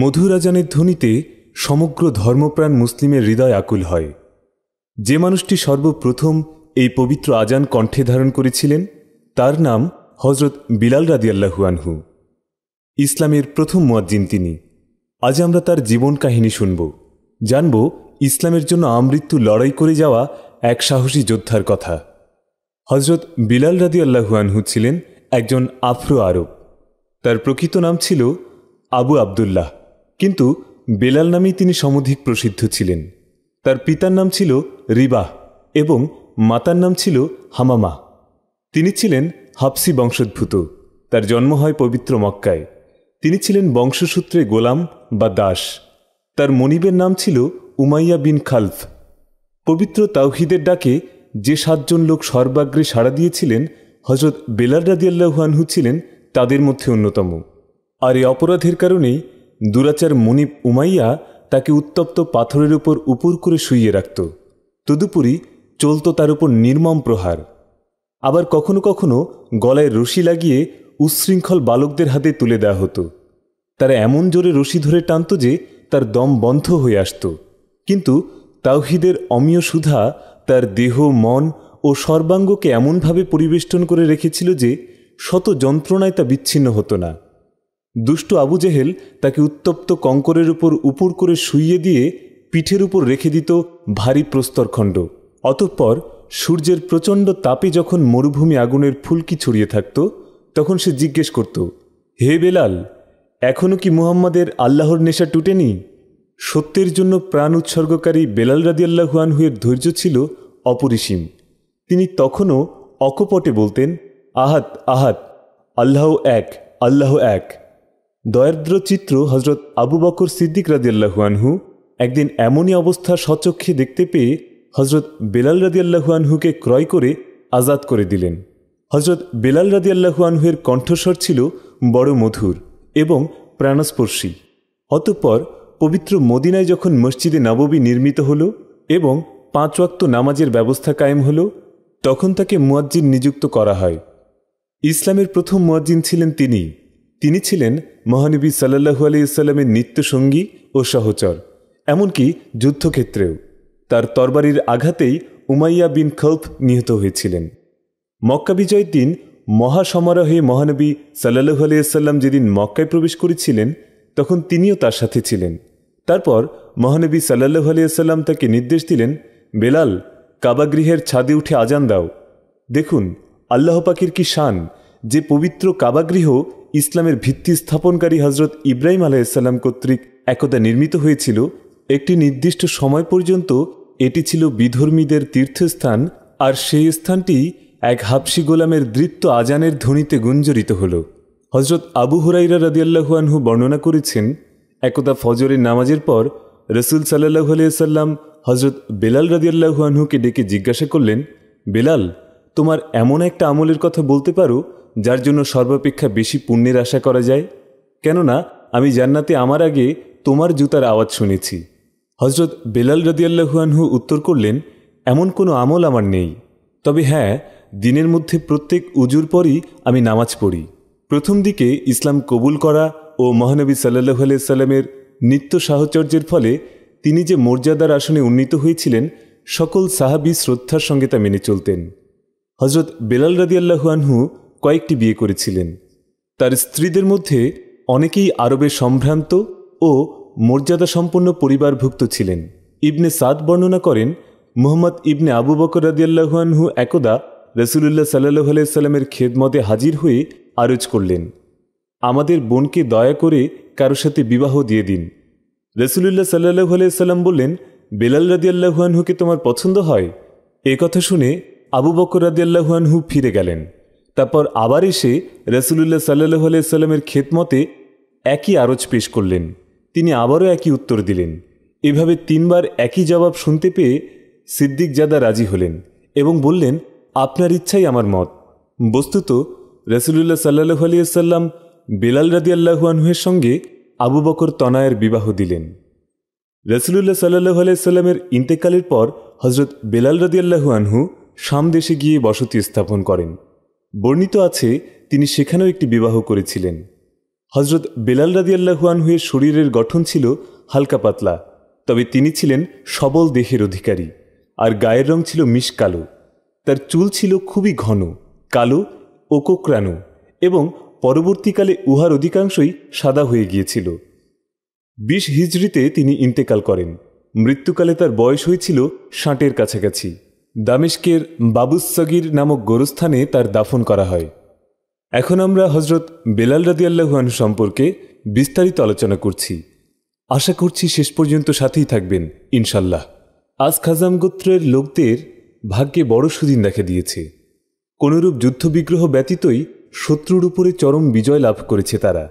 মধুরাজানের ধ্বনিতে সমগ্র ধর্মপ্রাণ মুসলিমের হৃদয় আকুল হয় যে মানুষটি সর্বপ্রথম এই পবিত্র আজান কণ্ঠে ধারণ করেছিলেন তার নাম হজরত বিলাল রাদিয়াল্লাহু আনহু ইসলামের প্রথম মুয়াজ্জিন তিনি আজ আমরা তার জীবন কাহিনী শুনব জানব ইসলামের জন্য আমৃত্যু লড়াই করে যাওয়া এক সাহসী যোদ্ধার কথা হজরত বিলাল রাদি আল্লাহুয়ানহু ছিলেন একজন আফ্রো আরব তার প্রকৃত নাম ছিল আবু আবদুল্লাহ কিন্তু বেলাল নামেই তিনি সমধিক প্রসিদ্ধ ছিলেন তার পিতার নাম ছিল রিবাহ এবং মাতার নাম ছিল হামামা তিনি ছিলেন হাফসি বংশোদ্ভূত তার জন্ম হয় পবিত্র মক্কায় তিনি ছিলেন বংশসূত্রে গোলাম বা দাস তার মনিবের নাম ছিল উমাইয়া বিন খালফ পবিত্র তাওহিদের ডাকে যে সাতজন লোক সর্বাগ্রে সাড়া দিয়েছিলেন হজরত বেলার রাদিয়াল্লাহানহু ছিলেন তাদের মধ্যে অন্যতম আর এই অপরাধের কারণেই দুরাচার মনিপ উমাইয়া তাকে উত্তপ্ত পাথরের উপর উপর করে শুইয়ে রাখত তদুপরি চলত তার উপর নির্মম প্রহার আবার কখনো কখনো গলায় রশি লাগিয়ে উচ্ছৃঙ্খল বালকদের হাতে তুলে দেওয়া হতো তারা এমন জোরে রশি ধরে টানত যে তার দম বন্ধ হয়ে আসত কিন্তু তাওহিদের অমীয় সুধা তার দেহ মন ও সর্বাঙ্গকে এমনভাবে পরিবেষ্টন করে রেখেছিল যে শত যন্ত্রণায় তা বিচ্ছিন্ন হতো না দুষ্ট আবু জেহেল তাকে উত্তপ্ত কঙ্করের উপর উপর করে শুইয়ে দিয়ে পিঠের উপর রেখে দিত ভারী প্রস্তরখণ্ড অতঃপর সূর্যের প্রচণ্ড তাপে যখন মরুভূমি আগুনের ফুলকি ছড়িয়ে থাকত তখন সে জিজ্ঞেস করত হে বেলাল এখনও কি মুহাম্মাদের আল্লাহর নেশা টুটেনি সত্যের জন্য প্রাণ উৎসর্গকারী বেলাল রাদিয়াল্লাহুয়ান হুয়ের ধৈর্য ছিল অপরিসীম তিনি তখনও অকপটে বলতেন আহাত আহাত আল্লাহ এক আল্লাহ এক দয়ার্দ্র চিত্র হজরত আবু বকর সিদ্দিক রাজিয়াল্লাহুয়ানহু একদিন এমনই অবস্থা সচক্ষে দেখতে পেয়ে হজরত বেলাল রাজিয়াল্লাহুয়ানহুকে ক্রয় করে আজাদ করে দিলেন হজরত বেলাল রাজিয়াল্লাহুয়ানহুয়ের কণ্ঠস্বর ছিল বড় মধুর এবং প্রাণস্পর্শী অতঃপর পবিত্র মদিনায় যখন মসজিদে নববী নির্মিত হল এবং পাঁচ ওয়াক্ত নামাজের ব্যবস্থা কায়েম হল তখন তাকে মুয়াজ্জিন নিযুক্ত করা হয় ইসলামের প্রথম মুয়াজ্জিন ছিলেন তিনি তিনি ছিলেন মহানবী সাল্লাহু আলি ইসলামের নিত্যসঙ্গী ও সহচর এমনকি যুদ্ধক্ষেত্রেও তার তরবারির আঘাতেই উমাইয়া বিন খলফ নিহত হয়েছিলেন মক্কা বিজয়ের দিন মহাসমারোহে মহানবী সাল্লাহু আলিয়াল্লাম যেদিন মক্কায় প্রবেশ করেছিলেন তখন তিনিও তার সাথে ছিলেন তারপর মহানবী সাল্লাহু আসাল্লাম তাকে নির্দেশ দিলেন বেলাল কাবাগৃহের ছাদে উঠে আজান দাও দেখুন আল্লাহ পাখির কি শান যে পবিত্র কাবাগৃহ ইসলামের ভিত্তি স্থাপনকারী হজরত ইব্রাহিম আলাইসাল্লাম কর্তৃক একদা নির্মিত হয়েছিল একটি নির্দিষ্ট সময় পর্যন্ত এটি ছিল বিধর্মীদের তীর্থস্থান আর সেই স্থানটি এক হাফসি গোলামের দৃপ্ত আজানের ধ্বনিতে গুঞ্জরিত হল হজরত আবু হুরাইরা রাদিয়াল্লাহুয়ানহু বর্ণনা করেছেন একদা ফজরের নামাজের পর রসুল সাল্লাহ আলিয়াল্লাম হজরত বেলাল রাদিয়াল্লাহুয়ানহুকে ডেকে জিজ্ঞাসা করলেন বেলাল তোমার এমন একটা আমলের কথা বলতে পারো যার জন্য সর্বাপেক্ষা বেশি পুণ্যের আশা করা যায় কেননা আমি জান্নাতে আমার আগে তোমার জুতার আওয়াজ শুনেছি হজরত বেলাল রদিয়াল্লাহুয়ানহু উত্তর করলেন এমন কোনো আমল আমার নেই তবে হ্যাঁ দিনের মধ্যে প্রত্যেক উজুর পরই আমি নামাজ পড়ি প্রথম দিকে ইসলাম কবুল করা ও মহানবী সাল্লাহ সাল্লামের নিত্য সাহচর্যের ফলে তিনি যে মর্যাদার আসনে উন্নীত হয়েছিলেন সকল সাহাবি শ্রদ্ধার সঙ্গে তা মেনে চলতেন হজরত বেলাল রাদিয়াল্লাহু আনহু কয়েকটি বিয়ে করেছিলেন তার স্ত্রীদের মধ্যে অনেকেই আরবে সম্ভ্রান্ত ও মর্যাদাসম্পন্ন পরিবারভুক্ত ছিলেন ইবনে সাদ বর্ণনা করেন মোহাম্মদ ইবনে আবু বকর রাদিয়াল্লাহুয়ানহু একদা রসুলুল্লাহ সাল্লু আলাইসাল্লামের খেদমতে হাজির হয়ে আরজ করলেন আমাদের বোনকে দয়া করে কারো সাথে বিবাহ দিয়ে দিন রসুলুল্লাহ সাল্লু আলাইসাল্লাম বললেন বেলাল রাদিয়াল্লাহুয়ানহুকে তোমার পছন্দ হয় এ কথা শুনে আবু বকর রাদিয়াল্লাহুয়ানহু ফিরে গেলেন তারপর আবার এসে রসুলুল্লাহ সাল্লাহ আলাইসাল্লামের খেতমতে একই আরজ পেশ করলেন তিনি আবারও একই উত্তর দিলেন এভাবে তিনবার একই জবাব শুনতে পেয়ে সিদ্দিক জাদা রাজি হলেন এবং বললেন আপনার ইচ্ছাই আমার মত বস্তুত রসুলুল্লাহ সাল্লাহ আলিয়াল্লাম বেলাল রাদি আল্লাহুয়ানহের সঙ্গে আবু বকর তনায়ের বিবাহ দিলেন রসুলুল্লাহ সাল্লাহ আলাইসাল্লামের ইন্তেকালের পর হজরত বেলাল রাদি আল্লাহুয়ানহু সামদেশে গিয়ে বসতি স্থাপন করেন বর্ণিত আছে তিনি সেখানেও একটি বিবাহ করেছিলেন হজরত বেলাল রাদিয়াল্লাহুয়ান হুয়ের শরীরের গঠন ছিল হালকা পাতলা তবে তিনি ছিলেন সবল দেহের অধিকারী আর গায়ের রং ছিল মিশকালো তার চুল ছিল খুবই ঘন কালো ও কোকরানো এবং পরবর্তীকালে উহার অধিকাংশই সাদা হয়ে গিয়েছিল বিশ হিজড়িতে তিনি ইন্তেকাল করেন মৃত্যুকালে তার বয়স হয়েছিল ষাটের কাছাকাছি দামেশকের বাবুসগির নামক গোরস্থানে তার দাফন করা হয় এখন আমরা হজরত বেলাল রাদিয়াল্লাহুয়ান সম্পর্কে বিস্তারিত আলোচনা করছি আশা করছি শেষ পর্যন্ত সাথেই থাকবেন ইনশাল্লাহ আজ খাজাম গোত্রের লোকদের ভাগ্যে বড় সুদিন দেখা দিয়েছে কোনরূপ যুদ্ধবিগ্রহ ব্যতীতই শত্রুর উপরে চরম বিজয় লাভ করেছে তারা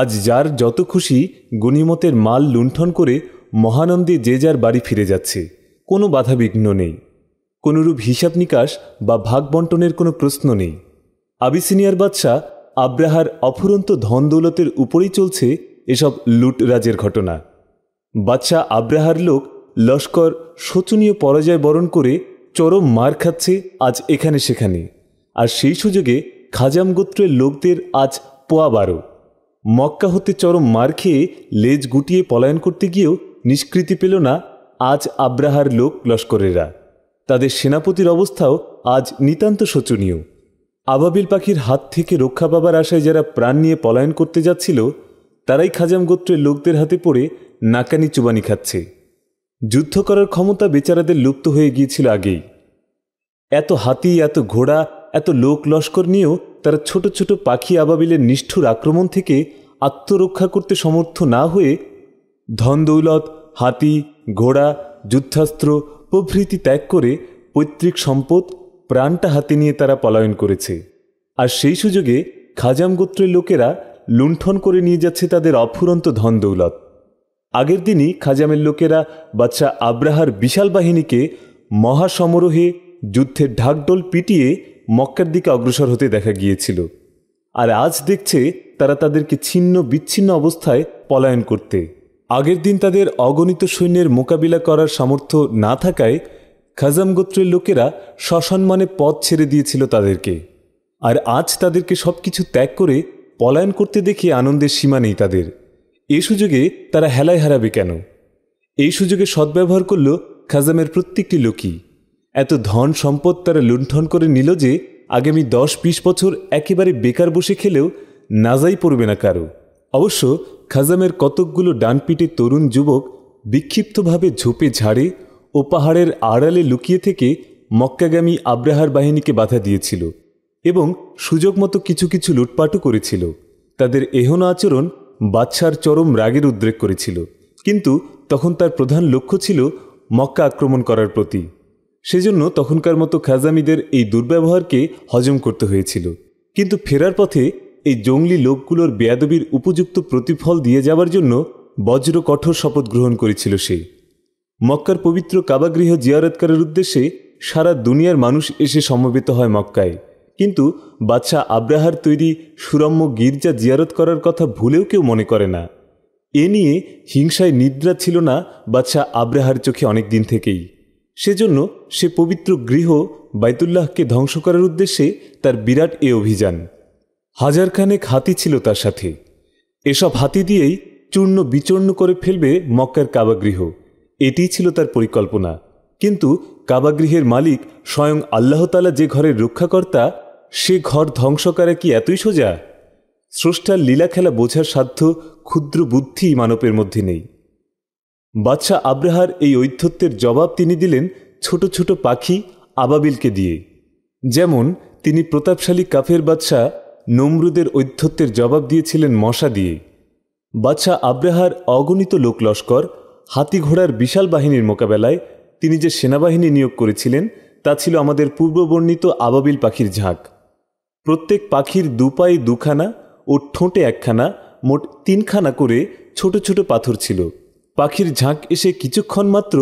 আজ যার যত খুশি গণিমতের মাল লুণ্ঠন করে মহানন্দে যে যার বাড়ি ফিরে যাচ্ছে কোনো বাধাবিঘ্ন নেই কোনরূপ হিসাব নিকাশ বা ভাগ বন্টনের কোনো প্রশ্ন নেই আবিসিনিয়ার বাদশাহ আব্রাহার অফুরন্ত ধন দৌলতের উপরেই চলছে এসব লুটরাজের ঘটনা বাদশাহ আব্রাহার লোক লস্কর শোচনীয় পরাজয় বরণ করে চরম মার খাচ্ছে আজ এখানে সেখানে আর সেই সুযোগে খাজাম গোত্রের লোকদের আজ পোয়া বারো মক্কা হতে চরম মার খেয়ে লেজ গুটিয়ে পলায়ন করতে গিয়েও নিষ্কৃতি পেল না আজ আব্রাহার লোক লস্করেরা তাদের সেনাপতির অবস্থাও আজ নিতান্ত শোচনীয় আবাবিল পাখির হাত থেকে রক্ষা পাবার আশায় যারা প্রাণ নিয়ে পলায়ন করতে যাচ্ছিল তারাই খাজাম গোত্রের লোকদের হাতে পড়ে নাকানি চুবানি খাচ্ছে যুদ্ধ করার ক্ষমতা বেচারাদের লুপ্ত হয়ে গিয়েছিল আগেই এত হাতি এত ঘোড়া এত লোক লস্কর নিয়েও তারা ছোট ছোট পাখি আবাবিলের নিষ্ঠুর আক্রমণ থেকে আত্মরক্ষা করতে সমর্থ না হয়ে ধন দৌলত হাতি ঘোড়া যুদ্ধাস্ত্র প্রভৃতি ত্যাগ করে পৈতৃক সম্পদ প্রাণটা হাতে নিয়ে তারা পলায়ন করেছে আর সেই সুযোগে খাজাম গোত্রের লোকেরা লুণ্ঠন করে নিয়ে যাচ্ছে তাদের অফুরন্ত ধন দৌলত আগের দিনই খাজামের লোকেরা বাচ্চা আব্রাহার বিশাল বাহিনীকে মহাসমরোহে যুদ্ধের ঢাকডোল পিটিয়ে মক্কার দিকে অগ্রসর হতে দেখা গিয়েছিল আর আজ দেখছে তারা তাদেরকে ছিন্ন বিচ্ছিন্ন অবস্থায় পলায়ন করতে আগের দিন তাদের অগণিত সৈন্যের মোকাবিলা করার সামর্থ্য না থাকায় খাজাম গোত্রের লোকেরা সসম্মানে পথ ছেড়ে দিয়েছিল তাদেরকে আর আজ তাদেরকে সব কিছু ত্যাগ করে পলায়ন করতে দেখে আনন্দের সীমা নেই তাদের এ সুযোগে তারা হেলায় হারাবে কেন এই সুযোগে সদ্ব্যবহার করল খাজামের প্রত্যেকটি লোকই এত ধন সম্পদ তারা লুণ্ঠন করে নিল যে আগামী দশ বিশ বছর একেবারে বেকার বসে খেলেও নাজাই পড়বে না কারো অবশ্য খাজামের কতকগুলো ডানপিটে তরুণ যুবক বিক্ষিপ্তভাবে ঝোপে ঝাড়ে ও পাহাড়ের আড়ালে লুকিয়ে থেকে মক্কাগামী আব্রাহার বাহিনীকে বাধা দিয়েছিল এবং সুযোগ মতো কিছু কিছু লুটপাটও করেছিল তাদের এহন আচরণ বাদশার চরম রাগের উদ্রেক করেছিল কিন্তু তখন তার প্রধান লক্ষ্য ছিল মক্কা আক্রমণ করার প্রতি সেজন্য তখনকার মতো খাজামিদের এই দুর্ব্যবহারকে হজম করতে হয়েছিল কিন্তু ফেরার পথে এই জঙ্গলি লোকগুলোর বেয়াদবির উপযুক্ত প্রতিফল দিয়ে যাওয়ার জন্য বজ্র কঠোর শপথ গ্রহণ করেছিল সে মক্কার পবিত্র কাবাগৃহ জিয়ারত করার উদ্দেশ্যে সারা দুনিয়ার মানুষ এসে সমবেত হয় মক্কায় কিন্তু বাদশাহ আব্রাহার তৈরি সুরম্য গির্জা জিয়ারত করার কথা ভুলেও কেউ মনে করে না এ নিয়ে হিংসায় নিদ্রা ছিল না বাদশাহ আব্রাহার চোখে অনেক দিন থেকেই সেজন্য সে পবিত্র গৃহ বাইতুল্লাহকে ধ্বংস করার উদ্দেশ্যে তার বিরাট এ অভিযান হাজারখানেক হাতি ছিল তার সাথে এসব হাতি দিয়েই চূর্ণ বিচূর্ণ করে ফেলবে মক্কার কাবাগৃহ এটি ছিল তার পরিকল্পনা কিন্তু কাবাগৃহের মালিক স্বয়ং আল্লাহতালা যে ঘরের রক্ষাকর্তা সে ঘর ধ্বংস করা কি এতই সোজা স্রষ্টার লীলা খেলা বোঝার সাধ্য ক্ষুদ্র বুদ্ধি মানবের মধ্যে নেই বাদশাহ আব্রাহার এই ঔদ্ধত্যের জবাব তিনি দিলেন ছোট ছোট পাখি আবাবিলকে দিয়ে যেমন তিনি প্রতাপশালী কাফের বাদশাহ নমরুদের ঔদ্ধত্যের জবাব দিয়েছিলেন মশা দিয়ে বাদশাহ আব্রাহার অগণিত লোকলস্কর হাতি ঘোড়ার বিশাল বাহিনীর মোকাবেলায় তিনি যে সেনাবাহিনী নিয়োগ করেছিলেন তা ছিল আমাদের পূর্ববর্ণিত আবাবিল পাখির ঝাঁক প্রত্যেক পাখির দুপায়ে দুখানা ও ঠোঁটে একখানা মোট তিনখানা করে ছোট ছোট পাথর ছিল পাখির ঝাঁক এসে কিছুক্ষণ মাত্র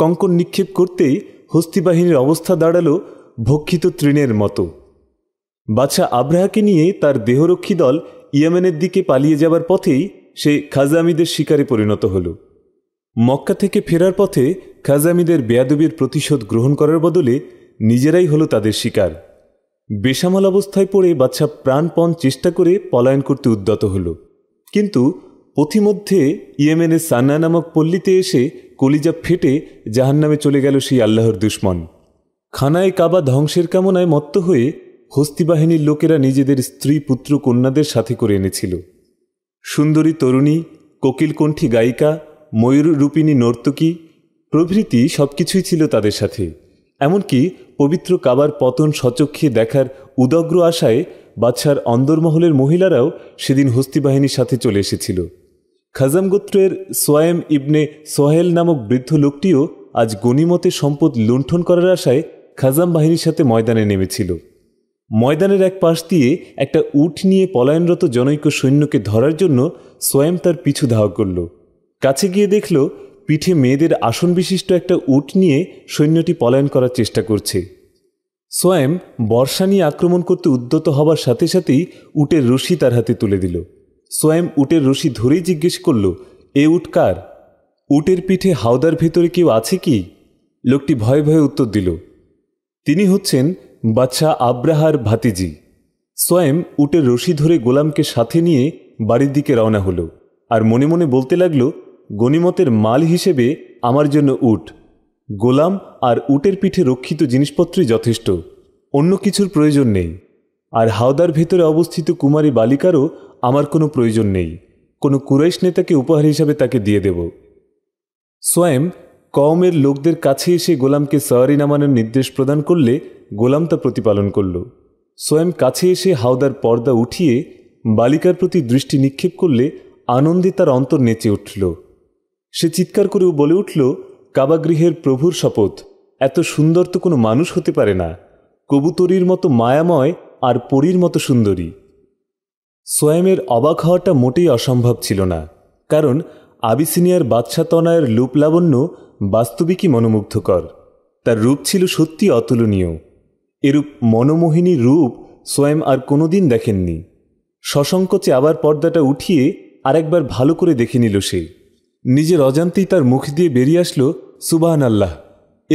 কঙ্কন নিক্ষেপ করতেই হস্তিবাহিনীর অবস্থা দাঁড়ালো ভক্ষিত তৃণের মতো বাদশাহ আব্রাহাকে নিয়ে তার দেহরক্ষী দল ইয়েমেনের দিকে পালিয়ে যাবার পথেই সে খাজামিদের শিকারে পরিণত হল মক্কা থেকে ফেরার পথে খাজামিদের বেয়াদবির প্রতিশোধ গ্রহণ করার বদলে নিজেরাই হলো তাদের শিকার বেসামাল অবস্থায় পড়ে বাচ্চা প্রাণপণ চেষ্টা করে পলায়ন করতে উদ্যত হল কিন্তু পথিমধ্যে ইয়েমেনের সান্না নামক পল্লীতে এসে কলিজা ফেটে জাহান্নামে চলে গেল সেই আল্লাহর দুশ্মন খানায় কাবা ধ্বংসের কামনায় মত্ত হয়ে হস্তি বাহিনীর লোকেরা নিজেদের স্ত্রী পুত্র কন্যাদের সাথে করে এনেছিল সুন্দরী তরুণী কোকিলকণ্ঠী গায়িকা ময়ূর রূপিণী নর্তকী প্রভৃতি সবকিছুই ছিল তাদের সাথে এমনকি পবিত্র কাবার পতন সচক্ষে দেখার উদগ্র আশায় বাদশার অন্দরমহলের মহিলারাও সেদিন হস্তি বাহিনীর সাথে চলে এসেছিল খাজাম গোত্রের সোয়েম ইবনে সোহেল নামক বৃদ্ধ লোকটিও আজ গণিমতে সম্পদ লুণ্ঠন করার আশায় খাজাম বাহিনীর সাথে ময়দানে নেমেছিল ময়দানের এক পাশ দিয়ে একটা উট নিয়ে পলায়নরত জনৈক সৈন্যকে ধরার জন্য স্বয়ং তার পিছু ধাওয়া করল কাছে গিয়ে দেখল পিঠে মেয়েদের আসন বিশিষ্ট একটা উট নিয়ে সৈন্যটি পলায়ন করার চেষ্টা করছে স্বয়ং বর্ষা নিয়ে আক্রমণ করতে উদ্যত হবার সাথে সাথেই উটের রশি তার হাতে তুলে দিল স্বয়ং উটের রশি ধরেই জিজ্ঞেস করল এ উট কার উটের পিঠে হাওদার ভেতরে কেউ আছে কি লোকটি ভয়ে ভয়ে উত্তর দিল তিনি হচ্ছেন বাচ্চা আব্রাহার ভাতিজি সোয়েম উটের রশি ধরে গোলামকে সাথে নিয়ে বাড়ির দিকে রওনা হলো আর মনে মনে বলতে লাগল গণিমতের মাল হিসেবে আমার জন্য উট গোলাম আর উটের পিঠে রক্ষিত জিনিসপত্রই যথেষ্ট অন্য কিছুর প্রয়োজন নেই আর হাওদার ভেতরে অবস্থিত কুমারী বালিকারও আমার কোনো প্রয়োজন নেই কোনো কুরাইশ নেতাকে উপহার হিসাবে তাকে দিয়ে দেব সোয়েম কওমের লোকদের কাছে এসে গোলামকে সওয়ারি নামানোর নির্দেশ প্রদান করলে গোলাম তা প্রতিপালন করল স্বয়ং কাছে এসে হাওদার পর্দা উঠিয়ে বালিকার প্রতি দৃষ্টি নিক্ষেপ করলে আনন্দে তার অন্তর নেচে উঠল সে চিৎকার করেও বলে উঠল কাবাগৃহের প্রভুর শপথ এত সুন্দর তো কোনো মানুষ হতে পারে না কবুতরীর মতো মায়াময় আর পরীর মতো সুন্দরী সোয়েমের অবাক হওয়াটা মোটেই অসম্ভব ছিল না কারণ আবিসিনিয়ার বাদশাতনায়ের লুপলাবণ্য বাস্তবিকই মনোমুগ্ধকর তার রূপ ছিল সত্যি অতুলনীয় এরূপ মনোমোহিনী রূপ স্বয়ং আর কোনোদিন দেখেননি সসংকোচে আবার পর্দাটা উঠিয়ে আরেকবার ভালো করে দেখে নিল সে নিজের অজান্তেই তার মুখ দিয়ে বেরিয়ে আসলো সুবাহান আল্লাহ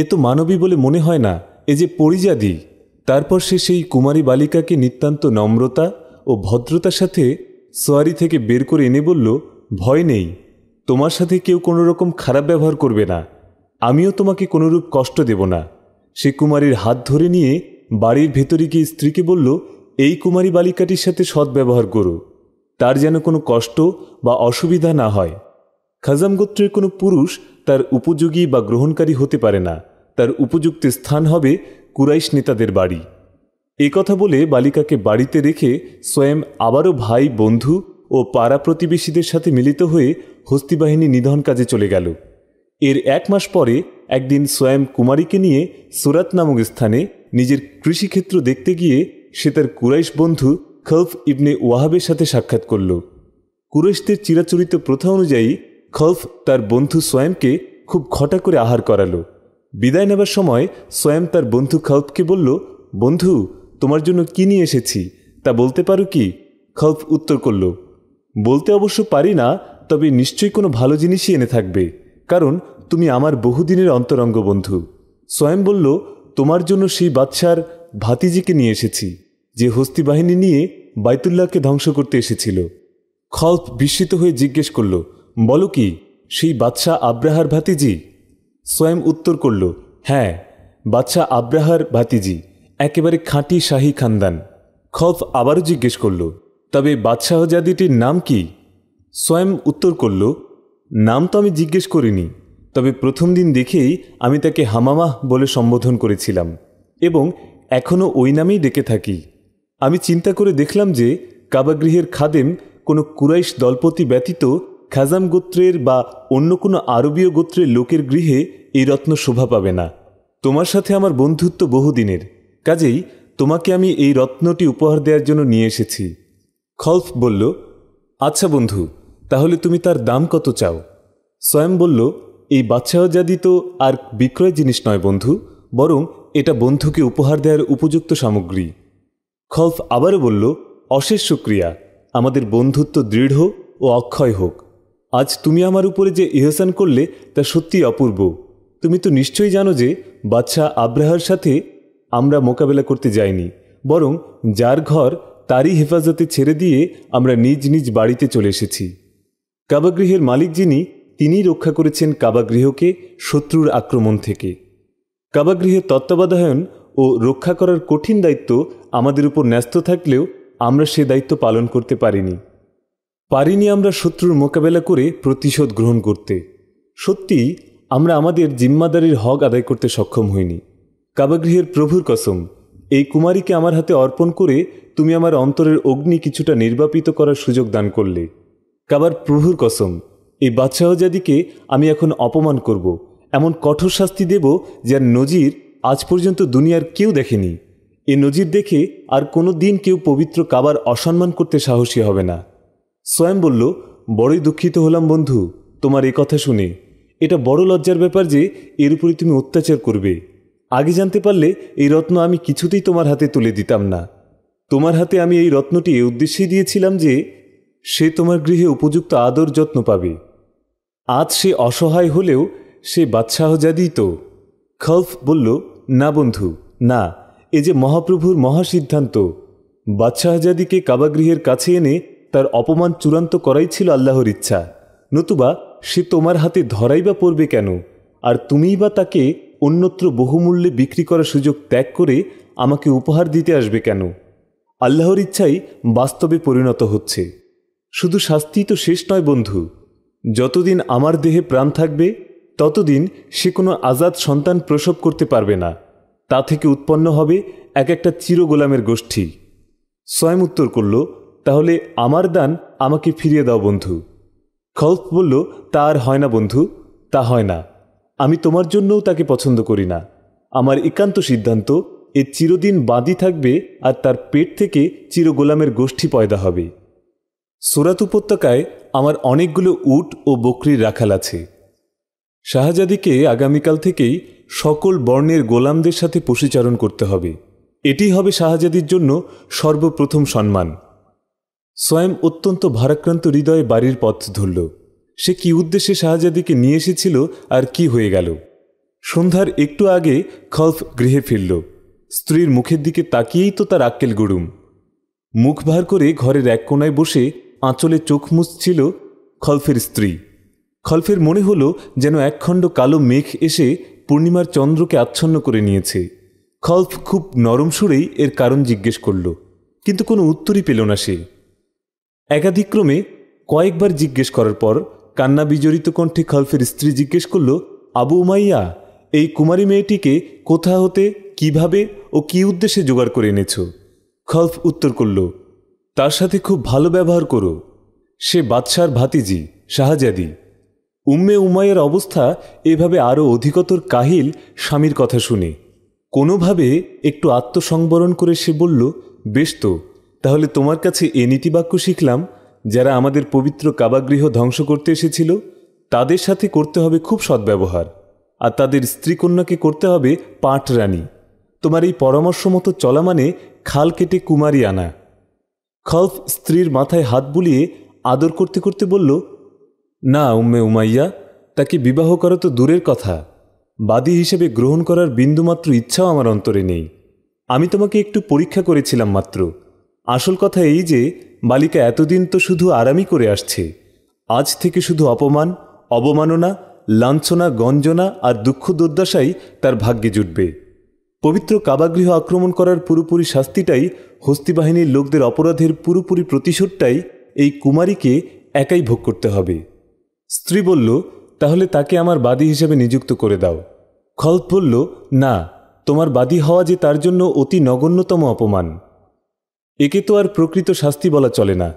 এ তো মানবী বলে মনে হয় না এ যে পরিজাদি তারপর সে সেই কুমারী বালিকাকে নিতান্ত নম্রতা ও ভদ্রতার সাথে সোয়ারি থেকে বের করে এনে বলল ভয় নেই তোমার সাথে কেউ কোনো রকম খারাপ ব্যবহার করবে না আমিও তোমাকে কোনোরূপ কষ্ট দেব না সে কুমারীর হাত ধরে নিয়ে বাড়ির ভেতরে গিয়ে স্ত্রীকে বলল এই কুমারী বালিকাটির সাথে সদ্ব্যবহার করো তার যেন কোনো কষ্ট বা অসুবিধা না হয় খাজাম গোত্রের কোনো পুরুষ তার উপযোগী বা গ্রহণকারী হতে পারে না তার উপযুক্ত স্থান হবে কুরাইশ নেতাদের বাড়ি এ কথা বলে বালিকাকে বাড়িতে রেখে স্বয়ং আবারও ভাই বন্ধু ও পাড়া প্রতিবেশীদের সাথে মিলিত হয়ে বাহিনী নিধন কাজে চলে গেল এর এক মাস পরে একদিন স্বয়ং কুমারীকে নিয়ে সুরাত নামক স্থানে নিজের কৃষিক্ষেত্র দেখতে গিয়ে সে তার কুরাইশ বন্ধু খলফ ইবনে ওয়াহাবের সাথে সাক্ষাৎ করল কুরাইশদের চিরাচরিত প্রথা অনুযায়ী খলফ তার বন্ধু স্বয়ংকে খুব ঘটা করে আহার করালো বিদায় নেবার সময় স্বয়ং তার বন্ধু খলফকে বলল বন্ধু তোমার জন্য কি নিয়ে এসেছি তা বলতে পারো কি খলফ উত্তর করল বলতে অবশ্য পারি না তবে নিশ্চয়ই কোনো ভালো জিনিসই এনে থাকবে কারণ তুমি আমার বহুদিনের অন্তরঙ্গ বন্ধু স্বয়ং বলল তোমার জন্য সেই বাদশার ভাতিজিকে নিয়ে এসেছি যে হস্তি বাহিনী নিয়ে বাইতুল্লাহকে ধ্বংস করতে এসেছিল খলফ বিস্মিত হয়ে জিজ্ঞেস করল বলো কি সেই বাদশাহ আব্রাহার ভাতিজি স্বয়ং উত্তর করল হ্যাঁ বাদশাহ আব্রাহার ভাতিজি একেবারে খাঁটি শাহী খানদান খলফ আবারও জিজ্ঞেস করল তবে বাদশাহজাদিটির নাম কি স্বয়ং উত্তর করল নাম তো আমি জিজ্ঞেস করিনি তবে প্রথম দিন দেখেই আমি তাকে হামামাহ বলে সম্বোধন করেছিলাম এবং এখনও ওই নামেই ডেকে থাকি আমি চিন্তা করে দেখলাম যে কাবাগৃহের খাদেম কোনো কুরাইশ দলপতি ব্যতীত খাজাম গোত্রের বা অন্য কোনো আরবীয় গোত্রের লোকের গৃহে এই রত্ন শোভা পাবে না তোমার সাথে আমার বন্ধুত্ব বহুদিনের কাজেই তোমাকে আমি এই রত্নটি উপহার দেওয়ার জন্য নিয়ে এসেছি খলফ বলল আচ্ছা বন্ধু তাহলে তুমি তার দাম কত চাও স্বয়ং বলল এই বাদশাহজাদি তো আর বিক্রয় জিনিস নয় বন্ধু বরং এটা বন্ধুকে উপহার দেওয়ার উপযুক্ত সামগ্রী খলফ আবারও বলল অশেষ সুক্রিয়া আমাদের বন্ধুত্ব দৃঢ় ও অক্ষয় হোক আজ তুমি আমার উপরে যে ইহসান করলে তা সত্যি অপূর্ব তুমি তো নিশ্চয়ই জানো যে বাদশাহ আব্রাহার সাথে আমরা মোকাবেলা করতে যাইনি বরং যার ঘর তারই হেফাজতে ছেড়ে দিয়ে আমরা নিজ নিজ বাড়িতে চলে এসেছি কাবাগৃহের মালিক যিনি তিনি রক্ষা করেছেন কাবাগৃহকে শত্রুর আক্রমণ থেকে কাবাগৃহের তত্ত্বাবধায়ন ও রক্ষা করার কঠিন দায়িত্ব আমাদের উপর ন্যস্ত থাকলেও আমরা সে দায়িত্ব পালন করতে পারিনি পারিনি আমরা শত্রুর মোকাবেলা করে প্রতিশোধ গ্রহণ করতে সত্যিই আমরা আমাদের জিম্মাদারির হক আদায় করতে সক্ষম হইনি কাবাগৃহের প্রভুর কসম এই কুমারীকে আমার হাতে অর্পণ করে তুমি আমার অন্তরের অগ্নি কিছুটা নির্বাপিত করার সুযোগ দান করলে কাবার প্রভুর কসম এই বাদশাহজাদিকে আমি এখন অপমান করব এমন কঠোর শাস্তি দেব যার নজির আজ পর্যন্ত দুনিয়ার কেউ দেখেনি এ নজির দেখে আর কোনো দিন কেউ পবিত্র কাবার অসম্মান করতে সাহসী হবে না স্বয়ং বলল বড়ই দুঃখিত হলাম বন্ধু তোমার এ কথা শুনে এটা বড় লজ্জার ব্যাপার যে এর উপরে তুমি অত্যাচার করবে আগে জানতে পারলে এই রত্ন আমি কিছুতেই তোমার হাতে তুলে দিতাম না তোমার হাতে আমি এই রত্নটি এ উদ্দেশ্যেই দিয়েছিলাম যে সে তোমার গৃহে উপযুক্ত আদর যত্ন পাবে আজ সে অসহায় হলেও সে বাদশাহজাদি তো খলফ বলল না বন্ধু না এ যে মহাপ্রভুর মহাসিদ্ধান্ত বাদশাহজাদিকে কাবাগৃহের কাছে এনে তার অপমান চূড়ান্ত করাই ছিল আল্লাহর ইচ্ছা নতুবা সে তোমার হাতে ধরাই বা পড়বে কেন আর তুমিই বা তাকে অন্যত্র বহুমূল্যে বিক্রি করার সুযোগ ত্যাগ করে আমাকে উপহার দিতে আসবে কেন আল্লাহর ইচ্ছাই বাস্তবে পরিণত হচ্ছে শুধু শাস্তি তো শেষ নয় বন্ধু যতদিন আমার দেহে প্রাণ থাকবে ততদিন সে কোনো আজাদ সন্তান প্রসব করতে পারবে না তা থেকে উৎপন্ন হবে এক একটা চিরগোলামের গোষ্ঠী স্বয়ং উত্তর করল তাহলে আমার দান আমাকে ফিরিয়ে দাও বন্ধু খলফ বলল তা আর হয় না বন্ধু তা হয় না আমি তোমার জন্যও তাকে পছন্দ করি না আমার একান্ত সিদ্ধান্ত এ চিরদিন বাঁধি থাকবে আর তার পেট থেকে চিরগোলামের গোষ্ঠী পয়দা হবে সুরাত উপত্যকায় আমার অনেকগুলো উট ও বকরির রাখাল আছে শাহজাদিকে আগামীকাল থেকেই সকল বর্ণের গোলামদের সাথে পশুচারণ করতে হবে এটি হবে শাহজাদির জন্য সর্বপ্রথম সম্মান স্বয়ং অত্যন্ত ভারাক্রান্ত হৃদয়ে বাড়ির পথ ধরল সে কি উদ্দেশ্যে শাহজাদিকে নিয়ে এসেছিল আর কি হয়ে গেল সন্ধ্যার একটু আগে খলফ গৃহে ফিরল স্ত্রীর মুখের দিকে তাকিয়েই তো তার আক্কেল গুড়ুম মুখ ভার করে ঘরের এক কোনায় বসে আঁচলে চোখ মুছছিল খলফের স্ত্রী খলফের মনে হলো যেন একখণ্ড কালো মেঘ এসে পূর্ণিমার চন্দ্রকে আচ্ছন্ন করে নিয়েছে খলফ খুব নরম সুরেই এর কারণ জিজ্ঞেস করল কিন্তু কোনো উত্তরই পেল না সে একাধিক্রমে কয়েকবার জিজ্ঞেস করার পর কান্না বিজড়িত কণ্ঠে খলফের স্ত্রী জিজ্ঞেস করল আবু উমাইয়া এই কুমারী মেয়েটিকে কোথা হতে কিভাবে ও কি উদ্দেশ্যে জোগাড় করে এনেছ খলফ উত্তর করল তার সাথে খুব ভালো ব্যবহার করো সে বাদশার ভাতিজি শাহজাদি উম্মে উমায়ের অবস্থা এভাবে আরও অধিকতর কাহিল স্বামীর কথা শুনে কোনোভাবে একটু আত্মসংবরণ করে সে বলল বেশ তো তাহলে তোমার কাছে এ নীতিবাক্য শিখলাম যারা আমাদের পবিত্র কাবাগৃহ ধ্বংস করতে এসেছিল তাদের সাথে করতে হবে খুব সদ্ব্যবহার আর তাদের স্ত্রী কন্যাকে করতে হবে পাট রানী তোমার এই পরামর্শ মতো চলা মানে খাল কেটে কুমারী আনা খলফ স্ত্রীর মাথায় হাত বুলিয়ে আদর করতে করতে বলল না উম্মে উমাইয়া তাকে বিবাহ করা তো দূরের কথা বাদী হিসেবে গ্রহণ করার বিন্দুমাত্র ইচ্ছাও আমার অন্তরে নেই আমি তোমাকে একটু পরীক্ষা করেছিলাম মাত্র আসল কথা এই যে বালিকা এতদিন তো শুধু আরামই করে আসছে আজ থেকে শুধু অপমান অবমাননা লাঞ্ছনা গঞ্জনা আর দুঃখ দুর্দশাই তার ভাগ্যে জুটবে পবিত্র কাবাগৃহ আক্রমণ করার পুরোপুরি শাস্তিটাই হস্তি বাহিনীর লোকদের অপরাধের পুরোপুরি প্রতিশোধটাই এই কুমারীকে একাই ভোগ করতে হবে স্ত্রী বলল তাহলে তাকে আমার বাদী হিসেবে নিযুক্ত করে দাও খলত বলল না তোমার বাদী হওয়া যে তার জন্য অতি নগণ্যতম অপমান একে তো আর প্রকৃত শাস্তি বলা চলে না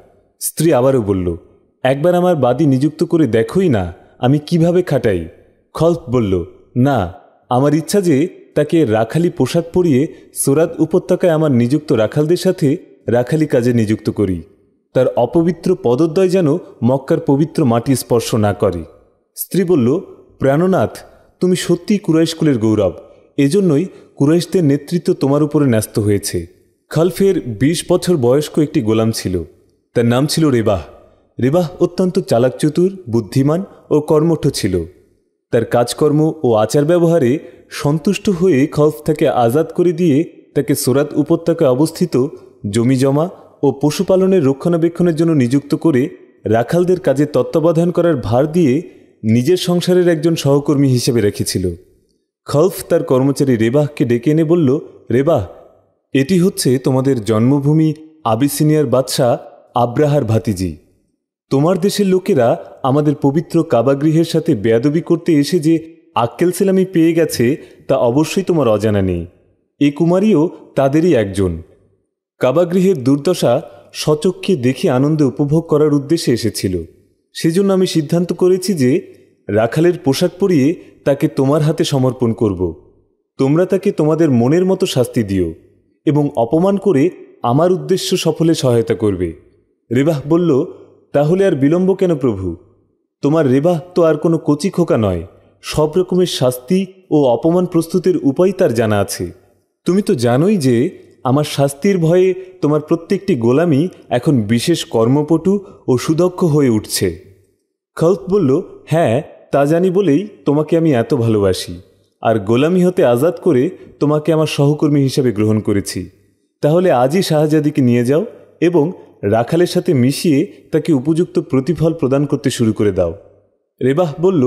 স্ত্রী আবারও বলল একবার আমার বাদী নিযুক্ত করে দেখোই না আমি কিভাবে খাটাই খল্প বলল না আমার ইচ্ছা যে তাকে রাখালি পোশাক পরিয়ে সোরাত উপত্যকায় আমার নিযুক্ত রাখালদের সাথে রাখালি কাজে নিযুক্ত করি তার অপবিত্র পদদ্বয় যেন মক্কার পবিত্র মাটি স্পর্শ না করে স্ত্রী বলল প্রাণনাথ তুমি সত্যিই কুরাইশকুলের কুলের গৌরব এজন্যই কুরাইশদের নেতৃত্ব তোমার উপরে ন্যস্ত হয়েছে খালফের বিশ বছর বয়স্ক একটি গোলাম ছিল তার নাম ছিল রেবাহ রেবাহ অত্যন্ত চালাকচতুর বুদ্ধিমান ও কর্মঠ ছিল তার কাজকর্ম ও আচার ব্যবহারে সন্তুষ্ট হয়ে খলফ থেকে আজাদ করে দিয়ে তাকে সুরাত উপত্যকায় অবস্থিত জমিজমা ও পশুপালনের রক্ষণাবেক্ষণের জন্য নিযুক্ত করে রাখালদের কাজে তত্ত্বাবধান করার ভার দিয়ে নিজের সংসারের একজন সহকর্মী হিসেবে রেখেছিল খলফ তার কর্মচারী রেবাহকে ডেকে এনে বলল রেবাহ এটি হচ্ছে তোমাদের জন্মভূমি আবিসিনিয়ার বাদশাহ আব্রাহার ভাতিজি তোমার দেশের লোকেরা আমাদের পবিত্র কাবাগৃহের সাথে বেয়াদবি করতে এসে যে আক্কেল সেলামি পেয়ে গেছে তা অবশ্যই তোমার অজানা নেই এ কুমারীও তাদেরই একজন কাবাগৃহের দুর্দশা সচক্ষে দেখে আনন্দে উপভোগ করার উদ্দেশ্যে এসেছিল সেজন্য আমি সিদ্ধান্ত করেছি যে রাখালের পোশাক পরিয়ে তাকে তোমার হাতে সমর্পণ করব তোমরা তাকে তোমাদের মনের মতো শাস্তি দিও এবং অপমান করে আমার উদ্দেশ্য সফলে সহায়তা করবে রেবাহ বলল তাহলে আর বিলম্ব কেন প্রভু তোমার রেবাহ তো আর কোনো কচি খোকা নয় সব রকমের শাস্তি ও অপমান প্রস্তুতির উপায় তার জানা আছে তুমি তো জানোই যে আমার শাস্তির ভয়ে তোমার প্রত্যেকটি গোলামি এখন বিশেষ কর্মপটু ও সুদক্ষ হয়ে উঠছে খৌত বলল হ্যাঁ তা জানি বলেই তোমাকে আমি এত ভালোবাসি আর গোলামি হতে আজাদ করে তোমাকে আমার সহকর্মী হিসেবে গ্রহণ করেছি তাহলে আজই শাহজাদিকে নিয়ে যাও এবং রাখালের সাথে মিশিয়ে তাকে উপযুক্ত প্রতিফল প্রদান করতে শুরু করে দাও রেবাহ বলল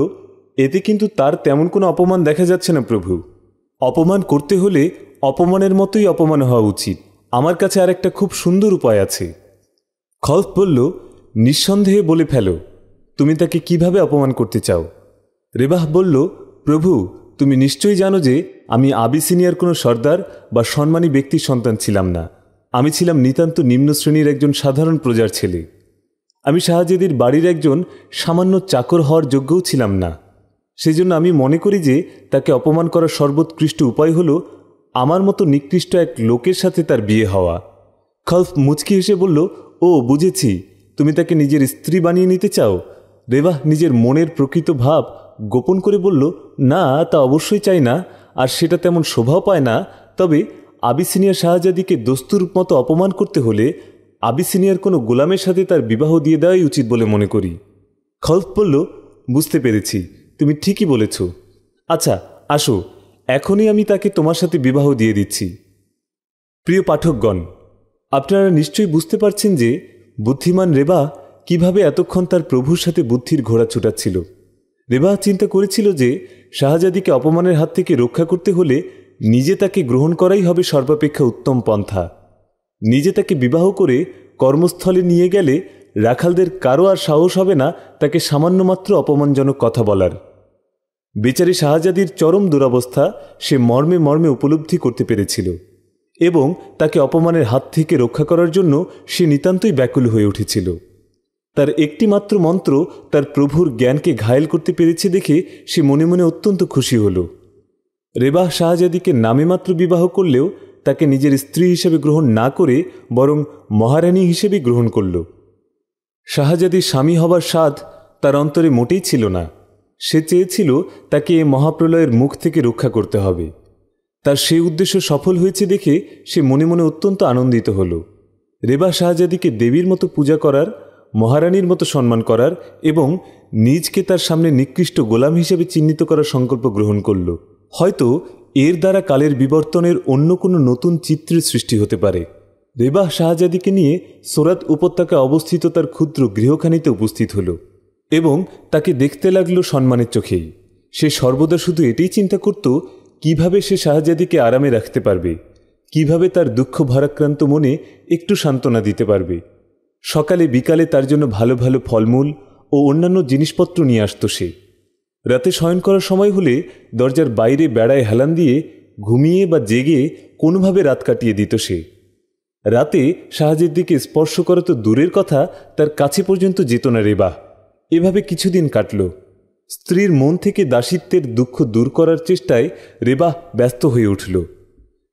এতে কিন্তু তার তেমন কোনো অপমান দেখা যাচ্ছে না প্রভু অপমান করতে হলে অপমানের মতোই অপমান হওয়া উচিত আমার কাছে আর একটা খুব সুন্দর উপায় আছে খলফ বলল নিঃসন্দেহে বলে ফেলো তুমি তাকে কিভাবে অপমান করতে চাও রেবাহ বলল প্রভু তুমি নিশ্চয়ই জানো যে আমি আবিসিনিয়ার কোনো সর্দার বা সম্মানী ব্যক্তির সন্তান ছিলাম না আমি ছিলাম নিতান্ত নিম্ন শ্রেণীর একজন সাধারণ প্রজার ছেলে আমি শাহজাদির বাড়ির একজন সামান্য চাকর হওয়ার যোগ্যও ছিলাম না সেজন্য আমি মনে করি যে তাকে অপমান করার সর্বোৎকৃষ্ট উপায় হলো আমার মতো নিকৃষ্ট এক লোকের সাথে তার বিয়ে হওয়া খলফ মুচকি হেসে বলল ও বুঝেছি তুমি তাকে নিজের স্ত্রী বানিয়ে নিতে চাও রেবাহ নিজের মনের প্রকৃত ভাব গোপন করে বলল না তা অবশ্যই চাই না আর সেটা তেমন শোভাও পায় না তবে আবিসিনিয়া শাহজাদিকে দস্তুর মতো অপমান করতে হলে আবিসিনিয়ার কোনো গোলামের সাথে তার বিবাহ দিয়ে দেওয়াই উচিত বলে মনে করি খলফ বলল বুঝতে পেরেছি তুমি ঠিকই বলেছ আচ্ছা আসো এখনই আমি তাকে তোমার সাথে বিবাহ দিয়ে দিচ্ছি প্রিয় পাঠকগণ আপনারা নিশ্চয়ই বুঝতে পারছেন যে বুদ্ধিমান রেবা কিভাবে এতক্ষণ তার প্রভুর সাথে বুদ্ধির ঘোড়া ছুটাচ্ছিল রেবা চিন্তা করেছিল যে শাহজাদিকে অপমানের হাত থেকে রক্ষা করতে হলে নিজে তাকে গ্রহণ করাই হবে সর্বাপেক্ষা উত্তম পন্থা নিজে তাকে বিবাহ করে কর্মস্থলে নিয়ে গেলে রাখালদের কারো আর সাহস হবে না তাকে সামান্য মাত্র অপমানজনক কথা বলার বেচারি শাহজাদির চরম দুরাবস্থা সে মর্মে মর্মে উপলব্ধি করতে পেরেছিল এবং তাকে অপমানের হাত থেকে রক্ষা করার জন্য সে নিতান্তই ব্যাকুল হয়ে উঠেছিল তার একটিমাত্র মন্ত্র তার প্রভুর জ্ঞানকে ঘায়েল করতে পেরেছে দেখে সে মনে মনে অত্যন্ত খুশি হলো রেবাহ শাহজাদিকে নামেমাত্র বিবাহ করলেও তাকে নিজের স্ত্রী হিসেবে গ্রহণ না করে বরং মহারানী হিসেবে গ্রহণ করল শাহজাদির স্বামী হবার স্বাদ তার অন্তরে মোটেই ছিল না সে চেয়েছিল তাকে এ মহাপ্রলয়ের মুখ থেকে রক্ষা করতে হবে তার সেই উদ্দেশ্য সফল হয়েছে দেখে সে মনে মনে অত্যন্ত আনন্দিত হল রেবা শাহজাদিকে দেবীর মতো পূজা করার মহারানীর মতো সম্মান করার এবং নিজকে তার সামনে নিকৃষ্ট গোলাম হিসেবে চিহ্নিত করার সংকল্প গ্রহণ করলো হয়তো এর দ্বারা কালের বিবর্তনের অন্য কোনো নতুন চিত্রের সৃষ্টি হতে পারে রেবাহ শাহজাদিকে নিয়ে সোরাত উপত্যকা অবস্থিত তার ক্ষুদ্র গৃহখানিতে উপস্থিত হল এবং তাকে দেখতে লাগলো সম্মানের চোখেই সে সর্বদা শুধু এটাই চিন্তা করত কিভাবে সে শাহজাদিকে আরামে রাখতে পারবে কিভাবে তার দুঃখ ভারাক্রান্ত মনে একটু সান্ত্বনা দিতে পারবে সকালে বিকালে তার জন্য ভালো ভালো ফলমূল ও অন্যান্য জিনিসপত্র নিয়ে আসতো সে রাতে শয়ন করার সময় হলে দরজার বাইরে বেড়ায় হেলান দিয়ে ঘুমিয়ে বা জেগে কোনোভাবে রাত কাটিয়ে দিত সে রাতে শাহাজির দিকে স্পর্শ করা তো দূরের কথা তার কাছে পর্যন্ত যেত না রেবা এভাবে কিছুদিন কাটল স্ত্রীর মন থেকে দাসিত্বের দুঃখ দূর করার চেষ্টায় রেবা ব্যস্ত হয়ে উঠল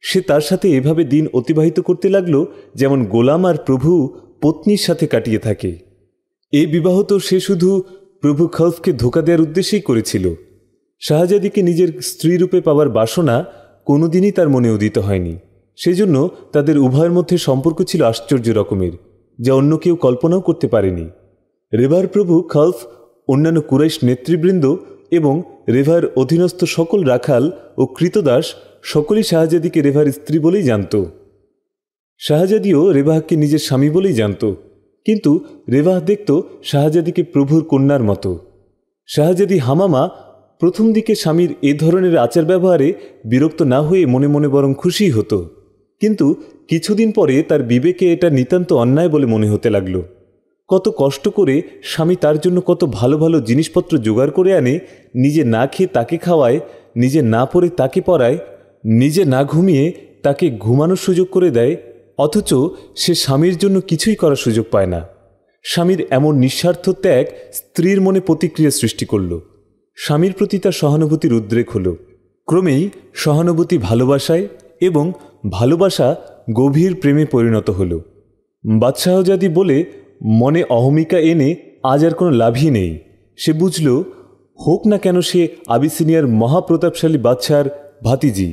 সে তার সাথে এভাবে দিন অতিবাহিত করতে লাগলো যেমন গোলাম আর প্রভু পত্নীর সাথে কাটিয়ে থাকে এ বিবাহ তো সে শুধু প্রভু খলফকে ধোকা দেওয়ার উদ্দেশ্যেই করেছিল শাহজাদিকে নিজের স্ত্রীরূপে পাওয়ার বাসনা কোনোদিনই তার মনে উদিত হয়নি সেজন্য তাদের উভয়ের মধ্যে সম্পর্ক ছিল আশ্চর্য রকমের যা অন্য কেউ কল্পনাও করতে পারেনি রেভার প্রভু খালফ অন্যান্য কুরাইশ নেতৃবৃন্দ এবং রেভার অধীনস্থ সকল রাখাল ও কৃতদাস সকলেই শাহজাদিকে রেভার স্ত্রী বলেই জানত শাহজাদিও রেভাহকে নিজের স্বামী বলেই জানত কিন্তু রেবাহ দেখত শাহজাদিকে প্রভুর কন্যার মতো শাহজাদি হামামা প্রথম দিকে স্বামীর এ ধরনের আচার ব্যবহারে বিরক্ত না হয়ে মনে মনে বরং খুশি হতো কিন্তু কিছুদিন পরে তার বিবেকে এটা নিতান্ত অন্যায় বলে মনে হতে লাগল কত কষ্ট করে স্বামী তার জন্য কত ভালো ভালো জিনিসপত্র জোগাড় করে আনে নিজে না খেয়ে তাকে খাওয়ায় নিজে না পরে তাকে পরায় নিজে না ঘুমিয়ে তাকে ঘুমানোর সুযোগ করে দেয় অথচ সে স্বামীর জন্য কিছুই করার সুযোগ পায় না স্বামীর এমন নিঃস্বার্থ ত্যাগ স্ত্রীর মনে প্রতিক্রিয়া সৃষ্টি করল স্বামীর প্রতি তার সহানুভূতির উদ্রেক হল ক্রমেই সহানুভূতি ভালোবাসায় এবং ভালোবাসা গভীর প্রেমে পরিণত হল বাদশাহজাদি বলে মনে অহমিকা এনে আজ আর কোনো লাভই নেই সে বুঝল হোক না কেন সে আবিসিনিয়ার মহাপ্রতাপশালী বাদশাহার ভাতিজি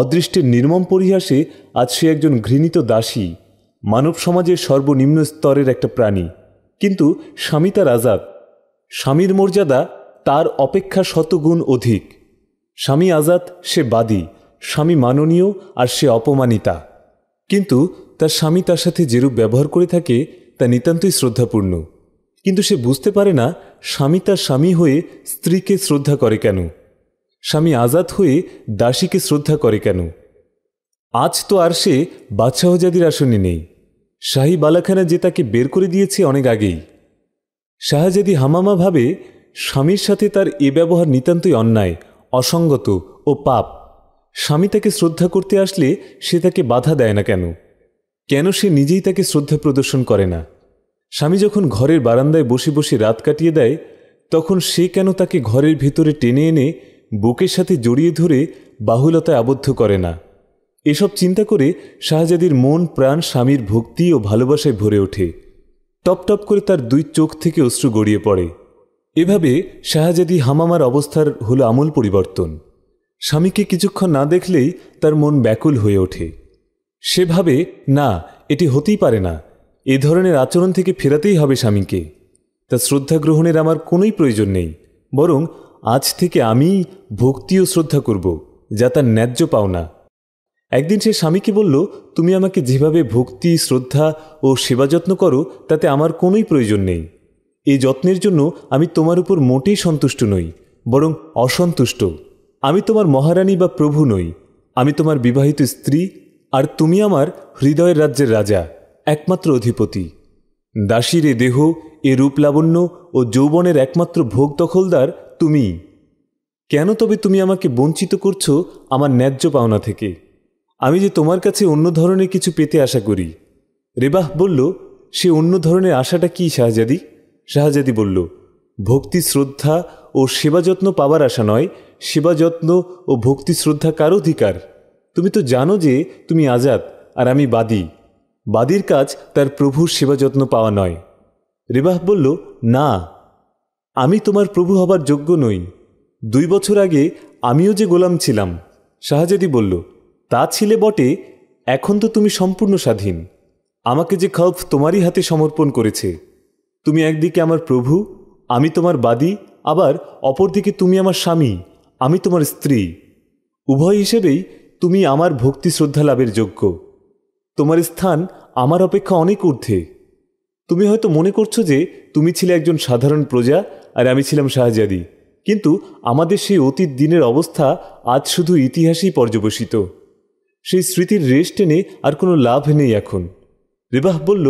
অদৃষ্টের নির্মম পরিহাসে আজ সে একজন ঘৃণিত দাসী মানব সমাজের সর্বনিম্ন স্তরের একটা প্রাণী কিন্তু স্বামী তার আজাদ স্বামীর মর্যাদা তার অপেক্ষা শতগুণ অধিক স্বামী আজাদ সে বাদী স্বামী মাননীয় আর সে অপমানিতা কিন্তু তার স্বামী তার সাথে যেরূপ ব্যবহার করে থাকে তা নিতান্তই শ্রদ্ধাপূর্ণ কিন্তু সে বুঝতে পারে না স্বামী তার স্বামী হয়ে স্ত্রীকে শ্রদ্ধা করে কেন স্বামী আজাদ হয়ে দাসীকে শ্রদ্ধা করে কেন আজ তো আর সে বাদশাহজাদির আসনে নেই শাহী বালাখানা যে তাকে বের করে দিয়েছে অনেক আগেই শাহজাদি হামামা ভাবে স্বামীর সাথে তার এ ব্যবহার নিতান্তই অন্যায় অসঙ্গত ও পাপ স্বামী তাকে শ্রদ্ধা করতে আসলে সে তাকে বাধা দেয় না কেন কেন সে নিজেই তাকে শ্রদ্ধা প্রদর্শন করে না স্বামী যখন ঘরের বারান্দায় বসে বসে রাত কাটিয়ে দেয় তখন সে কেন তাকে ঘরের ভেতরে টেনে এনে বুকের সাথে জড়িয়ে ধরে বাহুলতায় আবদ্ধ করে না এসব চিন্তা করে শাহজাদির মন প্রাণ স্বামীর ভক্তি ও ভালোবাসায় ভরে ওঠে টপ টপ করে তার দুই চোখ থেকে অশ্রু গড়িয়ে পড়ে এভাবে শাহজাদি হামামার অবস্থার হলো আমূল পরিবর্তন স্বামীকে কিছুক্ষণ না দেখলেই তার মন ব্যাকুল হয়ে ওঠে সেভাবে না এটি হতেই পারে না এ ধরনের আচরণ থেকে ফেরাতেই হবে স্বামীকে তা শ্রদ্ধা গ্রহণের আমার কোনোই প্রয়োজন নেই বরং আজ থেকে আমি ভক্তি ও শ্রদ্ধা করব যা তার ন্যায্য পাও না একদিন সে স্বামীকে বলল তুমি আমাকে যেভাবে ভক্তি শ্রদ্ধা ও সেবা যত্ন করো তাতে আমার কোনোই প্রয়োজন নেই এই যত্নের জন্য আমি তোমার উপর মোটেই সন্তুষ্ট নই বরং অসন্তুষ্ট আমি তোমার মহারানী বা প্রভু নই আমি তোমার বিবাহিত স্ত্রী আর তুমি আমার হৃদয়ের রাজ্যের রাজা একমাত্র অধিপতি দাসীর এ দেহ এ রূপলাবণ্য ও যৌবনের একমাত্র ভোগ দখলদার তুমি কেন তবে তুমি আমাকে বঞ্চিত করছো আমার ন্যায্য পাওনা থেকে আমি যে তোমার কাছে অন্য ধরনের কিছু পেতে আশা করি রেবাহ বলল সে অন্য ধরনের আশাটা কি শাহজাদি শাহজাদি বলল ভক্তি শ্রদ্ধা ও সেবা যত্ন পাবার আশা নয় সেবা যত্ন ও ভক্তি শ্রদ্ধা কার অধিকার তুমি তো জানো যে তুমি আজাদ আর আমি বাদী বাদীর কাজ তার প্রভুর সেবা যত্ন পাওয়া নয় রেবাহ বলল না আমি তোমার প্রভু হবার যোগ্য নই দুই বছর আগে আমিও যে গোলাম ছিলাম শাহজাদি বলল তা ছিলে বটে এখন তো তুমি সম্পূর্ণ স্বাধীন আমাকে যে খফ তোমারই হাতে সমর্পণ করেছে তুমি একদিকে আমার প্রভু আমি তোমার বাদী আবার অপরদিকে তুমি আমার স্বামী আমি তোমার স্ত্রী উভয় হিসেবেই তুমি আমার ভক্তি শ্রদ্ধা লাভের যোগ্য তোমার স্থান আমার অপেক্ষা অনেক ঊর্ধ্বে তুমি হয়তো মনে করছো যে তুমি ছিলে একজন সাধারণ প্রজা আর আমি ছিলাম শাহজাদি কিন্তু আমাদের সেই অতীত দিনের অবস্থা আজ শুধু ইতিহাসেই পর্যবসিত সেই স্মৃতির রেশ টেনে আর কোনো লাভ নেই এখন রেবাহ বলল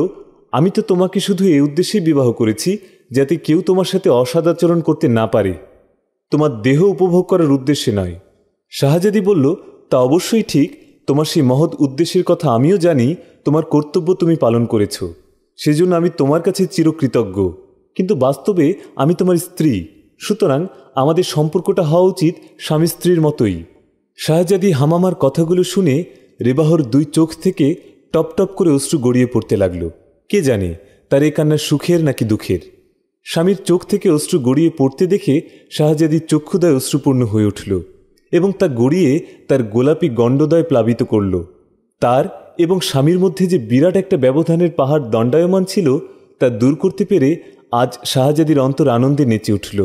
আমি তো তোমাকে শুধু এই উদ্দেশ্যেই বিবাহ করেছি যাতে কেউ তোমার সাথে অসদাচরণ করতে না পারে তোমার দেহ উপভোগ করার উদ্দেশ্যে নয় শাহজাদি বলল তা অবশ্যই ঠিক তোমার সেই মহৎ উদ্দেশ্যের কথা আমিও জানি তোমার কর্তব্য তুমি পালন করেছো সেজন্য আমি তোমার কাছে চিরকৃতজ্ঞ কিন্তু বাস্তবে আমি তোমার স্ত্রী সুতরাং আমাদের সম্পর্কটা হওয়া উচিত স্বামী স্ত্রীর মতোই শাহজাদি হামামার কথাগুলো শুনে রেবাহর দুই চোখ থেকে টপ টপ করে অশ্রু গড়িয়ে পড়তে লাগল কে জানে তার এ কান্না সুখের নাকি দুঃখের স্বামীর চোখ থেকে অশ্রু গড়িয়ে পড়তে দেখে শাহজাদির চক্ষুদয় অশ্রুপূর্ণ হয়ে উঠল এবং তা গড়িয়ে তার গোলাপি গণ্ডদয় প্লাবিত করল তার এবং স্বামীর মধ্যে যে বিরাট একটা ব্যবধানের পাহাড় দণ্ডায়মান ছিল তা দূর করতে পেরে আজ শাহজাদির অন্তর আনন্দে নেচে উঠল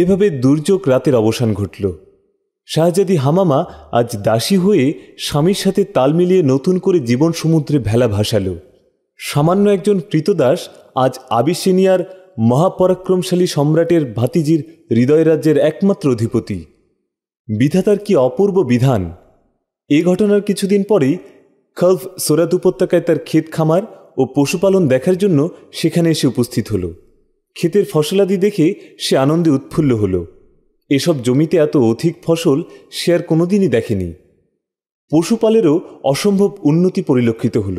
এভাবে দুর্যোগ রাতের অবসান ঘটল শাহজাদি হামামা আজ দাসী হয়ে স্বামীর সাথে তাল মিলিয়ে নতুন করে জীবন সমুদ্রে ভেলা ভাসাল সামান্য একজন কৃতদাস আজ আবিসিনিয়ার মহাপরাক্রমশালী সম্রাটের ভাতিজির হৃদয়রাজ্যের একমাত্র অধিপতি বিধাতার কি অপূর্ব বিধান এ ঘটনার কিছুদিন পরেই খলফ সোরাত উপত্যকায় তার ক্ষেত খামার ও পশুপালন দেখার জন্য সেখানে এসে উপস্থিত হলো ক্ষেতের ফসলাদি দেখে সে আনন্দে উৎফুল্ল হল এসব জমিতে এত অধিক ফসল সে আর কোনোদিনই দেখেনি পশুপালেরও অসম্ভব উন্নতি পরিলক্ষিত হল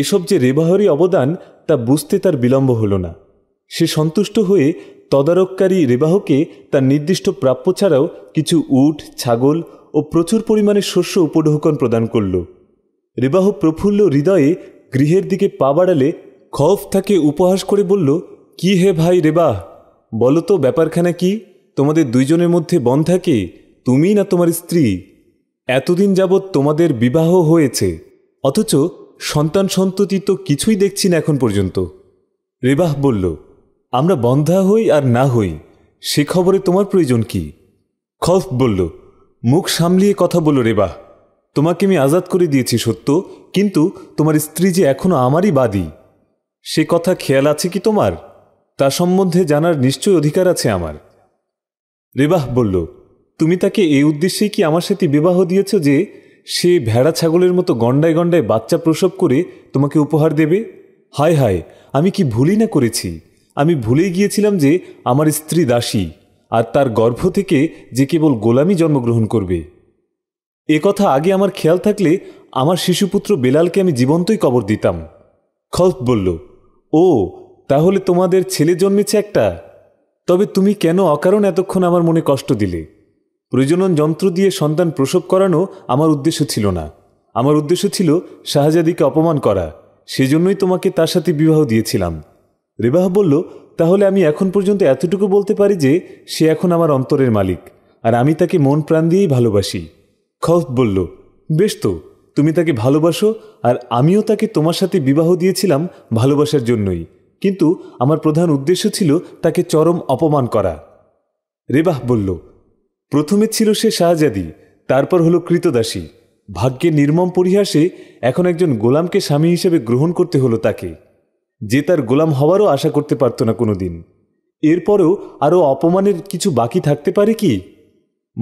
এসব যে রেবাহরি অবদান তা বুঝতে তার বিলম্ব হল না সে সন্তুষ্ট হয়ে তদারককারী রেবাহকে তার নির্দিষ্ট প্রাপ্য ছাড়াও কিছু উট ছাগল ও প্রচুর পরিমাণে শস্য উপঢৌকন প্রদান করল রেবাহ প্রফুল্ল হৃদয়ে গৃহের দিকে পা বাড়ালে খফ তাকে উপহাস করে বলল কি হে ভাই রেবাহ বলো তো ব্যাপারখানা কি তোমাদের দুইজনের মধ্যে বন থাকে তুমি না তোমার স্ত্রী এতদিন যাবৎ তোমাদের বিবাহ হয়েছে অথচ সন্তান সন্ততি তো কিছুই দেখছি না এখন পর্যন্ত রেবাহ বলল আমরা বন্ধা হই আর না হই সে খবরে তোমার প্রয়োজন কি খফ বলল মুখ সামলিয়ে কথা বলল রেবাহ তোমাকে আমি আজাদ করে দিয়েছি সত্য কিন্তু তোমার স্ত্রী যে এখনও আমারই বাদী সে কথা খেয়াল আছে কি তোমার তা সম্বন্ধে জানার নিশ্চয় অধিকার আছে আমার রেবাহ বলল তুমি তাকে এই উদ্দেশ্যে কি আমার সাথে বিবাহ দিয়েছ যে সে ভেড়া ছাগলের মতো গণ্ডায় গণ্ডায় বাচ্চা প্রসব করে তোমাকে উপহার দেবে হায় হায় আমি কি ভুলই না করেছি আমি ভুলে গিয়েছিলাম যে আমার স্ত্রী দাসী আর তার গর্ভ থেকে যে কেবল গোলামি জন্মগ্রহণ করবে এ কথা আগে আমার খেয়াল থাকলে আমার শিশুপুত্র বেলালকে আমি জীবন্তই কবর দিতাম খলফ বলল ও তাহলে তোমাদের ছেলে জন্মেছে একটা তবে তুমি কেন অকারণ এতক্ষণ আমার মনে কষ্ট দিলে প্রজনন যন্ত্র দিয়ে সন্তান প্রসব করানো আমার উদ্দেশ্য ছিল না আমার উদ্দেশ্য ছিল শাহজাদিকে অপমান করা সেজন্যই তোমাকে তার সাথে বিবাহ দিয়েছিলাম রেবাহ বলল তাহলে আমি এখন পর্যন্ত এতটুকু বলতে পারি যে সে এখন আমার অন্তরের মালিক আর আমি তাকে মন প্রাণ দিয়েই ভালোবাসি খফ বলল বেশ তো তুমি তাকে ভালোবাসো আর আমিও তাকে তোমার সাথে বিবাহ দিয়েছিলাম ভালোবাসার জন্যই কিন্তু আমার প্রধান উদ্দেশ্য ছিল তাকে চরম অপমান করা রেবাহ বলল প্রথমে ছিল সে শাহজাদি তারপর হলো কৃতদাসী ভাগ্যে নির্মম পরিহাসে এখন একজন গোলামকে স্বামী হিসেবে গ্রহণ করতে হলো তাকে যে তার গোলাম হওয়ারও আশা করতে পারত না কোনোদিন এরপরেও আরও অপমানের কিছু বাকি থাকতে পারে কি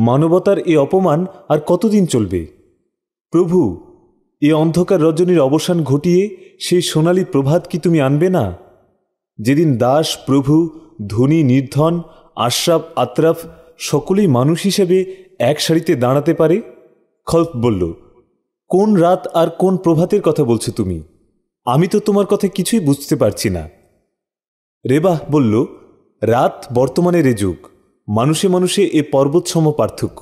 মানবতার এ অপমান আর কতদিন চলবে প্রভু এ অন্ধকার রজনীর অবসান ঘটিয়ে সেই সোনালি প্রভাত কি তুমি আনবে না যেদিন দাস প্রভু ধনী নির্ধন আশরাফ আত্রাফ সকলেই মানুষ হিসেবে এক সারিতে দাঁড়াতে পারে খল্প বলল কোন রাত আর কোন প্রভাতের কথা বলছো তুমি আমি তো তোমার কথা কিছুই বুঝতে পারছি না রেবাহ বলল রাত বর্তমানের এ যুগ মানুষে মানুষে এ পর্বতসম পার্থক্য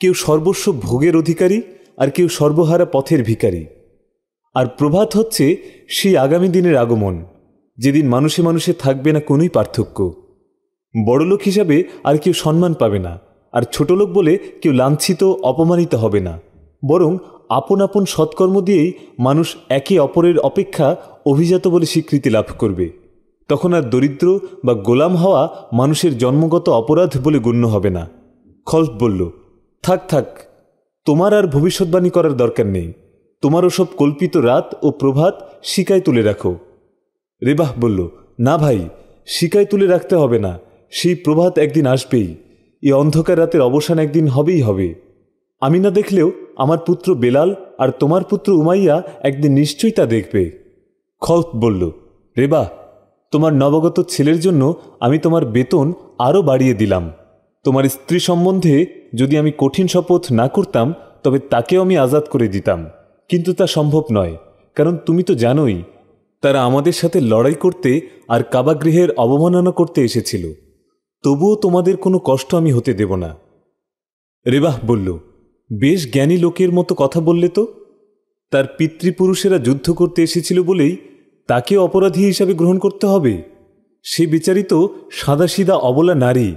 কেউ সর্বস্ব ভোগের অধিকারী আর কেউ সর্বহারা পথের ভিকারী আর প্রভাত হচ্ছে সেই আগামী দিনের আগমন যেদিন মানুষে মানুষে থাকবে না কোনোই পার্থক্য বড়লোক হিসাবে আর কেউ সম্মান পাবে না আর ছোটলোক বলে কেউ লাঞ্ছিত অপমানিত হবে না বরং আপন আপন সৎকর্ম দিয়েই মানুষ একে অপরের অপেক্ষা অভিজাত বলে স্বীকৃতি লাভ করবে তখন আর দরিদ্র বা গোলাম হওয়া মানুষের জন্মগত অপরাধ বলে গণ্য হবে না খল্ফ বলল থাক থাক তোমার আর ভবিষ্যৎবাণী করার দরকার নেই তোমার ওসব কল্পিত রাত ও প্রভাত শিকায় তুলে রাখো রেবাহ বলল না ভাই শিকায় তুলে রাখতে হবে না সেই প্রভাত একদিন আসবেই এই অন্ধকার রাতের অবসান একদিন হবেই হবে আমি না দেখলেও আমার পুত্র বেলাল আর তোমার পুত্র উমাইয়া একদিন নিশ্চয়ই তা দেখবে খলফ বলল রেবাহ তোমার নবগত ছেলের জন্য আমি তোমার বেতন আরও বাড়িয়ে দিলাম তোমার স্ত্রী সম্বন্ধে যদি আমি কঠিন শপথ না করতাম তবে তাকেও আমি আজাদ করে দিতাম কিন্তু তা সম্ভব নয় কারণ তুমি তো জানোই তারা আমাদের সাথে লড়াই করতে আর কাবাগৃহের অবমাননা করতে এসেছিল তবুও তোমাদের কোনো কষ্ট আমি হতে দেব না রেবাহ বলল বেশ জ্ঞানী লোকের মতো কথা বললে তো তার পিতৃপুরুষেরা যুদ্ধ করতে এসেছিল বলেই তাকে অপরাধী হিসাবে গ্রহণ করতে হবে সে বিচারিত সাদাসিদা অবলা নারী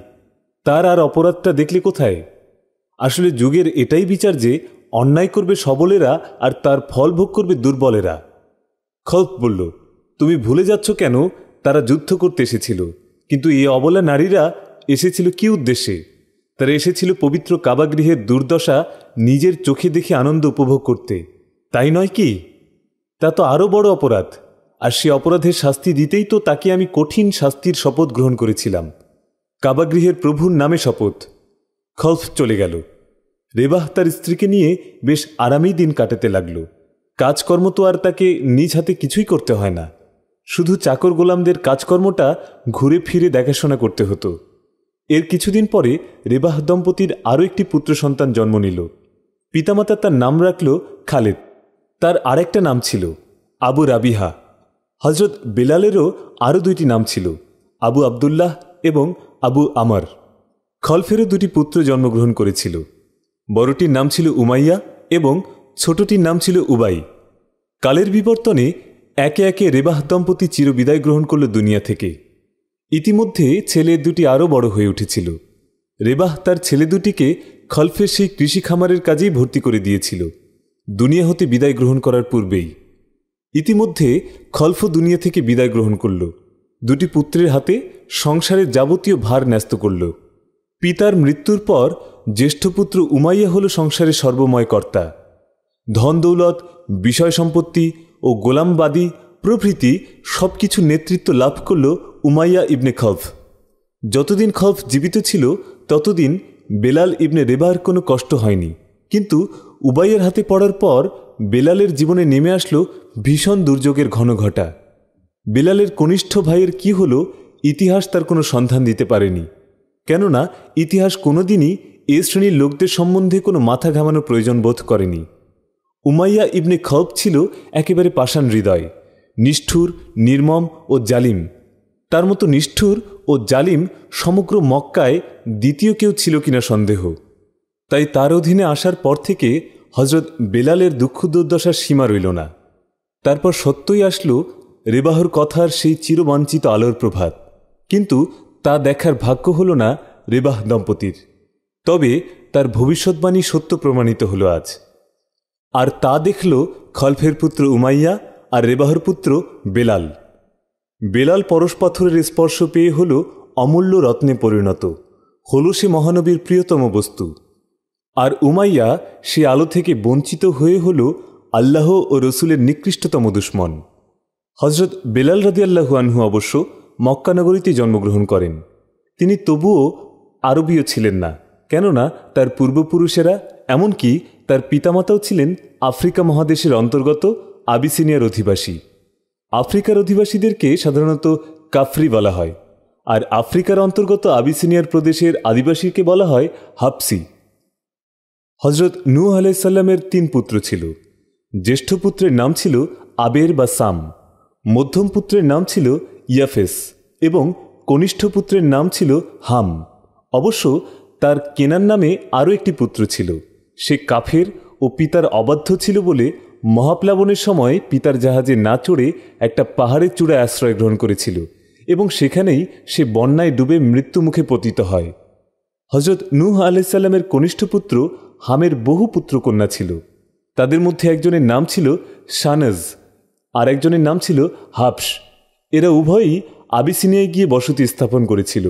তার আর অপরাধটা দেখলে কোথায় আসলে যুগের এটাই বিচার যে অন্যায় করবে সবলেরা আর তার ফল ভোগ করবে দুর্বলেরা খল্প বলল তুমি ভুলে যাচ্ছ কেন তারা যুদ্ধ করতে এসেছিল কিন্তু এই অবলা নারীরা এসেছিল কি উদ্দেশ্যে তারা এসেছিল পবিত্র কাবাগৃহের দুর্দশা নিজের চোখে দেখে আনন্দ উপভোগ করতে তাই নয় কি তা তো আরও বড় অপরাধ আর সে অপরাধের শাস্তি দিতেই তো তাকে আমি কঠিন শাস্তির শপথ গ্রহণ করেছিলাম কাবাগৃহের প্রভুর নামে শপথ খলফ চলে গেল রেবাহ তার স্ত্রীকে নিয়ে বেশ আরামেই দিন কাটাতে লাগল কাজকর্ম তো আর তাকে নিজ হাতে কিছুই করতে হয় না শুধু চাকর গোলামদের কাজকর্মটা ঘুরে ফিরে দেখাশোনা করতে হতো এর কিছুদিন পরে রেবাহ দম্পতির আরও একটি পুত্র সন্তান জন্ম নিল পিতামাতা তার নাম রাখল খালেদ তার আরেকটা নাম ছিল আবু রাবিহা হজরত বেলালেরও আরও দুইটি নাম ছিল আবু আবদুল্লাহ এবং আবু আমার খলফেরও দুটি পুত্র জন্মগ্রহণ করেছিল বড়টির নাম ছিল উমাইয়া এবং ছোটটির নাম ছিল উবাই কালের বিবর্তনে একে একে রেবাহ দম্পতি চিরবিদায় গ্রহণ করল দুনিয়া থেকে ইতিমধ্যে ছেলে দুটি আরও বড় হয়ে উঠেছিল রেবাহ তার ছেলে দুটিকে খলফের সেই কৃষি খামারের কাজেই ভর্তি করে দিয়েছিল দুনিয়া হতে বিদায় গ্রহণ করার পূর্বেই ইতিমধ্যে খলফ দুনিয়া থেকে বিদায় গ্রহণ করল দুটি পুত্রের হাতে সংসারের যাবতীয় ভার ন্যস্ত করল পিতার মৃত্যুর পর জ্যেষ্ঠ পুত্র উমাইয়া হল সংসারের সর্বময় কর্তা ধন দৌলত বিষয় সম্পত্তি ও গোলামবাদী প্রভৃতি সব কিছু নেতৃত্ব লাভ করল উমাইয়া ইবনে খফ যতদিন খফ জীবিত ছিল ততদিন বেলাল ইবনে রেবার কোনো কষ্ট হয়নি কিন্তু উবাইয়ের হাতে পড়ার পর বেলালের জীবনে নেমে আসলো ভীষণ দুর্যোগের ঘন ঘটা বেলালের কনিষ্ঠ ভাইয়ের কি হল ইতিহাস তার কোনো সন্ধান দিতে পারেনি কেননা ইতিহাস কোনোদিনই এ শ্রেণীর লোকদের সম্বন্ধে কোনো মাথা ঘামানো প্রয়োজন বোধ করেনি উমাইয়া ইবনে খব ছিল একেবারে পাষাণ হৃদয় নিষ্ঠুর নির্মম ও জালিম তার মতো নিষ্ঠুর ও জালিম সমগ্র মক্কায় দ্বিতীয় কেউ ছিল কিনা সন্দেহ তাই তার অধীনে আসার পর থেকে হজরত বেলালের দুঃখ দুর্দশার সীমা রইল না তারপর সত্যই আসলো রেবাহর কথার সেই চিরবঞ্চিত আলোর প্রভাত কিন্তু তা দেখার ভাগ্য হল না রেবাহ দম্পতির তবে তার ভবিষ্যৎবাণী সত্য প্রমাণিত হলো আজ আর তা দেখল খলফের পুত্র উমাইয়া আর রেবাহর পুত্র বেলাল বেলাল পরশপাথরের স্পর্শ পেয়ে হল অমূল্য রত্নে পরিণত হল সে মহানবীর প্রিয়তম বস্তু আর উমাইয়া সে আলো থেকে বঞ্চিত হয়ে হলো আল্লাহ ও রসুলের নিকৃষ্টতম দুশ্মন হজরত বেলাল আল্লাহু আনহু অবশ্য মক্কানগরীতে জন্মগ্রহণ করেন তিনি তবুও আরবীয় ছিলেন না কেননা তার পূর্বপুরুষেরা এমনকি তার পিতামাতাও ছিলেন আফ্রিকা মহাদেশের অন্তর্গত আবিসিনিয়ার অধিবাসী আফ্রিকার অধিবাসীদেরকে সাধারণত কাফরি বলা হয় আর আফ্রিকার অন্তর্গত আবিসিনিয়ার প্রদেশের আদিবাসীকে বলা হয় হাপসি হজরত নূ আলাইসাল্লামের তিন পুত্র ছিল জ্যেষ্ঠ পুত্রের নাম ছিল আবের বা সাম মধ্যম পুত্রের নাম ছিল ইয়াফেস এবং কনিষ্ঠ পুত্রের নাম ছিল হাম অবশ্য তার কেনার নামে আরও একটি পুত্র ছিল সে কাফের ও পিতার অবাধ্য ছিল বলে মহাপ্লাবনের সময় পিতার জাহাজে না চড়ে একটা পাহাড়ের চূড়ায় আশ্রয় গ্রহণ করেছিল এবং সেখানেই সে বন্যায় ডুবে মৃত্যুমুখে পতিত হয় হজরত নূহ আলাইসাল্লামের কনিষ্ঠ পুত্র হামের বহু পুত্রকন্যা ছিল তাদের মধ্যে একজনের নাম ছিল শানজ আর একজনের নাম ছিল হাফস এরা উভয়ই আবিসিনিয়ায় গিয়ে বসতি স্থাপন করেছিল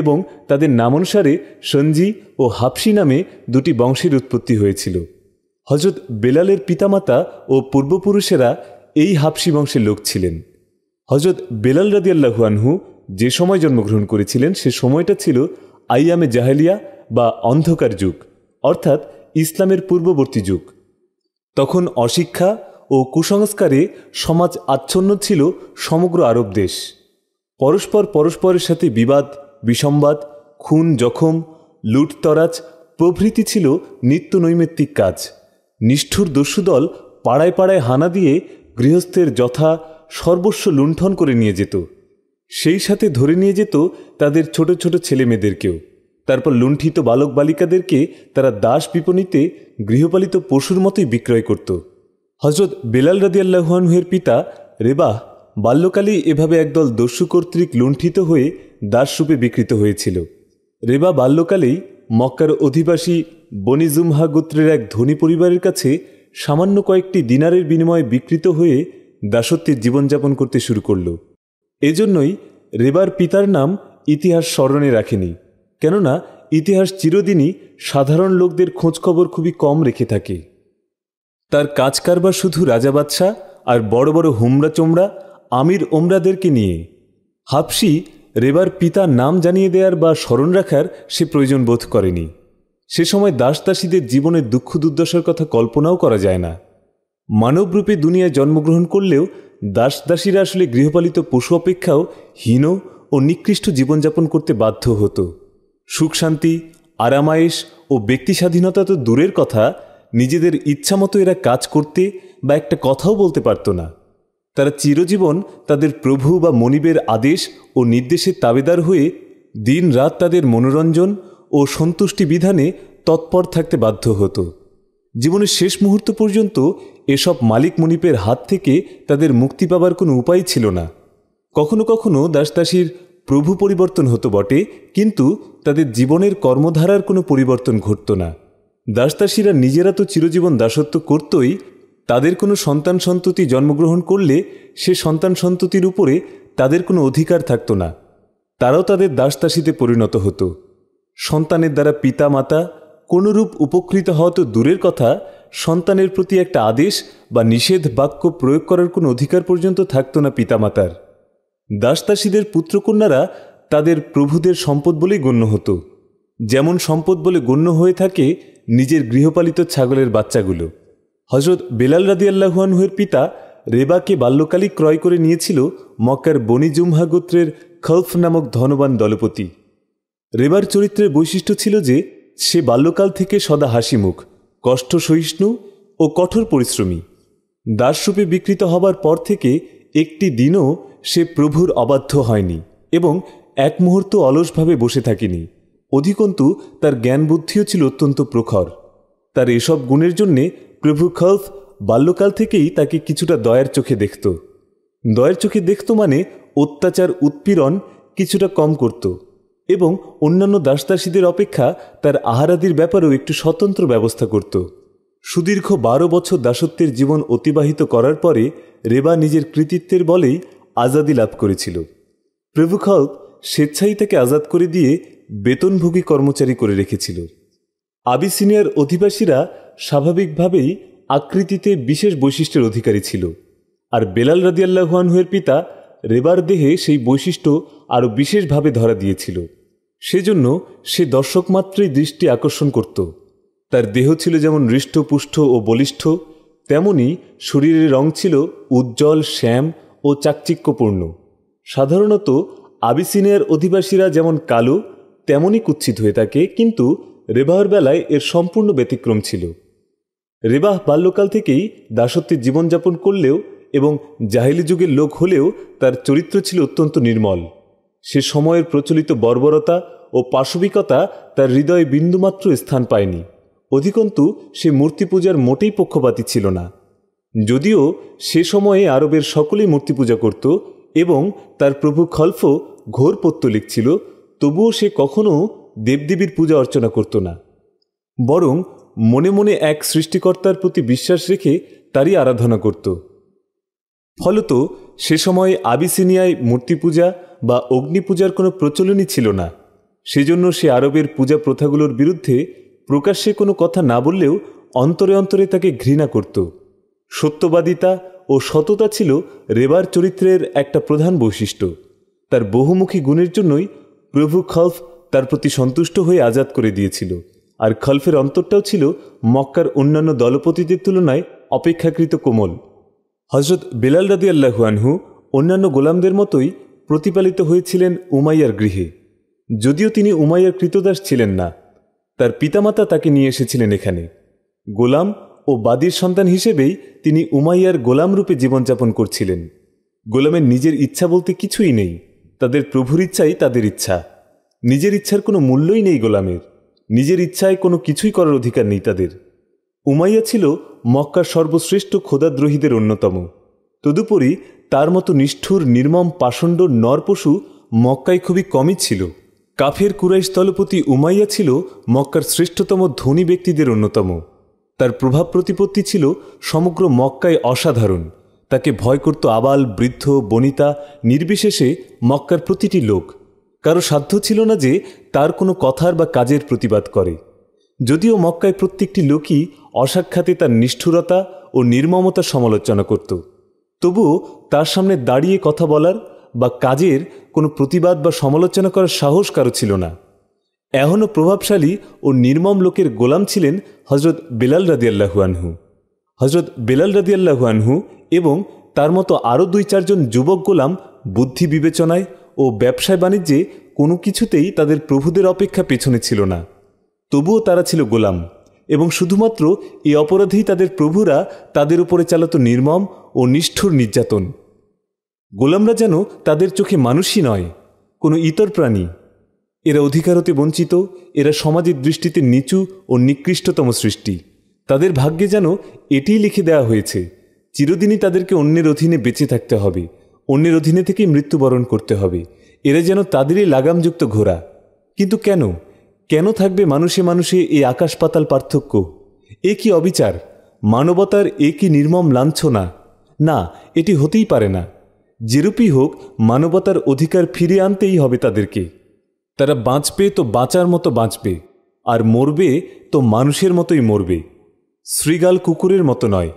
এবং তাদের নাম অনুসারে সঞ্জি ও হাফসি নামে দুটি বংশের উৎপত্তি হয়েছিল হজরত বেলালের পিতামাতা ও পূর্বপুরুষেরা এই হাফসি বংশের লোক ছিলেন হজরত বেলাল রাদিয়াল্লাহু আনহু যে সময় জন্মগ্রহণ করেছিলেন সে সময়টা ছিল আইয়ামে জাহেলিয়া বা অন্ধকার যুগ অর্থাৎ ইসলামের পূর্ববর্তী যুগ তখন অশিক্ষা ও কুসংস্কারে সমাজ আচ্ছন্ন ছিল সমগ্র আরব দেশ পরস্পর পরস্পরের সাথে বিবাদ বিসম্বাদ খুন জখম লুটতরাজ প্রভৃতি ছিল নিত্য নৈমিত্তিক কাজ নিষ্ঠুর দস্যুদল পাড়ায় পাড়ায় হানা দিয়ে গৃহস্থের যথা সর্বস্ব লুণ্ঠন করে নিয়ে যেত সেই সাথে ধরে নিয়ে যেত তাদের ছোট ছোট ছেলেমেয়েদেরকেও তারপর লুণ্ঠিত বালক বালিকাদেরকে তারা দাস বিপণীতে গৃহপালিত পশুর মতোই বিক্রয় করত হজরত বেলাল আল্লাহানহের পিতা রেবাহ বাল্যকালে এভাবে একদল দস্যু কর্তৃক লুণ্ঠিত হয়ে দাসরূপে বিকৃত হয়েছিল রেবা বাল্যকালেই মক্কার অধিবাসী বনিজুমহা গোত্রের এক ধনী পরিবারের কাছে সামান্য কয়েকটি দিনারের বিনিময়ে বিকৃত হয়ে দাসত্বের জীবনযাপন করতে শুরু করল এজন্যই রেবার পিতার নাম ইতিহাস স্মরণে রাখেনি কেননা ইতিহাস চিরদিনই সাধারণ লোকদের খোঁজখবর খুবই কম রেখে থাকে তার কাজ কারবার শুধু বাদশাহ আর বড় বড় হুমরা চোমরা আমির ওমরাদেরকে নিয়ে হাফসি রেবার পিতা নাম জানিয়ে দেয়ার বা স্মরণ রাখার সে প্রয়োজন বোধ করেনি সে সময় দাসদাসীদের জীবনের দুঃখ দুর্দশার কথা কল্পনাও করা যায় না মানবরূপে দুনিয়ায় জন্মগ্রহণ করলেও দাসদাসীরা আসলে গৃহপালিত পশু অপেক্ষাও হীন ও নিকৃষ্ট জীবনযাপন করতে বাধ্য হতো সুখ শান্তি আরামায়েশ ও ব্যক্তি স্বাধীনতা তো দূরের কথা নিজেদের ইচ্ছামতো এরা কাজ করতে বা একটা কথাও বলতে পারত না তারা চিরজীবন তাদের প্রভু বা মনিবের আদেশ ও নির্দেশে তাবেদার হয়ে দিন রাত তাদের মনোরঞ্জন ও সন্তুষ্টি বিধানে তৎপর থাকতে বাধ্য হতো জীবনের শেষ মুহূর্ত পর্যন্ত এসব মালিক মনিপের হাত থেকে তাদের মুক্তি পাবার কোনো উপায় ছিল না কখনো কখনো দাসদাসীর প্রভু পরিবর্তন হতো বটে কিন্তু তাদের জীবনের কর্মধারার কোনো পরিবর্তন ঘটত না দাসদাসীরা নিজেরা তো চিরজীবন দাসত্ব করতই তাদের কোনো সন্তান সন্ততি জন্মগ্রহণ করলে সে সন্তান সন্ততির উপরে তাদের কোনো অধিকার থাকত না তারাও তাদের দাসদাসীতে পরিণত হতো সন্তানের দ্বারা পিতা মাতা কোনরূপ উপকৃত হওয়া তো দূরের কথা সন্তানের প্রতি একটা আদেশ বা নিষেধ বাক্য প্রয়োগ করার কোনো অধিকার পর্যন্ত থাকত না পিতামাতার দাসদাসীদের পুত্রকন্যারা তাদের প্রভুদের সম্পদ বলেই গণ্য হতো যেমন সম্পদ বলে গণ্য হয়ে থাকে নিজের গৃহপালিত ছাগলের বাচ্চাগুলো হজরত বেলাল রাদি আল্লাহুয়ানহুয়ের পিতা রেবাকে বাল্যকালই ক্রয় করে নিয়েছিল মক্কার বনি জুম্হা গোত্রের খলফ নামক ধনবান দলপতি রেবার চরিত্রের বৈশিষ্ট্য ছিল যে সে বাল্যকাল থেকে সদা হাসিমুখ কষ্ট সহিষ্ণু ও কঠোর পরিশ্রমী দাসরূপে বিকৃত হবার পর থেকে একটি দিনও সে প্রভুর অবাধ্য হয়নি এবং এক মুহূর্ত অলসভাবে বসে থাকিনি অধিকন্তু তার জ্ঞান বুদ্ধিও ছিল অত্যন্ত প্রখর তার এসব গুণের জন্যে প্রভু খলফ বাল্যকাল থেকেই তাকে কিছুটা দয়ার চোখে দেখত দয়ের চোখে দেখত মানে অত্যাচার উৎপীড়ন কিছুটা কম করত এবং অন্যান্য দাসদাসীদের অপেক্ষা তার আহারাদির ব্যাপারেও একটু স্বতন্ত্র ব্যবস্থা করত সুদীর্ঘ বারো বছর দাসত্বের জীবন অতিবাহিত করার পরে রেবা নিজের কৃতিত্বের বলেই আজাদি লাভ করেছিল প্রভু খলফ স্বেচ্ছায়ী তাকে আজাদ করে দিয়ে বেতনভোগী কর্মচারী করে রেখেছিল আবিসিনিয়ার অধিবাসীরা স্বাভাবিকভাবেই আকৃতিতে বিশেষ বৈশিষ্ট্যের অধিকারী ছিল আর বেলাল রাদিয়াল্লাহুয়ানহুয়ের পিতা রেবার দেহে সেই বৈশিষ্ট্য আরও বিশেষভাবে ধরা দিয়েছিল সেজন্য সে দর্শক মাত্রই দৃষ্টি আকর্ষণ করত তার দেহ ছিল যেমন হৃষ্টপুষ্ট ও বলিষ্ঠ তেমনি শরীরের রং ছিল উজ্জ্বল শ্যাম ও চাকচিক্যপূর্ণ সাধারণত আবিসিনিয়ার অধিবাসীরা যেমন কালো তেমনই কুচ্ছিত হয়ে থাকে কিন্তু রেবাহর বেলায় এর সম্পূর্ণ ব্যতিক্রম ছিল রেবাহ বাল্যকাল থেকেই দাসত্বের জীবনযাপন করলেও এবং জাহিলি যুগের লোক হলেও তার চরিত্র ছিল অত্যন্ত নির্মল সে সময়ের প্রচলিত বর্বরতা ও পাশবিকতা তার হৃদয়ে বিন্দুমাত্র স্থান পায়নি অধিকন্তু সে মূর্তি পূজার মোটেই পক্ষপাতী ছিল না যদিও সে সময়ে আরবের সকলেই মূর্তি পূজা করত এবং তার প্রভু খলফ ঘোর পত্তলিক ছিল তবুও সে কখনো দেবদেবীর পূজা অর্চনা করত না বরং মনে মনে এক সৃষ্টিকর্তার প্রতি বিশ্বাস রেখে তারই আরাধনা করত ফলত সে সময় আবিসিনিয়ায় মূর্তি পূজা বা অগ্নি পূজার কোনো প্রচলনই ছিল না সেজন্য সে আরবের পূজা প্রথাগুলোর বিরুদ্ধে প্রকাশ্যে কোনো কথা না বললেও অন্তরে অন্তরে তাকে ঘৃণা করত সত্যবাদিতা ও সততা ছিল রেবার চরিত্রের একটা প্রধান বৈশিষ্ট্য তার বহুমুখী গুণের জন্যই প্রভু খলফ তার প্রতি সন্তুষ্ট হয়ে আজাদ করে দিয়েছিল আর খলফের অন্তরটাও ছিল মক্কার অন্যান্য দলপতিদের তুলনায় অপেক্ষাকৃত কোমল হজরত বেলাল রাদি আল্লাহুয়ানহু অন্যান্য গোলামদের মতোই প্রতিপালিত হয়েছিলেন উমাইয়ার গৃহে যদিও তিনি উমাইয়ার কৃতদাস ছিলেন না তার পিতামাতা তাকে নিয়ে এসেছিলেন এখানে গোলাম ও বাদির সন্তান হিসেবেই তিনি উমাইয়ার গোলামরূপে জীবনযাপন করছিলেন গোলামের নিজের ইচ্ছা বলতে কিছুই নেই তাদের প্রভুর ইচ্ছাই তাদের ইচ্ছা নিজের ইচ্ছার কোনো মূল্যই নেই গোলামের নিজের ইচ্ছায় কোনো কিছুই করার অধিকার নেই তাদের উমাইয়া ছিল মক্কার সর্বশ্রেষ্ঠ খোদাদ্রোহীদের অন্যতম তদুপরি তার মতো নিষ্ঠুর নির্মম পাষণ্ড নরপশু মক্কায় খুবই কমই ছিল কাফের কুরাইশ দলপতি উমাইয়া ছিল মক্কার শ্রেষ্ঠতম ধনী ব্যক্তিদের অন্যতম তার প্রভাব প্রতিপত্তি ছিল সমগ্র মক্কায় অসাধারণ তাকে ভয় করত আবাল বৃদ্ধ বনিতা নির্বিশেষে মক্কার প্রতিটি লোক কারো সাধ্য ছিল না যে তার কোনো কথার বা কাজের প্রতিবাদ করে যদিও মক্কায় প্রত্যেকটি লোকই অসাক্ষাতে তার নিষ্ঠুরতা ও নির্মমতা সমালোচনা করত তবুও তার সামনে দাঁড়িয়ে কথা বলার বা কাজের কোনো প্রতিবাদ বা সমালোচনা করার সাহস কারো ছিল না এখনও প্রভাবশালী ও নির্মম লোকের গোলাম ছিলেন হজরত বেলাল রাদিয়াল্লাহুয়ানহু হজরত বেলাল রাদিয়াল্লাহুয়ানহু এবং তার মতো আরও দুই চারজন যুবক গোলাম বুদ্ধি বিবেচনায় ও ব্যবসায় বাণিজ্যে কোনো কিছুতেই তাদের প্রভুদের অপেক্ষা পেছনে ছিল না তবুও তারা ছিল গোলাম এবং শুধুমাত্র এই অপরাধেই তাদের প্রভুরা তাদের উপরে চালাত নির্মম ও নিষ্ঠুর নির্যাতন গোলামরা যেন তাদের চোখে মানুষই নয় কোনো ইতর প্রাণী এরা অধিকার হতে বঞ্চিত এরা সমাজের দৃষ্টিতে নিচু ও নিকৃষ্টতম সৃষ্টি তাদের ভাগ্যে যেন এটিই লিখে দেওয়া হয়েছে চিরদিনই তাদেরকে অন্যের অধীনে বেঁচে থাকতে হবে অন্যের অধীনে থেকেই মৃত্যুবরণ করতে হবে এরা যেন তাদেরই লাগামযুক্ত ঘোড়া কিন্তু কেন কেন থাকবে মানুষে মানুষে এই আকাশ পাতাল পার্থক্য এ কি অবিচার মানবতার এ কি নির্মম লাঞ্ছনা না এটি হতেই পারে না যেরূপই হোক মানবতার অধিকার ফিরে আনতেই হবে তাদেরকে তারা বাঁচবে তো বাঁচার মতো বাঁচবে আর মরবে তো মানুষের মতোই মরবে শ্রীগাল কুকুরের মতো নয়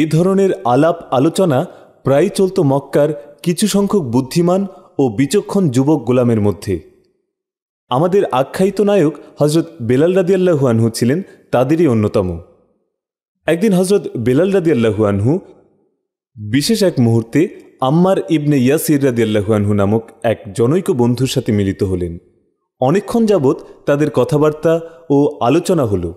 এ ধরনের আলাপ আলোচনা প্রায় চলত মক্কার কিছু সংখ্যক বুদ্ধিমান ও বিচক্ষণ যুবক গোলামের মধ্যে আমাদের আখ্যায়িত নায়ক হজরত বেলাল রাদিয়াল্লাহু আনহু ছিলেন তাদেরই অন্যতম একদিন হজরত বেলাল রাদিয়াল্লাহু আনহু বিশেষ এক মুহূর্তে আম্মার ইবনে ইয়াসির রাদিয়াল্লাহু আনহু নামক এক জনৈক বন্ধুর সাথে মিলিত হলেন অনেকক্ষণ যাবৎ তাদের কথাবার্তা ও আলোচনা হলো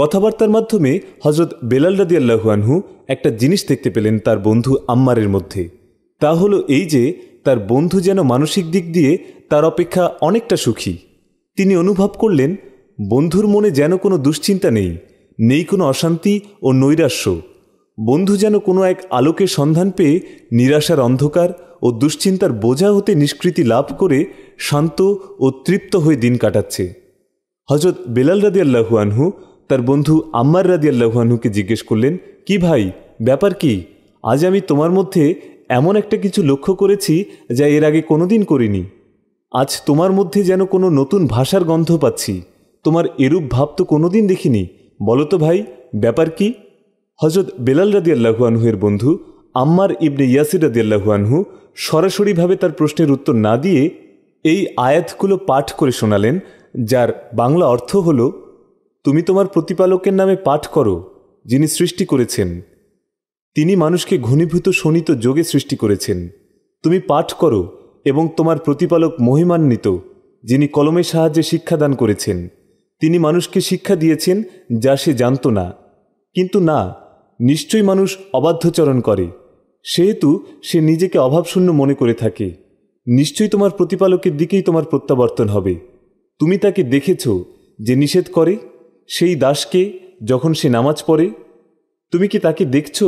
কথাবার্তার মাধ্যমে হজরত বেলাল রাদিয়াল্লাহুয়ানহু একটা জিনিস দেখতে পেলেন তার বন্ধু আম্মারের মধ্যে তা হলো এই যে তার বন্ধু যেন মানসিক দিক দিয়ে তার অপেক্ষা অনেকটা সুখী তিনি অনুভব করলেন বন্ধুর মনে যেন কোনো দুশ্চিন্তা নেই নেই কোনো অশান্তি ও নৈরাশ্য বন্ধু যেন কোনো এক আলোকের সন্ধান পেয়ে নিরাশার অন্ধকার ও দুশ্চিন্তার বোঝা হতে নিষ্কৃতি লাভ করে শান্ত ও তৃপ্ত হয়ে দিন কাটাচ্ছে হজরত বেলাল রাদিয়াল্লাহু আনহু তার বন্ধু আম্মার রাদি আল্লাহানুকে জিজ্ঞেস করলেন কি ভাই ব্যাপার কি আজ আমি তোমার মধ্যে এমন একটা কিছু লক্ষ্য করেছি যা এর আগে কোনোদিন করিনি আজ তোমার মধ্যে যেন কোনো নতুন ভাষার গন্ধ পাচ্ছি তোমার এরূপ ভাব তো কোনোদিন দেখিনি বলো তো ভাই ব্যাপার কি হজরত বেলাল রাদি আল্লাহুয়ানহুয়ের বন্ধু আম্মার ইবনে ইয়াসির রাদি আল্লাহুয়ানহু সরাসরিভাবে তার প্রশ্নের উত্তর না দিয়ে এই আয়াতগুলো পাঠ করে শোনালেন যার বাংলা অর্থ হলো তুমি তোমার প্রতিপালকের নামে পাঠ করো যিনি সৃষ্টি করেছেন তিনি মানুষকে ঘনীভূত শোণিত যোগে সৃষ্টি করেছেন তুমি পাঠ করো এবং তোমার প্রতিপালক মহিমান্বিত যিনি কলমের সাহায্যে শিক্ষাদান করেছেন তিনি মানুষকে শিক্ষা দিয়েছেন যা সে জানত না কিন্তু না নিশ্চয়ই মানুষ অবাধ্যচরণ করে সেহেতু সে নিজেকে অভাবশূন্য মনে করে থাকে নিশ্চয়ই তোমার প্রতিপালকের দিকেই তোমার প্রত্যাবর্তন হবে তুমি তাকে দেখেছ যে নিষেধ করে সেই দাসকে যখন সে নামাজ পড়ে তুমি কি তাকে দেখছ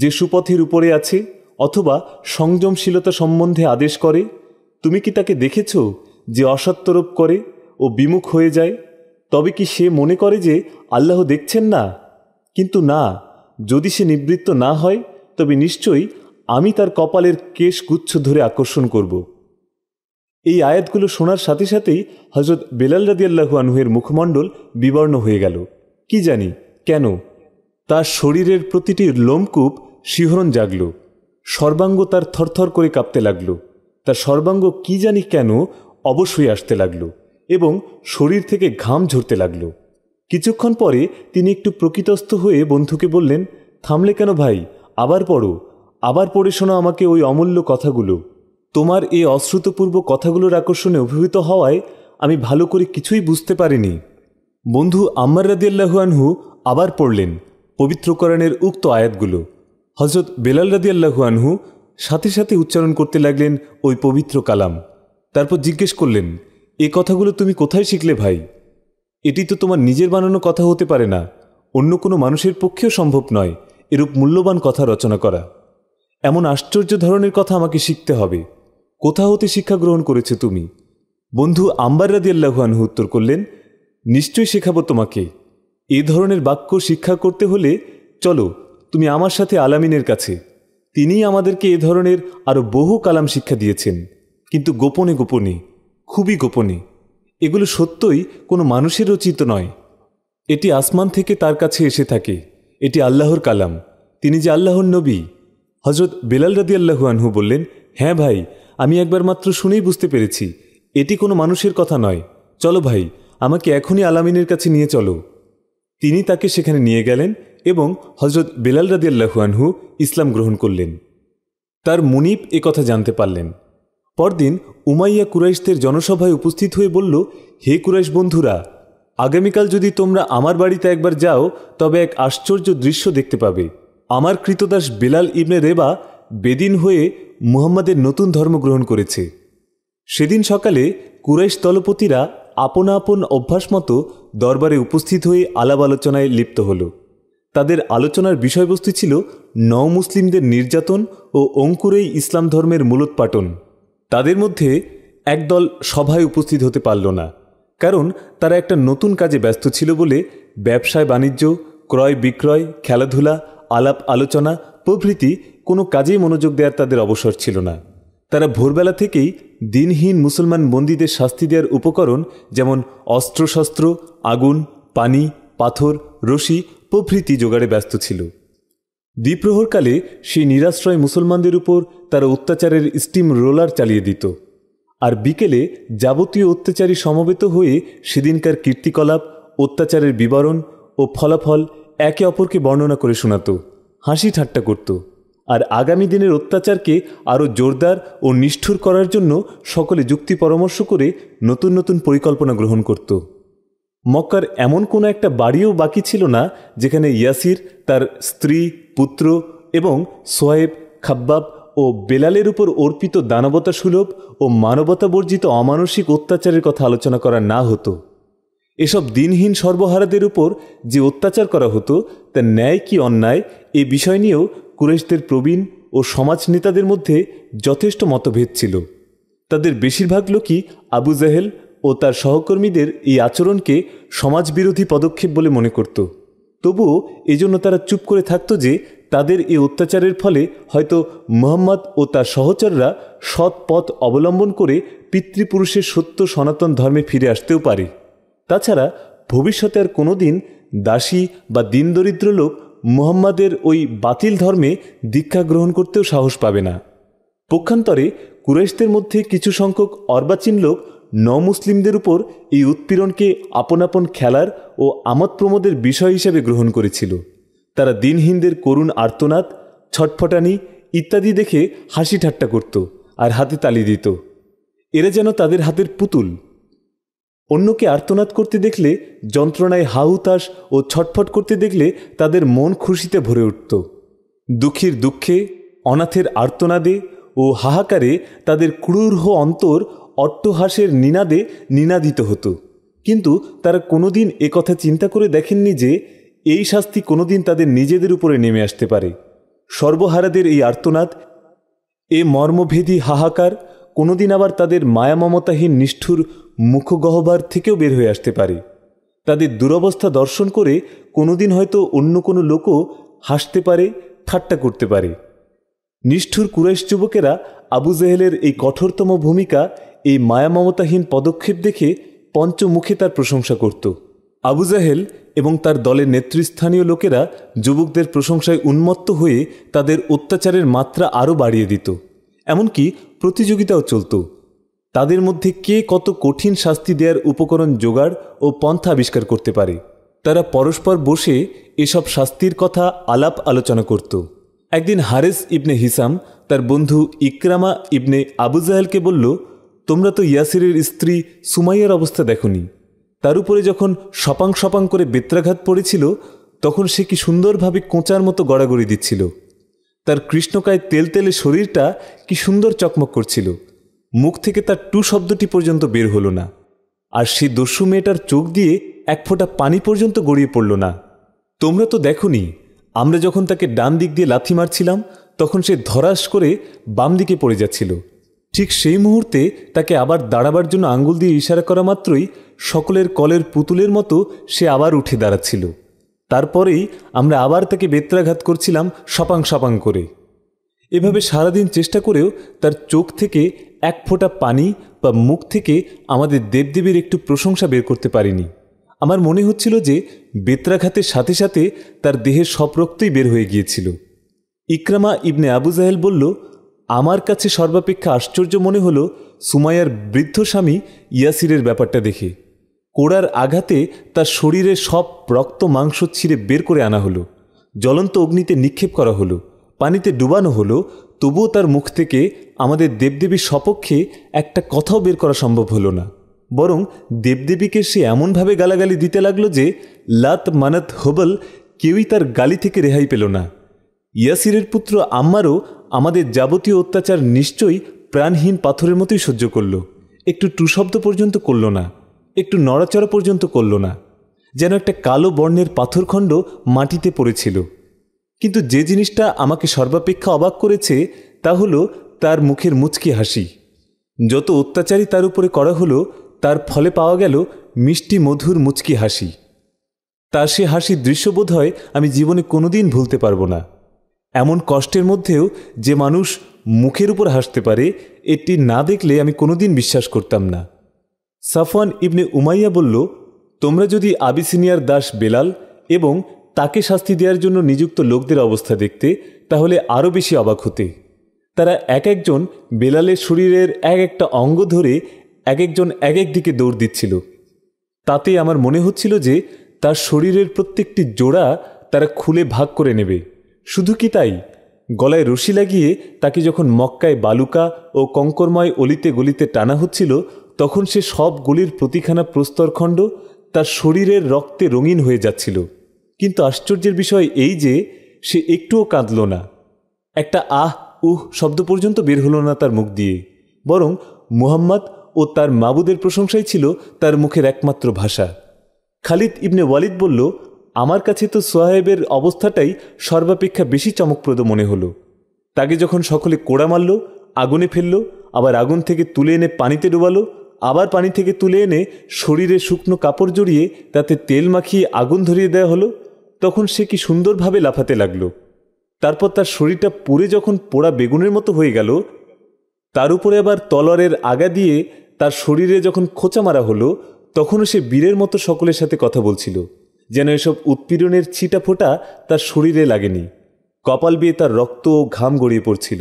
যে সুপথের উপরে আছে অথবা সংযমশীলতা সম্বন্ধে আদেশ করে তুমি কি তাকে দেখেছ যে অসত্যরোপ করে ও বিমুখ হয়ে যায় তবে কি সে মনে করে যে আল্লাহ দেখছেন না কিন্তু না যদি সে নিবৃত্ত না হয় তবে নিশ্চয়ই আমি তার কপালের কেশ গুচ্ছ ধরে আকর্ষণ করব এই আয়াতগুলো শোনার সাথে সাথেই হজরত বেলাল রাদিয়াল্লাহু আনহুয়ের মুখমণ্ডল বিবর্ণ হয়ে গেল কি জানি কেন তার শরীরের প্রতিটি লোমকূপ শিহরণ জাগল সর্বাঙ্গ তার থরথর করে কাঁপতে লাগল তার সর্বাঙ্গ কি জানি কেন অবশ্যই আসতে লাগল এবং শরীর থেকে ঘাম ঝরতে লাগল কিছুক্ষণ পরে তিনি একটু প্রকৃতস্থ হয়ে বন্ধুকে বললেন থামলে কেন ভাই আবার পড়ো আবার পড়ে শোনো আমাকে ওই অমূল্য কথাগুলো তোমার এই অশ্রুতপূর্ব কথাগুলোর আকর্ষণে অভিভূত হওয়ায় আমি ভালো করে কিছুই বুঝতে পারিনি বন্ধু আম্মার রাদিয়াল্লাহু আনহু আবার পড়লেন পবিত্রকরণের উক্ত আয়াতগুলো হজরত বেলাল রাদিয়াল্লাহু আনহু সাথে সাথে উচ্চারণ করতে লাগলেন ওই পবিত্র কালাম তারপর জিজ্ঞেস করলেন এ কথাগুলো তুমি কোথায় শিখলে ভাই এটি তো তোমার নিজের বানানো কথা হতে পারে না অন্য কোনো মানুষের পক্ষেও সম্ভব নয় এরূপ মূল্যবান কথা রচনা করা এমন আশ্চর্য ধরনের কথা আমাকে শিখতে হবে কোথা হতে শিক্ষা গ্রহণ করেছে তুমি বন্ধু আম্বার রাদি আল্লাহুয়ানহু উত্তর করলেন নিশ্চয়ই শেখাবো তোমাকে এ ধরনের বাক্য শিক্ষা করতে হলে চলো তুমি আমার সাথে আলামিনের কাছে তিনি আমাদেরকে এ ধরনের আরও বহু কালাম শিক্ষা দিয়েছেন কিন্তু গোপনে গোপনে খুবই গোপনে এগুলো সত্যই কোনো মানুষের রচিত নয় এটি আসমান থেকে তার কাছে এসে থাকে এটি আল্লাহর কালাম তিনি যে আল্লাহর নবী হজরত বেলাল রাদি আল্লাহুয়ানহু বললেন হ্যাঁ ভাই আমি একবার মাত্র শুনেই বুঝতে পেরেছি এটি কোনো মানুষের কথা নয় চলো ভাই আমাকে এখনই আলামিনের কাছে নিয়ে চলো তিনি তাকে সেখানে নিয়ে গেলেন এবং হজরত বেলাল রাদিয়াল্লাহুয়ানহু ইসলাম গ্রহণ করলেন তার মুনিপ এ কথা জানতে পারলেন পরদিন উমাইয়া কুরাইশদের জনসভায় উপস্থিত হয়ে বলল হে কুরাইশ বন্ধুরা আগামীকাল যদি তোমরা আমার বাড়িতে একবার যাও তবে এক আশ্চর্য দৃশ্য দেখতে পাবে আমার কৃতদাস বেলাল ইবনে রেবা বেদিন হয়ে মুহাম্মাদের নতুন ধর্ম গ্রহণ করেছে সেদিন সকালে কুরাইশ দলপতিরা আপন আপন অভ্যাস মতো দরবারে উপস্থিত হয়ে আলাপ আলোচনায় লিপ্ত হল তাদের আলোচনার বিষয়বস্তু ছিল নও মুসলিমদের নির্যাতন ও অঙ্কুরেই ইসলাম ধর্মের মূলোৎপাটন তাদের মধ্যে একদল সভায় উপস্থিত হতে পারল না কারণ তারা একটা নতুন কাজে ব্যস্ত ছিল বলে ব্যবসায় বাণিজ্য ক্রয় বিক্রয় খেলাধুলা আলাপ আলোচনা প্রভৃতি কোনো কাজেই মনোযোগ দেওয়ার তাদের অবসর ছিল না তারা ভোরবেলা থেকেই দিনহীন মুসলমান বন্দীদের শাস্তি দেওয়ার উপকরণ যেমন অস্ত্রশস্ত্র আগুন পানি পাথর রশি প্রভৃতি জোগাড়ে ব্যস্ত ছিল দ্বিপ্রহরকালে সেই নিরাশ্রয় মুসলমানদের উপর তারা অত্যাচারের স্টিম রোলার চালিয়ে দিত আর বিকেলে যাবতীয় অত্যাচারী সমবেত হয়ে সেদিনকার কীর্তিকলাপ অত্যাচারের বিবরণ ও ফলাফল একে অপরকে বর্ণনা করে শোনাত হাসি ঠাট্টা করতো আর আগামী দিনের অত্যাচারকে আরও জোরদার ও নিষ্ঠুর করার জন্য সকলে যুক্তি পরামর্শ করে নতুন নতুন পরিকল্পনা গ্রহণ করত মক্কার এমন কোনো একটা বাড়িও বাকি ছিল না যেখানে ইয়াসির তার স্ত্রী পুত্র এবং সোয়েব খাব্বাব ও বেলালের উপর অর্পিত দানবতা সুলভ ও মানবতা বর্জিত অমানসিক অত্যাচারের কথা আলোচনা করা না হতো এসব দিনহীন সর্বহারাদের উপর যে অত্যাচার করা হতো তা ন্যায় কি অন্যায় এ বিষয় নিয়েও কুরেশদের প্রবীণ ও সমাজ নেতাদের মধ্যে যথেষ্ট মতভেদ ছিল তাদের বেশিরভাগ লোকই আবু জাহেল ও তার সহকর্মীদের এই আচরণকে সমাজবিরোধী পদক্ষেপ বলে মনে করত তবুও এজন্য তারা চুপ করে থাকত যে তাদের এই অত্যাচারের ফলে হয়তো মোহাম্মদ ও তার সহচররা সৎ পথ অবলম্বন করে পিতৃপুরুষের সত্য সনাতন ধর্মে ফিরে আসতেও পারে তাছাড়া ভবিষ্যতে আর কোনো দিন দাসী বা দিনদরিদ্র লোক মুহাম্মাদের ওই বাতিল ধর্মে দীক্ষা গ্রহণ করতেও সাহস পাবে না পক্ষান্তরে কুরাইশদের মধ্যে কিছু সংখ্যক অর্বাচীন লোক ন মুসলিমদের উপর এই উৎপীড়নকে আপন আপন খেলার ও আমোদ প্রমোদের বিষয় হিসেবে গ্রহণ করেছিল তারা দিনহীনদের করুণ আর্তনাদ ছটফটানি ইত্যাদি দেখে হাসি ঠাট্টা করত আর হাতে তালি দিত এরা যেন তাদের হাতের পুতুল অন্যকে আর্তনাদ করতে দেখলে যন্ত্রণায় হাউতাস ও ছটফট করতে দেখলে তাদের মন খুশিতে ভরে উঠত দুঃখীর দুঃখে অনাথের আর্তনাদে ও হাহাকারে তাদের ক্রূঢ় অন্তর অট্টহাসের নিনাদে নিনাদিত হতো কিন্তু তারা কোনোদিন কথা চিন্তা করে দেখেননি যে এই শাস্তি কোনোদিন তাদের নিজেদের উপরে নেমে আসতে পারে সর্বহারাদের এই আর্তনাদ এ মর্মভেদী হাহাকার কোনোদিন আবার তাদের মায়ামমতাহীন নিষ্ঠুর মুখগহবার থেকেও বের হয়ে আসতে পারে তাদের দুরবস্থা দর্শন করে কোনোদিন হয়তো অন্য কোনো লোকও হাসতে পারে ঠাট্টা করতে পারে নিষ্ঠুর কুরাইশ যুবকেরা আবু জেহেলের এই কঠোরতম ভূমিকা এই মায়ামমতাহীন পদক্ষেপ দেখে পঞ্চমুখে তার প্রশংসা করত আবু জাহেল এবং তার দলের নেতৃস্থানীয় লোকেরা যুবকদের প্রশংসায় উন্মত্ত হয়ে তাদের অত্যাচারের মাত্রা আরও বাড়িয়ে দিত এমনকি প্রতিযোগিতাও চলত তাদের মধ্যে কে কত কঠিন শাস্তি দেওয়ার উপকরণ জোগাড় ও পন্থা আবিষ্কার করতে পারে তারা পরস্পর বসে এসব শাস্তির কথা আলাপ আলোচনা করত একদিন হারেস ইবনে হিসাম তার বন্ধু ইকরামা ইবনে আবু বলল তোমরা তো ইয়াসিরের স্ত্রী সুমাইয়ার অবস্থা দেখনি তার উপরে যখন সপাং সপাং করে বেত্রাঘাত পড়েছিল তখন সে কি সুন্দরভাবে কোঁচার মতো গড়াগড়ি দিচ্ছিল তার কৃষ্ণকায় তেল তেলে শরীরটা কি সুন্দর চকমক করছিল মুখ থেকে তার টু শব্দটি পর্যন্ত বের হলো না আর সেই দস্যু মেয়েটার চোখ দিয়ে এক ফোঁটা পানি পর্যন্ত গড়িয়ে পড়ল না তোমরা তো দেখনি আমরা যখন তাকে ডান দিক দিয়ে লাথি মারছিলাম তখন সে ধরাস করে বাম দিকে পড়ে যাচ্ছিল ঠিক সেই মুহূর্তে তাকে আবার দাঁড়াবার জন্য আঙ্গুল দিয়ে ইশারা করা মাত্রই সকলের কলের পুতুলের মতো সে আবার উঠে দাঁড়াচ্ছিল তারপরেই আমরা আবার তাকে বেত্রাঘাত করছিলাম সপাং সপাং করে এভাবে সারাদিন চেষ্টা করেও তার চোখ থেকে এক ফোঁটা পানি বা মুখ থেকে আমাদের দেবদেবীর একটু প্রশংসা বের করতে পারিনি আমার মনে হচ্ছিল যে বেত্রাঘাতের সাথে সাথে তার দেহের সব রক্তই বের হয়ে গিয়েছিল ইকরামা ইবনে আবু জাহেল বলল আমার কাছে সর্বাপেক্ষা আশ্চর্য মনে হলো সুমাইয়ার বৃদ্ধ স্বামী ইয়াসিরের ব্যাপারটা দেখে কোড়ার আঘাতে তার শরীরের সব রক্ত মাংস ছিঁড়ে বের করে আনা হলো জ্বলন্ত অগ্নিতে নিক্ষেপ করা হলো পানিতে ডুবানো হলো তবুও তার মুখ থেকে আমাদের দেবদেবীর সপক্ষে একটা কথাও বের করা সম্ভব হলো না বরং দেবদেবীকে সে এমনভাবে গালাগালি দিতে লাগলো যে লাত মানাত হোবল কেউই তার গালি থেকে রেহাই পেল না ইয়াসিরের পুত্র আম্মারও আমাদের যাবতীয় অত্যাচার নিশ্চয়ই প্রাণহীন পাথরের মতোই সহ্য করল একটু টুশব্দ পর্যন্ত করল না একটু নড়াচড়া পর্যন্ত করল না যেন একটা কালো বর্ণের পাথরখণ্ড মাটিতে পড়েছিল কিন্তু যে জিনিসটা আমাকে সর্বাপেক্ষা অবাক করেছে তা হলো তার মুখের মুচকি হাসি যত অত্যাচারই তার উপরে করা হলো তার ফলে পাওয়া গেল মিষ্টি মধুর মুচকি হাসি তার সে হাসির দৃশ্য হয় আমি জীবনে কোনোদিন ভুলতে পারবো না এমন কষ্টের মধ্যেও যে মানুষ মুখের উপর হাসতে পারে এটি না দেখলে আমি কোনোদিন বিশ্বাস করতাম না সাফওয়ান ইবনে উমাইয়া বলল তোমরা যদি আবিসিনিয়ার দাস বেলাল এবং তাকে শাস্তি দেওয়ার জন্য নিযুক্ত লোকদের অবস্থা দেখতে তাহলে আরও বেশি অবাক হতে তারা এক একজন বেলালের শরীরের এক একটা অঙ্গ ধরে এক একজন এক এক দিকে দৌড় দিচ্ছিল তাতে আমার মনে হচ্ছিল যে তার শরীরের প্রত্যেকটি জোড়া তারা খুলে ভাগ করে নেবে শুধু কি তাই গলায় রশি লাগিয়ে তাকে যখন মক্কায় বালুকা ও কঙ্করময় অলিতে গলিতে টানা হচ্ছিল তখন সে সবগুলির প্রতিখানা প্রস্তরখণ্ড তার শরীরের রক্তে রঙিন হয়ে যাচ্ছিল কিন্তু আশ্চর্যের বিষয় এই যে সে একটুও কাঁদল না একটা আহ উহ শব্দ পর্যন্ত বের হলো না তার মুখ দিয়ে বরং মুহাম্মদ ও তার মাবুদের প্রশংসাই ছিল তার মুখের একমাত্র ভাষা খালিদ ইবনে ওয়ালিদ বলল আমার কাছে তো সোহেবের অবস্থাটাই সর্বাপেক্ষা বেশি চমকপ্রদ মনে হলো তাকে যখন সকলে কোড়া মারল আগুনে ফেলল আবার আগুন থেকে তুলে এনে পানিতে ডোবালো আবার পানি থেকে তুলে এনে শরীরে শুকনো কাপড় জড়িয়ে তাতে তেল মাখিয়ে আগুন ধরিয়ে দেওয়া হলো তখন সে কি সুন্দরভাবে লাফাতে লাগলো তারপর তার শরীরটা পুড়ে যখন পোড়া বেগুনের মতো হয়ে গেল তার উপরে আবার তলরের আগা দিয়ে তার শরীরে যখন খোঁচা মারা হলো তখনও সে বীরের মতো সকলের সাথে কথা বলছিল যেন এসব উৎপীড়নের ছিটা ফোটা তার শরীরে লাগেনি কপাল বিয়ে তার রক্ত ও ঘাম গড়িয়ে পড়ছিল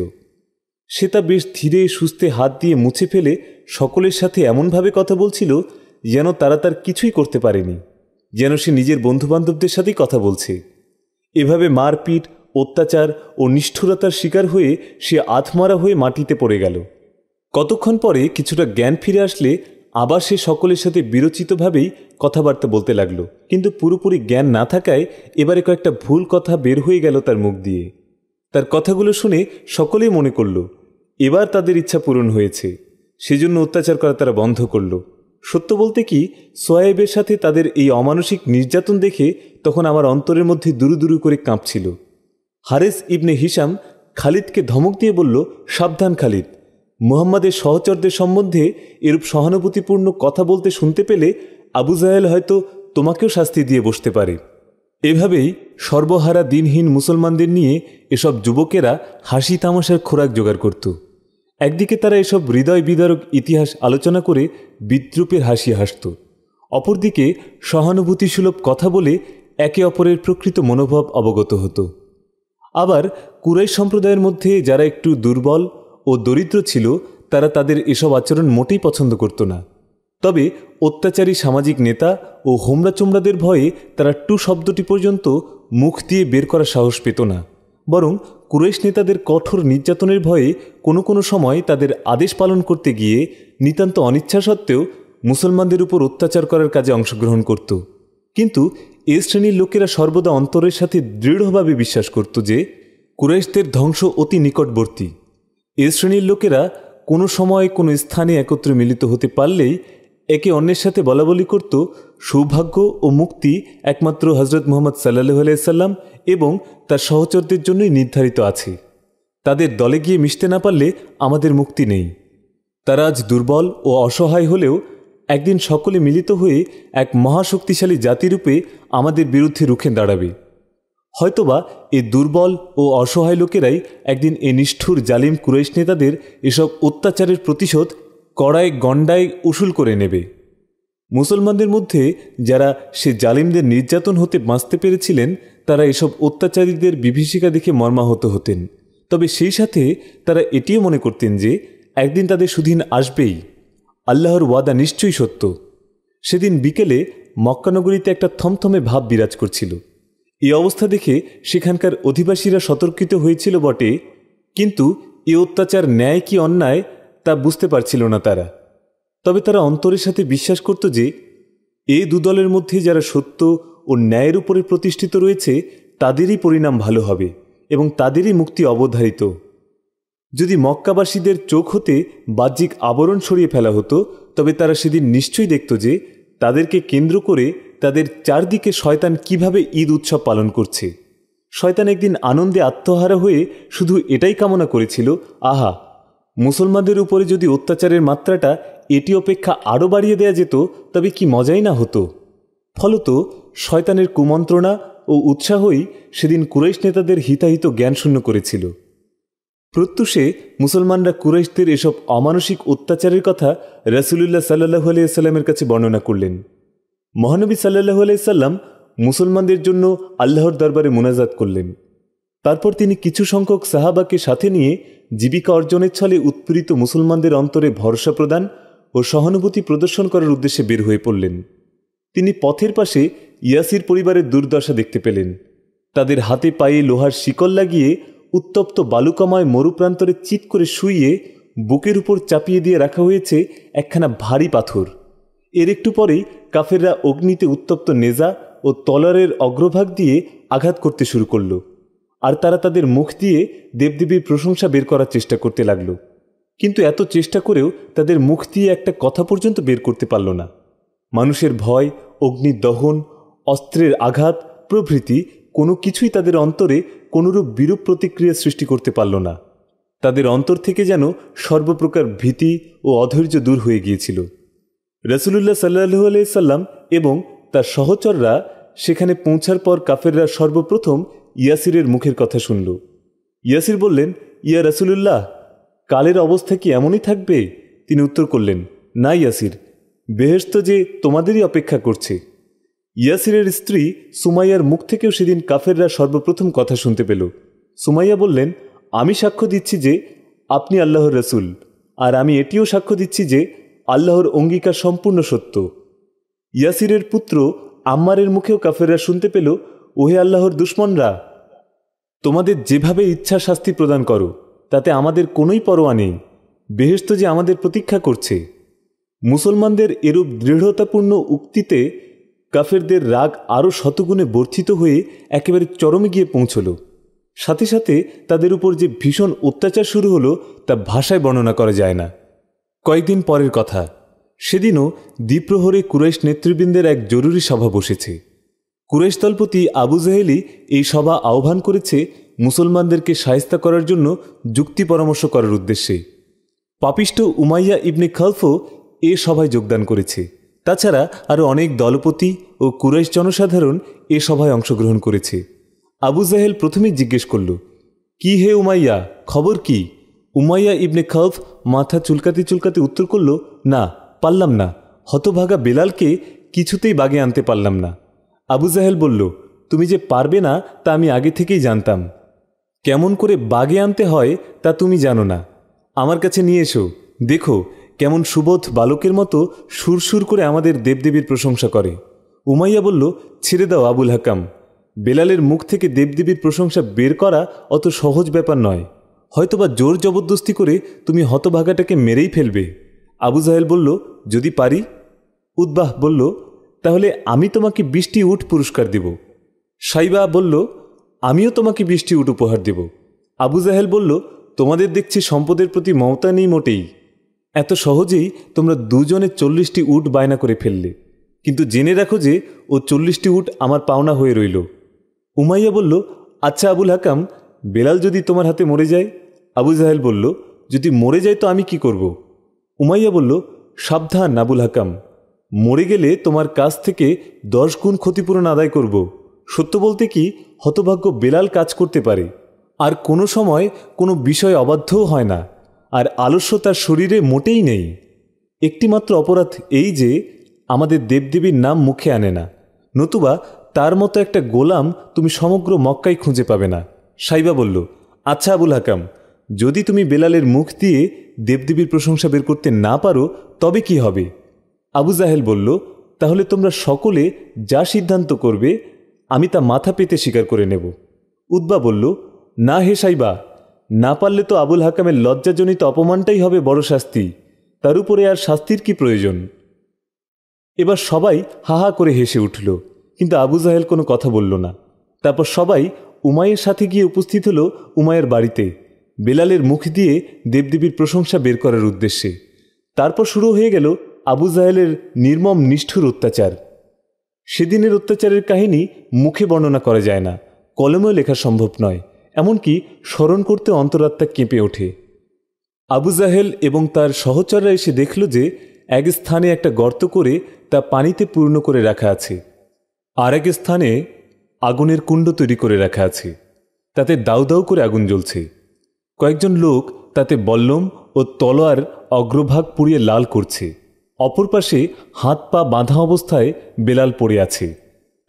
সে তা বেশ ধীরে সুস্থে হাত দিয়ে মুছে ফেলে সকলের সাথে এমনভাবে কথা বলছিল যেন তারা তার কিছুই করতে পারেনি যেন সে নিজের বন্ধুবান্ধবদের সাথেই কথা বলছে এভাবে মারপিট অত্যাচার ও নিষ্ঠুরতার শিকার হয়ে সে আধমারা হয়ে মাটিতে পড়ে গেল কতক্ষণ পরে কিছুটা জ্ঞান ফিরে আসলে আবার সে সকলের সাথে বিরচিতভাবেই কথাবার্তা বলতে লাগলো কিন্তু পুরোপুরি জ্ঞান না থাকায় এবারে কয়েকটা ভুল কথা বের হয়ে গেল তার মুখ দিয়ে তার কথাগুলো শুনে সকলেই মনে করল এবার তাদের ইচ্ছা পূরণ হয়েছে সেজন্য অত্যাচার করা তারা বন্ধ করল সত্য বলতে কি সোয়াইবের সাথে তাদের এই অমানসিক নির্যাতন দেখে তখন আমার অন্তরের মধ্যে দুরু দুরু করে কাঁপছিল হারেস ইবনে হিসাম খালিদকে ধমক দিয়ে বলল সাবধান খালিদ মুহাম্মাদের সহচরদের সম্বন্ধে এরূপ সহানুভূতিপূর্ণ কথা বলতে শুনতে পেলে আবু জাহেল হয়তো তোমাকেও শাস্তি দিয়ে বসতে পারে এভাবেই সর্বহারা দিনহীন মুসলমানদের নিয়ে এসব যুবকেরা হাসি তামাশার খোরাক জোগাড় করত একদিকে তারা এসব হৃদয় বিদারক ইতিহাস আলোচনা করে বিদ্রুপের হাসি হাসত অপরদিকে সহানুভূতিসুলভ কথা বলে একে অপরের প্রকৃত মনোভাব অবগত হতো আবার কুরাই সম্প্রদায়ের মধ্যে যারা একটু দুর্বল ও দরিদ্র ছিল তারা তাদের এসব আচরণ মোটেই পছন্দ করত না তবে অত্যাচারী সামাজিক নেতা ও হোমরাচোমরাদের ভয়ে তারা টু শব্দটি পর্যন্ত মুখ দিয়ে বের করার সাহস পেত না বরং কুরেশ নেতাদের কঠোর নির্যাতনের ভয়ে কোনো কোনো সময় তাদের আদেশ পালন করতে গিয়ে নিতান্ত অনিচ্ছা সত্ত্বেও মুসলমানদের উপর অত্যাচার করার কাজে অংশগ্রহণ করত কিন্তু এ শ্রেণীর লোকেরা সর্বদা অন্তরের সাথে দৃঢ়ভাবে বিশ্বাস করত যে কুরেশদের ধ্বংস অতি নিকটবর্তী এ শ্রেণীর লোকেরা কোনো সময় কোনো স্থানে একত্রে মিলিত হতে পারলেই একে অন্যের সাথে বলাবলি করত সৌভাগ্য ও মুক্তি একমাত্র হজরত মোহাম্মদ সাল্লাহ আলাইসাল্লাম এবং তার সহচরদের জন্যই নির্ধারিত আছে তাদের দলে গিয়ে মিশতে না পারলে আমাদের মুক্তি নেই তারা আজ দুর্বল ও অসহায় হলেও একদিন সকলে মিলিত হয়ে এক মহাশক্তিশালী জাতিরূপে আমাদের বিরুদ্ধে রুখে দাঁড়াবে হয়তোবা এই দুর্বল ও অসহায় লোকেরাই একদিন এ নিষ্ঠুর জালিম কুরেশ নেতাদের এসব অত্যাচারের প্রতিশোধ কড়ায় গণ্ডায় উসুল করে নেবে মুসলমানদের মধ্যে যারা সে জালিমদের নির্যাতন হতে বাঁচতে পেরেছিলেন তারা এসব অত্যাচারীদের বিভীষিকা দেখে মর্মাহত হতেন তবে সেই সাথে তারা এটিও মনে করতেন যে একদিন তাদের সুদিন আসবেই আল্লাহর ওয়াদা নিশ্চয়ই সত্য সেদিন বিকেলে মক্কানগরীতে একটা থমথমে ভাব বিরাজ করছিল এই অবস্থা দেখে সেখানকার অধিবাসীরা সতর্কিত হয়েছিল বটে কিন্তু এ অত্যাচার ন্যায় কি অন্যায় তা বুঝতে পারছিল না তারা তবে তারা অন্তরের সাথে বিশ্বাস করত যে এই দুদলের মধ্যে যারা সত্য ও ন্যায়ের উপরে প্রতিষ্ঠিত রয়েছে তাদেরই পরিণাম ভালো হবে এবং তাদেরই মুক্তি অবধারিত যদি মক্কাবাসীদের চোখ হতে বাহ্যিক আবরণ সরিয়ে ফেলা হতো তবে তারা সেদিন নিশ্চয়ই দেখত যে তাদেরকে কেন্দ্র করে তাদের চারদিকে শয়তান কিভাবে ঈদ উৎসব পালন করছে শয়তান একদিন আনন্দে আত্মহারা হয়ে শুধু এটাই কামনা করেছিল আহা মুসলমানদের উপরে যদি অত্যাচারের মাত্রাটা এটি অপেক্ষা আরও বাড়িয়ে দেয়া যেত তবে কি মজাই না হতো ফলত শয়তানের কুমন্ত্রণা ও উৎসাহই সেদিন কুরাইশ নেতাদের হিতাহিত জ্ঞানশূন্য করেছিল প্রত্যুষে মুসলমানরা কুরাইশদের এসব অমানসিক অত্যাচারের কথা রসুলুল্লাহ সাল্লাহ আলিয়াল্লামের কাছে বর্ণনা করলেন মহানবী সাল্লাহ আলাইসাল্লাম মুসলমানদের জন্য আল্লাহর দরবারে মোনাজাত করলেন তারপর তিনি কিছু সংখ্যক সাহাবাকে সাথে নিয়ে জীবিকা অর্জনের ছলে উৎপীড়িত মুসলমানদের অন্তরে ভরসা প্রদান ও সহানুভূতি প্রদর্শন করার উদ্দেশ্যে বের হয়ে পড়লেন তিনি পথের পাশে ইয়াসির পরিবারের দুর্দশা দেখতে পেলেন তাদের হাতে পায়ে লোহার শিকল লাগিয়ে উত্তপ্ত বালুকাময় মরুপ্রান্তরে চিত করে শুইয়ে বুকের উপর চাপিয়ে দিয়ে রাখা হয়েছে একখানা ভারী পাথর এর একটু পরেই কাফেররা অগ্নিতে উত্তপ্ত নেজা ও তলারের অগ্রভাগ দিয়ে আঘাত করতে শুরু করলো আর তারা তাদের মুখ দিয়ে দেবদেবীর প্রশংসা বের করার চেষ্টা করতে লাগল কিন্তু এত চেষ্টা করেও তাদের মুখ দিয়ে একটা কথা পর্যন্ত বের করতে পারল না মানুষের ভয় অগ্নির দহন অস্ত্রের আঘাত প্রভৃতি কোনো কিছুই তাদের অন্তরে কোনোরূপ বিরূপ প্রতিক্রিয়া সৃষ্টি করতে পারল না তাদের অন্তর থেকে যেন সর্বপ্রকার ভীতি ও অধৈর্য দূর হয়ে গিয়েছিল রসুলুল্লাহ সাল্লাহু আলাইসাল্লাম এবং তার সহচররা সেখানে পৌঁছার পর কাফেররা সর্বপ্রথম ইয়াসিরের মুখের কথা শুনল ইয়াসির বললেন ইয়া রাসুলুল্লাহ কালের অবস্থা কি এমনই থাকবে তিনি উত্তর করলেন না ইয়াসির বেহেস্ত যে তোমাদেরই অপেক্ষা করছে ইয়াসিরের স্ত্রী সুমাইয়ার মুখ থেকেও সেদিন কাফেররা সর্বপ্রথম কথা শুনতে পেল সুমাইয়া বললেন আমি সাক্ষ্য দিচ্ছি যে আপনি আল্লাহর রসুল আর আমি এটিও সাক্ষ্য দিচ্ছি যে আল্লাহর অঙ্গীকার সম্পূর্ণ সত্য ইয়াসিরের পুত্র আম্মারের মুখেও কাফেররা শুনতে পেল ওহে আল্লাহর দুশ্মনরা তোমাদের যেভাবে ইচ্ছা শাস্তি প্রদান করো তাতে আমাদের কোনোই পরোয়া নেই বেহেস্ত যে আমাদের প্রতীক্ষা করছে মুসলমানদের এরূপ দৃঢ়তাপূর্ণ উক্তিতে কাফেরদের রাগ আরও শতগুণে বর্ধিত হয়ে একেবারে চরমে গিয়ে পৌঁছল সাথে সাথে তাদের উপর যে ভীষণ অত্যাচার শুরু হলো তা ভাষায় বর্ণনা করা যায় না কয়েকদিন পরের কথা সেদিনও দ্বীপ্রহরে কুরাইশ নেতৃবৃন্দের এক জরুরি সভা বসেছে কুরেশ দলপতি আবু জাহেলি এই সভা আহ্বান করেছে মুসলমানদেরকে সাহিস্তা করার জন্য যুক্তি পরামর্শ করার উদ্দেশ্যে পাপিষ্ট উমাইয়া ইবনে খালফও এ সভায় যোগদান করেছে তাছাড়া আরও অনেক দলপতি ও কুরেশ জনসাধারণ এ সভায় অংশগ্রহণ করেছে আবু জাহেল প্রথমে জিজ্ঞেস করল কি হে উমাইয়া খবর কি উমাইয়া ইবনে খালফ মাথা চুলকাতে চুলকাতে উত্তর করল না পারলাম না হতভাগা বেলালকে কিছুতেই বাগে আনতে পারলাম না আবু জাহেল বলল তুমি যে পারবে না তা আমি আগে থেকেই জানতাম কেমন করে বাগে আনতে হয় তা তুমি জানো না আমার কাছে নিয়ে এসো দেখো কেমন সুবোধ বালকের মতো সুরসুর করে আমাদের দেবদেবীর প্রশংসা করে উমাইয়া বলল ছেড়ে দাও আবুল হাকাম বেলালের মুখ থেকে দেবদেবীর প্রশংসা বের করা অত সহজ ব্যাপার নয় হয়তোবা জোর জবরদস্তি করে তুমি হতভাগাটাকে মেরেই ফেলবে আবু জাহেল বলল যদি পারি উদ্বাহ বলল তাহলে আমি তোমাকে বৃষ্টি উট পুরস্কার দিব সাইবা বলল আমিও তোমাকে বৃষ্টি উট উপহার দেব আবু জাহেল বলল তোমাদের দেখছি সম্পদের প্রতি মমতা নেই মোটেই এত সহজেই তোমরা দুজনে চল্লিশটি উট বায়না করে ফেললে কিন্তু জেনে রাখো যে ও চল্লিশটি উট আমার পাওনা হয়ে রইল উমাইয়া বলল আচ্ছা আবুল হাকাম বেলাল যদি তোমার হাতে মরে যায় আবু জাহেল বলল যদি মরে যায় তো আমি কি করব। উমাইয়া বলল সাবধান আবুল হাকাম মরে গেলে তোমার কাছ থেকে দশ গুণ ক্ষতিপূরণ আদায় করব সত্য বলতে কি হতভাগ্য বেলাল কাজ করতে পারে আর কোনো সময় কোনো বিষয় অবাধ্যও হয় না আর আলস্য তার শরীরে মোটেই নেই একটিমাত্র অপরাধ এই যে আমাদের দেবদেবীর নাম মুখে আনে না নতুবা তার মতো একটা গোলাম তুমি সমগ্র মক্কাই খুঁজে পাবে না সাইবা বলল আচ্ছা আবুল হাকাম যদি তুমি বেলালের মুখ দিয়ে দেবদেবীর প্রশংসা বের করতে না পারো তবে কি হবে আবু জাহেল বলল তাহলে তোমরা সকলে যা সিদ্ধান্ত করবে আমি তা মাথা পেতে স্বীকার করে নেব উদ্বা বলল না হে সাইবা না পারলে তো আবুল হাকামের লজ্জাজনিত অপমানটাই হবে বড় শাস্তি তার উপরে আর শাস্তির কি প্রয়োজন এবার সবাই হাহা করে হেসে উঠল কিন্তু আবু জাহেল কোনো কথা বলল না তারপর সবাই উমায়ের সাথে গিয়ে উপস্থিত হল উমায়ের বাড়িতে বেলালের মুখ দিয়ে দেবদেবীর প্রশংসা বের করার উদ্দেশ্যে তারপর শুরু হয়ে গেল আবু জাহেলের নির্মম নিষ্ঠুর অত্যাচার সেদিনের অত্যাচারের কাহিনী মুখে বর্ণনা করা যায় না কলমেও লেখা সম্ভব নয় এমনকি স্মরণ করতে অন্তরাত্মা কেঁপে ওঠে আবু জাহেল এবং তার সহচররা এসে দেখল যে এক স্থানে একটা গর্ত করে তা পানিতে পূর্ণ করে রাখা আছে আর এক স্থানে আগুনের কুণ্ড তৈরি করে রাখা আছে তাতে দাউ দাউ করে আগুন জ্বলছে কয়েকজন লোক তাতে বল্লম ও তলোয়ার অগ্রভাগ পুড়িয়ে লাল করছে অপর পাশে হাত পা বাঁধা অবস্থায় বেলাল পড়ে আছে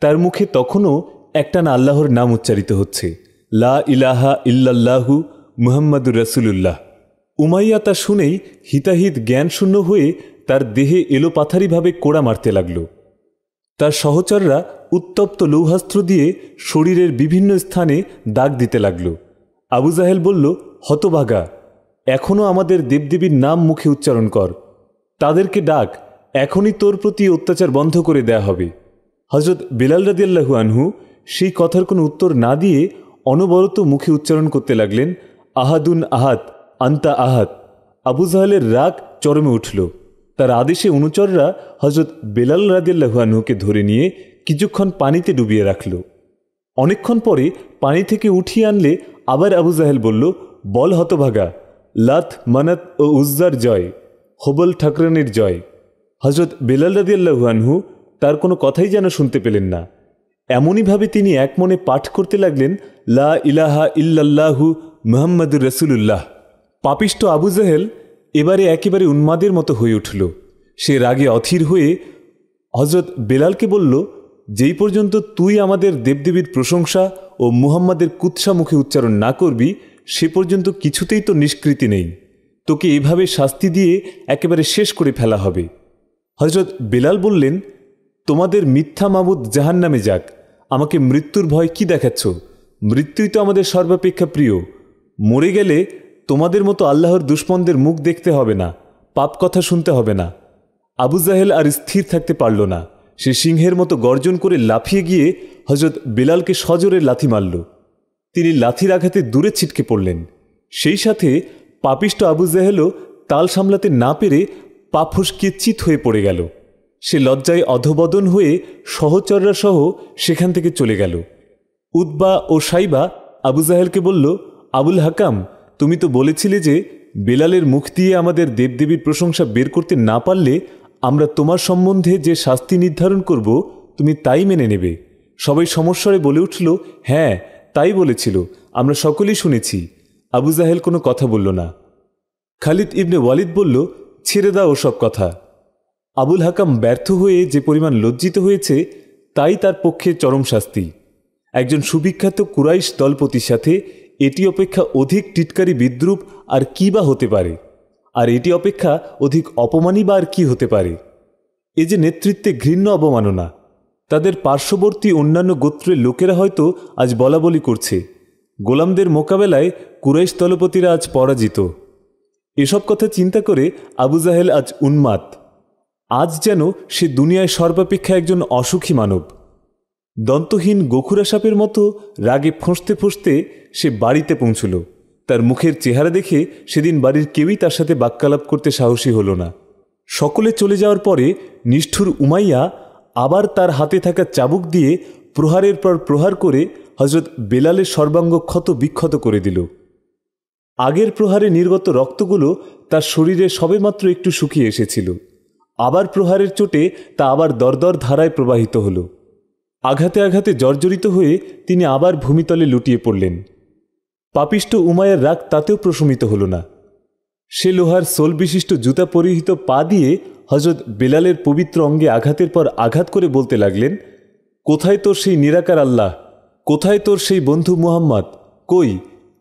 তার মুখে তখনও না আল্লাহর নাম উচ্চারিত হচ্ছে লা ইলাহা ইল্লাল্লাহু মুহাম্মাদুর রসুলুল্লাহ উমাইয়া তা শুনেই হিতাহিত জ্ঞানশূন্য হয়ে তার দেহে এলোপাথারিভাবে কোড়া মারতে লাগল তার সহচররা উত্তপ্ত লৌহাস্ত্র দিয়ে শরীরের বিভিন্ন স্থানে দাগ দিতে লাগল আবু জাহেল বলল হতভাগা এখনও আমাদের দেবদেবীর নাম মুখে উচ্চারণ কর তাদেরকে ডাক এখনই তোর প্রতি অত্যাচার বন্ধ করে দেয়া হবে হজরত বিলাল রাদিয়াল্লাহু আনহু সেই কথার কোনো উত্তর না দিয়ে অনবরত মুখে উচ্চারণ করতে লাগলেন আহাদুন আহাত আন্তা আহাত আবু জাহালের রাগ চরমে উঠল তার আদেশে অনুচররা হজরত বেলাল আনহুকে ধরে নিয়ে কিছুক্ষণ পানিতে ডুবিয়ে রাখল অনেকক্ষণ পরে পানি থেকে উঠিয়ে আনলে আবার আবু জাহেল বলল বল হতভাগা লাথ মানাত ও উজ্জার জয় হোবল ঠাকরানির জয় হজরত বেলাল রাদিয়াল্লাহুয়ানহু তার কোনো কথাই যেন শুনতে পেলেন না এমনইভাবে তিনি এক মনে পাঠ করতে লাগলেন লা ইলাহা ইল্লাল্লাহু মুহাম্মদুর রসুলুল্লাহ পাপিষ্ট আবু জাহেল এবারে একেবারে উন্মাদের মতো হয়ে উঠল সে রাগে অথির হয়ে হজরত বেলালকে বলল যেই পর্যন্ত তুই আমাদের দেবদেবীর প্রশংসা ও মুহাম্মাদের কুৎসা মুখে উচ্চারণ না করবি সে পর্যন্ত কিছুতেই তো নিষ্কৃতি নেই তোকে এভাবে শাস্তি দিয়ে একেবারে শেষ করে ফেলা হবে হজরত বেলাল বললেন তোমাদের মিথ্যা মাবুদ জাহান নামে যাক আমাকে মৃত্যুর ভয় কি দেখাচ্ছ মৃত্যুই তো আমাদের সর্বাপেক্ষা প্রিয় মরে গেলে তোমাদের মতো আল্লাহর দুশ্মনদের মুখ দেখতে হবে না পাপ কথা শুনতে হবে না আবু জাহেল আর স্থির থাকতে পারল না সে সিংহের মতো গর্জন করে লাফিয়ে গিয়ে হজরত বেলালকে সজোরে লাথি মারল তিনি লাথির আঘাতে দূরে ছিটকে পড়লেন সেই সাথে পাপিষ্ট আবু জেহেলও তাল সামলাতে না পেরে পাফুস কিচ্ছিত হয়ে পড়ে গেল সে লজ্জায় অধবদন হয়ে সহচররা সহ সেখান থেকে চলে গেল উদ্বা ও সাইবা আবু জাহেলকে বলল আবুল হাকাম তুমি তো বলেছিলে যে বেলালের মুখ দিয়ে আমাদের দেবদেবীর প্রশংসা বের করতে না পারলে আমরা তোমার সম্বন্ধে যে শাস্তি নির্ধারণ করব তুমি তাই মেনে নেবে সবাই সমস্যারে বলে উঠল হ্যাঁ তাই বলেছিল আমরা সকলেই শুনেছি আবু জাহেল কোনো কথা বলল না খালিদ ইবনে ওয়ালিদ বলল ছেড়ে দাও ওসব কথা আবুল হাকাম ব্যর্থ হয়ে যে পরিমাণ লজ্জিত হয়েছে তাই তার পক্ষে চরম শাস্তি একজন সুবিখ্যাত কুরাইশ দলপতির সাথে এটি অপেক্ষা অধিক টিটকারী বিদ্রুপ আর কী বা হতে পারে আর এটি অপেক্ষা অধিক অপমানই বা আর কী হতে পারে এ যে নেতৃত্বে ঘৃণ্য অবমাননা তাদের পার্শ্ববর্তী অন্যান্য গোত্রের লোকেরা হয়তো আজ বলা বলি করছে গোলামদের মোকাবেলায় কুরাইশ তলপতিরা আজ পরাজিত এসব কথা চিন্তা করে আবু জাহেল আজ উন্মাদ আজ যেন সে দুনিয়ায় সর্বাপেক্ষা একজন অসুখী মানব দন্তহীন গোখুরা সাপের মতো রাগে ফোঁসতে ফসতে সে বাড়িতে পৌঁছল তার মুখের চেহারা দেখে সেদিন বাড়ির কেউই তার সাথে বাক্যালাপ করতে সাহসী হল না সকলে চলে যাওয়ার পরে নিষ্ঠুর উমাইয়া আবার তার হাতে থাকা চাবুক দিয়ে প্রহারের পর প্রহার করে হজরত বেলালের সর্বাঙ্গ ক্ষত বিক্ষত করে দিল আগের প্রহারে নির্গত রক্তগুলো তার শরীরে সবেমাত্র একটু শুকিয়ে এসেছিল আবার প্রহারের চোটে তা আবার দরদর ধারায় প্রবাহিত হল আঘাতে আঘাতে জর্জরিত হয়ে তিনি আবার ভূমিতলে লুটিয়ে পড়লেন পাপিষ্ট উমায়ের রাগ তাতেও প্রশমিত হল না সে লোহার সোল বিশিষ্ট জুতা পরিহিত পা দিয়ে হজরত বেলালের পবিত্র অঙ্গে আঘাতের পর আঘাত করে বলতে লাগলেন কোথায় তো সেই নিরাকার আল্লাহ কোথায় তোর সেই বন্ধু মুহাম্মদ কই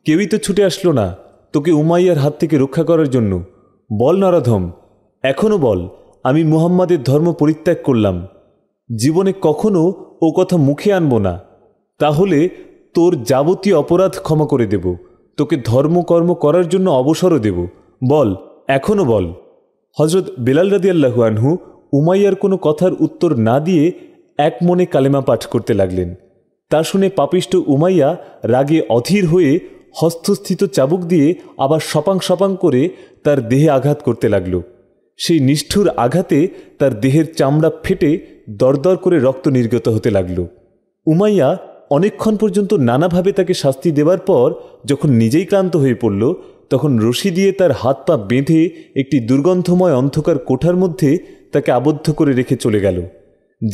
কেউই তো ছুটে আসলো না তোকে উমাইয়ার হাত থেকে রক্ষা করার জন্য বল নারাধম এখনও বল আমি মুহাম্মাদের ধর্ম পরিত্যাগ করলাম জীবনে কখনো ও কথা মুখে আনব না তাহলে তোর যাবতীয় অপরাধ ক্ষমা করে দেব তোকে ধর্মকর্ম করার জন্য অবসরও দেব বল এখনও বল হজরত বেলাল রাদি আল্লাহু আনহু উমাইয়ার কোনো কথার উত্তর না দিয়ে এক মনে কালেমা পাঠ করতে লাগলেন তা শুনে পাপিষ্ট উমাইয়া রাগে অধীর হয়ে হস্তস্থিত চাবুক দিয়ে আবার সপাং সপাং করে তার দেহে আঘাত করতে লাগল সেই নিষ্ঠুর আঘাতে তার দেহের চামড়া ফেটে দরদর করে রক্ত নির্গত হতে লাগল উমাইয়া অনেকক্ষণ পর্যন্ত নানাভাবে তাকে শাস্তি দেবার পর যখন নিজেই ক্লান্ত হয়ে পড়ল তখন রশি দিয়ে তার হাত পা বেঁধে একটি দুর্গন্ধময় অন্ধকার কোঠার মধ্যে তাকে আবদ্ধ করে রেখে চলে গেল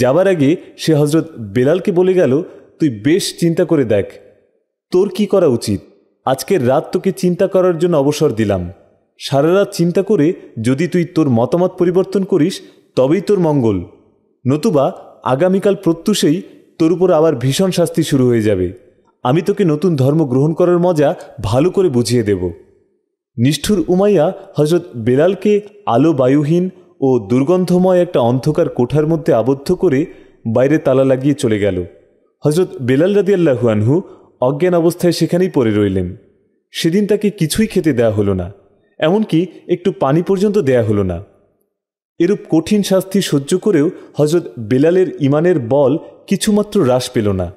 যাবার আগে সে হজরত বেলালকে বলে গেল তুই বেশ চিন্তা করে দেখ তোর কি করা উচিত আজকের রাত তোকে চিন্তা করার জন্য অবসর দিলাম সারা রাত চিন্তা করে যদি তুই তোর মতামত পরিবর্তন করিস তবেই তোর মঙ্গল নতুবা আগামীকাল প্রত্যুষেই তোর উপর আবার ভীষণ শাস্তি শুরু হয়ে যাবে আমি তোকে নতুন ধর্ম গ্রহণ করার মজা ভালো করে বুঝিয়ে দেব নিষ্ঠুর উমাইয়া হজরত বেলালকে আলো বায়ুহীন ও দুর্গন্ধময় একটা অন্ধকার কোঠার মধ্যে আবদ্ধ করে বাইরে তালা লাগিয়ে চলে গেল হজরত বেলাল রাদিয়াল্লাহু আনহু অজ্ঞান অবস্থায় সেখানেই পড়ে রইলেন সেদিন তাকে কিছুই খেতে দেয়া হলো না এমনকি একটু পানি পর্যন্ত দেয়া হলো না এরূপ কঠিন শাস্তি সহ্য করেও হজরত বেলালের ইমানের বল কিছুমাত্র হ্রাস পেল না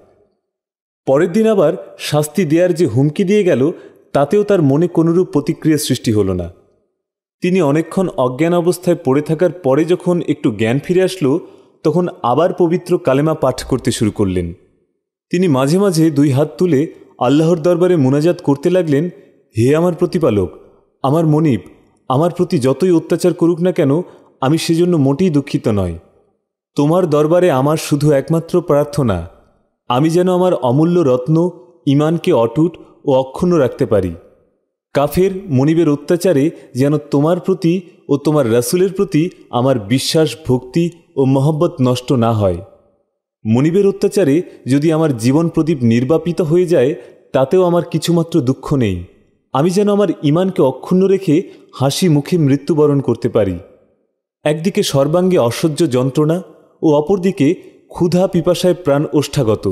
পরের দিন আবার শাস্তি দেয়ার যে হুমকি দিয়ে গেল তাতেও তার মনে কোনরূপ প্রতিক্রিয়া সৃষ্টি হলো না তিনি অনেকক্ষণ অজ্ঞান অবস্থায় পড়ে থাকার পরে যখন একটু জ্ঞান ফিরে আসলো তখন আবার পবিত্র কালেমা পাঠ করতে শুরু করলেন তিনি মাঝে মাঝে দুই হাত তুলে আল্লাহর দরবারে মোনাজাত করতে লাগলেন হে আমার প্রতিপালক আমার মনিব আমার প্রতি যতই অত্যাচার করুক না কেন আমি সেজন্য মোটেই দুঃখিত নয় তোমার দরবারে আমার শুধু একমাত্র প্রার্থনা আমি যেন আমার অমূল্য রত্ন ইমানকে অটুট ও অক্ষুণ্ণ রাখতে পারি কাফের মনিবের অত্যাচারে যেন তোমার প্রতি ও তোমার রাসুলের প্রতি আমার বিশ্বাস ভক্তি ও মহব্বত নষ্ট না হয় মনিবের অত্যাচারে যদি আমার জীবন প্রদীপ নির্বাপিত হয়ে যায় তাতেও আমার কিছুমাত্র দুঃখ নেই আমি যেন আমার ইমানকে অক্ষুণ্ণ রেখে হাসি মুখে মৃত্যুবরণ করতে পারি একদিকে সর্বাঙ্গে অসহ্য যন্ত্রণা ও অপরদিকে ক্ষুধা পিপাসায় প্রাণ ওষ্ঠাগত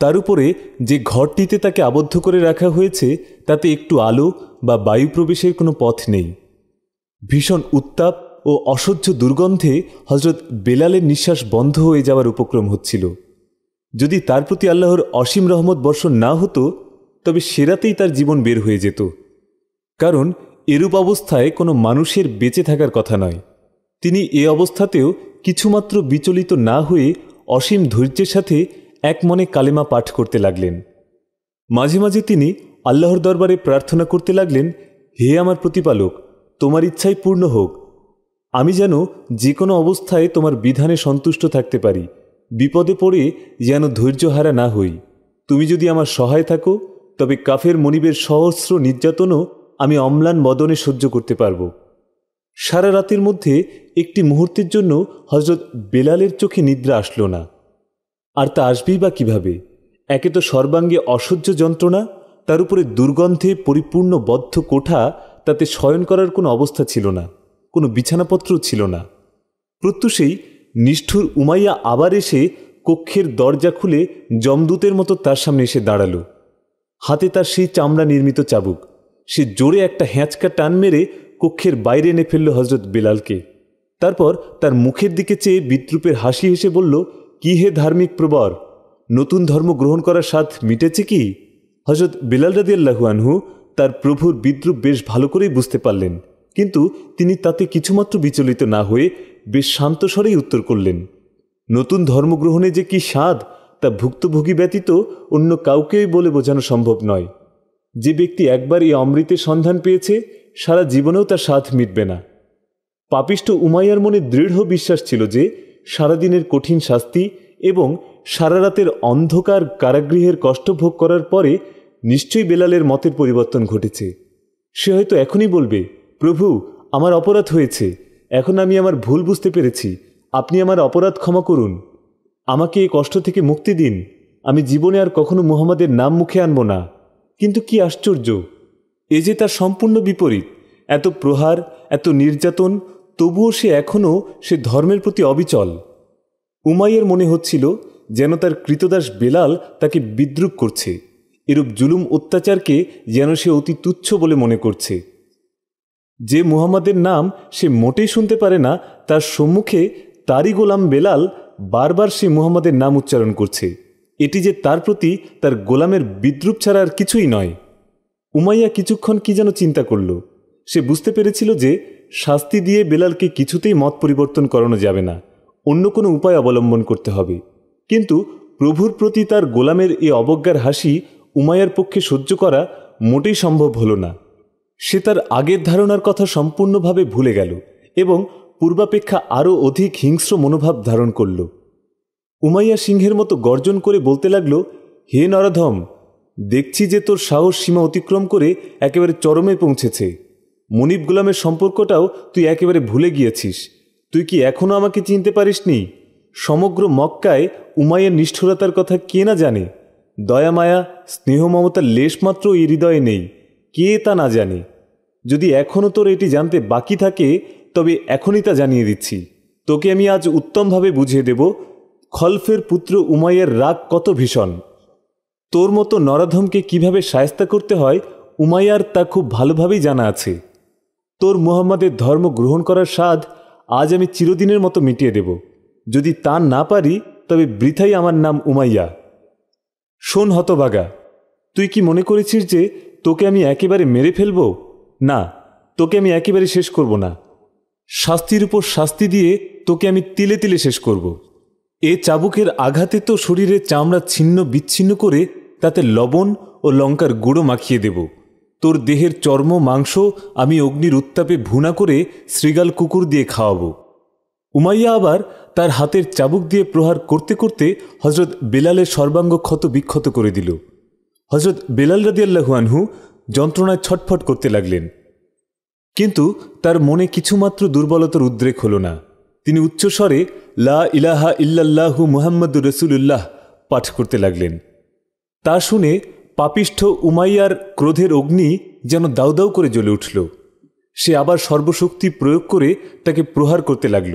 তার উপরে যে ঘরটিতে তাকে আবদ্ধ করে রাখা হয়েছে তাতে একটু আলো বা বায়ু প্রবেশের কোনো পথ নেই ভীষণ উত্তাপ ও অসহ্য দুর্গন্ধে হজরত বেলালের নিঃশ্বাস বন্ধ হয়ে যাওয়ার উপক্রম হচ্ছিল যদি তার প্রতি আল্লাহর অসীম রহমত বর্ষণ না হতো তবে সেরাতেই তার জীবন বের হয়ে যেত কারণ এরূপ অবস্থায় কোনো মানুষের বেঁচে থাকার কথা নয় তিনি এ অবস্থাতেও কিছুমাত্র বিচলিত না হয়ে অসীম ধৈর্যের সাথে এক মনে কালেমা পাঠ করতে লাগলেন মাঝে মাঝে তিনি আল্লাহর দরবারে প্রার্থনা করতে লাগলেন হে আমার প্রতিপালক তোমার ইচ্ছাই পূর্ণ হোক আমি যেন যে কোনো অবস্থায় তোমার বিধানে সন্তুষ্ট থাকতে পারি বিপদে পড়ে যেন ধৈর্যহারা না হই তুমি যদি আমার সহায় থাকো তবে কাফের মনিবের সহস্র নির্যাতনও আমি অম্লান মদনে সহ্য করতে পারব সারা রাতের মধ্যে একটি মুহূর্তের জন্য হজরত বেলালের চোখে নিদ্রা আসলো না আর তা আসবেই বা কীভাবে একে তো সর্বাঙ্গে অসহ্য যন্ত্রণা তার উপরে দুর্গন্ধে পরিপূর্ণ বদ্ধ কোঠা তাতে শয়ন করার কোনো অবস্থা ছিল না কোনো বিছানাপত্র ছিল না প্রত্যুষেই নিষ্ঠুর উমাইয়া আবার এসে কক্ষের দরজা খুলে জমদূতের মতো তার সামনে এসে দাঁড়াল হাতে তার সেই চামড়া নির্মিত চাবুক সে জোরে একটা হ্যাঁচকা টান মেরে কক্ষের বাইরে এনে ফেলল হজরত বেলালকে তারপর তার মুখের দিকে চেয়ে বিদ্রুপের হাসি হেসে বলল কি হে ধার্মিক প্রবর নতুন ধর্ম গ্রহণ করার স্বাদ মিটেছে কি হজরত বেলাল রাদিয়াল্লাহু আনহু তার প্রভুর বিদ্রুপ বেশ ভালো করেই বুঝতে পারলেন কিন্তু তিনি তাতে কিছুমাত্র বিচলিত না হয়ে বেশ শান্ত স্বরেই উত্তর করলেন নতুন ধর্মগ্রহণে যে কি স্বাদ তা ভুক্তভোগী ব্যতীত অন্য কাউকেই বলে বোঝানো সম্ভব নয় যে ব্যক্তি একবার এই অমৃতের সন্ধান পেয়েছে সারা জীবনেও তার স্বাদ মিটবে না পাপিষ্ট উমাইয়ার মনে দৃঢ় বিশ্বাস ছিল যে সারাদিনের কঠিন শাস্তি এবং সারা রাতের অন্ধকার কারাগৃহের কষ্ট ভোগ করার পরে নিশ্চয়ই বেলালের মতের পরিবর্তন ঘটেছে সে হয়তো এখনই বলবে প্রভু আমার অপরাধ হয়েছে এখন আমি আমার ভুল বুঝতে পেরেছি আপনি আমার অপরাধ ক্ষমা করুন আমাকে এই কষ্ট থেকে মুক্তি দিন আমি জীবনে আর কখনো মুহাম্মাদের নাম মুখে আনব না কিন্তু কি আশ্চর্য এ যে তার সম্পূর্ণ বিপরীত এত প্রহার এত নির্যাতন তবুও সে এখনও সে ধর্মের প্রতি অবিচল উমাইয়ের মনে হচ্ছিল যেন তার কৃতদাস বেলাল তাকে বিদ্রুপ করছে এরূপ জুলুম অত্যাচারকে যেন সে অতি তুচ্ছ বলে মনে করছে যে মুহাম্মাদের নাম সে মোটেই শুনতে পারে না তার সম্মুখে তারই গোলাম বেলাল বারবার সে মুহাম্মাদের নাম উচ্চারণ করছে এটি যে তার প্রতি তার গোলামের বিদ্রুপ ছাড়া আর কিছুই নয় উমাইয়া কিছুক্ষণ কি যেন চিন্তা করল সে বুঝতে পেরেছিল যে শাস্তি দিয়ে বেলালকে কিছুতেই মত পরিবর্তন করানো যাবে না অন্য কোনো উপায় অবলম্বন করতে হবে কিন্তু প্রভুর প্রতি তার গোলামের এ অবজ্ঞার হাসি উমাইয়ার পক্ষে সহ্য করা মোটেই সম্ভব হলো না সে তার আগের ধারণার কথা সম্পূর্ণভাবে ভুলে গেল এবং পূর্বাপেক্ষা আরও অধিক হিংস্র মনোভাব ধারণ করল উমাইয়া সিংহের মতো গর্জন করে বলতে লাগল হে নরাধম দেখছি যে তোর সাহস সীমা অতিক্রম করে একেবারে চরমে পৌঁছেছে মনিব গোলামের সম্পর্কটাও তুই একেবারে ভুলে গিয়েছিস তুই কি এখনও আমাকে চিনতে পারিসনি সমগ্র মক্কায় উমাইয়ের নিষ্ঠুরতার কথা কে না জানে দয়া মায়া স্নেহ মমতার লেশমাত্র এই হৃদয়ে নেই কে তা না জানে যদি এখনও তোর এটি জানতে বাকি থাকে তবে এখনই তা জানিয়ে দিচ্ছি তোকে আমি আজ উত্তমভাবে বুঝিয়ে দেব খলফের পুত্র উমাইয়ের রাগ কত ভীষণ তোর মতো নরাধমকে কিভাবে সায়স্তা করতে হয় উমাইয়ার তা খুব ভালোভাবেই জানা আছে তোর মুহাম্মাদের ধর্ম গ্রহণ করার স্বাদ আজ আমি চিরদিনের মতো মিটিয়ে দেব যদি তা না পারি তবে বৃথাই আমার নাম উমাইয়া শোন হতবাগা তুই কি মনে করেছিস যে তোকে আমি একেবারে মেরে ফেলব না তোকে আমি একেবারে শেষ করব না শাস্তির উপর শাস্তি দিয়ে তোকে আমি তিলে তিলে শেষ করব। এ চাবুকের আঘাতে তো শরীরের চামড়া ছিন্ন বিচ্ছিন্ন করে তাতে লবণ ও লঙ্কার গুঁড়ো মাখিয়ে দেব তোর দেহের চর্ম মাংস আমি অগ্নির উত্তাপে ভুনা করে শ্রীগাল কুকুর দিয়ে খাওয়াবো উমাইয়া আবার তার হাতের চাবুক দিয়ে প্রহার করতে করতে হজরত বেলালের সর্বাঙ্গ ক্ষত বিক্ষত করে দিল হজরত বিলাল রাদিয়াল্লাহু আনহু যন্ত্রণায় ছটফট করতে লাগলেন কিন্তু তার মনে কিছুমাত্র দুর্বলতার উদ্রেক হল না তিনি উচ্চস্বরে লা ইলাহা ইল্লাল্লাহু মুহাম্মদুর রসুলুল্লাহ পাঠ করতে লাগলেন তা শুনে পাপিষ্ঠ উমাইয়ার ক্রোধের অগ্নি যেন দাউদাউ করে জ্বলে উঠল সে আবার সর্বশক্তি প্রয়োগ করে তাকে প্রহার করতে লাগল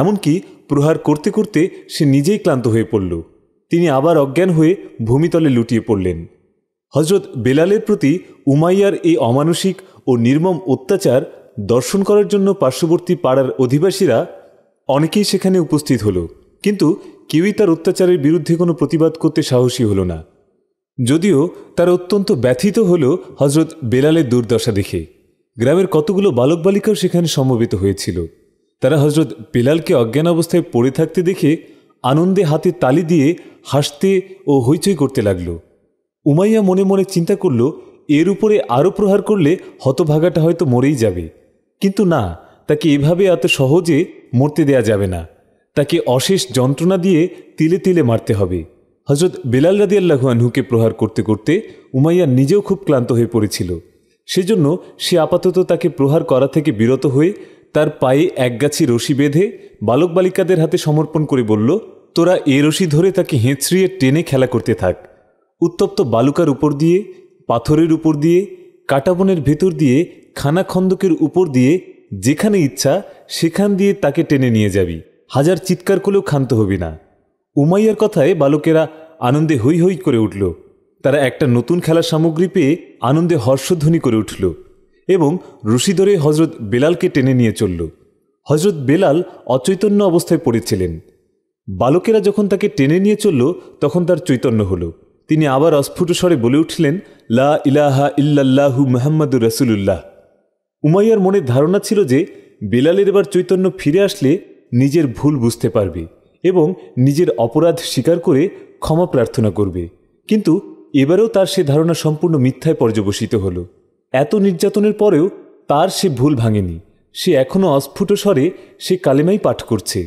এমনকি প্রহার করতে করতে সে নিজেই ক্লান্ত হয়ে পড়ল তিনি আবার অজ্ঞান হয়ে ভূমিতলে লুটিয়ে পড়লেন হজরত বেলালের প্রতি উমাইয়ার এই অমানসিক ও নির্মম অত্যাচার দর্শন করার জন্য পার্শ্ববর্তী পাড়ার অধিবাসীরা অনেকেই সেখানে উপস্থিত হল কিন্তু কেউই তার অত্যাচারের বিরুদ্ধে কোনো প্রতিবাদ করতে সাহসী হল না যদিও তার অত্যন্ত ব্যথিত হল হজরত বেলালের দুর্দশা দেখে গ্রামের কতগুলো বালক বালিকাও সেখানে সমবেত হয়েছিল তারা হজরত বেলালকে অজ্ঞান অবস্থায় পড়ে থাকতে দেখে আনন্দে হাতে তালি দিয়ে হাসতে ও হইচই করতে লাগলো উমাইয়া মনে মনে চিন্তা করল এর উপরে আরও প্রহার করলে হতভাগাটা হয়তো মরেই যাবে কিন্তু না তাকে এভাবে এত সহজে মরতে দেয়া যাবে না তাকে অশেষ যন্ত্রণা দিয়ে তিলে তিলে মারতে হবে হজরত বেলাল রাদি আল্লাহুয়ানহুকে প্রহার করতে করতে উমাইয়া নিজেও খুব ক্লান্ত হয়ে পড়েছিল সেজন্য সে আপাতত তাকে প্রহার করা থেকে বিরত হয়ে তার পায়ে একগাছি রশি বেঁধে বালক বালিকাদের হাতে সমর্পণ করে বলল তোরা এ রশি ধরে তাকে হেঁচড়িয়ে টেনে খেলা করতে থাক উত্তপ্ত বালুকার উপর দিয়ে পাথরের উপর দিয়ে কাটাবনের ভেতর দিয়ে খানা খন্দকের উপর দিয়ে যেখানে ইচ্ছা সেখান দিয়ে তাকে টেনে নিয়ে যাবি হাজার চিৎকার করলেও ক্ষান্ত হবি না উমাইয়ার কথায় বালকেরা আনন্দে হৈ হৈ করে উঠল তারা একটা নতুন খেলার সামগ্রী পেয়ে আনন্দে হর্ষধ্বনি করে উঠল এবং ধরে হজরত বেলালকে টেনে নিয়ে চলল হজরত বেলাল অচৈতন্য অবস্থায় পড়েছিলেন বালকেরা যখন তাকে টেনে নিয়ে চলল তখন তার চৈতন্য হলো তিনি আবার অস্ফুট স্বরে বলে উঠলেন লা ইলাহা ইল্লাল্লাহু মোহাম্মদুর রসুল্লাহ উমাইয়ার মনে ধারণা ছিল যে বেলালের এবার চৈতন্য ফিরে আসলে নিজের ভুল বুঝতে পারবে এবং নিজের অপরাধ স্বীকার করে ক্ষমা প্রার্থনা করবে কিন্তু এবারেও তার সে ধারণা সম্পূর্ণ মিথ্যায় পর্যবসিত হল এত নির্যাতনের পরেও তার সে ভুল ভাঙেনি সে এখনও অস্ফুট স্বরে সে কালেমাই পাঠ করছে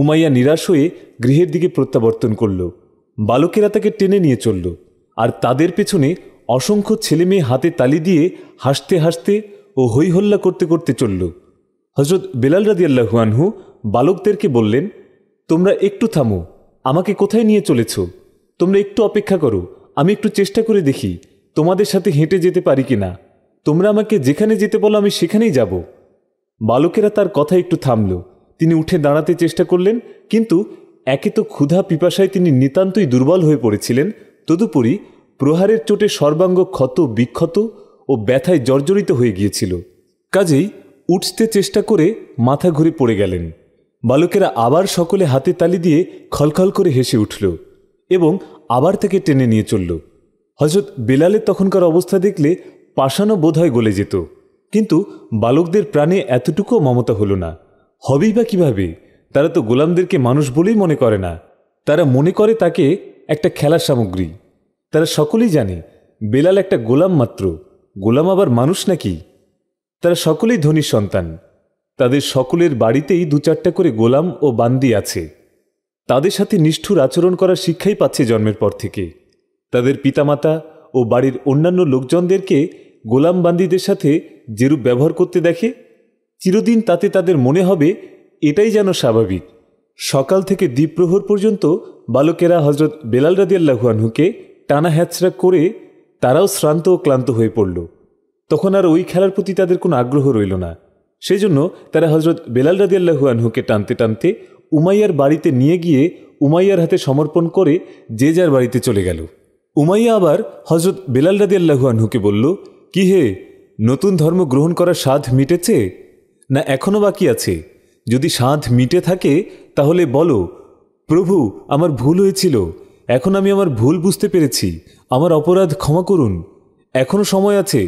উমাইয়া নিরাশ হয়ে গৃহের দিকে প্রত্যাবর্তন করল বালকেরা তাকে টেনে নিয়ে চলল আর তাদের পেছনে অসংখ্য ছেলে মেয়ে হাতে তালি দিয়ে হাসতে হাসতে ও হৈহল্লা করতে করতে চলল হজরত বেলাল রাদিয়াল্লাহুয়ানহু বালকদেরকে বললেন তোমরা একটু থামো আমাকে কোথায় নিয়ে চলেছ তোমরা একটু অপেক্ষা করো আমি একটু চেষ্টা করে দেখি তোমাদের সাথে হেঁটে যেতে পারি কি না তোমরা আমাকে যেখানে যেতে বলো আমি সেখানেই যাব বালকেরা তার কথা একটু থামল তিনি উঠে দাঁড়াতে চেষ্টা করলেন কিন্তু একে তো ক্ষুধা পিপাসায় তিনি নিতান্তই দুর্বল হয়ে পড়েছিলেন তদুপরি প্রহারের চোটে সর্বাঙ্গ ক্ষত বিক্ষত ও ব্যথায় জর্জরিত হয়ে গিয়েছিল কাজেই উঠতে চেষ্টা করে মাথা ঘুরে পড়ে গেলেন বালকেরা আবার সকলে হাতে তালি দিয়ে খলখল করে হেসে উঠল এবং আবার তাকে টেনে নিয়ে চলল হজরত বেলালের তখনকার অবস্থা দেখলে বোধ বোধহয় গলে যেত কিন্তু বালকদের প্রাণে এতটুকুও মমতা হলো না হবেই বা কীভাবে তারা তো গোলামদেরকে মানুষ বলেই মনে করে না তারা মনে করে তাকে একটা খেলার সামগ্রী তারা সকলেই জানে বেলাল একটা গোলাম মাত্র গোলাম আবার মানুষ নাকি তারা সকলেই ধনী সন্তান তাদের সকলের বাড়িতেই দু চারটা করে গোলাম ও বান্দি আছে তাদের সাথে নিষ্ঠুর আচরণ করার শিক্ষাই পাচ্ছে জন্মের পর থেকে তাদের পিতামাতা ও বাড়ির অন্যান্য লোকজনদেরকে গোলাম বান্দিদের সাথে যেরূপ ব্যবহার করতে দেখে চিরদিন তাতে তাদের মনে হবে এটাই যেন স্বাভাবিক সকাল থেকে দ্বীপ্রহর পর্যন্ত বালকেরা হজরত বেলাল রাদিয়াল্লাহুয়ানহুকে টানা হ্যাচরা করে তারাও শ্রান্ত ও ক্লান্ত হয়ে পড়ল তখন আর ওই খেলার প্রতি তাদের কোনো আগ্রহ রইল না সেজন্য তারা হজরত বেলাল রাদিয়াল্লাহুয়ানহুকে টানতে টানতে উমাইয়ার বাড়িতে নিয়ে গিয়ে উমাইয়ার হাতে সমর্পণ করে যে যার বাড়িতে চলে গেল উমাইয়া আবার হজরত বেলাল রাদিয়াল্লাহুয়ানহুকে বলল কি হে নতুন ধর্ম গ্রহণ করার স্বাদ মিটেছে না এখনও বাকি আছে যদি সাঁধ মিটে থাকে তাহলে বলো প্রভু আমার ভুল হয়েছিল এখন আমি আমার ভুল বুঝতে পেরেছি আমার অপরাধ ক্ষমা করুন এখনও সময় আছে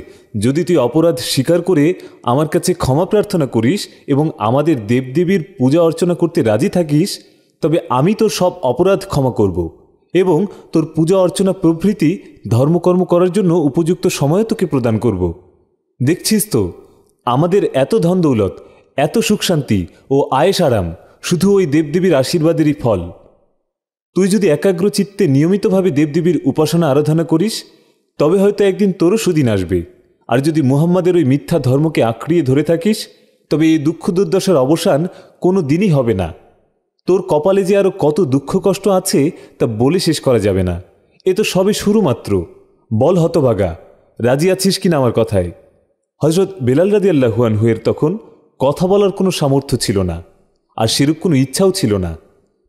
যদি তুই অপরাধ স্বীকার করে আমার কাছে ক্ষমা প্রার্থনা করিস এবং আমাদের দেবদেবীর পূজা অর্চনা করতে রাজি থাকিস তবে আমি তোর সব অপরাধ ক্ষমা করব এবং তোর পূজা অর্চনা প্রভৃতি ধর্মকর্ম করার জন্য উপযুক্ত সময় তোকে প্রদান করব দেখছিস তো আমাদের এত ধন দৌলত এত সুখ শান্তি ও আয়েস আরাম শুধু ওই দেবদেবীর আশীর্বাদেরই ফল তুই যদি একাগ্র চিত্তে নিয়মিতভাবে দেবদেবীর উপাসনা আরাধনা করিস তবে হয়তো একদিন তোরও সুদিন আসবে আর যদি মুহাম্মাদের ওই মিথ্যা ধর্মকে আঁকড়িয়ে ধরে থাকিস তবে এই দুঃখ দুর্দশার অবসান কোনো দিনই হবে না তোর কপালে যে আরও কত দুঃখ কষ্ট আছে তা বলে শেষ করা যাবে না এ তো সবে শুরু মাত্র বল হতভাগা রাজি আছিস কিনা আমার কথায় হজরত বেলাল রাজি হুয়ের তখন কথা বলার কোনো সামর্থ্য ছিল না আর সেরূপ কোনো ইচ্ছাও ছিল না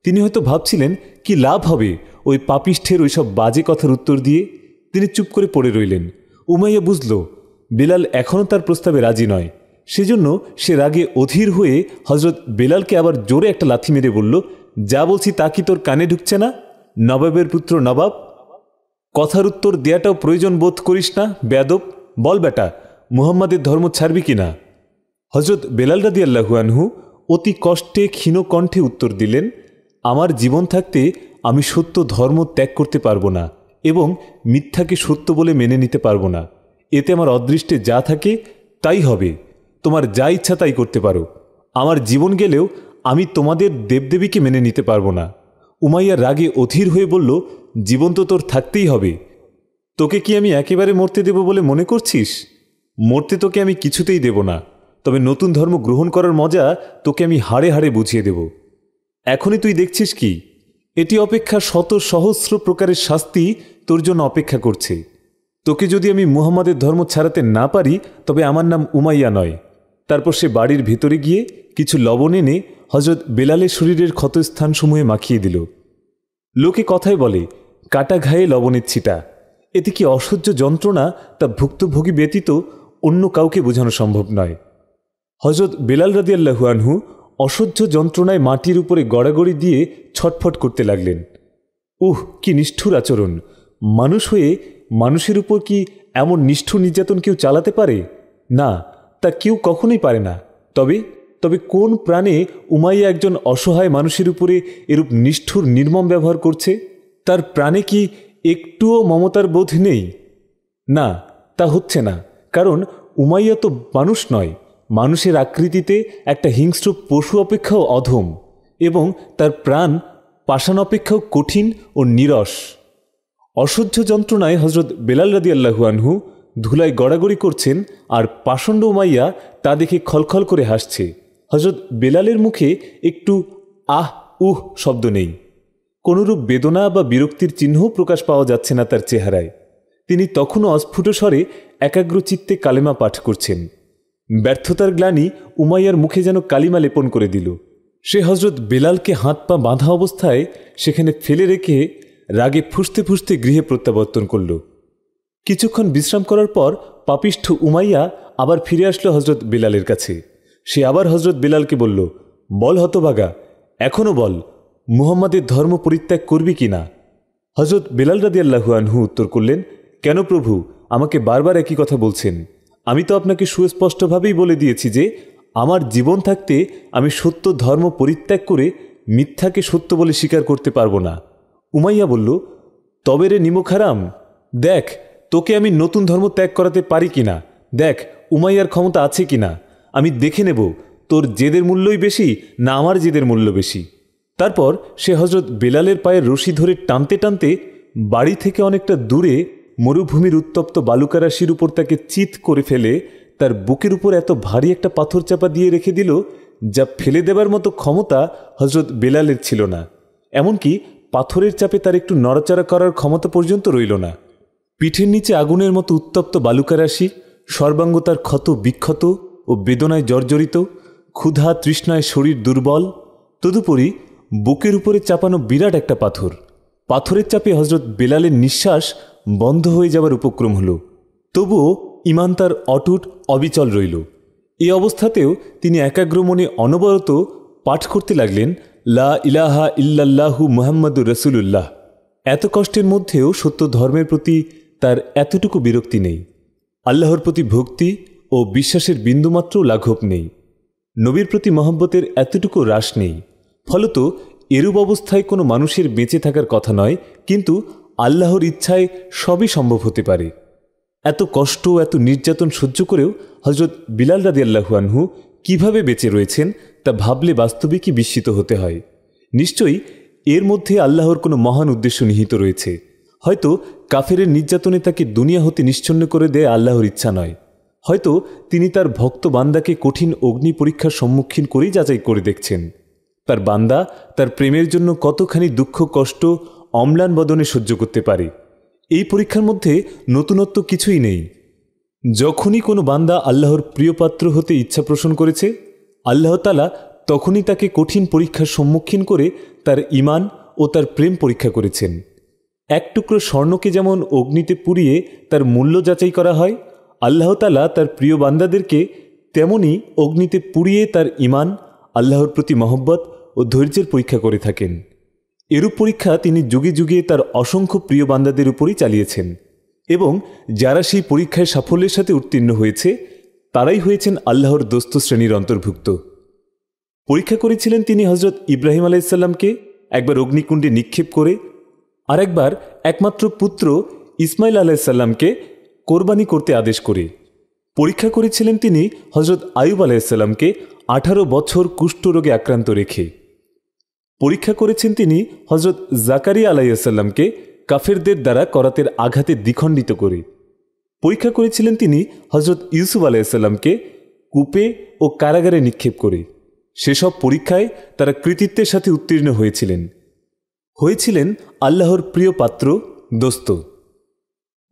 তিনি হয়তো ভাবছিলেন কি লাভ হবে ওই পাপিষ্ঠের ওইসব বাজে কথার উত্তর দিয়ে তিনি চুপ করে পড়ে রইলেন উমাইয়া বুঝল বেলাল এখনও তার প্রস্তাবে রাজি নয় সেজন্য সে রাগে অধীর হয়ে হজরত বেলালকে আবার জোরে একটা লাথি মেরে বলল যা বলছি তা কি তোর কানে ঢুকছে না নবাবের পুত্র নবাব কথার উত্তর দেয়াটাও প্রয়োজন বোধ করিস না বেদব বল বেটা মুহাম্মাদের ধর্ম ছাড়বি কিনা না হজরত বেলাল রাদি আল্লাহুয়ানহু অতি কষ্টে ক্ষীণ কণ্ঠে উত্তর দিলেন আমার জীবন থাকতে আমি সত্য ধর্ম ত্যাগ করতে পারবো না এবং মিথ্যাকে সত্য বলে মেনে নিতে পারবো না এতে আমার অদৃষ্টে যা থাকে তাই হবে তোমার যা ইচ্ছা তাই করতে পারো আমার জীবন গেলেও আমি তোমাদের দেবদেবীকে মেনে নিতে পারবো না উমাইয়া রাগে অধীর হয়ে বলল জীবন তো তোর থাকতেই হবে তোকে কি আমি একেবারে মরতে দেব বলে মনে করছিস মরতে তোকে আমি কিছুতেই দেব না তবে নতুন ধর্ম গ্রহণ করার মজা তোকে আমি হাড়ে হাড়ে বুঝিয়ে দেব এখনই তুই দেখছিস কি এটি অপেক্ষা শত সহস্র প্রকারের শাস্তি তোর জন্য অপেক্ষা করছে তোকে যদি আমি মুহাম্মাদের ধর্ম ছাড়াতে না পারি তবে আমার নাম উমাইয়া নয় তারপর সে বাড়ির ভেতরে গিয়ে কিছু লবণ এনে হজরত বেলালের শরীরের ক্ষতস্থানসমূহে মাখিয়ে দিল লোকে কথায় বলে কাটা ঘায়ে লবণের ছিটা এতে কি অসহ্য যন্ত্রণা তা ভুক্তভোগী ব্যতীত অন্য কাউকে বোঝানো সম্ভব নয় হজরত বেলাল রাদিয়াল্লাহু আনহু অসহ্য যন্ত্রণায় মাটির উপরে গড়াগড়ি দিয়ে ছটফট করতে লাগলেন উহ কি নিষ্ঠুর আচরণ মানুষ হয়ে মানুষের উপর কি এমন নিষ্ঠুর নির্যাতন কেউ চালাতে পারে না তা কেউ কখনোই পারে না তবে তবে কোন প্রাণে উমাইয়া একজন অসহায় মানুষের উপরে এরূপ নিষ্ঠুর নির্মম ব্যবহার করছে তার প্রাণে কি একটুও মমতার বোধ নেই না তা হচ্ছে না কারণ উমাইয়া তো মানুষ নয় মানুষের আকৃতিতে একটা হিংস্র পশু অপেক্ষাও অধম এবং তার প্রাণ পাষাণ অপেক্ষাও কঠিন ও নিরস অসহ্য যন্ত্রণায় হজরত বেলাল রাদি আনহু ধুলায় গড়াগড়ি করছেন আর পাষণ্ড মাইয়া তা দেখে খলখল করে হাসছে হজরত বেলালের মুখে একটু আহ উহ শব্দ নেই কোনরূপ বেদনা বা বিরক্তির চিহ্ন প্রকাশ পাওয়া যাচ্ছে না তার চেহারায় তিনি তখনও অস্ফুট স্বরে একাগ্রচিত্তে কালেমা পাঠ করছেন ব্যর্থতার গ্লানি উমাইয়ার মুখে যেন কালিমা লেপন করে দিল সে হজরত বেলালকে হাত পা বাঁধা অবস্থায় সেখানে ফেলে রেখে রাগে ফুসতে ফুসতে গৃহে প্রত্যাবর্তন করল কিছুক্ষণ বিশ্রাম করার পর পাপিষ্ঠ উমাইয়া আবার ফিরে আসলো হজরত বেলালের কাছে সে আবার হজরত বেলালকে বলল বল হতভাগা এখনও বল মুহাম্মাদের ধর্ম পরিত্যাগ করবি কি না হজরত বেলাল রাদি আনহু উত্তর করলেন কেন প্রভু আমাকে বারবার একই কথা বলছেন আমি তো আপনাকে সুস্পষ্টভাবেই বলে দিয়েছি যে আমার জীবন থাকতে আমি সত্য ধর্ম পরিত্যাগ করে মিথ্যাকে সত্য বলে স্বীকার করতে পারবো না উমাইয়া বলল তবে রে নিমখারাম দেখ তোকে আমি নতুন ধর্ম ত্যাগ করাতে পারি কি না দেখ উমাইয়ার ক্ষমতা আছে কি না আমি দেখে নেব তোর জেদের মূল্যই বেশি না আমার জেদের মূল্য বেশি তারপর সে হজরত বেলালের পায়ের রশি ধরে টানতে টানতে বাড়ি থেকে অনেকটা দূরে মরুভূমির উত্তপ্ত বালুকারাশির উপর তাকে চিত করে ফেলে তার বুকের উপর এত ভারী একটা পাথর চাপা দিয়ে রেখে দিল যা ফেলে দেবার মতো ক্ষমতা হজরত বেলালের ছিল না এমনকি পাথরের চাপে তার একটু নড়াচড়া করার ক্ষমতা পর্যন্ত রইল না পিঠের নিচে আগুনের মতো উত্তপ্ত বালুকারাশি সর্বাঙ্গ তার ক্ষত বিক্ষত ও বেদনায় জর্জরিত ক্ষুধা তৃষ্ণায় শরীর দুর্বল তদুপরি বুকের উপরে চাপানো বিরাট একটা পাথর পাথরের চাপে হজরত বেলালের নিঃশ্বাস বন্ধ হয়ে যাবার উপক্রম হল তবুও ইমান তার অটুট অবিচল রইল এই অবস্থাতেও তিনি একাগ্র মনে অনবরত পাঠ করতে লাগলেন লা ইলাহা ইল্লাল্লাহু মুহাম্মদুর রসুলুল্লাহ এত কষ্টের মধ্যেও সত্য ধর্মের প্রতি তার এতটুকু বিরক্তি নেই আল্লাহর প্রতি ভক্তি ও বিশ্বাসের বিন্দুমাত্র লাঘব নেই নবীর প্রতি মহব্বতের এতটুকু হ্রাস নেই ফলত এরূপ অবস্থায় কোনো মানুষের বেঁচে থাকার কথা নয় কিন্তু আল্লাহর ইচ্ছায় সবই সম্ভব হতে পারে এত কষ্ট এত নির্যাতন সহ্য করেও হজরত বিলাল রাদি আল্লাহুয়ানহু কিভাবে বেঁচে রয়েছেন তা ভাবলে বাস্তবিকই বিস্মিত হতে হয় নিশ্চয়ই এর মধ্যে আল্লাহর কোনো মহান উদ্দেশ্য নিহিত রয়েছে হয়তো কাফেরের নির্যাতনে তাকে দুনিয়া হতে নিশ্চন্ন করে দেয় আল্লাহর ইচ্ছা নয় হয়তো তিনি তার ভক্ত বান্দাকে কঠিন অগ্নি পরীক্ষার সম্মুখীন করেই যাচাই করে দেখছেন তার বান্দা তার প্রেমের জন্য কতখানি দুঃখ কষ্ট অম্লান বদনে সহ্য করতে পারে এই পরীক্ষার মধ্যে নতুনত্ব কিছুই নেই যখনই কোনো বান্দা আল্লাহর প্রিয়পাত্র হতে ইচ্ছা পোষণ করেছে আল্লাহতালা তখনই তাকে কঠিন পরীক্ষার সম্মুখীন করে তার ইমান ও তার প্রেম পরীক্ষা করেছেন এক টুকরো স্বর্ণকে যেমন অগ্নিতে পুড়িয়ে তার মূল্য যাচাই করা হয় আল্লাহতালা তার প্রিয় বান্দাদেরকে তেমনই অগ্নিতে পুড়িয়ে তার ইমান আল্লাহর প্রতি মহব্বত ও ধৈর্যের পরীক্ষা করে থাকেন এরূপ পরীক্ষা তিনি যুগে যুগে তার অসংখ্য প্রিয় বান্দাদের উপরই চালিয়েছেন এবং যারা সেই পরীক্ষায় সাফল্যের সাথে উত্তীর্ণ হয়েছে তারাই হয়েছেন আল্লাহর দোস্ত শ্রেণীর অন্তর্ভুক্ত পরীক্ষা করেছিলেন তিনি হজরত ইব্রাহিম আলাইসাল্লামকে একবার অগ্নিকুণ্ডে নিক্ষেপ করে আর একবার একমাত্র পুত্র ইসমাইল আলাইসাল্লামকে কোরবানি করতে আদেশ করে পরীক্ষা করেছিলেন তিনি হজরত আয়ুব আলাইসাল্লামকে আঠারো বছর কুষ্ঠরোগে আক্রান্ত রেখে পরীক্ষা করেছেন তিনি হজরত জাকারিয়া আলাইসাল্লামকে কাফেরদের দ্বারা করাতের আঘাতে দ্বিখণ্ডিত করে পরীক্ষা করেছিলেন তিনি হজরত ইউসুফ আলাইসাল্লামকে কূপে ও কারাগারে নিক্ষেপ করে সেসব পরীক্ষায় তারা কৃতিত্বের সাথে উত্তীর্ণ হয়েছিলেন হয়েছিলেন আল্লাহর প্রিয় পাত্র দোস্ত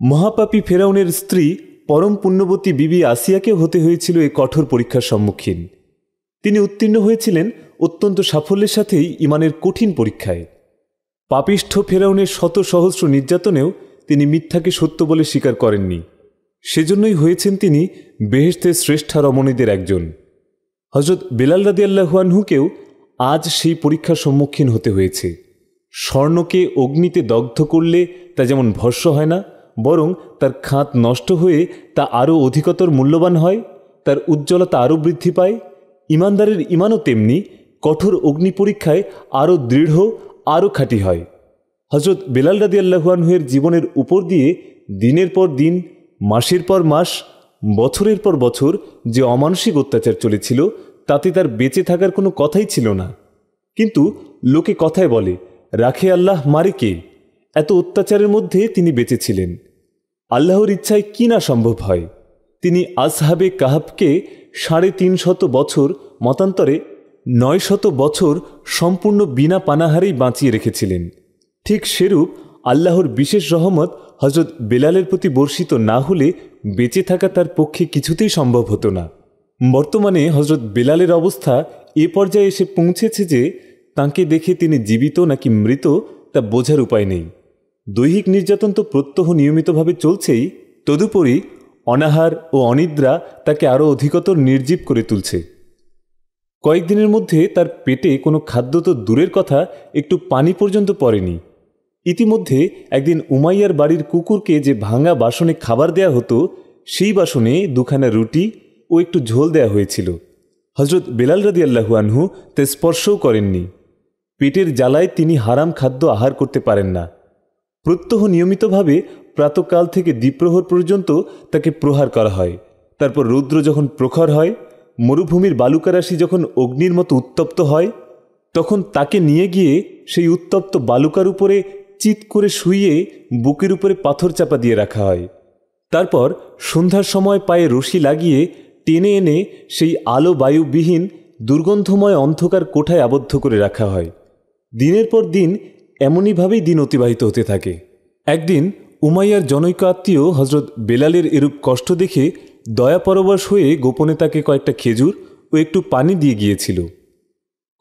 মহাপাপী ফেরাউনের স্ত্রী পরম পুণ্যবতী বিবি আসিয়াকে হতে হয়েছিল এই কঠোর পরীক্ষার সম্মুখীন তিনি উত্তীর্ণ হয়েছিলেন অত্যন্ত সাফল্যের সাথেই ইমানের কঠিন পরীক্ষায় পাপিষ্ঠ ফেরাউনের শত সহস্র নির্যাতনেও তিনি মিথ্যাকে সত্য বলে স্বীকার করেননি সেজন্যই হয়েছেন তিনি বেহেস্তের শ্রেষ্ঠা রমণীদের একজন হজরত বেলাল রাদি আল্লাহুয়ানহুকেও আজ সেই পরীক্ষার সম্মুখীন হতে হয়েছে স্বর্ণকে অগ্নিতে দগ্ধ করলে তা যেমন ভস্য হয় না বরং তার খাঁত নষ্ট হয়ে তা আরও অধিকতর মূল্যবান হয় তার উজ্জ্বলতা আরও বৃদ্ধি পায় ইমানদারের ইমানও তেমনি কঠোর অগ্নি পরীক্ষায় আরও দৃঢ় আরও খাঁটি হয় হজরত বেলাল রাদি আল্লাহুয়ানহুয়ের জীবনের উপর দিয়ে দিনের পর দিন মাসের পর মাস বছরের পর বছর যে অমানসিক অত্যাচার চলেছিল তাতে তার বেঁচে থাকার কোনো কথাই ছিল না কিন্তু লোকে কথায় বলে রাখে আল্লাহ মারে কে এত অত্যাচারের মধ্যে তিনি বেঁচেছিলেন আল্লাহর ইচ্ছায় কি না সম্ভব হয় তিনি আসহাবে কাহাবকে সাড়ে তিন শত বছর মতান্তরে নয় শত বছর সম্পূর্ণ বিনা পানাহারেই বাঁচিয়ে রেখেছিলেন ঠিক সেরূপ আল্লাহর বিশেষ রহমত হজরত বেলালের প্রতি বর্ষিত না হলে বেঁচে থাকা তার পক্ষে কিছুতেই সম্ভব হতো না বর্তমানে হজরত বেলালের অবস্থা এ পর্যায়ে এসে পৌঁছেছে যে তাঁকে দেখে তিনি জীবিত নাকি মৃত তা বোঝার উপায় নেই দৈহিক নির্যাতন তো প্রত্যহ নিয়মিতভাবে চলছেই তদুপরি অনাহার ও অনিদ্রা তাকে আরও অধিকতর নির্জীব করে তুলছে কয়েকদিনের মধ্যে তার পেটে কোনো খাদ্য তো দূরের কথা একটু পানি পর্যন্ত পড়েনি ইতিমধ্যে একদিন উমাইয়ার বাড়ির কুকুরকে যে ভাঙা বাসনে খাবার দেয়া হতো সেই বাসনে দুখানা রুটি ও একটু ঝোল দেয়া হয়েছিল হজরত বেলাল রাদি আল্লাহু আনহু তা স্পর্শও করেননি পেটের জ্বালায় তিনি হারাম খাদ্য আহার করতে পারেন না প্রত্যহ নিয়মিতভাবে প্রাতকাল থেকে দ্বীপ্রহর পর্যন্ত তাকে প্রহার করা হয় তারপর রৌদ্র যখন প্রখর হয় মরুভূমির বালুকারাশি যখন অগ্নির মতো উত্তপ্ত হয় তখন তাকে নিয়ে গিয়ে সেই উত্তপ্ত বালুকার উপরে চিত করে শুইয়ে বুকের উপরে পাথর চাপা দিয়ে রাখা হয় তারপর সন্ধ্যার সময় পায়ে রশি লাগিয়ে টেনে এনে সেই আলো বায়ুবিহীন দুর্গন্ধময় অন্ধকার কোঠায় আবদ্ধ করে রাখা হয় দিনের পর দিন এমনইভাবেই দিন অতিবাহিত হতে থাকে একদিন উমাইয়ার জনৈক আত্মীয় হজরত বেলালের এরূপ কষ্ট দেখে দয়া পরবশ হয়ে গোপনে তাকে কয়েকটা খেজুর ও একটু পানি দিয়ে গিয়েছিল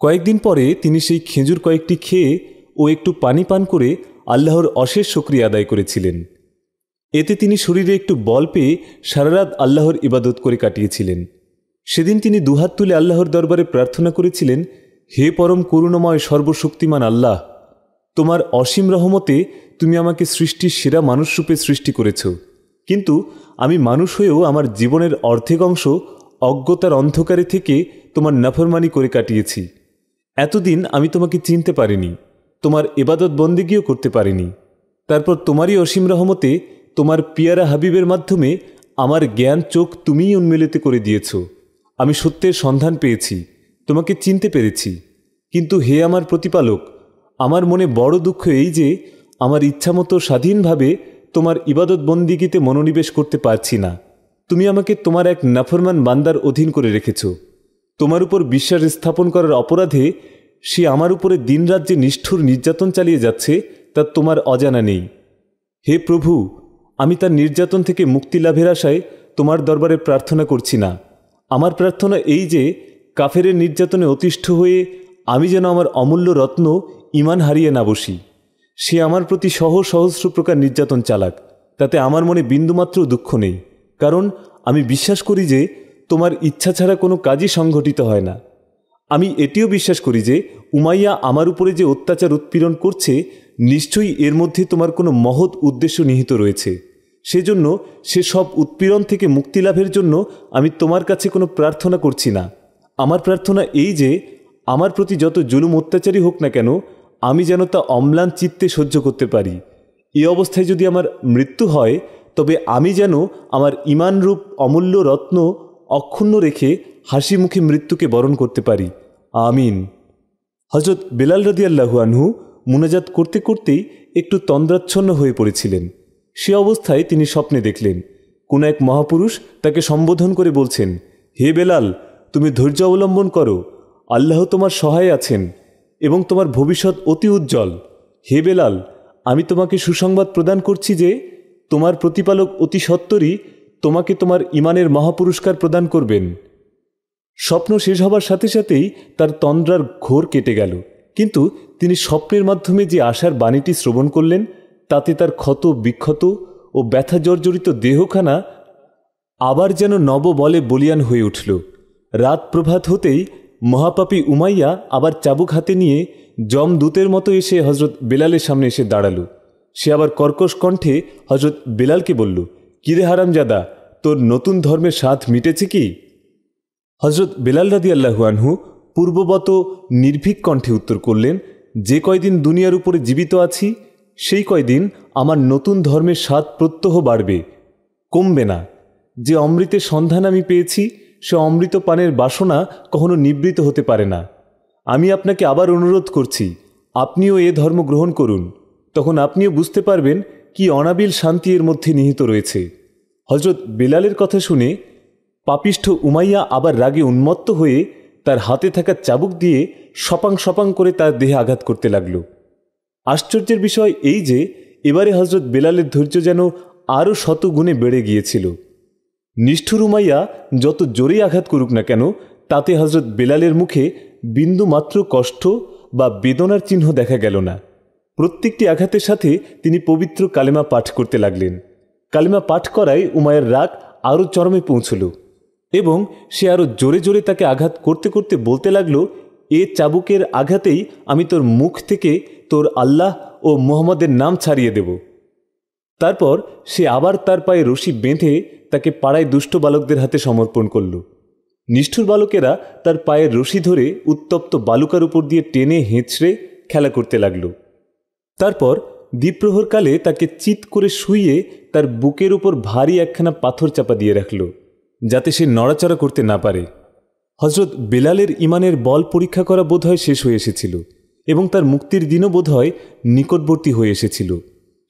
কয়েকদিন পরে তিনি সেই খেজুর কয়েকটি খেয়ে ও একটু পানি পান করে আল্লাহর অশেষ সক্রিয় আদায় করেছিলেন এতে তিনি শরীরে একটু বল পেয়ে সারারাত আল্লাহর ইবাদত করে কাটিয়েছিলেন সেদিন তিনি দুহাত তুলে আল্লাহর দরবারে প্রার্থনা করেছিলেন হে পরম করুণময় সর্বশক্তিমান আল্লাহ তোমার অসীম রহমতে তুমি আমাকে সৃষ্টির সেরা মানুষরূপে সৃষ্টি করেছো কিন্তু আমি মানুষ হয়েও আমার জীবনের অর্ধেক অংশ অজ্ঞতার অন্ধকারে থেকে তোমার নাফরমানি করে কাটিয়েছি এতদিন আমি তোমাকে চিনতে পারিনি তোমার এবাদত বন্দিগিও করতে পারিনি তারপর তোমারই অসীম রহমতে তোমার পিয়ারা হাবিবের মাধ্যমে আমার জ্ঞান চোখ তুমিই উন্মিলিত করে দিয়েছ আমি সত্যের সন্ধান পেয়েছি তোমাকে চিনতে পেরেছি কিন্তু হে আমার প্রতিপালক আমার মনে বড় দুঃখ এই যে আমার ইচ্ছামতো স্বাধীনভাবে তোমার ইবাদত বন্দিগিতে মনোনিবেশ করতে পারছি না তুমি আমাকে তোমার এক নাফরমান বান্দার অধীন করে রেখেছ তোমার উপর বিশ্বাস স্থাপন করার অপরাধে সে আমার উপরে দিনরাত যে নিষ্ঠুর নির্যাতন চালিয়ে যাচ্ছে তা তোমার অজানা নেই হে প্রভু আমি তার নির্যাতন থেকে মুক্তি লাভের আশায় তোমার দরবারে প্রার্থনা করছি না আমার প্রার্থনা এই যে কাফেরের নির্যাতনে অতিষ্ঠ হয়ে আমি যেন আমার অমূল্য রত্ন ইমান হারিয়ে না বসি সে আমার প্রতি সহ সহস্র প্রকার নির্যাতন চালাক তাতে আমার মনে বিন্দুমাত্র দুঃখ নেই কারণ আমি বিশ্বাস করি যে তোমার ইচ্ছা ছাড়া কোনো কাজই সংঘটিত হয় না আমি এটিও বিশ্বাস করি যে উমাইয়া আমার উপরে যে অত্যাচার উৎপীড়ন করছে নিশ্চয়ই এর মধ্যে তোমার কোনো মহৎ উদ্দেশ্য নিহিত রয়েছে সেজন্য সে সব উৎপীড়ন থেকে মুক্তি লাভের জন্য আমি তোমার কাছে কোনো প্রার্থনা করছি না আমার প্রার্থনা এই যে আমার প্রতি যত জুলুম অত্যাচারই হোক না কেন আমি যেন তা অম্লান চিত্তে সহ্য করতে পারি এ অবস্থায় যদি আমার মৃত্যু হয় তবে আমি যেন আমার ইমানরূপ অমূল্য রত্ন অক্ষুণ্ণ রেখে হাসি মুখে মৃত্যুকে বরণ করতে পারি আমিন হজরত বেলাল রদিয়াল্লাহু আনহু মুনাজাত করতে করতেই একটু তন্দ্রাচ্ছন্ন হয়ে পড়েছিলেন সে অবস্থায় তিনি স্বপ্নে দেখলেন কোন এক মহাপুরুষ তাকে সম্বোধন করে বলছেন হে বেলাল তুমি ধৈর্য অবলম্বন করো আল্লাহ তোমার সহায় আছেন এবং তোমার ভবিষ্যৎ অতি উজ্জ্বল হে বেলাল আমি তোমাকে সুসংবাদ প্রদান করছি যে তোমার প্রতিপালক অতি সত্তরই তোমাকে তোমার ইমানের মহাপুরস্কার প্রদান করবেন স্বপ্ন শেষ হবার সাথে সাথেই তার তন্দ্রার ঘোর কেটে গেল কিন্তু তিনি স্বপ্নের মাধ্যমে যে আশার বাণীটি শ্রবণ করলেন তাতে তার ক্ষত বিক্ষত ও ব্যথা জর্জরিত দেহখানা আবার যেন নব বলে বলিয়ান হয়ে উঠল রাত প্রভাত হতেই মহাপাপী উমাইয়া আবার চাবুক হাতে নিয়ে দূতের মতো এসে হজরত বেলালের সামনে এসে দাঁড়ালো সে আবার কর্কশ কণ্ঠে হজরত বেলালকে বলল কিরে জাদা তোর নতুন ধর্মের স্বাদ মিটেছে কি হজরত বেলাল রাদি আল্লাহুয়ানহু পূর্ববত নির্ভীক কণ্ঠে উত্তর করলেন যে কয়দিন দুনিয়ার উপরে জীবিত আছি সেই কয়দিন আমার নতুন ধর্মের স্বাদ প্রত্যহ বাড়বে কমবে না যে অমৃতের সন্ধান আমি পেয়েছি সে অমৃত পানের বাসনা কখনো নিবৃত হতে পারে না আমি আপনাকে আবার অনুরোধ করছি আপনিও এ ধর্ম গ্রহণ করুন তখন আপনিও বুঝতে পারবেন কি অনাবিল শান্তি এর মধ্যে নিহিত রয়েছে হজরত বেলালের কথা শুনে পাপিষ্ঠ উমাইয়া আবার রাগে উন্মত্ত হয়ে তার হাতে থাকা চাবুক দিয়ে সপাং সপাং করে তার দেহে আঘাত করতে লাগল আশ্চর্যের বিষয় এই যে এবারে হজরত বেলালের ধৈর্য যেন আরও শত গুণে বেড়ে গিয়েছিল নিষ্ঠুর উমাইয়া যত জোরেই আঘাত করুক না কেন তাতে হজরত বেলালের মুখে বিন্দু মাত্র কষ্ট বা বেদনার চিহ্ন দেখা গেল না প্রত্যেকটি আঘাতের সাথে তিনি পবিত্র কালেমা পাঠ করতে লাগলেন কালেমা পাঠ করায় উমায়ের রাগ আরও চরমে পৌঁছল এবং সে আরও জোরে জোরে তাকে আঘাত করতে করতে বলতে লাগল এ চাবুকের আঘাতেই আমি তোর মুখ থেকে তোর আল্লাহ ও মোহাম্মদের নাম ছাড়িয়ে দেব তারপর সে আবার তার পায়ে রশি বেঁধে তাকে পাড়ায় দুষ্ট বালকদের হাতে সমর্পণ করল নিষ্ঠুর বালকেরা তার পায়ের রশি ধরে উত্তপ্ত বালুকার উপর দিয়ে টেনে হেঁচড়ে খেলা করতে লাগল তারপর দ্বীপ্রহরকালে তাকে চিত করে শুইয়ে তার বুকের উপর ভারী একখানা পাথর চাপা দিয়ে রাখল যাতে সে নড়াচড়া করতে না পারে হজরত বেলালের ইমানের বল পরীক্ষা করা বোধহয় শেষ হয়ে এসেছিল এবং তার মুক্তির দিনও বোধহয় নিকটবর্তী হয়ে এসেছিল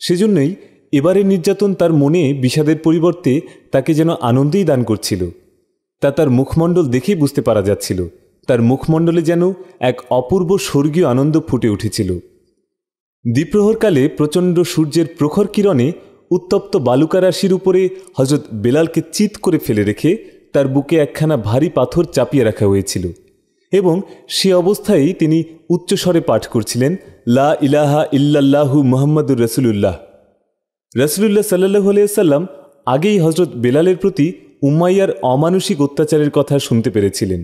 সেজন্যই এবারের নির্যাতন তার মনে বিষাদের পরিবর্তে তাকে যেন আনন্দেই দান করছিল তা তার মুখমণ্ডল দেখেই বুঝতে পারা যাচ্ছিল তার মুখমণ্ডলে যেন এক অপূর্ব স্বর্গীয় আনন্দ ফুটে উঠেছিল দ্বিপ্রহরকালে প্রচণ্ড সূর্যের প্রখর কিরণে উত্তপ্ত বালুকারাশির উপরে হজরত বেলালকে চিত করে ফেলে রেখে তার বুকে একখানা ভারী পাথর চাপিয়ে রাখা হয়েছিল এবং সে অবস্থায় তিনি উচ্চস্বরে পাঠ করছিলেন লা ইলাহা ইল্লাল্লাহু মোহাম্মদুর রসুলুল্লাহ রসুল্লাহ সাল্লাহ আলিয়াল্লাম আগেই হজরত বেলালের প্রতি উম্মাইয়ার অমানসিক অত্যাচারের কথা শুনতে পেরেছিলেন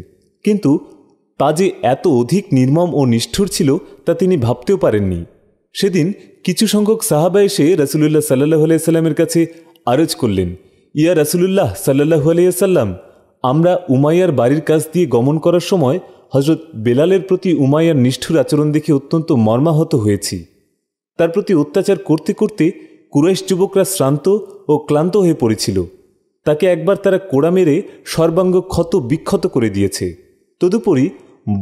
কিন্তু তা যে এত অধিক নির্মম ও নিষ্ঠুর ছিল তা তিনি ভাবতেও পারেননি সেদিন কিছু সংখ্যক সাহাবা এসে রসুলুল্লাহ সাল্লাহ আলাইসাল্লামের কাছে আরজ করলেন ইয়া রাসুলুল্লাহ সাল্লাহ আলাইসাল্লাম আমরা উমাইয়ার বাড়ির কাছ দিয়ে গমন করার সময় হজরত বেলালের প্রতি উমাইয়ার নিষ্ঠুর আচরণ দেখে অত্যন্ত মর্মাহত হয়েছি তার প্রতি অত্যাচার করতে করতে কুরাইশ যুবকরা শ্রান্ত ও ক্লান্ত হয়ে পড়েছিল তাকে একবার তারা কোড়া মেরে সর্বাঙ্গ ক্ষত বিক্ষত করে দিয়েছে তদুপরি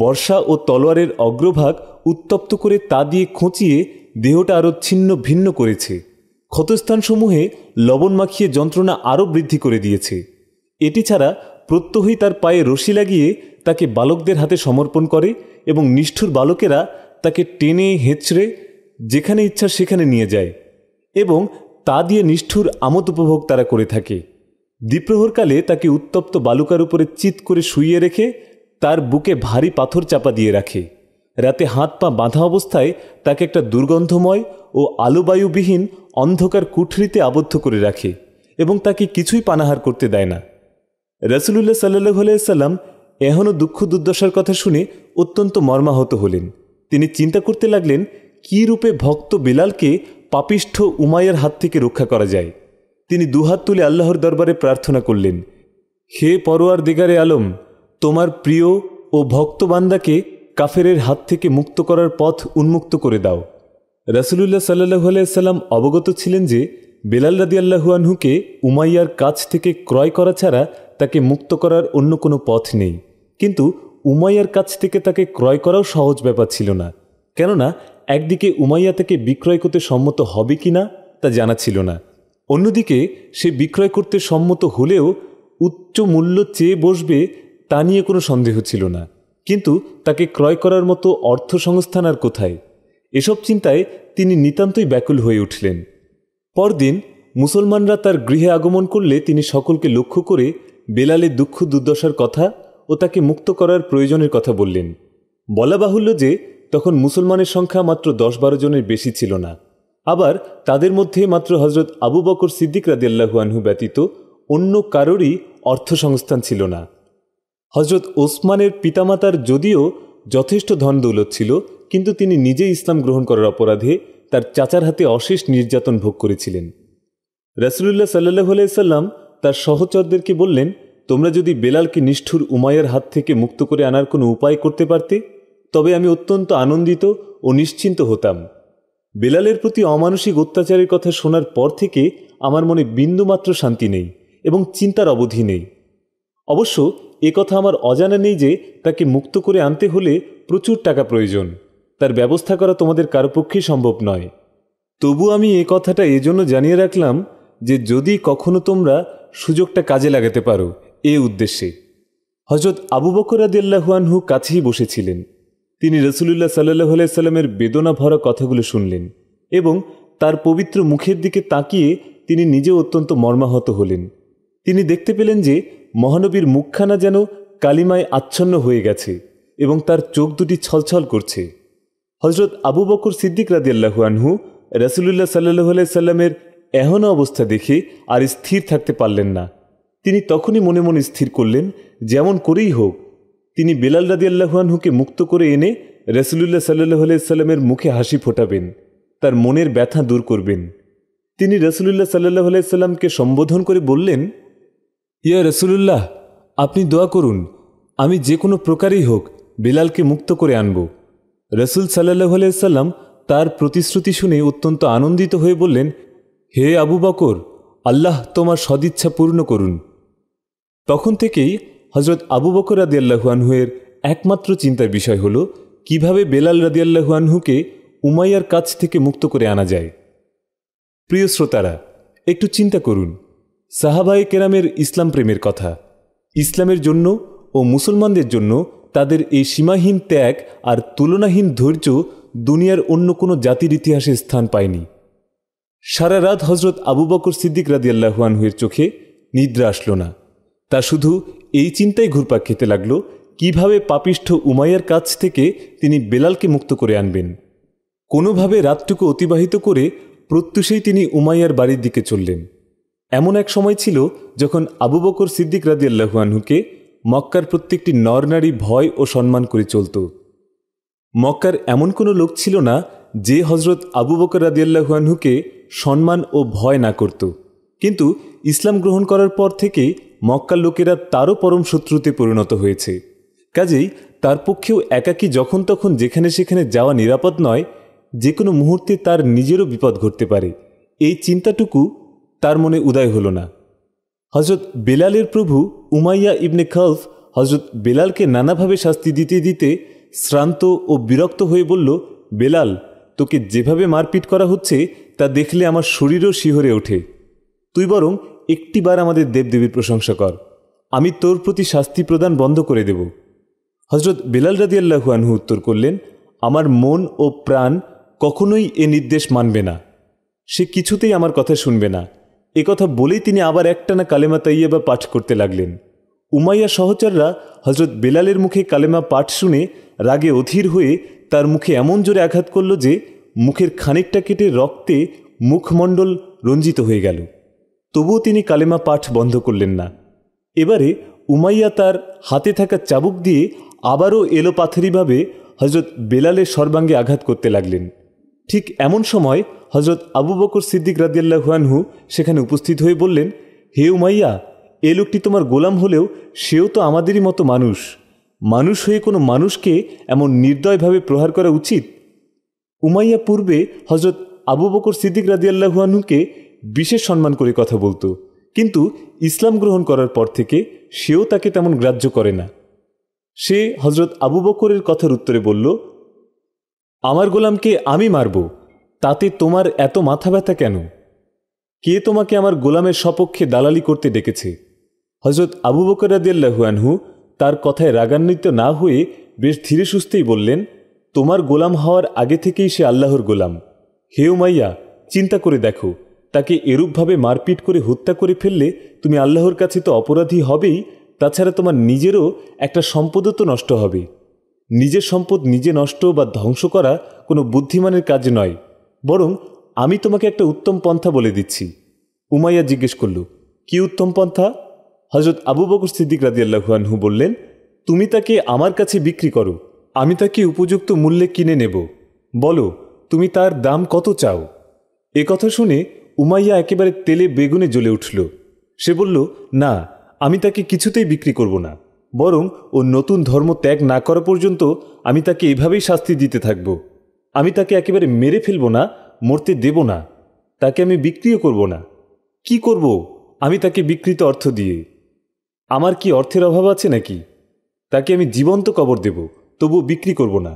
বর্ষা ও তলোয়ারের অগ্রভাগ উত্তপ্ত করে তা দিয়ে খোঁচিয়ে দেহটা আরও ছিন্ন ভিন্ন করেছে ক্ষতস্থানসমূহে লবণ মাখিয়ে যন্ত্রণা আরও বৃদ্ধি করে দিয়েছে এটি ছাড়া প্রত্যহই তার পায়ে রশি লাগিয়ে তাকে বালকদের হাতে সমর্পণ করে এবং নিষ্ঠুর বালকেরা তাকে টেনে হেঁচড়ে যেখানে ইচ্ছা সেখানে নিয়ে যায় এবং তা দিয়ে নিষ্ঠুর আমোদ উপভোগ তারা করে থাকে দ্বিপ্রহরকালে তাকে উত্তপ্ত বালুকার উপরে চিত করে শুইয়ে রেখে তার বুকে ভারী পাথর চাপা দিয়ে রাখে রাতে হাত পা বাঁধা অবস্থায় তাকে একটা দুর্গন্ধময় ও আলোবায়ুবিহীন অন্ধকার কুঠরিতে আবদ্ধ করে রাখে এবং তাকে কিছুই পানাহার করতে দেয় না রসুলুল্লাহ সাল্লাহ সাল্লাম এখনও দুঃখ দুর্দশার কথা শুনে অত্যন্ত মর্মাহত হলেন তিনি চিন্তা করতে লাগলেন কী রূপে ভক্ত বিলালকে পাপিষ্ঠ উমায়ের হাত থেকে রক্ষা করা যায় তিনি দুহাত তুলে আল্লাহর দরবারে প্রার্থনা করলেন হে পরোয়ার দিগারে আলম তোমার প্রিয় ও ভক্তবান্দাকে কাফেরের হাত থেকে মুক্ত করার পথ উন্মুক্ত করে দাও রাসুলুল্লাহ সাল্লু আলাইসাল্লাম অবগত ছিলেন যে বেলাল রাদি আল্লাহুয়ানহুকে উমাইয়ার কাছ থেকে ক্রয় করা ছাড়া তাকে মুক্ত করার অন্য কোনো পথ নেই কিন্তু উমাইয়ার কাছ থেকে তাকে ক্রয় করাও সহজ ব্যাপার ছিল না কেননা একদিকে উমাইয়া তাকে বিক্রয় করতে সম্মত হবে কি না তা জানা ছিল না অন্যদিকে সে বিক্রয় করতে সম্মত হলেও উচ্চ মূল্য চেয়ে বসবে তা নিয়ে কোনো সন্দেহ ছিল না কিন্তু তাকে ক্রয় করার মতো অর্থ সংস্থান আর কোথায় এসব চিন্তায় তিনি নিতান্তই ব্যাকুল হয়ে উঠলেন পরদিন মুসলমানরা তার গৃহে আগমন করলে তিনি সকলকে লক্ষ্য করে বেলালের দুঃখ দুর্দশার কথা ও তাকে মুক্ত করার প্রয়োজনের কথা বললেন বলা বাহুল্য যে তখন মুসলমানের সংখ্যা মাত্র দশ বারো জনের বেশি ছিল না আবার তাদের মধ্যে মাত্র হজরত আবু বকর সিদ্দিক রাদিয়াল্লাহু আনহু ব্যতীত অন্য কারোরই অর্থ সংস্থান ছিল না হজরত ওসমানের পিতামাতার যদিও যথেষ্ট ধন দৌলত ছিল কিন্তু তিনি নিজে ইসলাম গ্রহণ করার অপরাধে তার চাচার হাতে অশেষ নির্যাতন ভোগ করেছিলেন রাসুলুল্লাহ সাল্লাহ আলাইসাল্লাম তার সহচরদেরকে বললেন তোমরা যদি বেলালকে নিষ্ঠুর উমায়ের হাত থেকে মুক্ত করে আনার কোনো উপায় করতে পারতে তবে আমি অত্যন্ত আনন্দিত ও নিশ্চিন্ত হতাম বেলালের প্রতি অমানসিক অত্যাচারের কথা শোনার পর থেকে আমার মনে বিন্দুমাত্র শান্তি নেই এবং চিন্তার অবধি নেই অবশ্য এ কথা আমার অজানা নেই যে তাকে মুক্ত করে আনতে হলে প্রচুর টাকা প্রয়োজন তার ব্যবস্থা করা তোমাদের কারো পক্ষেই সম্ভব নয় তবু আমি এ কথাটা এজন্য জানিয়ে রাখলাম যে যদি কখনো তোমরা সুযোগটা কাজে লাগাতে পারো এ উদ্দেশ্যে হজরত আবু বকর আদিল্লাহুয়ানহু কাছেই বসেছিলেন তিনি রসুলুল্লাহ সাল্লাহ সাল্লামের বেদনা ভরা কথাগুলো শুনলেন এবং তার পবিত্র মুখের দিকে তাকিয়ে তিনি নিজে অত্যন্ত মর্মাহত হলেন তিনি দেখতে পেলেন যে মহানবীর মুখখানা যেন কালিমায় আচ্ছন্ন হয়ে গেছে এবং তার চোখ দুটি ছলছল করছে হজরত আবু বকর সিদ্দিক রাদিয়াল্লাহু আনহু রসুলুল্লাহ সাল্লাহ সাল্লামের এহন অবস্থা দেখে আর স্থির থাকতে পারলেন না তিনি তখনই মনে মনে স্থির করলেন যেমন করেই হোক তিনি বেলাল রাদিয়াল্লাহুয়ানহুকে মুক্ত করে এনে রসুলুল্লাহ সাল্লাহ আলাইসাল্লামের মুখে হাসি ফোটাবেন তার মনের ব্যথা দূর করবেন তিনি রসুলুল্লাহ সাল্লাহ আলাইসাল্লামকে সম্বোধন করে বললেন ইয়া রসুলুল্লাহ আপনি দোয়া করুন আমি যে কোনো প্রকারেই হোক বেলালকে মুক্ত করে আনব রসুল সাল্লাহ আলাইসাল্লাম তার প্রতিশ্রুতি শুনে অত্যন্ত আনন্দিত হয়ে বললেন হে আবু বকর আল্লাহ তোমার সদিচ্ছা পূর্ণ করুন তখন থেকেই হজরত আবু বকর রাদিয়াল্লাহুয়ানহুয়ের একমাত্র চিন্তার বিষয় হল কিভাবে বেলাল রাদিয়াল্লাহুয়ানহুকে উমাইয়ার কাছ থেকে মুক্ত করে আনা যায় প্রিয় শ্রোতারা একটু চিন্তা করুন সাহাবাই কেরামের ইসলাম প্রেমের কথা ইসলামের জন্য ও মুসলমানদের জন্য তাদের এই সীমাহীন ত্যাগ আর তুলনাহীন ধৈর্য দুনিয়ার অন্য কোনো জাতির ইতিহাসে স্থান পায়নি সারা রাত হজরত আবু বকর সিদ্দিক রাদিয়াল্লাহুয়ানহুয়ের চোখে নিদ্রা আসলো না তা শুধু এই চিন্তায় ঘুরপাক খেতে লাগল কিভাবে পাপিষ্ঠ উমাইয়ার কাছ থেকে তিনি বেলালকে মুক্ত করে আনবেন কোনোভাবে রাতটুকু অতিবাহিত করে প্রত্যুষেই তিনি উমাইয়ার বাড়ির দিকে চললেন এমন এক সময় ছিল যখন আবু বকর সিদ্দিক রাজিয়াল্লাহুয়ানহুকে মক্কার প্রত্যেকটি নরনারী ভয় ও সম্মান করে চলত মক্কার এমন কোনো লোক ছিল না যে হজরত আবু বকর রাজিয়াল্লাহুয়ানহুকে সম্মান ও ভয় না করত কিন্তু ইসলাম গ্রহণ করার পর থেকেই মক্কার লোকেরা তারও পরম শত্রুতে পরিণত হয়েছে কাজেই তার পক্ষেও একাকি যখন তখন যেখানে সেখানে যাওয়া নিরাপদ নয় যে কোনো মুহূর্তে তার নিজেরও বিপদ ঘটতে পারে এই চিন্তাটুকু তার মনে উদয় হল না হজরত বেলালের প্রভু উমাইয়া ইবনে খালফ হজরত বেলালকে নানাভাবে শাস্তি দিতে দিতে শ্রান্ত ও বিরক্ত হয়ে বলল বেলাল তোকে যেভাবে মারপিট করা হচ্ছে তা দেখলে আমার শরীরও শিহরে ওঠে তুই বরং একটিবার আমাদের দেবদেবীর প্রশংসা কর আমি তোর প্রতি শাস্তি প্রদান বন্ধ করে দেব হজরত বেলাল রাদিয়াল্লাহু আনহু উত্তর করলেন আমার মন ও প্রাণ কখনোই এ নির্দেশ মানবে না সে কিছুতেই আমার কথা শুনবে না এ কথা বলেই তিনি আবার একটানা কালেমা বা পাঠ করতে লাগলেন উমাইয়া সহচররা হজরত বেলালের মুখে কালেমা পাঠ শুনে রাগে অধীর হয়ে তার মুখে এমন জোরে আঘাত করল যে মুখের খানিকটা কেটে রক্তে মুখমণ্ডল রঞ্জিত হয়ে গেল তবুও তিনি কালেমা পাঠ বন্ধ করলেন না এবারে উমাইয়া তার হাতে থাকা চাবুক দিয়ে আবারও এলোপাথরিভাবে হজরত বেলালের সর্বাঙ্গে আঘাত করতে লাগলেন ঠিক এমন সময় হজরত আবু বকর সিদ্দিক হুয়ানহু সেখানে উপস্থিত হয়ে বললেন হে উমাইয়া এ লোকটি তোমার গোলাম হলেও সেও তো আমাদেরই মতো মানুষ মানুষ হয়ে কোনো মানুষকে এমন নির্দয়ভাবে প্রহার করা উচিত উমাইয়া পূর্বে হজরত আবু বকর সিদ্দিক রাজিয়াল্লাহুয়ানহুকে বিশেষ সম্মান করে কথা বলতো কিন্তু ইসলাম গ্রহণ করার পর থেকে সেও তাকে তেমন গ্রাহ্য করে না সে হজরত আবু বকরের কথার উত্তরে বলল আমার গোলামকে আমি মারব তাতে তোমার এত মাথা ব্যথা কেন কে তোমাকে আমার গোলামের সপক্ষে দালালি করতে ডেকেছে হজরত আবু বকর রাদিয়াল্লাহুয়ানহু তার কথায় রাগান্বিত না হয়ে বেশ ধীরে সুস্থেই বললেন তোমার গোলাম হওয়ার আগে থেকেই সে আল্লাহর গোলাম হেও মাইয়া চিন্তা করে দেখো তাকে এরূপভাবে মারপিট করে হত্যা করে ফেললে তুমি আল্লাহর কাছে তো অপরাধী হবেই তাছাড়া তোমার নিজেরও একটা সম্পদও তো নষ্ট হবে নিজের সম্পদ নিজে নষ্ট বা ধ্বংস করা কোনো বুদ্ধিমানের কাজ নয় বরং আমি তোমাকে একটা উত্তম পন্থা বলে দিচ্ছি উমাইয়া জিজ্ঞেস করল কি উত্তম পন্থা হজরত আবু বকর সিদ্দিক রাজিয়াল্লাহুয়ানহু বললেন তুমি তাকে আমার কাছে বিক্রি করো আমি তাকে উপযুক্ত মূল্যে কিনে নেব বলো তুমি তার দাম কত চাও এ কথা শুনে উমাইয়া একেবারে তেলে বেগুনে জ্বলে উঠল সে বলল না আমি তাকে কিছুতেই বিক্রি করব না বরং ও নতুন ধর্ম ত্যাগ না করা পর্যন্ত আমি তাকে এভাবেই শাস্তি দিতে থাকব আমি তাকে একেবারে মেরে ফেলব না মরতে দেব না তাকে আমি বিক্রিও করব না কি করব আমি তাকে বিকৃত অর্থ দিয়ে আমার কি অর্থের অভাব আছে নাকি তাকে আমি জীবন্ত কবর দেব তবু বিক্রি করব না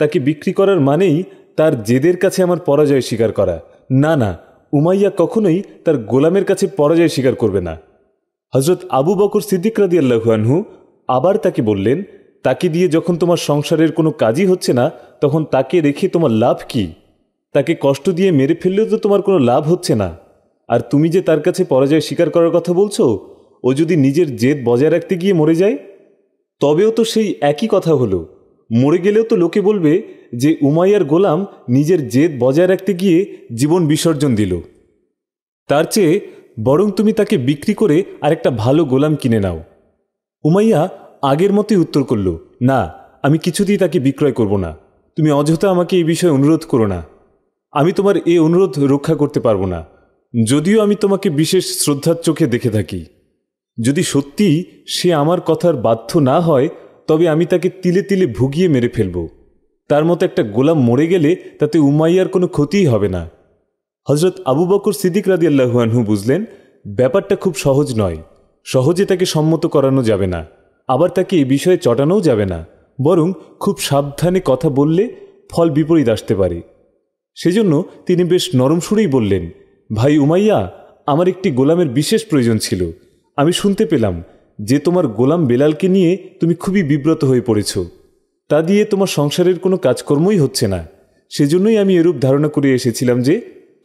তাকে বিক্রি করার মানেই তার জেদের কাছে আমার পরাজয় স্বীকার করা না না উমাইয়া কখনোই তার গোলামের কাছে পরাজয় স্বীকার করবে না হজরত আবু বকর সিদ্দিক রাদিয়াল্লাহুয়ানহু আবার তাকে বললেন তাকে দিয়ে যখন তোমার সংসারের কোনো কাজই হচ্ছে না তখন তাকে রেখে তোমার লাভ কি তাকে কষ্ট দিয়ে মেরে ফেললেও তো তোমার কোনো লাভ হচ্ছে না আর তুমি যে তার কাছে পরাজয় স্বীকার করার কথা বলছো ও যদি নিজের জেদ বজায় রাখতে গিয়ে মরে যায় তবেও তো সেই একই কথা হলো মরে গেলেও তো লোকে বলবে যে উমাইয়ার গোলাম নিজের জেদ বজায় রাখতে গিয়ে জীবন বিসর্জন দিল তার চেয়ে বরং তুমি তাকে বিক্রি করে আরেকটা ভালো গোলাম কিনে নাও উমাইয়া আগের মতোই উত্তর করল না আমি কিছুতেই তাকে বিক্রয় করব না তুমি অযথা আমাকে এই বিষয়ে অনুরোধ করো না আমি তোমার এই অনুরোধ রক্ষা করতে পারবো না যদিও আমি তোমাকে বিশেষ শ্রদ্ধার চোখে দেখে থাকি যদি সত্যি সে আমার কথার বাধ্য না হয় তবে আমি তাকে তিলে তিলে ভুগিয়ে মেরে ফেলব তার মতো একটা গোলাম মরে গেলে তাতে উমাইয়ার কোনো ক্ষতিই হবে না হজরত আবু বকর সিদ্দিক রাদি আল্লাহুয়ানহু বুঝলেন ব্যাপারটা খুব সহজ নয় সহজে তাকে সম্মত করানো যাবে না আবার তাকে এ বিষয়ে চটানোও যাবে না বরং খুব সাবধানে কথা বললে ফল বিপরীত আসতে পারে সেজন্য তিনি বেশ নরম সুরেই বললেন ভাই উমাইয়া আমার একটি গোলামের বিশেষ প্রয়োজন ছিল আমি শুনতে পেলাম যে তোমার গোলাম বেলালকে নিয়ে তুমি খুবই বিব্রত হয়ে পড়েছ তা দিয়ে তোমার সংসারের কোনো কাজকর্মই হচ্ছে না সেজন্যই আমি এরূপ ধারণা করে এসেছিলাম যে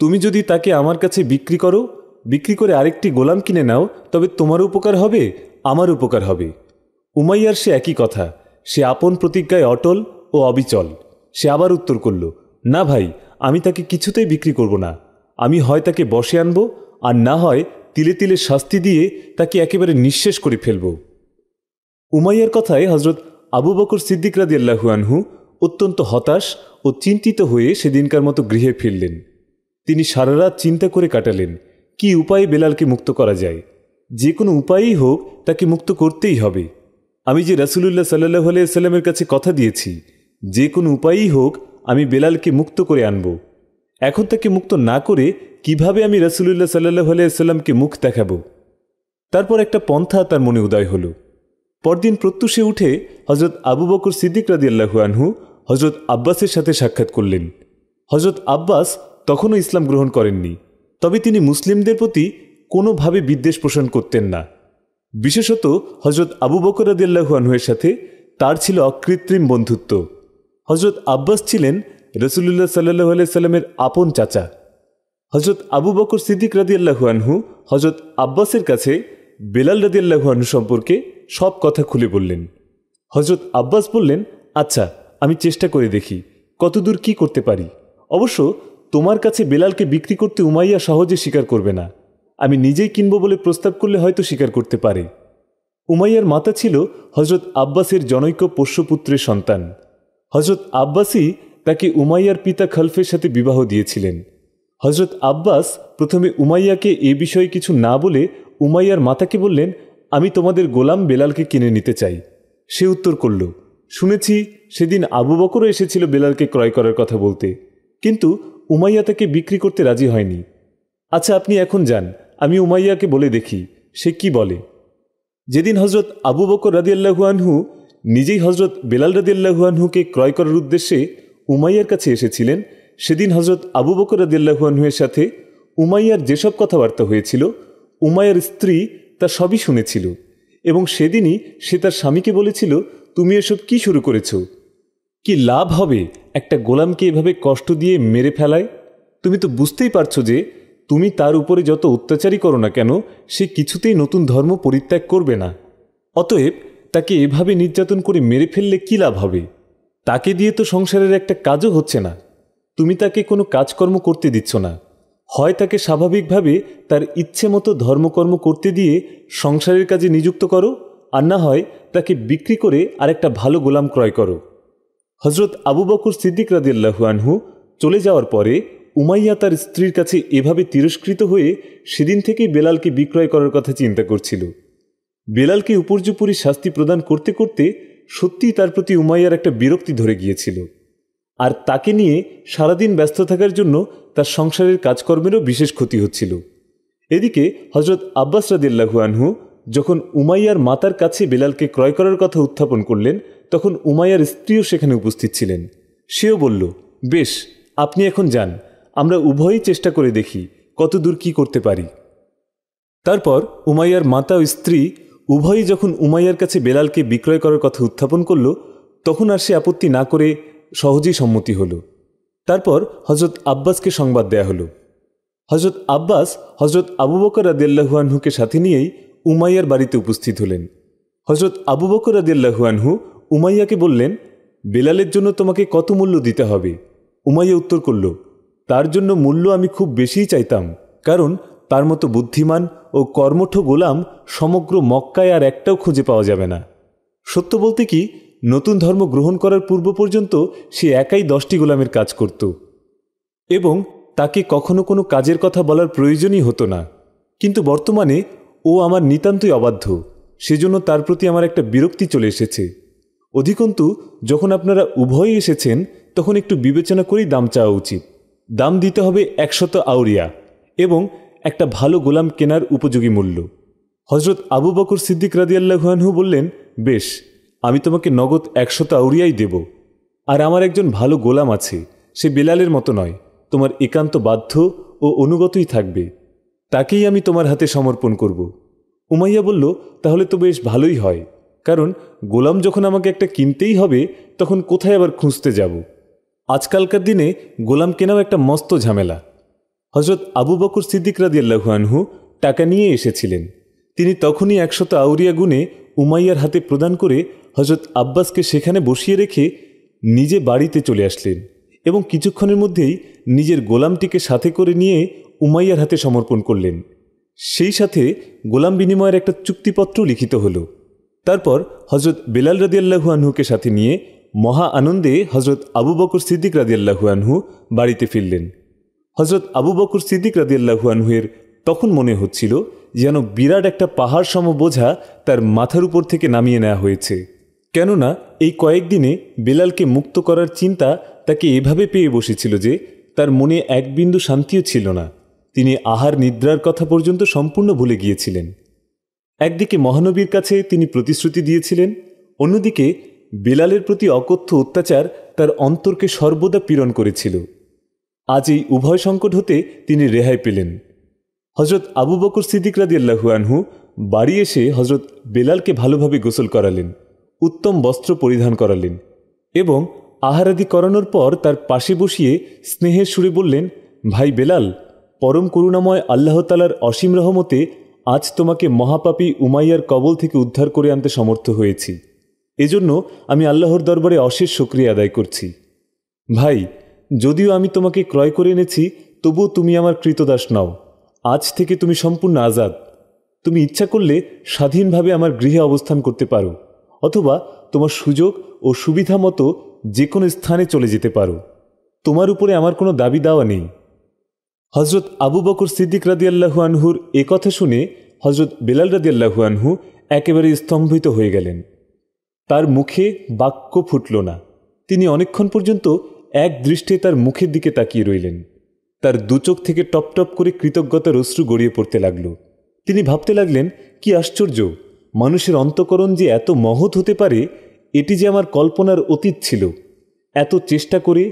তুমি যদি তাকে আমার কাছে বিক্রি করো বিক্রি করে আরেকটি গোলাম কিনে নাও তবে তোমার উপকার হবে আমার উপকার হবে উমাইয়ার সে একই কথা সে আপন প্রতিজ্ঞায় অটল ও অবিচল সে আবার উত্তর করল না ভাই আমি তাকে কিছুতেই বিক্রি করব না আমি হয় তাকে বসে আনব আর না হয় তিলে তিলে শাস্তি দিয়ে তাকে একেবারে নিঃশেষ করে ফেলব উমাইয়ার কথায় হজরত আবু বকর সিদ্দিক রাদিয়াল্লাহু আনহু অত্যন্ত হতাশ ও চিন্তিত হয়ে সেদিনকার মতো গৃহে ফিরলেন তিনি সারা রাত চিন্তা করে কাটালেন কি উপায়ে বেলালকে মুক্ত করা যায় যে কোনো উপায়েই হোক তাকে মুক্ত করতেই হবে আমি যে রাসুলুল্লাহ সাল্লাহ আলাইসাল্লামের কাছে কথা দিয়েছি যে কোনো উপায়েই হোক আমি বেলালকে মুক্ত করে আনব এখন তাকে মুক্ত না করে কিভাবে আমি রসুল্লাহ সাল্লাহ আলাইস্লামকে মুখ দেখাবো তারপর একটা পন্থা তার মনে উদয় হল পরদিন প্রত্যুষে উঠে হজরত আবু বকর সিদ্দিক রাদিয়াল্লাহু আনহু হজরত আব্বাসের সাথে সাক্ষাৎ করলেন হজরত আব্বাস তখনও ইসলাম গ্রহণ করেননি তবে তিনি মুসলিমদের প্রতি কোনোভাবে বিদ্বেষ পোষণ করতেন না বিশেষত হজরত আবু বকর রাদিয়াল্লাহু আনহুয়ের সাথে তার ছিল অকৃত্রিম বন্ধুত্ব হজরত আব্বাস ছিলেন রসুল্লাহ সাল্লাহ আলাইসাল্লামের আপন চাচা হজরত আবু বকর সিদ্দিক রাদিয়াল্লাহুয়ানহু হজরত আব্বাসের কাছে বেলাল রাদিয়াল্লাহুয়ানহু সম্পর্কে সব কথা খুলে বললেন হজরত আব্বাস বললেন আচ্ছা আমি চেষ্টা করে দেখি কতদূর কি করতে পারি অবশ্য তোমার কাছে বেলালকে বিক্রি করতে উমাইয়া সহজে স্বীকার করবে না আমি নিজেই কিনব বলে প্রস্তাব করলে হয়তো স্বীকার করতে পারে উমাইয়ার মাতা ছিল হজরত আব্বাসের জনৈক পোষ্যপুত্রের সন্তান হজরত আব্বাসই তাকে উমাইয়ার পিতা খলফের সাথে বিবাহ দিয়েছিলেন হজরত আব্বাস প্রথমে উমাইয়াকে এ বিষয়ে কিছু না বলে উমাইয়ার মাতাকে বললেন আমি তোমাদের গোলাম বেলালকে কিনে নিতে চাই সে উত্তর করল শুনেছি সেদিন আবু বকরও এসেছিল বেলালকে ক্রয় করার কথা বলতে কিন্তু উমাইয়া তাকে বিক্রি করতে রাজি হয়নি আচ্ছা আপনি এখন যান আমি উমাইয়াকে বলে দেখি সে কি বলে যেদিন হজরত আবু বকর রাদিয়াল্লাহুয়ানহু নিজেই হজরত বেলাল রাদিয়াল্লাহুয়ানহুকে ক্রয় করার উদ্দেশ্যে উমাইয়ার কাছে এসেছিলেন সেদিন হজরত আবু বকর রাদিল্লাহুয়ানহুয়ের সাথে উমাইয়ার যেসব কথাবার্তা হয়েছিল উমাইয়ার স্ত্রী তা সবই শুনেছিল এবং সেদিনই সে তার স্বামীকে বলেছিল তুমি এসব কি শুরু করেছ কি লাভ হবে একটা গোলামকে এভাবে কষ্ট দিয়ে মেরে ফেলায় তুমি তো বুঝতেই পারছো যে তুমি তার উপরে যত অত্যাচারই করো না কেন সে কিছুতেই নতুন ধর্ম পরিত্যাগ করবে না অতএব তাকে এভাবে নির্যাতন করে মেরে ফেললে কী লাভ হবে তাকে দিয়ে তো সংসারের একটা কাজও হচ্ছে না তুমি তাকে কোনো কাজকর্ম করতে দিচ্ছ না হয় তাকে স্বাভাবিকভাবে তার ইচ্ছে মতো ধর্মকর্ম করতে দিয়ে সংসারের কাজে নিযুক্ত করো আর না হয় তাকে বিক্রি করে আরেকটা ভালো গোলাম ক্রয় করো হজরত আবু বকুর সিদ্দিক রাজিল্লাহু আনহু চলে যাওয়ার পরে উমাইয়া তার স্ত্রীর কাছে এভাবে তিরস্কৃত হয়ে সেদিন থেকে বেলালকে বিক্রয় করার কথা চিন্তা করছিল বেলালকে উপর্যুপুরি শাস্তি প্রদান করতে করতে সত্যিই তার প্রতি উমাইয়ার একটা বিরক্তি ধরে গিয়েছিল আর তাকে নিয়ে সারাদিন ব্যস্ত থাকার জন্য তার সংসারের কাজকর্মেরও বিশেষ ক্ষতি হচ্ছিল এদিকে হজরত আব্বাস রাদিল্লাহু আনহু যখন উমাইয়ার মাতার কাছে বেলালকে ক্রয় করার কথা উত্থাপন করলেন তখন উমাইয়ার স্ত্রীও সেখানে উপস্থিত ছিলেন সেও বলল বেশ আপনি এখন যান আমরা উভয়ই চেষ্টা করে দেখি কত দূর কী করতে পারি তারপর উমাইয়ার মাতা ও স্ত্রী উভয়ই যখন উমাইয়ার কাছে বেলালকে বিক্রয় করার কথা উত্থাপন করল তখন আর সে আপত্তি না করে সহজেই সম্মতি হল তারপর হজরত আব্বাসকে সংবাদ দেয়া হলো হজরত আব্বাস হজরত আবু বকর আদিল্লাহুয়ানহুকে সাথে নিয়েই উমাইয়ার বাড়িতে উপস্থিত হলেন হজরত আবু বকর আদিল্লাহুয়ানহু উমাইয়াকে বললেন বেলালের জন্য তোমাকে কত মূল্য দিতে হবে উমাইয়া উত্তর করল তার জন্য মূল্য আমি খুব বেশিই চাইতাম কারণ তার মতো বুদ্ধিমান ও কর্মঠ গোলাম সমগ্র মক্কায় আর একটাও খুঁজে পাওয়া যাবে না সত্য বলতে কি নতুন ধর্ম গ্রহণ করার পূর্ব পর্যন্ত সে একাই দশটি গোলামের কাজ করত এবং তাকে কখনো কোনো কাজের কথা বলার প্রয়োজনই হতো না কিন্তু বর্তমানে ও আমার নিতান্তই অবাধ্য সেজন্য তার প্রতি আমার একটা বিরক্তি চলে এসেছে অধিকন্তু যখন আপনারা উভয়ই এসেছেন তখন একটু বিবেচনা করেই দাম চাওয়া উচিত দাম দিতে হবে একশত আউরিয়া এবং একটা ভালো গোলাম কেনার উপযোগী মূল্য হজরত আবু বকর সিদ্দিক রাদিয়াল্লাহানহু বললেন বেশ আমি তোমাকে নগদ একশো তাউরিয়াই দেব আর আমার একজন ভালো গোলাম আছে সে বেলালের মতো নয় তোমার একান্ত বাধ্য ও অনুগতই থাকবে তাকেই আমি তোমার হাতে সমর্পণ করব উমাইয়া বলল তাহলে তো বেশ ভালোই হয় কারণ গোলাম যখন আমাকে একটা কিনতেই হবে তখন কোথায় আবার খুঁজতে যাব আজকালকার দিনে গোলাম কেনাও একটা মস্ত ঝামেলা হজরত আবু বকর সিদ্দিক রাদিয়াল্লাহুয়ানহু টাকা নিয়ে এসেছিলেন তিনি তখনই একশত আউরিয়া গুণে উমাইয়ার হাতে প্রদান করে হজরত আব্বাসকে সেখানে বসিয়ে রেখে নিজে বাড়িতে চলে আসলেন এবং কিছুক্ষণের মধ্যেই নিজের গোলামটিকে সাথে করে নিয়ে উমাইয়ার হাতে সমর্পণ করলেন সেই সাথে গোলাম বিনিময়ের একটা চুক্তিপত্র লিখিত হল তারপর হজরত বেলাল রাজিয়াল্লাহু আনহুকে সাথে নিয়ে মহা আনন্দে হজরত আবু বকর সিদ্দিক রাজিয়াল্লাহু আনহু বাড়িতে ফিরলেন হজরত আবু বকর সিদ্দিক রাজিয়াল্লাহু আনহুয়ের তখন মনে হচ্ছিল যেন বিরাট একটা পাহাড় সম বোঝা তার মাথার উপর থেকে নামিয়ে নেওয়া হয়েছে কেননা এই কয়েকদিনে বেলালকে মুক্ত করার চিন্তা তাকে এভাবে পেয়ে বসেছিল যে তার মনে এক বিন্দু শান্তিও ছিল না তিনি আহার নিদ্রার কথা পর্যন্ত সম্পূর্ণ ভুলে গিয়েছিলেন একদিকে মহানবীর কাছে তিনি প্রতিশ্রুতি দিয়েছিলেন অন্যদিকে বেলালের প্রতি অকথ্য অত্যাচার তার অন্তরকে সর্বদা পীড়ন করেছিল আজ এই উভয় সংকট হতে তিনি রেহাই পেলেন হজরত আবু বকর সিদ্দিক রাদিয়াল্লাহু আনহু বাড়ি এসে হজরত বেলালকে ভালোভাবে গোসল করালেন উত্তম বস্ত্র পরিধান করালেন এবং আহারাদি করানোর পর তার পাশে বসিয়ে স্নেহের সুরে বললেন ভাই বেলাল পরম করুণাময় আল্লাহতালার অসীম রহমতে আজ তোমাকে মহাপাপী উমাইয়ার কবল থেকে উদ্ধার করে আনতে সমর্থ হয়েছি এজন্য আমি আল্লাহর দরবারে অশেষ সক্রিয় আদায় করছি ভাই যদিও আমি তোমাকে ক্রয় করে এনেছি তবুও তুমি আমার কৃতদাস নাও আজ থেকে তুমি সম্পূর্ণ আজাদ তুমি ইচ্ছা করলে স্বাধীনভাবে আমার গৃহে অবস্থান করতে পারো অথবা তোমার সুযোগ ও সুবিধা মতো যে কোনো স্থানে চলে যেতে পারো তোমার উপরে আমার কোনো দাবি দাওয়া নেই হজরত আবু বকর সিদ্দিক রাদিয়াল্লাহু আনহুর এ কথা শুনে হজরত বেলাল রাদিয়াল্লাহু আনহু একেবারে স্তম্ভিত হয়ে গেলেন তার মুখে বাক্য ফুটল না তিনি অনেকক্ষণ পর্যন্ত এক দৃষ্টে তার মুখের দিকে তাকিয়ে রইলেন তার দুচোখ থেকে টপটপ করে কৃতজ্ঞতার অশ্রু গড়িয়ে পড়তে লাগল তিনি ভাবতে লাগলেন কি আশ্চর্য মানুষের অন্তকরণ যে এত মহৎ হতে পারে এটি যে আমার কল্পনার অতীত ছিল এত চেষ্টা করে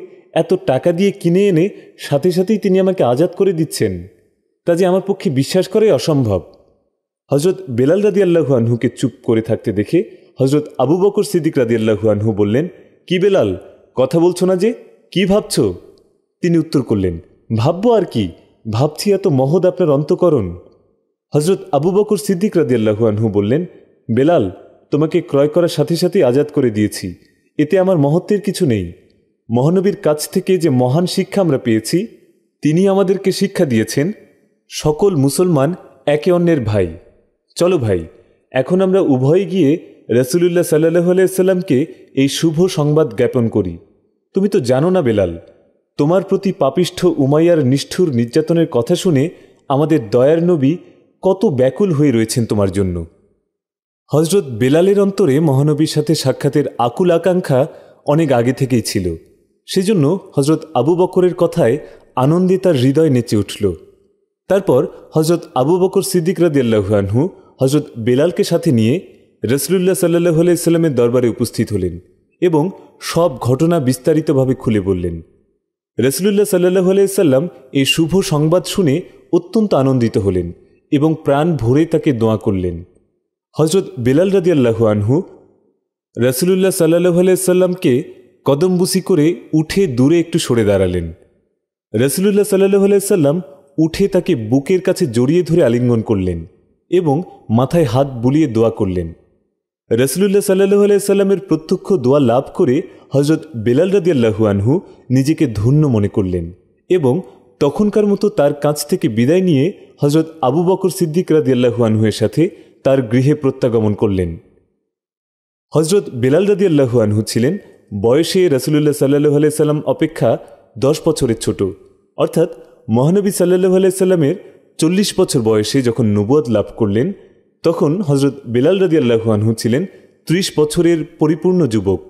এত টাকা দিয়ে কিনে এনে সাথে সাথেই তিনি আমাকে আজাদ করে দিচ্ছেন তা যে আমার পক্ষে বিশ্বাস করাই অসম্ভব হজরত বেলাল রাদি আল্লাহু আনহুকে চুপ করে থাকতে দেখে হজরত আবু বকর সিদ্দিক রাদি আল্লাহু আনহু বললেন কি বেলাল কথা বলছো না যে কি ভাবছ তিনি উত্তর করলেন ভাববো আর কি ভাবছি এত মহৎ আপনার অন্তকরণ হজরত আবু বকর সিদ্দিক রাদিয়াল্লাহু আনহু বললেন বেলাল তোমাকে ক্রয় করার সাথে সাথে আজাদ করে দিয়েছি এতে আমার মহত্বের কিছু নেই মহানবীর কাছ থেকে যে মহান শিক্ষা আমরা পেয়েছি তিনি আমাদেরকে শিক্ষা দিয়েছেন সকল মুসলমান একে অন্যের ভাই চলো ভাই এখন আমরা উভয়ে গিয়ে রসুলুল্লাহ সাল্লাহ আলাইসাল্লামকে এই শুভ সংবাদ জ্ঞাপন করি তুমি তো জানো না বেলাল তোমার প্রতি পাপিষ্ঠ উমাইয়ার নিষ্ঠুর নির্যাতনের কথা শুনে আমাদের দয়ার নবী কত ব্যাকুল হয়ে রয়েছেন তোমার জন্য হজরত বেলালের অন্তরে মহানবীর সাথে সাক্ষাতের আকুল আকাঙ্ক্ষা অনেক আগে থেকেই ছিল সেজন্য হজরত আবু বকরের কথায় আনন্দে তার হৃদয় নেচে উঠল তারপর হজরত আবু বকর সিদ্দিক রাদিয়াল্লাহানহু হজরত বেলালকে সাথে নিয়ে রসুল্লাহ সাল্লাহ আলাইস্লামের দরবারে উপস্থিত হলেন এবং সব ঘটনা বিস্তারিতভাবে খুলে বললেন রসুল্লাহ সাল্লাহ আলাইসাল্লাম এই শুভ সংবাদ শুনে অত্যন্ত আনন্দিত হলেন এবং প্রাণ ভরে তাকে দোয়া করলেন হজরত বেলাল রাদিয়াল্লাহু আনহু রসুল্লাহ সাল্লাহ আলাইসাল্লামকে কদমবুসি করে উঠে দূরে একটু সরে দাঁড়ালেন রসুলুল্লাহ সাল্লাহ আলাইসাল্লাম উঠে তাকে বুকের কাছে জড়িয়ে ধরে আলিঙ্গন করলেন এবং মাথায় হাত বুলিয়ে দোয়া করলেন রসুলুল্লাহ সাল্লাহ আলাইসাল্লামের প্রত্যক্ষ দোয়া লাভ করে হজরত বেলাল রাজিয়াল্লাহু আনহু নিজেকে ধন্য মনে করলেন এবং তখনকার মতো তার কাছ থেকে বিদায় নিয়ে হজরত আবু বকর সিদ্দিক রাদিয়াল্লাহু সাথে তার গৃহে প্রত্যাগমন করলেন হজরত বেলাল রাদিয়াল্লাহু ছিলেন বয়সে রসুলুল্লাহ সাল্লু আলাইসাল্লাম অপেক্ষা দশ বছরের ছোট অর্থাৎ মহানবী সাল্লু আলাইসাল্লামের চল্লিশ বছর বয়সে যখন নবুয়াদ লাভ করলেন তখন হজরত বেলাল রাদিয়াল্লাহু ছিলেন ত্রিশ বছরের পরিপূর্ণ যুবক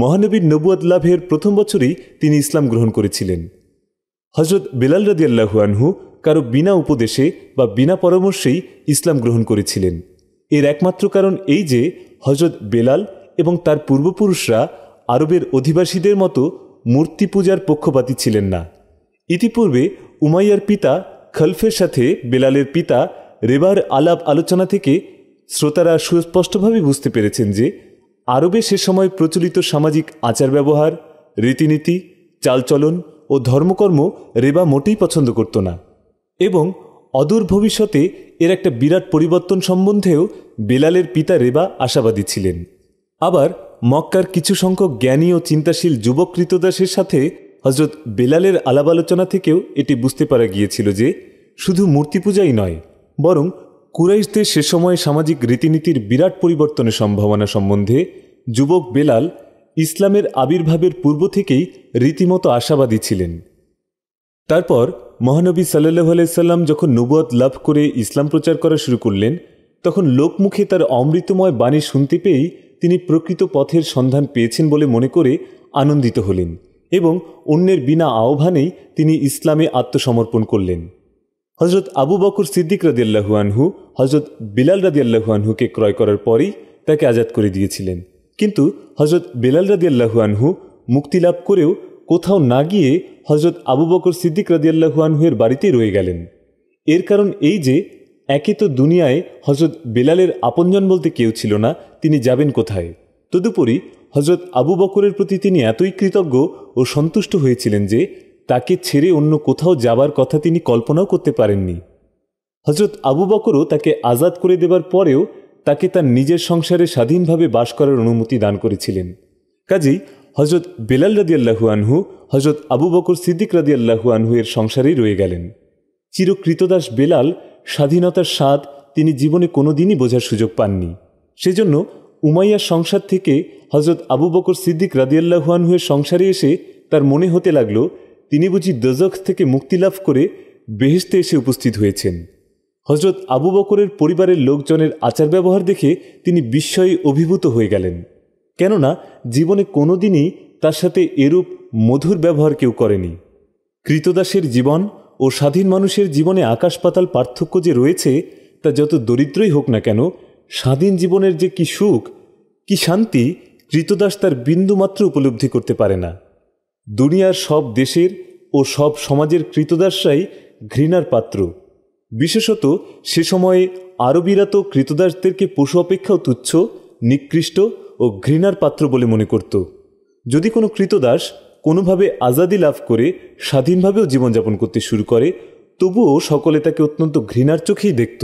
মহানবীর নবুয়াদ লাভের প্রথম বছরই তিনি ইসলাম গ্রহণ করেছিলেন হজরত বেলাল রাদিয়াল্লাহু আনহু কারো বিনা উপদেশে বা বিনা পরামর্শেই ইসলাম গ্রহণ করেছিলেন এর একমাত্র কারণ এই যে হজরত বেলাল এবং তার পূর্বপুরুষরা আরবের অধিবাসীদের মতো মূর্তি পূজার পক্ষপাতী ছিলেন না ইতিপূর্বে উমাইয়ার পিতা খলফের সাথে বেলালের পিতা রেবার আলাপ আলোচনা থেকে শ্রোতারা সুস্পষ্টভাবে বুঝতে পেরেছেন যে আরবে সে সময় প্রচলিত সামাজিক আচার ব্যবহার রীতিনীতি চালচলন ও ধর্মকর্ম রেবা মোটেই পছন্দ করত না এবং অদূর ভবিষ্যতে এর একটা বিরাট পরিবর্তন সম্বন্ধেও বেলালের পিতা রেবা আশাবাদী ছিলেন আবার মক্কার কিছু সংখ্যক জ্ঞানী ও চিন্তাশীল যুবক কৃতদাসের সাথে হজরত বেলালের আলাপ আলোচনা থেকেও এটি বুঝতে পারা গিয়েছিল যে শুধু মূর্তি পূজাই নয় বরং কুরাইশদের সে সময়ে সামাজিক রীতিনীতির বিরাট পরিবর্তনের সম্ভাবনা সম্বন্ধে যুবক বেলাল ইসলামের আবির্ভাবের পূর্ব থেকেই রীতিমতো আশাবাদী ছিলেন তারপর মহানবী সাল্লাহ আলাইসাল্লাম যখন নুবত লাভ করে ইসলাম প্রচার করা শুরু করলেন তখন লোকমুখে তার অমৃতময় বাণী শুনতে পেয়েই তিনি প্রকৃত পথের সন্ধান পেয়েছেন বলে মনে করে আনন্দিত হলেন এবং অন্যের বিনা আহ্বানেই তিনি ইসলামে আত্মসমর্পণ করলেন হজরত আবু বকর সিদ্দিক রাদিয়াল্লাহু আনহু হজরত বিলাল রাদিয়াল্লাহু আনহুকে ক্রয় করার পরেই তাকে আজাদ করে দিয়েছিলেন কিন্তু হজরত বিলাল রাদিয়াল্লাহু আনহু মুক্তি লাভ করেও কোথাও না গিয়ে হজরত আবু বকর সিদ্দিক রাজিয়াল্লাহুয়ানহুয়ের বাড়িতেই রয়ে গেলেন এর কারণ এই যে একে তো দুনিয়ায় হজরত বেলালের আপনজন বলতে কেউ ছিল না তিনি যাবেন কোথায় তদুপরি হজরত আবু বকরের প্রতি তিনি এতই কৃতজ্ঞ ও সন্তুষ্ট হয়েছিলেন যে তাকে ছেড়ে অন্য কোথাও যাবার কথা তিনি কল্পনাও করতে পারেননি হজরত আবু বকরও তাকে আজাদ করে দেবার পরেও তাকে তার নিজের সংসারে স্বাধীনভাবে বাস করার অনুমতি দান করেছিলেন কাজেই হজরত বেলাল রাদিয়াল্লাহু আনহু হজরত আবু বকর সিদ্দিক রাদিয়াল্লাহু আনহু এর সংসারেই রয়ে গেলেন চিরকৃতদাস বেলাল স্বাধীনতার স্বাদ তিনি জীবনে কোনো দিনই বোঝার সুযোগ পাননি সেজন্য উমাইয়ার সংসার থেকে হজরত আবু বকর সিদ্দিক এর সংসারে এসে তার মনে হতে লাগল তিনি বুঝি দজক থেকে মুক্তি লাভ করে বেহেস্তে এসে উপস্থিত হয়েছেন হজরত আবু বকরের পরিবারের লোকজনের আচার ব্যবহার দেখে তিনি বিস্ময়ে অভিভূত হয়ে গেলেন কেননা জীবনে কোনো দিনই তার সাথে এরূপ মধুর ব্যবহার কেউ করেনি কৃতদাসের জীবন ও স্বাধীন মানুষের জীবনে আকাশ পাতাল পার্থক্য যে রয়েছে তা যত দরিদ্রই হোক না কেন স্বাধীন জীবনের যে কি সুখ কি শান্তি কৃতদাস তার বিন্দুমাত্র উপলব্ধি করতে পারে না দুনিয়ার সব দেশের ও সব সমাজের কৃতদাসরাই ঘৃণার পাত্র বিশেষত সে সময়ে আরবিরা তো কৃতদাসদেরকে পশু অপেক্ষাও তুচ্ছ নিকৃষ্ট ও ঘৃণার পাত্র বলে মনে করত যদি কোনো কৃতদাস কোনোভাবে আজাদি লাভ করে স্বাধীনভাবেও জীবনযাপন করতে শুরু করে তবুও সকলে তাকে অত্যন্ত ঘৃণার চোখেই দেখত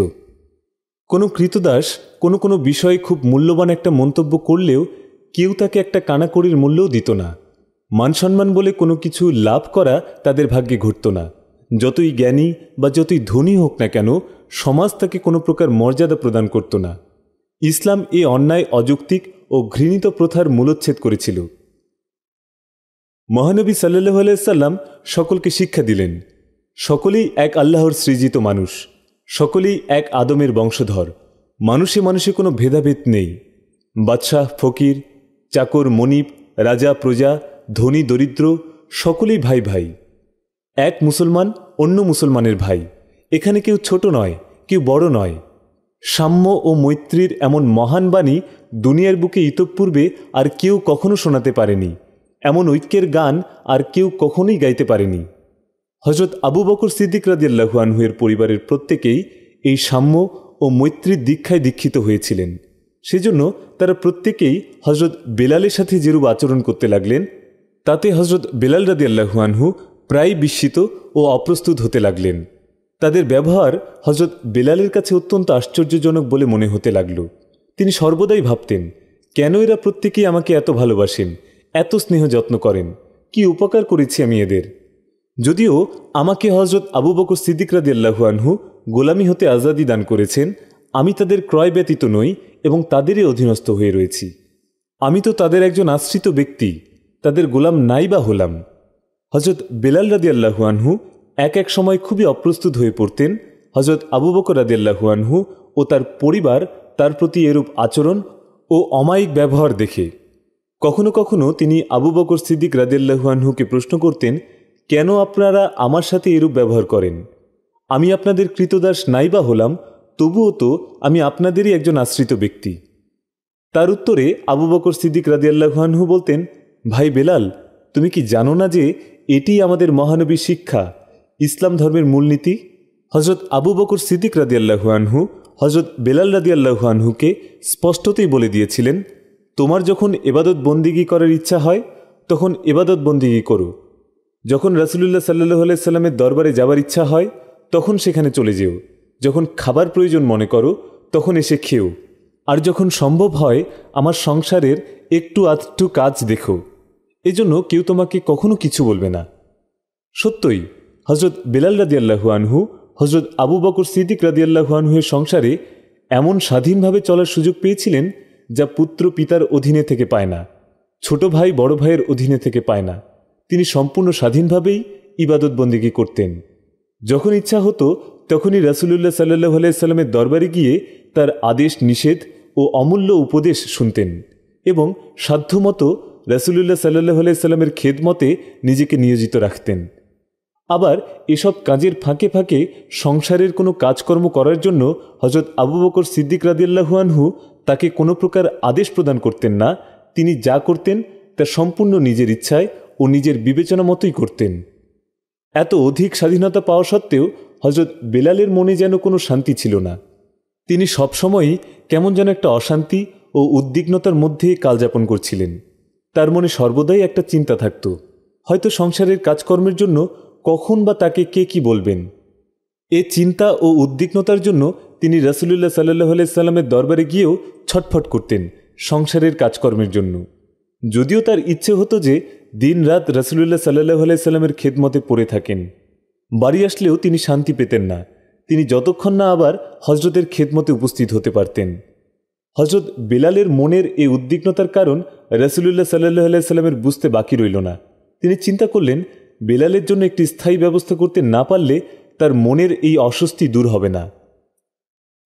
কোনো কৃতদাস কোনো কোনো বিষয়ে খুব মূল্যবান একটা মন্তব্য করলেও কেউ তাকে একটা কানাকড়ির মূল্যও দিত না মানসম্মান বলে কোনো কিছু লাভ করা তাদের ভাগ্যে ঘটত না যতই জ্ঞানী বা যতই ধনী হোক না কেন সমাজ তাকে কোনো প্রকার মর্যাদা প্রদান করত না ইসলাম এ অন্যায় অযৌক্তিক ও ঘৃণিত প্রথার মূলচ্ছেদ করেছিল মহানবী সাল্লাহ আলাইসাল্লাম সকলকে শিক্ষা দিলেন সকলেই এক আল্লাহর সৃজিত মানুষ সকলেই এক আদমের বংশধর মানুষে মানুষে কোনো ভেদাভেদ নেই বাদশাহ ফকির চাকর মনিব রাজা প্রজা ধনী দরিদ্র সকলেই ভাই ভাই এক মুসলমান অন্য মুসলমানের ভাই এখানে কেউ ছোট নয় কেউ বড় নয় সাম্য ও মৈত্রীর এমন মহান বাণী দুনিয়ার বুকে ইতপূর্বে আর কেউ কখনো শোনাতে পারেনি এমন ঐক্যের গান আর কেউ কখনোই গাইতে পারেনি হজরত আবু বকর সিদ্দিক রাজিয়াল্লাহুয়ানহুয়ের পরিবারের প্রত্যেকেই এই সাম্য ও মৈত্রীর দীক্ষায় দীক্ষিত হয়েছিলেন সেজন্য তারা প্রত্যেকেই হজরত বেলালের সাথে যেরূপ আচরণ করতে লাগলেন তাতে হজরত বেলাল রাদিয়াল্লাহুয়ানহু প্রায় বিস্মিত ও অপ্রস্তুত হতে লাগলেন তাদের ব্যবহার হজরত বেলালের কাছে অত্যন্ত আশ্চর্যজনক বলে মনে হতে লাগলো তিনি সর্বদাই ভাবতেন কেন এরা প্রত্যেকেই আমাকে এত ভালোবাসেন এত স্নেহ যত্ন করেন কি উপকার করেছি আমি এদের যদিও আমাকে হজরত আবু বকর সিদ্দিক রাদিয়াল্লাহু আনহু গোলামি হতে আজাদি দান করেছেন আমি তাদের ক্রয় ব্যতীত নই এবং তাদেরই অধীনস্থ হয়ে রয়েছি আমি তো তাদের একজন আশ্রিত ব্যক্তি তাদের গোলাম নাই বা হলাম হজরত বেলাল রাদিয়াল্লাহু আনহু এক এক সময় খুবই অপ্রস্তুত হয়ে পড়তেন হজরত আবু বকর রাদিয়াল্লাহু আনহু ও তার পরিবার তার প্রতি এরূপ আচরণ ও অমায়িক ব্যবহার দেখে কখনো কখনো তিনি আবু বকর সিদ্দিক রাজিল্লাহুয়ানহুকে প্রশ্ন করতেন কেন আপনারা আমার সাথে এরূপ ব্যবহার করেন আমি আপনাদের কৃতদাস নাইবা হলাম তবুও তো আমি আপনাদেরই একজন আশ্রিত ব্যক্তি তার উত্তরে আবু বকর সিদ্দিক রাজিয়াল্লাহানহু বলতেন ভাই বেলাল তুমি কি জানো না যে এটি আমাদের মহানবী শিক্ষা ইসলাম ধর্মের মূলনীতি হজরত আবু বকর সিদ্দিক রাজিয়াল্লাহুয়ানহু হজরত বেলাল রাদি আল্লাহানহুকে স্পষ্টতই বলে দিয়েছিলেন তোমার যখন এবাদত বন্দিগি করার ইচ্ছা হয় তখন এবাদত বন্দিগি করো যখন রাসুলুল্লাহ সাল্লু সাল্লামের দরবারে যাবার ইচ্ছা হয় তখন সেখানে চলে যেও যখন খাবার প্রয়োজন মনে করো তখন এসে খেও আর যখন সম্ভব হয় আমার সংসারের একটু আধটু কাজ দেখো এজন্য কেউ তোমাকে কখনো কিছু বলবে না সত্যই হজরত বেলাল আল্লাহু আনহু হজরত আবু বকর সিদ্দিক রাদিয়াল্লাহুয়ানহুয়ের সংসারে এমন স্বাধীনভাবে চলার সুযোগ পেয়েছিলেন যা পুত্র পিতার অধীনে থেকে পায় না ছোট ভাই বড় ভাইয়ের অধীনে থেকে পায় না তিনি সম্পূর্ণ স্বাধীনভাবেই ইবাদত বন্দিগি করতেন যখন ইচ্ছা হতো তখনই রাসুলুল্লাহ সাল্লাহ আলাইস্লামের দরবারে গিয়ে তার আদেশ নিষেধ ও অমূল্য উপদেশ শুনতেন এবং সাধ্যমতো রাসুলুল্লাহ সাল্লাহ আলাইস্লামের খেদমতে নিজেকে নিয়োজিত রাখতেন আবার এসব কাজের ফাঁকে ফাঁকে সংসারের কোনো কাজকর্ম করার জন্য হজরত আবু বকর সিদ্দিক রাদিয়াল্লাহুয়ানহু তাকে কোনো প্রকার আদেশ প্রদান করতেন না তিনি যা করতেন তা সম্পূর্ণ নিজের ইচ্ছায় ও নিজের বিবেচনা মতোই করতেন এত অধিক স্বাধীনতা পাওয়া সত্ত্বেও হজরত বেলালের মনে যেন কোনো শান্তি ছিল না তিনি সবসময়ই কেমন যেন একটা অশান্তি ও উদ্বিগ্নতার মধ্যে কালযাপন করছিলেন তার মনে সর্বদাই একটা চিন্তা থাকত হয়তো সংসারের কাজকর্মের জন্য কখন বা তাকে কে কি বলবেন এ চিন্তা ও উদ্বিগ্নতার জন্য তিনি রসুলুল্লাহ সাল্লাহ সাল্লামের দরবারে গিয়েও ছটফট করতেন সংসারের কাজকর্মের জন্য যদিও তার ইচ্ছে হতো যে দিন রাত রাসুলুল্লাহ সাল্লাহ সাল্লামের খেদমতে পড়ে থাকেন বাড়ি আসলেও তিনি শান্তি পেতেন না তিনি যতক্ষণ না আবার হজরতের খেদমতে উপস্থিত হতে পারতেন হজরত বেলালের মনের এই উদ্বিগ্নতার কারণ রসুলুল্লাহ সাল্লাহ সাল্লামের বুঝতে বাকি রইল না তিনি চিন্তা করলেন বেলালের জন্য একটি স্থায়ী ব্যবস্থা করতে না পারলে তার মনের এই অস্বস্তি দূর হবে না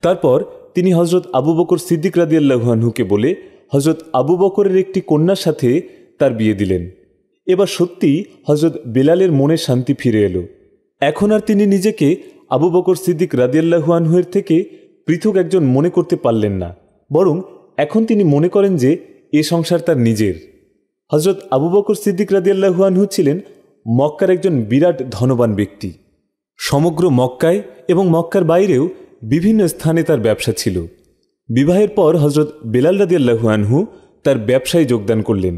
তারপর তিনি হজরত আবু বকর সিদ্দিক রাদিয়াল্লাহানহুকে বলে হজরত আবু বকরের একটি কন্যার সাথে তার বিয়ে দিলেন এবার সত্যি হজরত বেলালের মনে শান্তি ফিরে এলো এখন আর তিনি নিজেকে আবু বকর সিদ্দিক রাদিয়াল্লাহানহুয়ের থেকে পৃথক একজন মনে করতে পারলেন না বরং এখন তিনি মনে করেন যে এ সংসার তার নিজের হজরত আবু বকর সিদ্দিক রাদিয়াল্লাহানহু ছিলেন মক্কার একজন বিরাট ধনবান ব্যক্তি সমগ্র মক্কায় এবং মক্কার বাইরেও বিভিন্ন স্থানে তার ব্যবসা ছিল বিবাহের পর হজরত বেলাল রাদিয়াল্লাহু আনহু তার ব্যবসায় যোগদান করলেন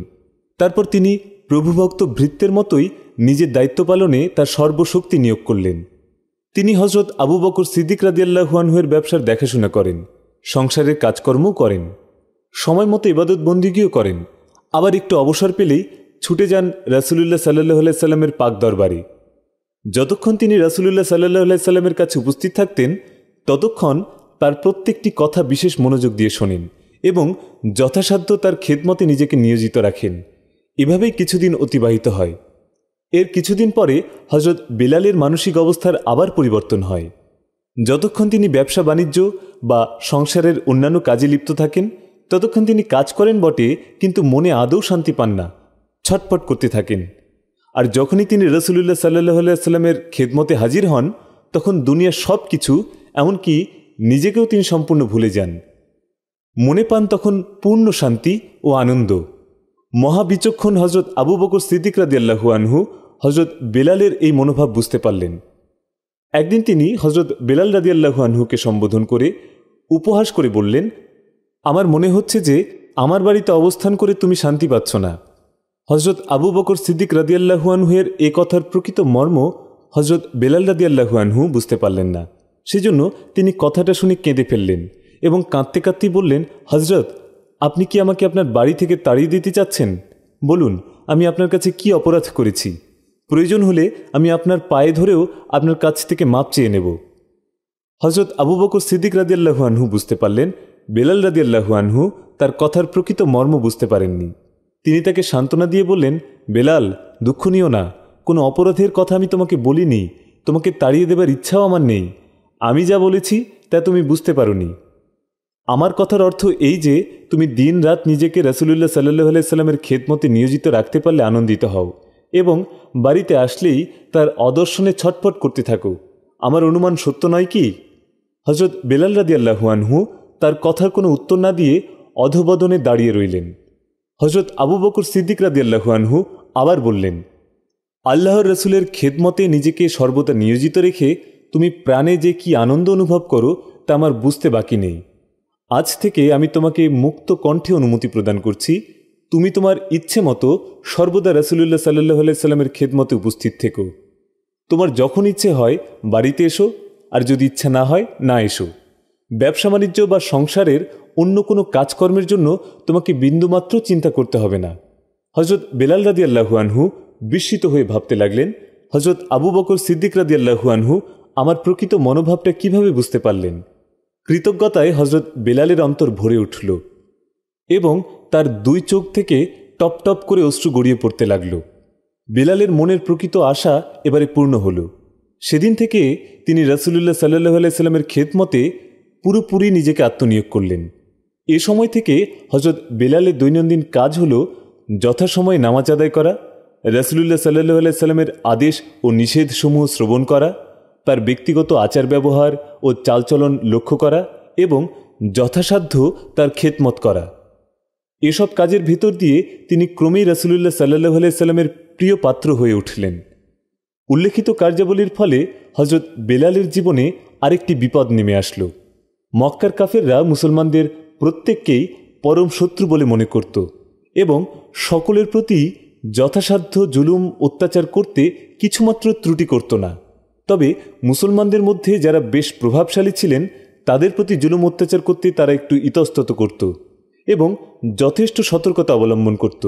তারপর তিনি প্রভুভক্ত ভৃত্যের মতোই নিজের দায়িত্ব পালনে তার সর্বশক্তি নিয়োগ করলেন তিনি হজরত আবু বকর সিদ্দিক রাদিয়াল্লাহুয়ানহুয়ের ব্যবসার দেখাশোনা করেন সংসারের কাজকর্মও করেন সময় মতো ইবাদত বন্দিগিও করেন আবার একটু অবসর পেলেই ছুটে যান রাসুলুল্লাহ সাল্লাহ আলাইস্লামের পাক দরবারে যতক্ষণ তিনি রাসুলুল্লাহ সাল্লাহ আলাইস্লামের কাছে উপস্থিত থাকতেন ততক্ষণ তার প্রত্যেকটি কথা বিশেষ মনোযোগ দিয়ে শোনেন এবং যথাসাধ্য তার খেদমতে নিজেকে নিয়োজিত রাখেন এভাবেই কিছুদিন অতিবাহিত হয় এর কিছুদিন পরে হজরত বেলালের মানসিক অবস্থার আবার পরিবর্তন হয় যতক্ষণ তিনি ব্যবসা বাণিজ্য বা সংসারের অন্যান্য কাজে লিপ্ত থাকেন ততক্ষণ তিনি কাজ করেন বটে কিন্তু মনে আদৌ শান্তি পান না ছটপট করতে থাকেন আর যখনই তিনি রসুলুল্লাহ সাল্লাহ আলাইস্লামের খেদমতে হাজির হন তখন দুনিয়ার সব কিছু এমনকি নিজেকেও তিনি সম্পূর্ণ ভুলে যান মনে পান তখন পূর্ণ শান্তি ও আনন্দ মহাবিচক্ষণ হজরত আবু বকর সিদ্দিক রাদিয়াল্লাহু আনহু হজরত বেলালের এই মনোভাব বুঝতে পারলেন একদিন তিনি হজরত বেলাল রাদিয়াল্লাহু আনহুকে সম্বোধন করে উপহাস করে বললেন আমার মনে হচ্ছে যে আমার বাড়িতে অবস্থান করে তুমি শান্তি পাচ্ছ না হজরত আবু বকর সিদ্দিক রাদিয়াল্লাহুয়ানহুয়ের এ কথার প্রকৃত মর্ম হজরত বেলাল রাদিয়াল্লাহুয়ানহু বুঝতে পারলেন না সেজন্য তিনি কথাটা শুনে কেঁদে ফেললেন এবং কাঁদতে কাঁদতেই বললেন হজরত আপনি কি আমাকে আপনার বাড়ি থেকে তাড়িয়ে দিতে চাচ্ছেন বলুন আমি আপনার কাছে কি অপরাধ করেছি প্রয়োজন হলে আমি আপনার পায়ে ধরেও আপনার কাছ থেকে মাপ চেয়ে নেব হজরত আবু বকর সিদ্দিক রাদিয়াল্লাহুয়ানহু বুঝতে পারলেন বেলাল রাদিয়াল্লাহুয়ানহু তার কথার প্রকৃত মর্ম বুঝতে পারেননি তিনি তাকে সান্ত্বনা দিয়ে বললেন বেলাল দুঃখ নিও না কোনো অপরাধের কথা আমি তোমাকে বলিনি তোমাকে তাড়িয়ে দেবার ইচ্ছাও আমার নেই আমি যা বলেছি তা তুমি বুঝতে পারোনি আমার কথার অর্থ এই যে তুমি দিন রাত নিজেকে রাসুলুল্লাহ সাল্লু আলাইস্লামের খেদমতে নিয়োজিত রাখতে পারলে আনন্দিত হও এবং বাড়িতে আসলেই তার অদর্শনে ছটফট করতে থাকো আমার অনুমান সত্য নয় কি হজরত বেলাল রাদিয়াল্লাহুয়ানহু তার কথার কোনো উত্তর না দিয়ে অধবদনে দাঁড়িয়ে রইলেন হজরত আবু বকর সিদ্দিক রাদিয়াল্লাহু আনহু আবার বললেন আল্লাহর রসুলের খেদমতে নিজেকে সর্বদা নিয়োজিত রেখে তুমি প্রাণে যে কি আনন্দ অনুভব করো তা আমার বুঝতে বাকি নেই আজ থেকে আমি তোমাকে মুক্ত কণ্ঠে অনুমতি প্রদান করছি তুমি তোমার ইচ্ছে মতো সর্বদা সাল্লু সাল্লাহ সাল্লামের খেদমতে উপস্থিত থেকো তোমার যখন ইচ্ছে হয় বাড়িতে এসো আর যদি ইচ্ছা না হয় না এসো ব্যবসা বাণিজ্য বা সংসারের অন্য কোনো কাজকর্মের জন্য তোমাকে বিন্দুমাত্র চিন্তা করতে হবে না হজরত বেলাল রাদি আনহু বিস্মিত হয়ে ভাবতে লাগলেন হজরত আবু বকর সিদ্দিক রাদি আনহু আমার প্রকৃত মনোভাবটা কিভাবে বুঝতে পারলেন কৃতজ্ঞতায় হজরত বেলালের অন্তর ভরে উঠল এবং তার দুই চোখ থেকে টপ টপ করে অশ্রু গড়িয়ে পড়তে লাগল বেলালের মনের প্রকৃত আশা এবারে পূর্ণ হল সেদিন থেকে তিনি রসুলুল্লাহ সাল্লাহ আলাইস্লামের খেদমতে পুরোপুরি নিজেকে আত্মনিয়োগ করলেন এ সময় থেকে হজরত বেলালের দৈনন্দিন কাজ হল যথাসময়ে নামাজ আদায় করা রাসুলুল্লাহ সাল্লু আল্লাহ সাল্লামের আদেশ ও নিষেধসমূহ শ্রবণ করা তার ব্যক্তিগত আচার ব্যবহার ও চালচলন লক্ষ্য করা এবং যথাসাধ্য তার খেতমত করা এসব কাজের ভিতর দিয়ে তিনি ক্রমেই সাল্লু সাল্লাহ সাল্লামের প্রিয় পাত্র হয়ে উঠলেন উল্লেখিত কার্যাবলীর ফলে হজরত বেলালের জীবনে আরেকটি বিপদ নেমে আসলো মক্কার কাফেররা মুসলমানদের প্রত্যেককেই পরম শত্রু বলে মনে করত এবং সকলের প্রতি যথাসাধ্য জুলুম অত্যাচার করতে কিছুমাত্র ত্রুটি করত না তবে মুসলমানদের মধ্যে যারা বেশ প্রভাবশালী ছিলেন তাদের প্রতি জুলুম অত্যাচার করতে তারা একটু ইতস্তত করত এবং যথেষ্ট সতর্কতা অবলম্বন করত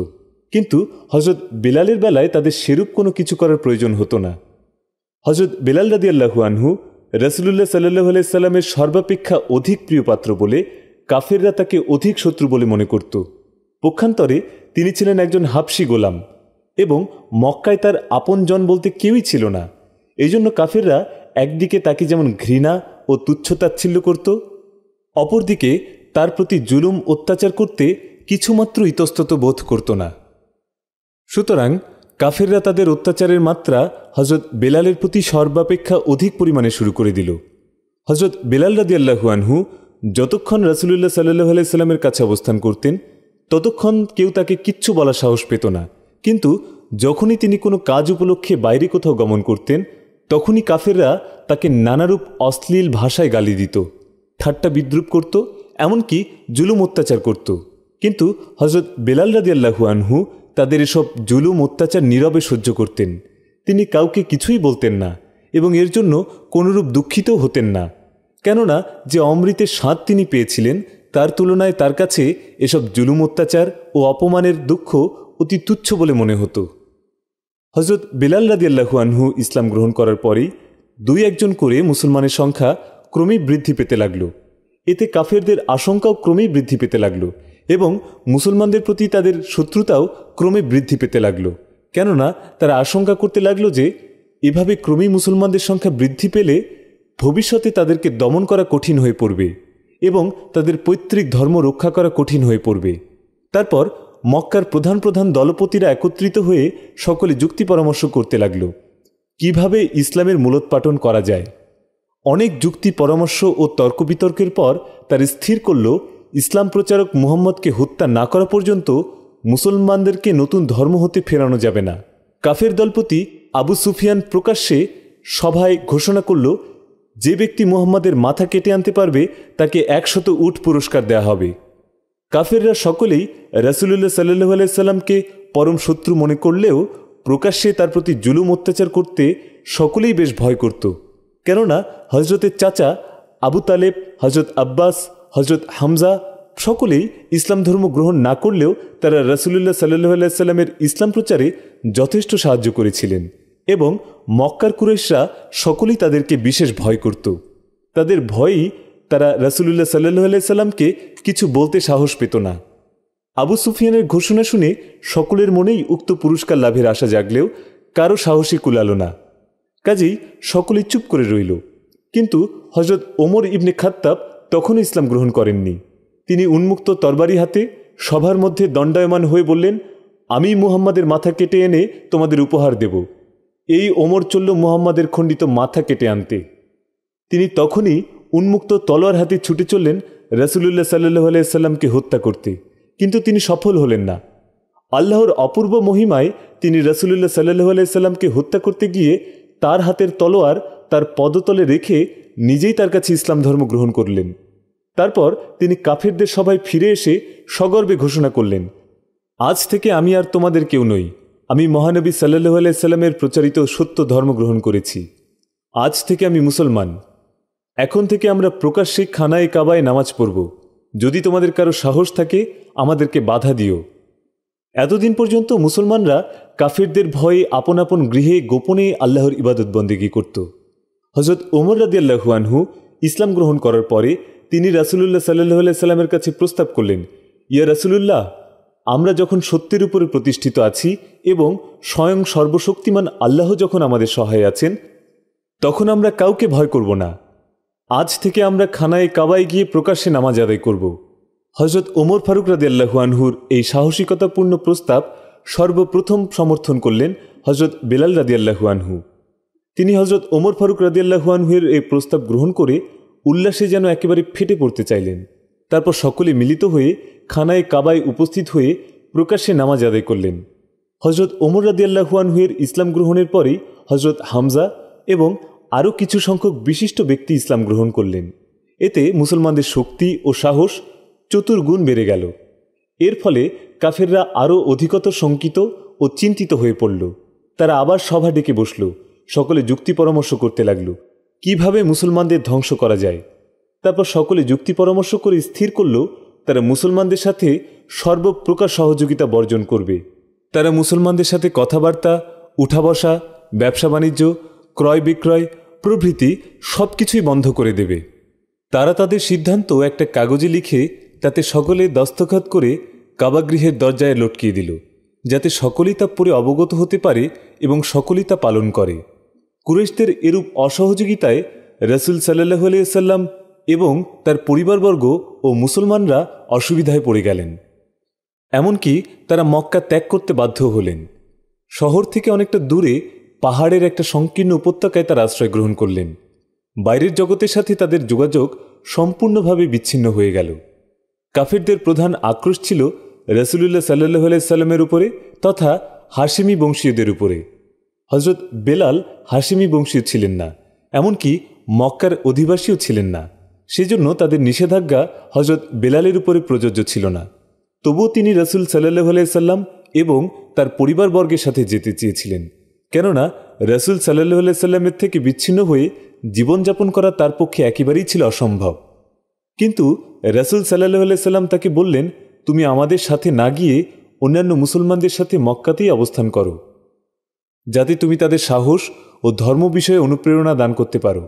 কিন্তু হজরত বেলালের বেলায় তাদের সেরূপ কোনো কিছু করার প্রয়োজন হতো না হজরত বেলাল আল্লাহু আনহু রসুল্লাহ সাল্লাহ আলাইসাল্লামের সর্বাপেক্ষা অধিক প্রিয় পাত্র বলে কাফেররা তাকে অধিক শত্রু বলে মনে করত পক্ষান্তরে তিনি ছিলেন একজন হাফসি গোলাম এবং মক্কায় তার আপনজন বলতে কেউই ছিল না এই জন্য কাফেররা একদিকে তাকে যেমন ঘৃণা ও তুচ্ছতাচ্ছিল্য করত অপরদিকে তার প্রতি জুলুম অত্যাচার করতে কিছুমাত্র ইতস্তত বোধ করত না সুতরাং কাফেররা তাদের অত্যাচারের মাত্রা হজরত বেলালের প্রতি সর্বাপেক্ষা অধিক পরিমাণে শুরু করে দিল হজরত বেলাল রাদিয়াল্লাহু আল্লাহুয়ানহু যতক্ষণ রাসুলুল্লাহ সাল্লু আলাইস্লামের কাছে অবস্থান করতেন ততক্ষণ কেউ তাকে কিচ্ছু বলার সাহস পেত না কিন্তু যখনই তিনি কোনো কাজ উপলক্ষে বাইরে কোথাও গমন করতেন তখনই কাফেররা তাকে নানারূপ অশ্লীল ভাষায় গালি দিত ঠাট্টা বিদ্রুপ করত এমনকি জুলুম অত্যাচার করত কিন্তু হজরত বেলাল আল্লাহু আনহু তাদের এসব জুলুম অত্যাচার নীরবে সহ্য করতেন তিনি কাউকে কিছুই বলতেন না এবং এর জন্য কোনরূপ দুঃখিত হতেন না কেননা যে অমৃতের স্বাদ তিনি পেয়েছিলেন তার তুলনায় তার কাছে এসব জুলুম অত্যাচার ও অপমানের দুঃখ অতি তুচ্ছ বলে মনে হতো হজরত বেলাল রাদিয়াল্লাহু আনহু ইসলাম গ্রহণ করার পরেই দুই একজন করে মুসলমানের সংখ্যা ক্রমেই বৃদ্ধি পেতে লাগল এতে কাফেরদের আশঙ্কাও ক্রমেই বৃদ্ধি পেতে লাগল এবং মুসলমানদের প্রতি তাদের শত্রুতাও ক্রমে বৃদ্ধি পেতে লাগল কেননা তারা আশঙ্কা করতে লাগলো যে এভাবে ক্রমেই মুসলমানদের সংখ্যা বৃদ্ধি পেলে ভবিষ্যতে তাদেরকে দমন করা কঠিন হয়ে পড়বে এবং তাদের পৈতৃক ধর্ম রক্ষা করা কঠিন হয়ে পড়বে তারপর মক্কার প্রধান প্রধান দলপতিরা একত্রিত হয়ে সকলে যুক্তি পরামর্শ করতে লাগল কিভাবে ইসলামের মূলোৎপাটন করা যায় অনেক যুক্তি পরামর্শ ও তর্ক বিতর্কের পর তার স্থির করল ইসলাম প্রচারক মুহাম্মদকে হত্যা না করা পর্যন্ত মুসলমানদেরকে নতুন ধর্ম হতে ফেরানো যাবে না কাফের দলপতি আবু সুফিয়ান প্রকাশ্যে সভায় ঘোষণা করল যে ব্যক্তি মুহাম্মাদের মাথা কেটে আনতে পারবে তাকে একশত উট পুরস্কার দেয়া হবে কাফেররা সকলেই রাসুলুল্লাহ সাল্লু আলাইসাল্লামকে পরম শত্রু মনে করলেও প্রকাশ্যে তার প্রতি জুলুম অত্যাচার করতে সকলেই বেশ ভয় করত কেননা হজরতের চাচা আবু তালেব হজরত আব্বাস হজরত হামজা সকলেই ইসলাম ধর্ম গ্রহণ না করলেও তারা রাসুলুল্লাহ সাল্লু আলাইস্লামের ইসলাম প্রচারে যথেষ্ট সাহায্য করেছিলেন এবং মক্কার কুরেশরা সকলেই তাদেরকে বিশেষ ভয় করত তাদের ভয়ই তারা রাসুলুল্লাহ সাল্লু সাল্লামকে কিছু বলতে সাহস পেত না আবু সুফিয়ানের ঘোষণা শুনে সকলের মনেই উক্ত পুরস্কার লাভের আশা জাগলেও কারো সাহসী কুলালো না কাজেই সকলেই চুপ করে রইল কিন্তু হজরত ওমর ইবনে খাত্তাব তখনও ইসলাম গ্রহণ করেননি তিনি উন্মুক্ত তরবারি হাতে সভার মধ্যে দণ্ডায়মান হয়ে বললেন আমি মুহাম্মাদের মাথা কেটে এনে তোমাদের উপহার দেব এই ওমর চলল মুহাম্মাদের খণ্ডিত মাথা কেটে আনতে তিনি তখনই উন্মুক্ত তলোয়ার হাতে ছুটে চললেন রাসুলুল্লাহ সাল্লু আলাইসাল্লামকে হত্যা করতে কিন্তু তিনি সফল হলেন না আল্লাহর অপূর্ব মহিমায় তিনি রসুল্লাহ সাল্লু আলাইসাল্লামকে হত্যা করতে গিয়ে তার হাতের তলোয়ার তার পদতলে রেখে নিজেই তার কাছে ইসলাম ধর্ম গ্রহণ করলেন তারপর তিনি কাফেরদের সবাই ফিরে এসে সগর্বে ঘোষণা করলেন আজ থেকে আমি আর তোমাদের কেউ নই আমি মহানবী সাল্লাহ আলাইসাল্লামের প্রচারিত সত্য ধর্ম গ্রহণ করেছি আজ থেকে আমি মুসলমান এখন থেকে আমরা প্রকাশ্যে খানায় কাবায় নামাজ পড়ব যদি তোমাদের কারো সাহস থাকে আমাদেরকে বাধা দিও এতদিন পর্যন্ত মুসলমানরা কাফিরদের ভয়ে আপন আপন গৃহে গোপনে আল্লাহর ইবাদত ইবাদতবন্দিগি করত হজরত ওমর রাদিয়াল্লাহু আনহু ইসলাম গ্রহণ করার পরে তিনি রাসুলুল্লাহ সাল্লাহ সাল্লামের কাছে প্রস্তাব করলেন ইয়া রাসুলুল্লাহ আমরা যখন সত্যের উপরে প্রতিষ্ঠিত আছি এবং স্বয়ং সর্বশক্তিমান আল্লাহ যখন আমাদের সহায় আছেন তখন আমরা কাউকে ভয় করব না আজ থেকে আমরা খানায় কাবায় গিয়ে প্রকাশ্যে নামাজ আদায় করব হজরত ওমর ফারুক রাদিয়াল্লাহুয়ানহুর এই সাহসিকতাপূর্ণ প্রস্তাব সর্বপ্রথম সমর্থন করলেন হজরত বেলাল রাদিয়াল্লাহুয়ানহু তিনি হজরত ওমর ফারুক রাদিয়াল্লাহুয়ানহুয়ের এই প্রস্তাব গ্রহণ করে উল্লাসে যেন একেবারে ফেটে পড়তে চাইলেন তারপর সকলে মিলিত হয়ে খানায় কাবায় উপস্থিত হয়ে প্রকাশ্যে নামাজ আদায় করলেন হজরত ওমর রাদিয়াল্লাহুয়ানহুয়ের ইসলাম গ্রহণের পরেই হজরত হামজা এবং আরও কিছু সংখ্যক বিশিষ্ট ব্যক্তি ইসলাম গ্রহণ করলেন এতে মুসলমানদের শক্তি ও সাহস চতুর্গুণ বেড়ে গেল এর ফলে কাফেররা আরও অধিকত শঙ্কিত ও চিন্তিত হয়ে পড়ল তারা আবার সভা ডেকে বসল সকলে যুক্তি পরামর্শ করতে লাগল কিভাবে মুসলমানদের ধ্বংস করা যায় তারপর সকলে যুক্তি পরামর্শ করে স্থির করল তারা মুসলমানদের সাথে সর্বপ্রকার সহযোগিতা বর্জন করবে তারা মুসলমানদের সাথে কথাবার্তা উঠা বসা ব্যবসা বাণিজ্য ক্রয় বিক্রয় প্রভৃতি সব কিছুই বন্ধ করে দেবে তারা তাদের সিদ্ধান্ত একটা কাগজে লিখে তাতে সকলে দস্তখত করে কাবাগৃহের দরজায় লটকিয়ে দিল যাতে সকলেই তা পড়ে অবগত হতে পারে এবং সকলেই তা পালন করে কুরেশদের এরূপ অসহযোগিতায় রসুল সাল্লাহ আলিয়া সাল্লাম এবং তার পরিবারবর্গ ও মুসলমানরা অসুবিধায় পড়ে গেলেন এমনকি তারা মক্কা ত্যাগ করতে বাধ্য হলেন শহর থেকে অনেকটা দূরে পাহাড়ের একটা সংকীর্ণ উপত্যকায় তারা আশ্রয় গ্রহণ করলেন বাইরের জগতের সাথে তাদের যোগাযোগ সম্পূর্ণভাবে বিচ্ছিন্ন হয়ে গেল কাফেরদের প্রধান আক্রোশ ছিল রসুলুল্লাহ সাল্লাহ সাল্লামের উপরে তথা হাসিমি বংশীয়দের উপরে হজরত বেলাল হাসিমি বংশীয় ছিলেন না এমনকি মক্কার অধিবাসীও ছিলেন না সেজন্য তাদের নিষেধাজ্ঞা হজরত বেলালের উপরে প্রযোজ্য ছিল না তবুও তিনি রসুল সাল্লাহ আলাইসাল্লাম এবং তার পরিবারবর্গের সাথে যেতে চেয়েছিলেন কেননা রসুল সাল্লাহ আলাইসাল্লামের থেকে বিচ্ছিন্ন হয়ে জীবনযাপন করা তার পক্ষে একেবারেই ছিল অসম্ভব কিন্তু রসুল সাল্লাহ আলাইসাল্লাম তাকে বললেন তুমি আমাদের সাথে না গিয়ে অন্যান্য মুসলমানদের সাথে মক্কাতেই অবস্থান করো যাতে তুমি তাদের সাহস ও ধর্ম বিষয়ে অনুপ্রেরণা দান করতে পারো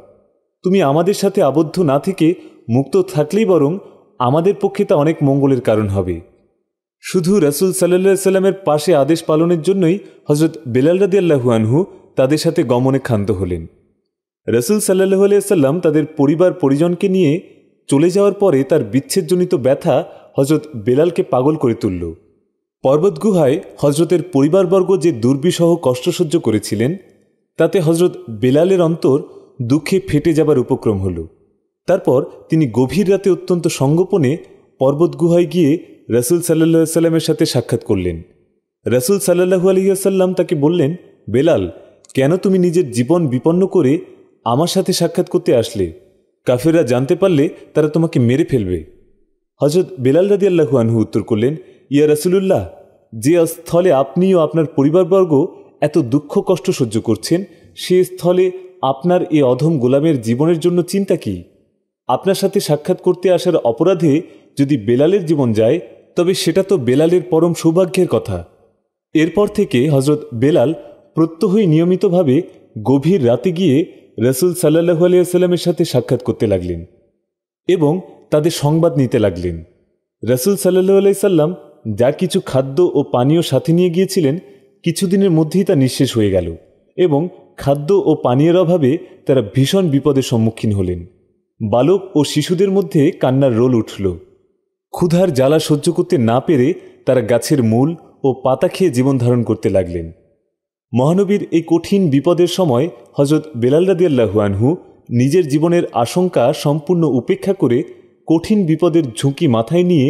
তুমি আমাদের সাথে আবদ্ধ না থেকে মুক্ত থাকলেই বরং আমাদের পক্ষে তা অনেক মঙ্গলের কারণ হবে শুধু রাসুল সাল্লা সাল্লামের পাশে আদেশ পালনের জন্যই হজরত বেলাল রাদি আল্লাহুয়ানহু তাদের সাথে গমনে ক্ষান্ত হলেন রসুল সাল্লাহ আলিয়াল্লাম তাদের পরিবার পরিজনকে নিয়ে চলে যাওয়ার পরে তার বিচ্ছেদজনিত ব্যথা হজরত বেলালকে পাগল করে তুলল পর্বত গুহায় হজরতের পরিবারবর্গ যে দুর্বিসহ কষ্ট সহ্য করেছিলেন তাতে হজরত বেলালের অন্তর দুঃখে ফেটে যাবার উপক্রম হল তারপর তিনি গভীর রাতে অত্যন্ত সঙ্গোপনে পর্বত গুহায় গিয়ে রসুল সাল্লা সাল্লামের সাথে সাক্ষাৎ করলেন রসুল সাল্লাহু আলহিহাসাল্লাম তাকে বললেন বেলাল কেন তুমি নিজের জীবন বিপন্ন করে আমার সাথে সাক্ষাৎ করতে আসলে কাফেররা জানতে পারলে তারা তোমাকে মেরে ফেলবে হজরত বেলাল রাদি আল্লাহু আনহু উত্তর করলেন ইয়া রসুলুল্লাহ যে স্থলে আপনি ও আপনার পরিবারবর্গ এত দুঃখ কষ্ট সহ্য করছেন সে স্থলে আপনার এই অধম গোলামের জীবনের জন্য চিন্তা কি আপনার সাথে সাক্ষাৎ করতে আসার অপরাধে যদি বেলালের জীবন যায় তবে সেটা তো বেলালের পরম সৌভাগ্যের কথা এরপর থেকে হজরত বেলাল প্রত্যহই নিয়মিতভাবে গভীর রাতে গিয়ে রসুল সাল্লাহু সাল্লামের সাথে সাক্ষাৎ করতে লাগলেন এবং তাদের সংবাদ নিতে লাগলেন রসুল সাল্লু আলাইসাল্লাম যা কিছু খাদ্য ও পানীয় সাথে নিয়ে গিয়েছিলেন কিছুদিনের মধ্যেই তা নিঃশেষ হয়ে গেল এবং খাদ্য ও পানীয়ের অভাবে তারা ভীষণ বিপদের সম্মুখীন হলেন বালক ও শিশুদের মধ্যে কান্নার রোল উঠল ক্ষুধার জ্বালা সহ্য করতে না পেরে তারা গাছের মূল ও পাতা খেয়ে জীবন ধারণ করতে লাগলেন মহানবীর এই কঠিন বিপদের সময় হজরত বেলাল রাদিয়াল্লাহু আনহু নিজের জীবনের আশঙ্কা সম্পূর্ণ উপেক্ষা করে কঠিন বিপদের ঝুঁকি মাথায় নিয়ে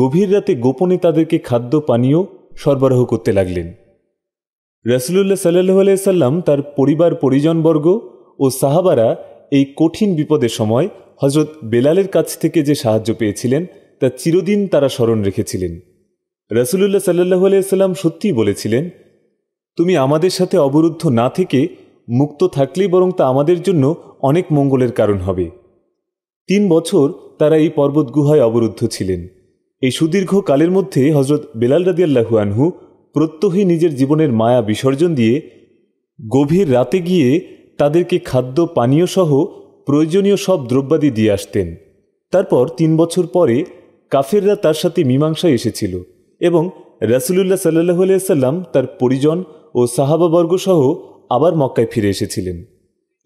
গভীর রাতে গোপনে তাদেরকে খাদ্য পানীয় সরবরাহ করতে লাগলেন রসুল্লাহ সাল্লু আলাইসাল্লাম তার পরিবার পরিজনবর্গ ও সাহাবারা এই কঠিন বিপদের সময় হজরত বেলালের কাছ থেকে যে সাহায্য পেয়েছিলেন তা চিরদিন তারা স্মরণ রেখেছিলেন রসুল্লাহ সাল্লাহ আলাইসাল্লাম সত্যিই বলেছিলেন তুমি আমাদের সাথে অবরুদ্ধ না থেকে মুক্ত থাকলেই বরং তা আমাদের জন্য অনেক মঙ্গলের কারণ হবে তিন বছর তারা এই পর্বত গুহায় অবরুদ্ধ ছিলেন এই সুদীর্ঘ কালের মধ্যে হজরত বেলাল রাদিয়াল্লাহু আনহু প্রত্যহী নিজের জীবনের মায়া বিসর্জন দিয়ে গভীর রাতে গিয়ে তাদেরকে খাদ্য পানীয় সহ প্রয়োজনীয় সব দ্রব্যাদি দিয়ে আসতেন তারপর তিন বছর পরে কাফেররা তার সাথে মীমাংসায় এসেছিল এবং রাসুলুল্লাহ সাল্লাহ সাল্লাম তার পরিজন ও সাহাবাবর্গ সহ আবার মক্কায় ফিরে এসেছিলেন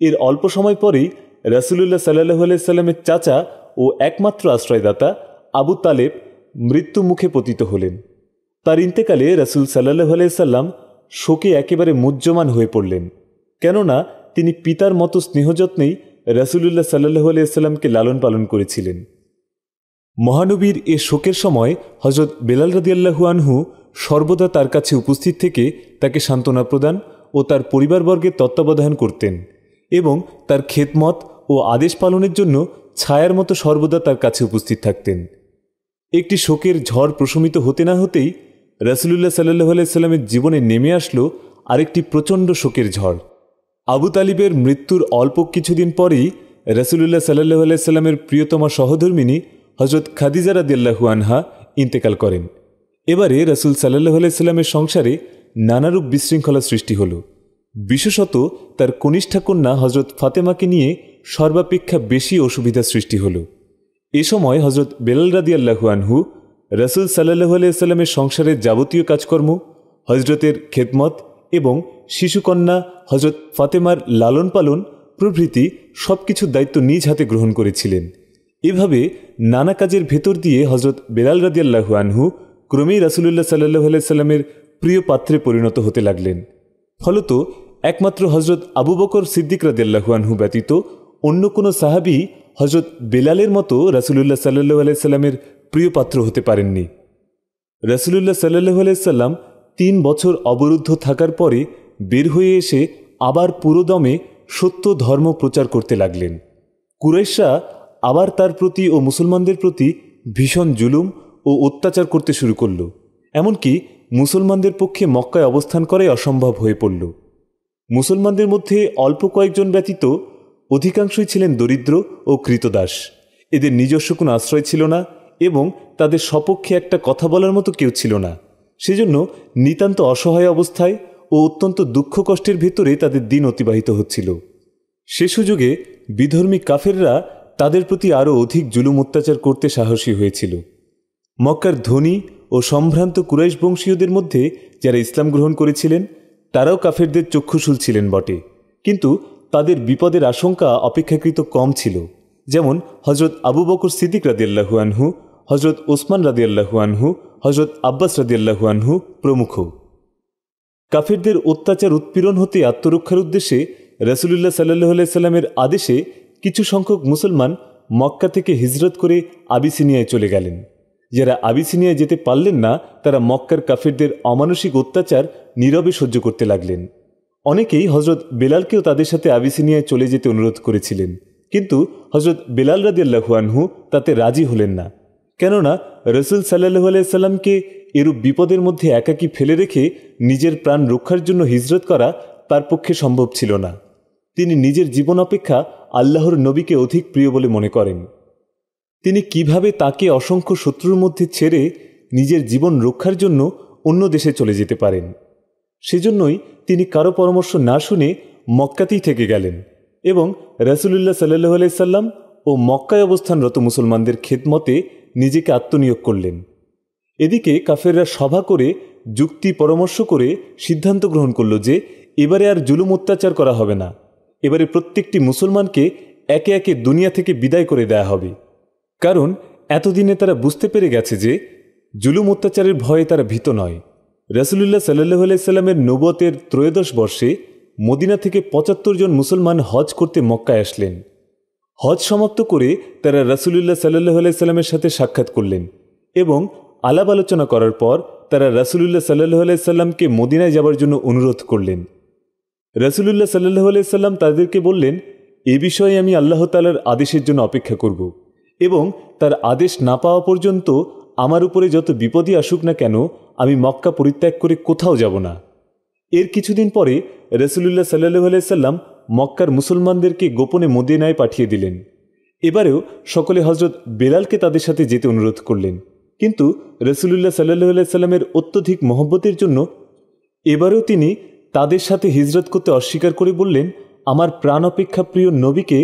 এর অল্প সময় পরেই রাসুলুল্লাহ সাল্লাহ সাল্লামের চাচা ও একমাত্র আশ্রয়দাতা আবু তালেব মৃত্যু মুখে পতিত হলেন তার ইন্তেকালে রাসুল সাল্লাহ আলাইসাল্লাম শোকে একেবারে মুজ্জমান হয়ে পড়লেন কেননা তিনি পিতার মতো স্নেহযত্নেই রাসুলুল্লাহ সাল্লাহ আলাইসাল্লামকে লালন পালন করেছিলেন মহানবীর এ শোকের সময় হজরত বেলাল রদিয়াল্লাহু আনহু সর্বদা তার কাছে উপস্থিত থেকে তাকে সান্ত্বনা প্রদান ও তার পরিবারবর্গের তত্ত্বাবধান করতেন এবং তার ক্ষেতমত ও আদেশ পালনের জন্য ছায়ার মতো সর্বদা তার কাছে উপস্থিত থাকতেন একটি শোকের ঝড় প্রশমিত হতে না হতেই রসুল্লাহ সাল্লু আলাইস্লামের জীবনে নেমে আসলো আরেকটি প্রচণ্ড শোকের ঝড় আবু তালিবের মৃত্যুর অল্প কিছুদিন পরেই রসুল্লাহ সাল্লু আলাইস্লামের প্রিয়তমা সহধর্মিনী হজরত খাদিজা রাদিয়াল্লাহু আনহা ইন্তেকাল করেন এবারে রসুল সাল্লু আলাইস্লামের সংসারে নানারূপ বিশৃঙ্খলা সৃষ্টি হল বিশেষত তার কনিষ্ঠা কন্যা হজরত ফাতেমাকে নিয়ে সর্বাপেক্ষা বেশি অসুবিধা সৃষ্টি হল এ সময় হজরত বেলাল রাদিয়াল্লাহু আনহু রসুল সাল্লাহ আলিয়াল্লামের সংসারের যাবতীয় কাজকর্ম হজরতের খেদমত এবং শিশুকন্যা হজরত ফাতেমার লালন পালন প্রভৃতি সব কিছুর দায়িত্ব নিজ হাতে গ্রহণ করেছিলেন এভাবে নানা কাজের ভেতর দিয়ে হজরত বেলাল রাদিয়াল্লাহু আনহু ক্রমেই রাসুলুল্লাহ সাল্লাহ আলাইসাল্লামের প্রিয় পাত্রে পরিণত হতে লাগলেন ফলত একমাত্র হজরত আবু বকর সিদ্দিক রাদিয়াল্লাহু আনহু ব্যতীত অন্য কোনো সাহাবি হজরত বেলালের মতো রাসুলুল্লাহ সাল্লু আলাইসাল্লামের প্রিয় পাত্র হতে পারেননি রসুলুল্লাহ সাল্লু আলাইসাল্লাম তিন বছর অবরুদ্ধ থাকার পরে বের হয়ে এসে আবার পুরোদমে সত্য ধর্ম প্রচার করতে লাগলেন কুরেশা আবার তার প্রতি ও মুসলমানদের প্রতি ভীষণ জুলুম ও অত্যাচার করতে শুরু করল এমনকি মুসলমানদের পক্ষে মক্কায় অবস্থান করাই অসম্ভব হয়ে পড়ল মুসলমানদের মধ্যে অল্প কয়েকজন ব্যতীত অধিকাংশই ছিলেন দরিদ্র ও কৃতদাস এদের নিজস্ব কোনো আশ্রয় ছিল না এবং তাদের সপক্ষে একটা কথা বলার মতো কেউ ছিল না সেজন্য নিতান্ত অসহায় অবস্থায় ও অত্যন্ত দুঃখ কষ্টের ভেতরে তাদের দিন অতিবাহিত হচ্ছিল সে সুযোগে বিধর্মী কাফেররা তাদের প্রতি আরও অধিক জুলুম অত্যাচার করতে সাহসী হয়েছিল মক্কার ধনী ও সম্ভ্রান্ত কুরাইশ বংশীয়দের মধ্যে যারা ইসলাম গ্রহণ করেছিলেন তারাও কাফেরদের চক্ষুশূল ছিলেন বটে কিন্তু তাদের বিপদের আশঙ্কা অপেক্ষাকৃত কম ছিল যেমন হজরত আবু বকর সিদ্দিক আনহু হজরত ওসমান রাদিয়াল্লাহু আনহু হজরত আব্বাস রাদিয়াল্লাহু আনহু প্রমুখ কাফিরদের অত্যাচার উৎপীড়ন হতে আত্মরক্ষার উদ্দেশ্যে রসুলুল্লাহ সাল্লু সাল্লামের আদেশে কিছু সংখ্যক মুসলমান মক্কা থেকে হিজরত করে আবিসিনিয়ায় চলে গেলেন যারা আবিসিনিয়ায় যেতে পারলেন না তারা মক্কার কাফিরদের অমানসিক অত্যাচার নীরবে সহ্য করতে লাগলেন অনেকেই হজরত বেলালকেও তাদের সাথে আবিসিনিয়ায় চলে যেতে অনুরোধ করেছিলেন কিন্তু হজরত বেলাল রাদিয়াল্লাহু আনহু তাতে রাজি হলেন না কেননা রসুল সাল্লাহ আলাইসাল্লামকে এরূপ বিপদের মধ্যে একাকি ফেলে রেখে নিজের প্রাণ রক্ষার জন্য হিজরত করা তার পক্ষে সম্ভব ছিল না তিনি নিজের জীবন অপেক্ষা আল্লাহর নবীকে অধিক প্রিয় বলে মনে করেন তিনি কিভাবে তাকে অসংখ্য শত্রুর মধ্যে ছেড়ে নিজের জীবন রক্ষার জন্য অন্য দেশে চলে যেতে পারেন সেজন্যই তিনি কারো পরামর্শ না শুনে মক্কাতেই থেকে গেলেন এবং রাসুলুল্লাহ সাল্লাহ আলাইসাল্লাম ও মক্কায় অবস্থানরত মুসলমানদের খেদমতে নিজেকে আত্মনিয়োগ করলেন এদিকে কাফেররা সভা করে যুক্তি পরামর্শ করে সিদ্ধান্ত গ্রহণ করল যে এবারে আর জুলুম অত্যাচার করা হবে না এবারে প্রত্যেকটি মুসলমানকে একে একে দুনিয়া থেকে বিদায় করে দেয়া হবে কারণ এতদিনে তারা বুঝতে পেরে গেছে যে জুলুম অত্যাচারের ভয়ে তারা ভীত নয় রসুলুল্লাহ সাল্লু আলাইস্লামের নবতের ত্রয়োদশ বর্ষে মদিনা থেকে পঁচাত্তর জন মুসলমান হজ করতে মক্কায় আসলেন হজ সমাপ্ত করে তারা রাসুলুল্লাহ সাল্লাহ আলাইস্লামের সাথে সাক্ষাৎ করলেন এবং আলাপ আলোচনা করার পর তারা রাসুলুল্লাহ সাল্লাহ আলাইস্লামকে মদিনায় যাবার জন্য অনুরোধ করলেন রাসুলুল্লাহ সাল্লাহ আলাইস্লাম তাদেরকে বললেন এ বিষয়ে আমি আল্লাহ তালার আদেশের জন্য অপেক্ষা করব এবং তার আদেশ না পাওয়া পর্যন্ত আমার উপরে যত বিপদই আসুক না কেন আমি মক্কা পরিত্যাগ করে কোথাও যাব না এর কিছুদিন পরে রসুলুল্লাহ সাল্লু আলাইসাল্লাম মক্কার মুসলমানদেরকে গোপনে মদিনায় পাঠিয়ে দিলেন এবারেও সকলে হজরত বেলালকে তাদের সাথে যেতে অনুরোধ করলেন কিন্তু রসুলুল্লাহ সাল্লাহ সাল্লামের অত্যধিক মহব্বতের জন্য এবারেও তিনি তাদের সাথে হিজরত করতে অস্বীকার করে বললেন আমার প্রাণ অপেক্ষা প্রিয় নবীকে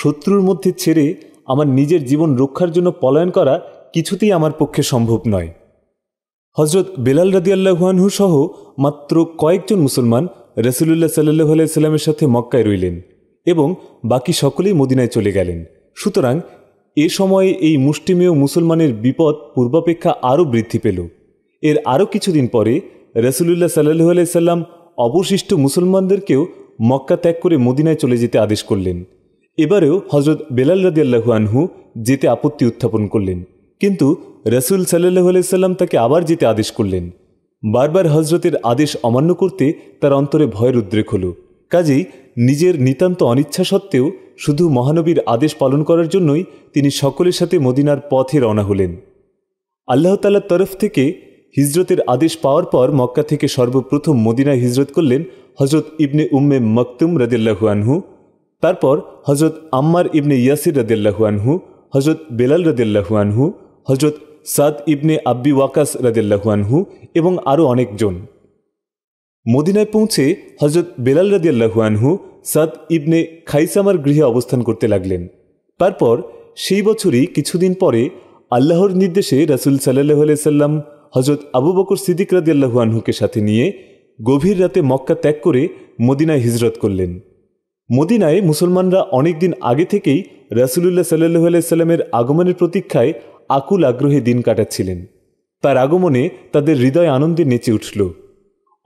শত্রুর মধ্যে ছেড়ে আমার নিজের জীবন রক্ষার জন্য পলায়ন করা কিছুতেই আমার পক্ষে সম্ভব নয় হজরত বেলাল রাদিয়াল্লাহুয়ানহু সহ মাত্র কয়েকজন মুসলমান রসুলুল্লাহ সাল্লু আলাইস্লামের সাথে মক্কায় রইলেন এবং বাকি সকলেই মদিনায় চলে গেলেন সুতরাং এ সময়ে এই মুষ্টিমেয় মুসলমানের বিপদ পূর্বাপেক্ষা আরও বৃদ্ধি পেল এর আরও কিছুদিন পরে রসুলুল্লাহ সাল্লু আলাইসাল্লাম অবশিষ্ট মুসলমানদেরকেও মক্কা ত্যাগ করে মদিনায় চলে যেতে আদেশ করলেন এবারেও হজরত বেলাল আল্লাহু আনহু যেতে আপত্তি উত্থাপন করলেন কিন্তু রসুল সাল্লু আলাইসাল্লাম তাকে আবার যেতে আদেশ করলেন বারবার হজরতের আদেশ অমান্য করতে তার অন্তরে ভয়ের উদ্রেক হল কাজেই নিজের নিতান্ত অনিচ্ছা সত্ত্বেও শুধু মহানবীর আদেশ পালন করার জন্যই তিনি সকলের সাথে মদিনার পথে রওনা হলেন আল্লাহ তরফ থেকে হিজরতের আদেশ পাওয়ার পর মক্কা থেকে সর্বপ্রথম মদিনায় হিজরত করলেন হজরত ইবনে উম্মে মকতুম রাদিল্লাহু আনহু তারপর হজরত আম্মার ইবনে ইয়াসির রাদিল্লাহু আনহু হজরত বেলাল রাদিল্লাহু আনহু হজরত সাদ ইবনে আব্বি ওয়াকাস রাজিয়াল্লাহুয়ানহু এবং আরও অনেকজন মদিনায় পৌঁছে হজরত বেলাল রাজিয়াল্লাহুয়ানহু সাদ ইবনে খাইসামার গৃহে অবস্থান করতে লাগলেন তারপর সেই বছরই কিছুদিন পরে আল্লাহর নির্দেশে রাসুল সাল্লাহ সাল্লাম হজরত আবু বকর সিদ্দিক রাজিয়াল্লাহুয়ানহুকে সাথে নিয়ে গভীর রাতে মক্কা ত্যাগ করে মদিনায় হিজরত করলেন মদিনায় মুসলমানরা অনেকদিন আগে থেকেই রাসুলুল্লাহ সাল্লু আলাইসাল্লামের আগমনের প্রতীক্ষায় আকুল আগ্রহে দিন কাটাচ্ছিলেন তার আগমনে তাদের হৃদয় আনন্দে নেচে উঠল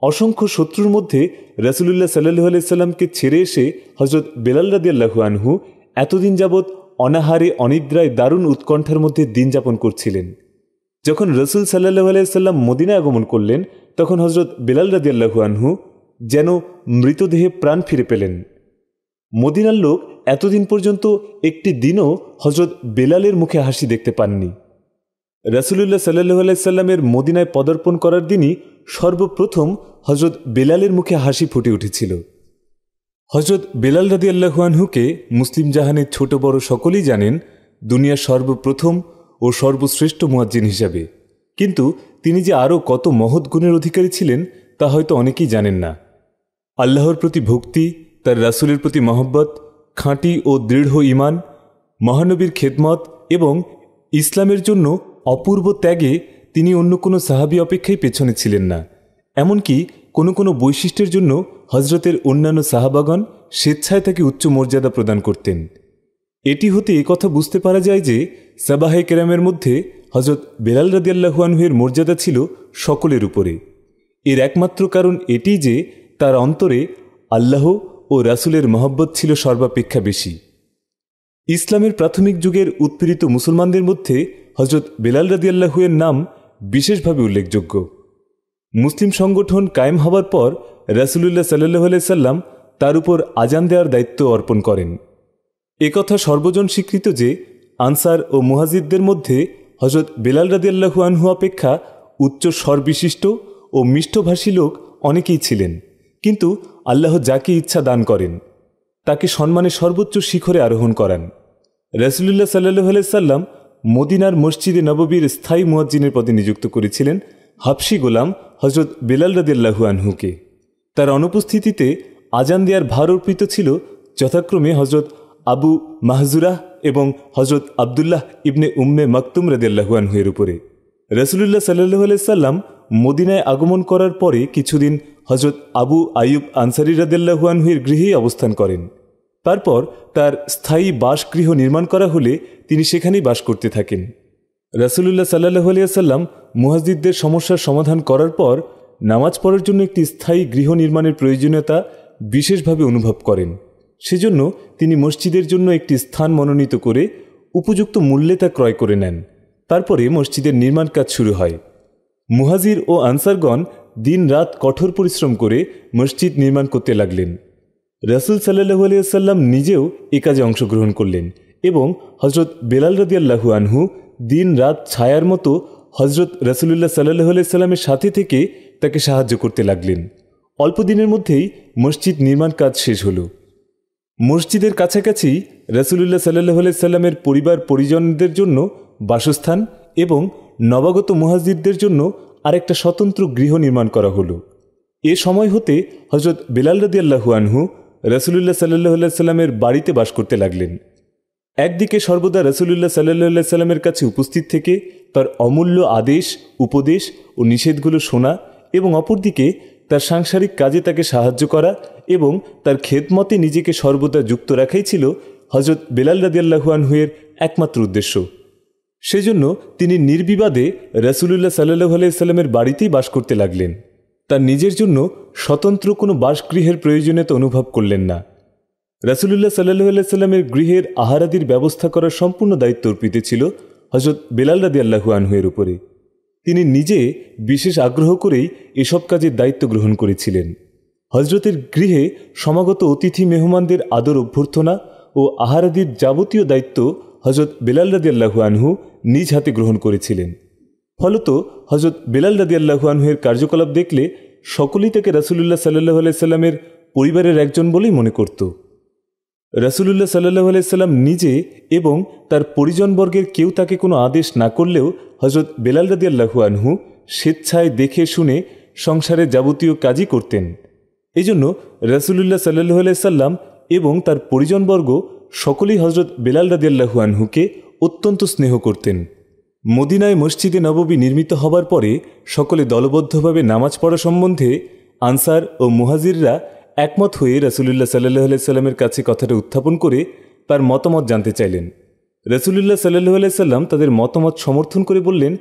অসংখ্য শত্রুর মধ্যে রসুলুল্লাহ সাল্লু আলাইসাল্লামকে ছেড়ে এসে হজরত বেলাল রাদিয়াল্লাহু আনহু এতদিন যাবৎ অনাহারে অনিদ্রায় দারুণ উৎকণ্ঠার মধ্যে দিন যাপন করছিলেন যখন রসুল সাল্লাহ আলাইসাল্লাম মদিনায় আগমন করলেন তখন হজরত বেলাল রাদিয়াল্লাহু আনহু যেন মৃতদেহে প্রাণ ফিরে পেলেন মদিনার লোক এতদিন পর্যন্ত একটি দিনও হজরত বেলালের মুখে হাসি দেখতে পাননি রাসুলুল্লাহ সাল্লু আলাইসাল্লামের মদিনায় পদার্পণ করার দিনই সর্বপ্রথম হজরত বেলালের মুখে হাসি ফুটে উঠেছিল হজরত বেলাল রাদি আল্লাহুয়ানহুকে মুসলিম জাহানের ছোট বড় সকলেই জানেন দুনিয়ার সর্বপ্রথম ও সর্বশ্রেষ্ঠ মুয়াজ্জিন হিসাবে কিন্তু তিনি যে আরও কত মহৎ গুণের অধিকারী ছিলেন তা হয়তো অনেকেই জানেন না আল্লাহর প্রতি ভক্তি তার রাসুলের প্রতি মহব্বত খাঁটি ও দৃঢ় ইমান মহানবীর খেদমত এবং ইসলামের জন্য অপূর্ব ত্যাগে তিনি অন্য কোনো সাহাবি অপেক্ষায় পেছনে ছিলেন না এমনকি কোনো কোনো বৈশিষ্ট্যের জন্য হজরতের অন্যান্য সাহাবাগণ স্বেচ্ছায় তাকে উচ্চ মর্যাদা প্রদান করতেন এটি হতে কথা বুঝতে পারা যায় যে সাবাহে কেরামের মধ্যে হজরত বেলাল রাদিয়াল্লাহুয়ানহের মর্যাদা ছিল সকলের উপরে এর একমাত্র কারণ এটি যে তার অন্তরে আল্লাহ ও রাসুলের মহব্বত ছিল সর্বাপেক্ষা বেশি ইসলামের প্রাথমিক যুগের উৎপীড়িত মুসলমানদের মধ্যে হজরত বেলাল রাদিয়াল্লাহুয়ের নাম বিশেষভাবে উল্লেখযোগ্য মুসলিম সংগঠন কায়েম হবার পর রাসুলুল্লাহ সাল্লু সাল্লাম তার উপর আজান দেওয়ার দায়িত্ব অর্পণ করেন একথা সর্বজন স্বীকৃত যে আনসার ও মুহাজিদদের মধ্যে হজরত বেলাল রাজিয়াল্লাহু আনহু অপেক্ষা উচ্চ স্বরবিশিষ্ট ও মিষ্টভাষী লোক অনেকেই ছিলেন কিন্তু আল্লাহ যাকে ইচ্ছা দান করেন তাকে সম্মানে সর্বোচ্চ শিখরে আরোহণ করান রসুল্লাহ সাল্লাহ সাল্লাম মদিনার মসজিদে নববীর স্থায়ী মুয়াজ্জিনের পদে নিযুক্ত করেছিলেন হাফসি গোলাম হজরত বেলাল রদিল্লাহু আনহুকে তার অনুপস্থিতিতে আজান দেয়ার ভার অর্পিত ছিল যথাক্রমে হজরত আবু মাহজুরাহ এবং হজরত আবদুল্লাহ ইবনে উম্মে মাকতুম রদিল্লাহু আনহুয়ের উপরে রসুল্লাহ সাল্লু সাল্লাম মদিনায় আগমন করার পরে কিছুদিন হজরত আবু আয়ুব আনসারি রাদেল্লাহুয়ানহুয়ের গৃহেই অবস্থান করেন তারপর তার স্থায়ী বাসগৃহ নির্মাণ করা হলে তিনি সেখানেই বাস করতে থাকেন রাসুলুল্লাহ সাল্লাহ আলিয়াল্লাম মুহাজিদদের সমস্যার সমাধান করার পর নামাজ পড়ার জন্য একটি স্থায়ী গৃহ নির্মাণের প্রয়োজনীয়তা বিশেষভাবে অনুভব করেন সেজন্য তিনি মসজিদের জন্য একটি স্থান মনোনীত করে উপযুক্ত মূল্যে তা ক্রয় করে নেন তারপরে মসজিদের নির্মাণ কাজ শুরু হয় মুহাজির ও আনসারগণ দিন রাত কঠোর পরিশ্রম করে মসজিদ নির্মাণ করতে লাগলেন রাসুল সাল্লাহ আলিয়াল্লাম নিজেও এ কাজে অংশগ্রহণ করলেন এবং হজরত বেলাল রদিয়াল্লাহু আনহু দিন রাত ছায়ার মতো হজরত রাসুলুল্লাহ সাল্লাহু আলিয়াল্লামের সাথে থেকে তাকে সাহায্য করতে লাগলেন অল্প দিনের মধ্যেই মসজিদ নির্মাণ কাজ শেষ হলো মসজিদের কাছাকাছি রাসুলুল্লাহ সাল্লাহ আলাইস্লামের পরিবার পরিজনদের জন্য বাসস্থান এবং নবাগত মহাজিদদের জন্য আরেকটা স্বতন্ত্র গৃহ নির্মাণ করা হলো এ সময় হতে হজরত বেলাল রদিয়াল্লাহু আনহু রসুলুল্লাহ সাল্লাহ সাল্লামের বাড়িতে বাস করতে লাগলেন একদিকে সর্বদা রসুলুল্লাহ সাল্লাহ সাল্লামের কাছে উপস্থিত থেকে তার অমূল্য আদেশ উপদেশ ও নিষেধগুলো শোনা এবং অপরদিকে তার সাংসারিক কাজে তাকে সাহায্য করা এবং তার খেদমতে নিজেকে সর্বদা যুক্ত রাখাই ছিল হজরত বেলাল রাদিয়াল্লাহুয়ানহুয়ের একমাত্র উদ্দেশ্য সেজন্য তিনি নির্বিবাদে রাসুলুল্লাহ সাল্লাহ আলাইস্লামের বাড়িতেই বাস করতে লাগলেন তার নিজের জন্য স্বতন্ত্র কোনো বাসগৃহের প্রয়োজনীয়তা অনুভব করলেন না রাসুলুল্লাহ সাল্লু আলাইস্লামের গৃহের আহারাদির ব্যবস্থা করার সম্পূর্ণ দায়িত্ব অর্পিত ছিল হজরত বেলাল রাদি আল্লাহু আনহুয়ের উপরে তিনি নিজে বিশেষ আগ্রহ করেই এসব কাজের দায়িত্ব গ্রহণ করেছিলেন হজরতের গৃহে সমাগত অতিথি মেহমানদের আদর অভ্যর্থনা ও আহারাদির যাবতীয় দায়িত্ব হজরত বেলাল রাদি আল্লাহু আনহু নিজ হাতে গ্রহণ করেছিলেন ফলত হজরত বেলাল রাদি আল্লাহুয়ানহের কার্যকলাপ দেখলে সকলেই তাকে রাসুলুল্লাহ সাল্লাহ আলাইস্লামের পরিবারের একজন বলেই মনে করত রাসুলুল্লাহ সাল্লাহ আলাইস্লাম নিজে এবং তার পরিজনবর্গের কেউ তাকে কোনো আদেশ না করলেও হজরত বেলাল রাদি আল্লাহুয়ানহু স্বেচ্ছায় দেখে শুনে সংসারে যাবতীয় কাজই করতেন এজন্য রাসুলুল্লাহ সাল্লু আলাইসাল্লাম এবং তার পরিজনবর্গ সকলেই হজরত বেলাল রাদিয়াল্লাহু আনহুকে অত্যন্ত স্নেহ করতেন মদিনায় মসজিদে নববী নির্মিত হবার পরে সকলে দলবদ্ধভাবে নামাজ পড়া সম্বন্ধে আনসার ও মুহাজিররা একমত হয়ে রসুলুল্লাহ সাল্লাহ সাল্লামের কাছে কথাটা উত্থাপন করে তার মতামত জানতে চাইলেন রসুলুল্লাহ সাল্লু সাল্লাম তাদের মতামত সমর্থন করে বললেন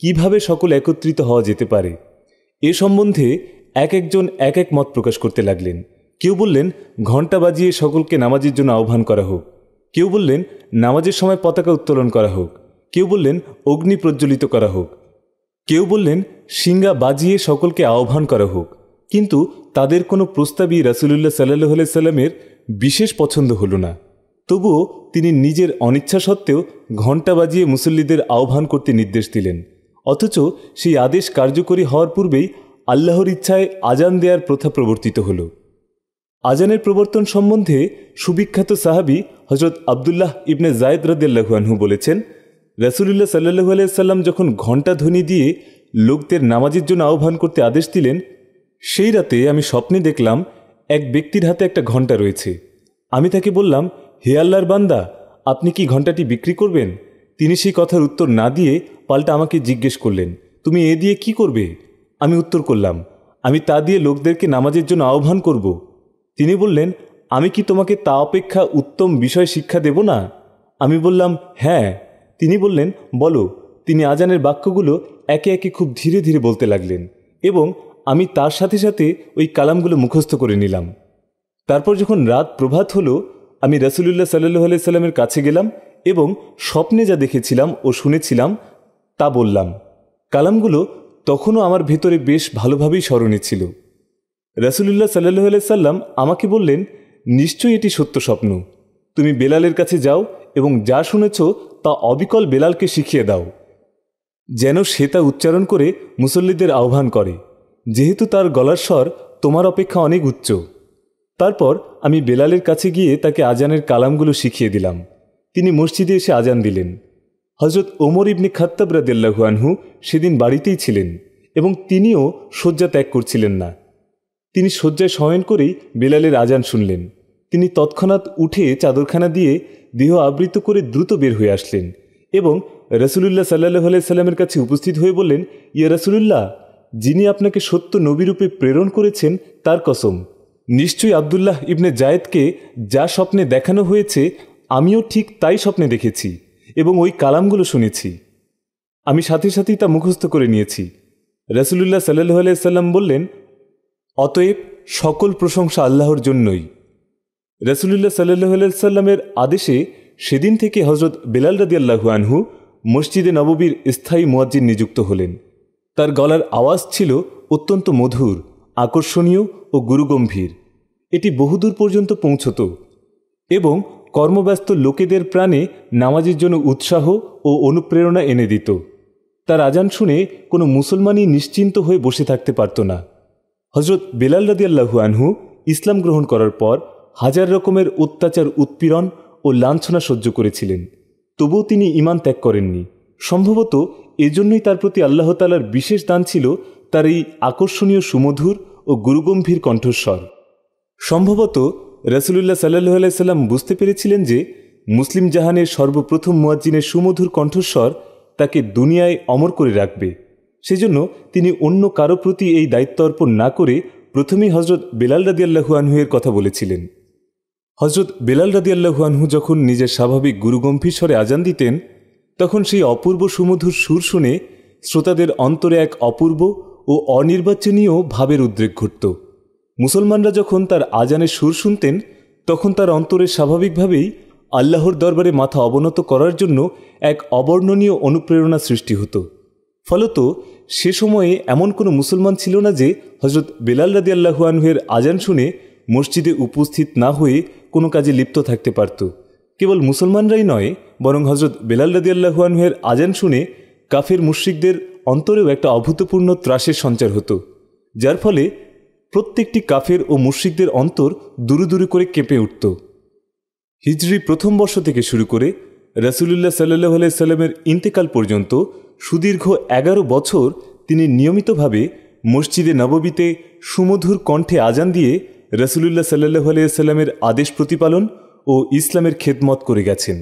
কিভাবে সকল একত্রিত হওয়া যেতে পারে এ সম্বন্ধে এক একজন এক এক মত প্রকাশ করতে লাগলেন কেউ বললেন ঘণ্টা বাজিয়ে সকলকে নামাজের জন্য আহ্বান করা হোক কেউ বললেন নামাজের সময় পতাকা উত্তোলন করা হোক কেউ বললেন অগ্নি প্রজ্বলিত করা হোক কেউ বললেন শিঙ্গা বাজিয়ে সকলকে আহ্বান করা হোক কিন্তু তাদের কোনো প্রস্তাবই রাসুলুল্লাহ সাল্লাহ সাল্লামের বিশেষ পছন্দ হলো না তবুও তিনি নিজের অনিচ্ছা সত্ত্বেও ঘণ্টা বাজিয়ে মুসল্লিদের আহ্বান করতে নির্দেশ দিলেন অথচ সেই আদেশ কার্যকরী হওয়ার পূর্বেই আল্লাহর ইচ্ছায় আজান দেয়ার প্রথা প্রবর্তিত হলো আজানের প্রবর্তন সম্বন্ধে সুবিখ্যাত সাহাবি হজরত আবদুল্লাহ ইবনে জায়দ রদিয়াল্লাহুয়ানহু বলেছেন রসুলুল্লাহ সাল্লাহু আলাইসাল্লাম যখন ঘণ্টা ধ্বনি দিয়ে লোকদের নামাজের জন্য আহ্বান করতে আদেশ দিলেন সেই রাতে আমি স্বপ্নে দেখলাম এক ব্যক্তির হাতে একটা ঘণ্টা রয়েছে আমি তাকে বললাম হে আল্লাহর বান্দা আপনি কি ঘণ্টাটি বিক্রি করবেন তিনি সেই কথার উত্তর না দিয়ে পাল্টা আমাকে জিজ্ঞেস করলেন তুমি এ দিয়ে কি করবে আমি উত্তর করলাম আমি তা দিয়ে লোকদেরকে নামাজের জন্য আহ্বান করবো তিনি বললেন আমি কি তোমাকে তা অপেক্ষা উত্তম বিষয় শিক্ষা দেব না আমি বললাম হ্যাঁ তিনি বললেন বলো তিনি আজানের বাক্যগুলো একে একে খুব ধীরে ধীরে বলতে লাগলেন এবং আমি তার সাথে সাথে ওই কালামগুলো মুখস্থ করে নিলাম তারপর যখন রাত প্রভাত হলো আমি রাসুলুল্লাহ সাল্লু আলাইসাল্লামের সাল্লামের কাছে গেলাম এবং স্বপ্নে যা দেখেছিলাম ও শুনেছিলাম তা বললাম কালামগুলো তখনও আমার ভেতরে বেশ ভালোভাবেই স্মরণে ছিল রাসুলুল্লাহ সাল্লাহ সাল্লাম আমাকে বললেন নিশ্চয়ই এটি সত্য স্বপ্ন তুমি বেলালের কাছে যাও এবং যা শুনেছ তা অবিকল বেলালকে শিখিয়ে দাও যেন সে তা উচ্চারণ করে মুসল্লিদের আহ্বান করে যেহেতু তার গলার স্বর তোমার অপেক্ষা অনেক উচ্চ তারপর আমি বেলালের কাছে গিয়ে তাকে আজানের কালামগুলো শিখিয়ে দিলাম তিনি মসজিদে এসে আজান দিলেন হজরত ওমর ইবনে খাত্তাব রাদেল্লাহুয়ানহু সেদিন বাড়িতেই ছিলেন এবং তিনিও শয্যা ত্যাগ করছিলেন না তিনি শয্যায় শয়ন করেই বেলালের আজান শুনলেন তিনি তৎক্ষণাৎ উঠে চাদরখানা দিয়ে দেহ আবৃত করে দ্রুত বের হয়ে আসলেন এবং রসুলুল্লাহ সাল্লাহ সাল্লামের কাছে উপস্থিত হয়ে বললেন ইয়া রসুলুল্লাহ যিনি আপনাকে সত্য নবীরূপে প্রেরণ করেছেন তার কসম নিশ্চয়ই আবদুল্লাহ ইবনে জায়েদকে যা স্বপ্নে দেখানো হয়েছে আমিও ঠিক তাই স্বপ্নে দেখেছি এবং ওই কালামগুলো শুনেছি আমি সাথে সাথেই তা মুখস্থ করে নিয়েছি রসুলুল্লাহ সাল্লু আলাইসাল্লাম বললেন অতএব সকল প্রশংসা আল্লাহর জন্যই রসুলুল্লাহ সাল্লাহ সাল্লামের আদেশে সেদিন থেকে হজরত বেলাল রাদি আনহু মসজিদে নববীর স্থায়ী মুয়াজ্জিন নিযুক্ত হলেন তার গলার আওয়াজ ছিল অত্যন্ত মধুর আকর্ষণীয় ও গুরুগম্ভীর এটি বহুদূর পর্যন্ত পৌঁছত এবং কর্মব্যস্ত লোকেদের প্রাণে নামাজের জন্য উৎসাহ ও অনুপ্রেরণা এনে দিত তার আজান শুনে কোনো মুসলমানই নিশ্চিন্ত হয়ে বসে থাকতে পারত না হজরত বেলাল রদিয়াল্লাহু আনহু ইসলাম গ্রহণ করার পর হাজার রকমের অত্যাচার উৎপীড়ন ও লাঞ্ছনা সহ্য করেছিলেন তবুও তিনি ইমান ত্যাগ করেননি সম্ভবত এজন্যই তার প্রতি আল্লাহ তালার বিশেষ দান ছিল তার এই আকর্ষণীয় সুমধুর ও গুরুগম্ভীর কণ্ঠস্বর সম্ভবত রাসুলুল্লাহ সাল্লু আলাইসাল্লাম বুঝতে পেরেছিলেন যে মুসলিম জাহানের সর্বপ্রথম মুয়াজ্জিনের সুমধুর কণ্ঠস্বর তাকে দুনিয়ায় অমর করে রাখবে সেজন্য তিনি অন্য কারো প্রতি এই দায়িত্ব অর্পণ না করে প্রথমেই হজরত বেলাল রাদিয়াল্লাহু আনহুয়ের কথা বলেছিলেন হজরত বেলাল রাদিয়াল্লাহু আনহু যখন নিজের স্বাভাবিক গুরুগম্ভীর স্বরে আজান দিতেন তখন সেই অপূর্ব সুমধুর সুর শুনে শ্রোতাদের অন্তরে এক অপূর্ব ও অনির্বাচনীয় ভাবের উদ্রেক ঘটত মুসলমানরা যখন তার আজানের সুর শুনতেন তখন তার অন্তরে স্বাভাবিকভাবেই আল্লাহর দরবারে মাথা অবনত করার জন্য এক অবর্ণনীয় অনুপ্রেরণা সৃষ্টি হতো ফলত সে সময়ে এমন কোনো মুসলমান ছিল না যে হজরত বেলাল রাদি আল্লাহুয়ানহের আজান শুনে মসজিদে উপস্থিত না হয়ে কোনো কাজে লিপ্ত থাকতে পারত কেবল মুসলমানরাই নয় বরং হজরত বেলাল রাদি আল্লাহুয়ানহের আজান শুনে কাফের মুশ্রিকদের অন্তরেও একটা অভূতপূর্ণ ত্রাসের সঞ্চার হতো যার ফলে প্রত্যেকটি কাফের ও মুশ্রিকদের অন্তর দূরে দূরে করে কেঁপে উঠত হিজড়ি প্রথম বর্ষ থেকে শুরু করে রাসুলুল্লাহ সাল্লাহ সাল্লামের ইন্তেকাল পর্যন্ত সুদীর্ঘ এগারো বছর তিনি নিয়মিতভাবে মসজিদে নববীতে সুমধুর কণ্ঠে আজান দিয়ে রসুলুল্লাহ সাল্লাহ আলিয়াল্লামের আদেশ প্রতিপালন ও ইসলামের খেদমত করে গেছেন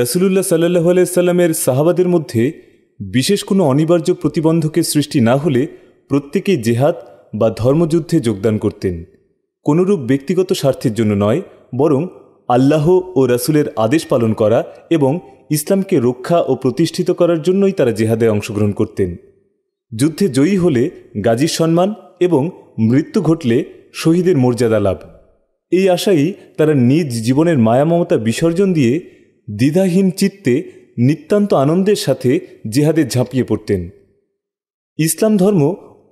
রসুলুল্লাহ সাল্লাহ আলিয়াল্লামের সাহাবাদের মধ্যে বিশেষ কোনো অনিবার্য প্রতিবন্ধকের সৃষ্টি না হলে প্রত্যেকেই জেহাদ বা ধর্মযুদ্ধে যোগদান করতেন কোনরূপ ব্যক্তিগত স্বার্থের জন্য নয় বরং আল্লাহ ও রাসুলের আদেশ পালন করা এবং ইসলামকে রক্ষা ও প্রতিষ্ঠিত করার জন্যই তারা জেহাদে অংশগ্রহণ করতেন যুদ্ধে জয়ী হলে গাজীর সম্মান এবং মৃত্যু ঘটলে শহীদের মর্যাদা লাভ এই আশাই তারা নিজ জীবনের মায়ামমতা বিসর্জন দিয়ে দ্বিধাহীন চিত্তে নিতান্ত আনন্দের সাথে জেহাদে ঝাঁপিয়ে পড়তেন ইসলাম ধর্ম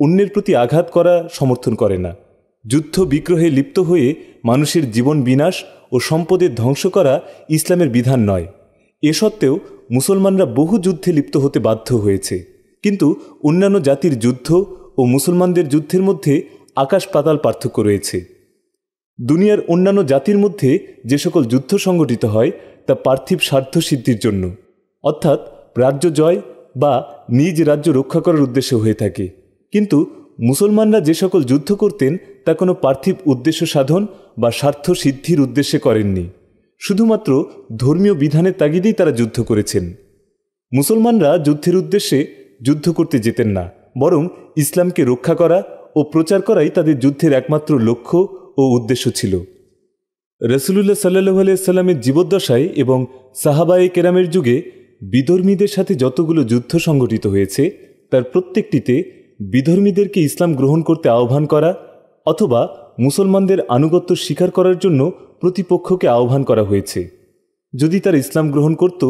অন্যের প্রতি আঘাত করা সমর্থন করে না যুদ্ধ বিগ্রহে লিপ্ত হয়ে মানুষের জীবন বিনাশ ও সম্পদের ধ্বংস করা ইসলামের বিধান নয় এ সত্ত্বেও মুসলমানরা বহু যুদ্ধে লিপ্ত হতে বাধ্য হয়েছে কিন্তু অন্যান্য জাতির যুদ্ধ ও মুসলমানদের যুদ্ধের মধ্যে আকাশ পাতাল পার্থক্য রয়েছে দুনিয়ার অন্যান্য জাতির মধ্যে যে সকল যুদ্ধ সংগঠিত হয় তা পার্থিব স্বার্থ সিদ্ধির জন্য অর্থাৎ রাজ্য জয় বা নিজ রাজ্য রক্ষা করার উদ্দেশ্যে হয়ে থাকে কিন্তু মুসলমানরা যে সকল যুদ্ধ করতেন তা কোনো পার্থিব উদ্দেশ্য সাধন বা স্বার্থ সিদ্ধির উদ্দেশ্যে করেননি শুধুমাত্র ধর্মীয় বিধানের তাগিদেই তারা যুদ্ধ করেছেন মুসলমানরা যুদ্ধের উদ্দেশ্যে যুদ্ধ করতে যেতেন না বরং ইসলামকে রক্ষা করা ও প্রচার করাই তাদের যুদ্ধের একমাত্র লক্ষ্য ও উদ্দেশ্য ছিল রসুলুল্লাহ সাল্লাহ আলাইস্লামের জীবদ্দশায় এবং সাহাবায়ে কেরামের যুগে বিধর্মীদের সাথে যতগুলো যুদ্ধ সংগঠিত হয়েছে তার প্রত্যেকটিতে বিধর্মীদেরকে ইসলাম গ্রহণ করতে আহ্বান করা অথবা মুসলমানদের আনুগত্য স্বীকার করার জন্য প্রতিপক্ষকে আহ্বান করা হয়েছে যদি তার ইসলাম গ্রহণ করত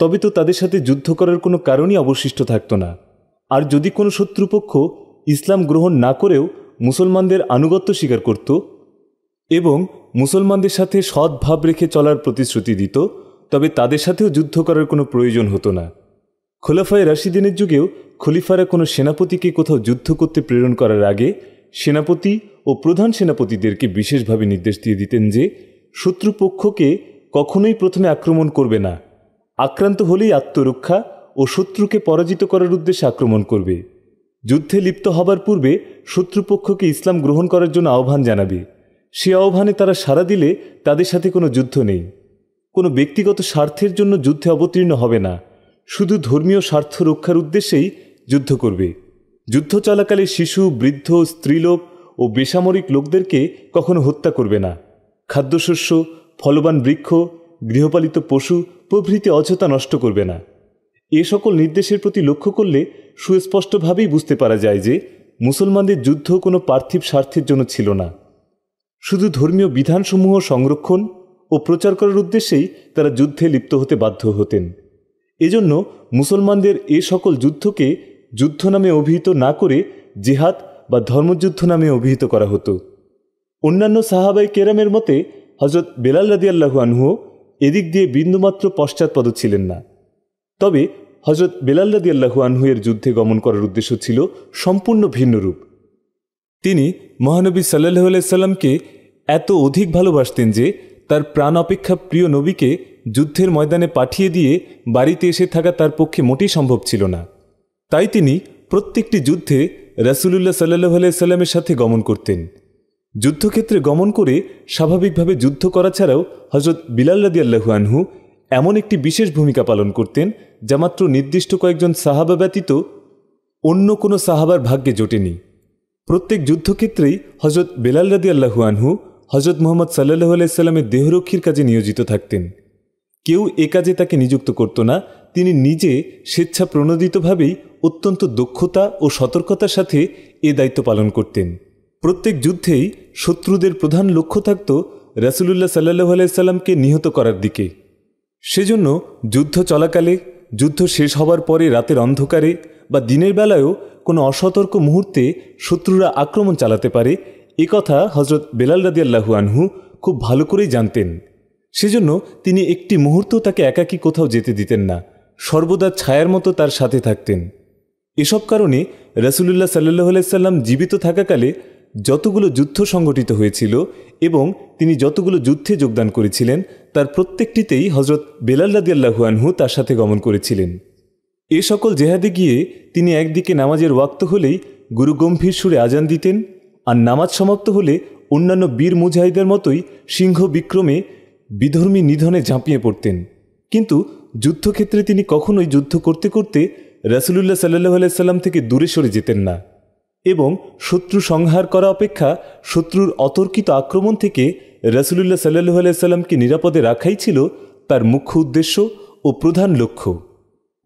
তবে তো তাদের সাথে যুদ্ধ করার কোনো কারণই অবশিষ্ট থাকত না আর যদি কোনো শত্রুপক্ষ ইসলাম গ্রহণ না করেও মুসলমানদের আনুগত্য স্বীকার করত এবং মুসলমানদের সাথে সদ্ভাব রেখে চলার প্রতিশ্রুতি দিত তবে তাদের সাথেও যুদ্ধ করার কোনো প্রয়োজন হতো না খোলাফায় রাশিদিনের যুগেও খলিফারা কোনো সেনাপতিকে কোথাও যুদ্ধ করতে প্রেরণ করার আগে সেনাপতি ও প্রধান সেনাপতিদেরকে বিশেষভাবে নির্দেশ দিয়ে দিতেন যে শত্রুপক্ষকে কখনোই প্রথমে আক্রমণ করবে না আক্রান্ত হলেই আত্মরক্ষা ও শত্রুকে পরাজিত করার উদ্দেশ্যে আক্রমণ করবে যুদ্ধে লিপ্ত হবার পূর্বে শত্রুপক্ষকে ইসলাম গ্রহণ করার জন্য আহ্বান জানাবে সে আহ্বানে তারা সাড়া দিলে তাদের সাথে কোনো যুদ্ধ নেই কোনো ব্যক্তিগত স্বার্থের জন্য যুদ্ধে অবতীর্ণ হবে না শুধু ধর্মীয় স্বার্থ রক্ষার উদ্দেশ্যেই যুদ্ধ করবে যুদ্ধ চলাকালে শিশু বৃদ্ধ স্ত্রীলোক ও বেসামরিক লোকদেরকে কখনো হত্যা করবে না খাদ্যশস্য ফলবান বৃক্ষ গৃহপালিত পশু প্রভৃতি অযথা নষ্ট করবে না এ সকল নির্দেশের প্রতি লক্ষ্য করলে সুস্পষ্টভাবেই বুঝতে পারা যায় যে মুসলমানদের যুদ্ধ কোনো পার্থিব স্বার্থের জন্য ছিল না শুধু ধর্মীয় বিধানসমূহ সংরক্ষণ ও প্রচার করার উদ্দেশ্যেই তারা যুদ্ধে লিপ্ত হতে বাধ্য হতেন এজন্য মুসলমানদের এ সকল যুদ্ধকে যুদ্ধ নামে অভিহিত না করে জেহাদ বা ধর্মযুদ্ধ নামে অভিহিত করা হতো অন্যান্য সাহাবাই কেরামের মতে হজরত বেলাল রাজিয়াল্লাহু আনহু এদিক দিয়ে বিন্দুমাত্র পশ্চাৎপদ ছিলেন না তবে হজরত বেলাল রাজিয়াল্লাহু আনহু এর যুদ্ধে গমন করার উদ্দেশ্য ছিল সম্পূর্ণ ভিন্ন রূপ তিনি মহানবী সাল্লাহ সাল্লামকে এত অধিক ভালোবাসতেন যে তার প্রাণ অপেক্ষা প্রিয় নবীকে যুদ্ধের ময়দানে পাঠিয়ে দিয়ে বাড়িতে এসে থাকা তার পক্ষে মোটেই সম্ভব ছিল না তাই তিনি প্রত্যেকটি যুদ্ধে রাসুলুল্লাহ সাল্লাহ সাল্লামের সাথে গমন করতেন যুদ্ধক্ষেত্রে গমন করে স্বাভাবিকভাবে যুদ্ধ করা ছাড়াও হজরত বিলাল রাদি আনহু এমন একটি বিশেষ ভূমিকা পালন করতেন যা মাত্র নির্দিষ্ট কয়েকজন সাহাবা ব্যতীত অন্য কোনো সাহাবার ভাগ্যে জোটেনি প্রত্যেক যুদ্ধক্ষেত্রেই হজরত বেলাল রাদি আল্লাহুয়ানহু হজরত মোহাম্মদ সাল্লাহ আলাইস্লামের দেহরক্ষীর কাজে নিয়োজিত থাকতেন কেউ এ কাজে তাকে নিযুক্ত করত না তিনি নিজে স্বেচ্ছা প্রণোদিতভাবেই অত্যন্ত দক্ষতা ও সতর্কতার সাথে এ দায়িত্ব পালন করতেন প্রত্যেক যুদ্ধেই শত্রুদের প্রধান লক্ষ্য থাকত রাসুলুল্লাহ সাল্লাহ আলাইসাল্লামকে নিহত করার দিকে সেজন্য যুদ্ধ চলাকালে যুদ্ধ শেষ হবার পরে রাতের অন্ধকারে বা দিনের বেলায়ও কোনো অসতর্ক মুহূর্তে শত্রুরা আক্রমণ চালাতে পারে এ কথা হজরত বেলাল রাদিয়াল্লাহু আনহু খুব ভালো করেই জানতেন সেজন্য তিনি একটি মুহূর্ত তাকে একাকি কোথাও যেতে দিতেন না সর্বদা ছায়ার মতো তার সাথে থাকতেন এসব কারণে রাসুলুল্লাহ সাল্লাহ আলাইসাল্লাম জীবিত থাকাকালে যতগুলো যুদ্ধ সংগঠিত হয়েছিল এবং তিনি যতগুলো যুদ্ধে যোগদান করেছিলেন তার প্রত্যেকটিতেই হজরত বেলাল রাদিয়াল্লাহু তার সাথে গমন করেছিলেন এ সকল জেহাদে গিয়ে তিনি একদিকে নামাজের ওয়াক্ত হলেই গুরু গম্ভীর সুরে আজান দিতেন আর নামাজ সমাপ্ত হলে অন্যান্য বীর মুজাহিদের মতোই সিংহ বিক্রমে বিধর্মী নিধনে ঝাঁপিয়ে পড়তেন কিন্তু যুদ্ধক্ষেত্রে তিনি কখনোই যুদ্ধ করতে করতে রাসুলুল্লাহ সাল্লাহ আলাইসাল্লাম থেকে দূরে সরে যেতেন না এবং শত্রু সংহার করা অপেক্ষা শত্রুর অতর্কিত আক্রমণ থেকে রসুলুল্লাহ সাল্লু আলাইসাল্লামকে নিরাপদে রাখাই ছিল তার মুখ্য উদ্দেশ্য ও প্রধান লক্ষ্য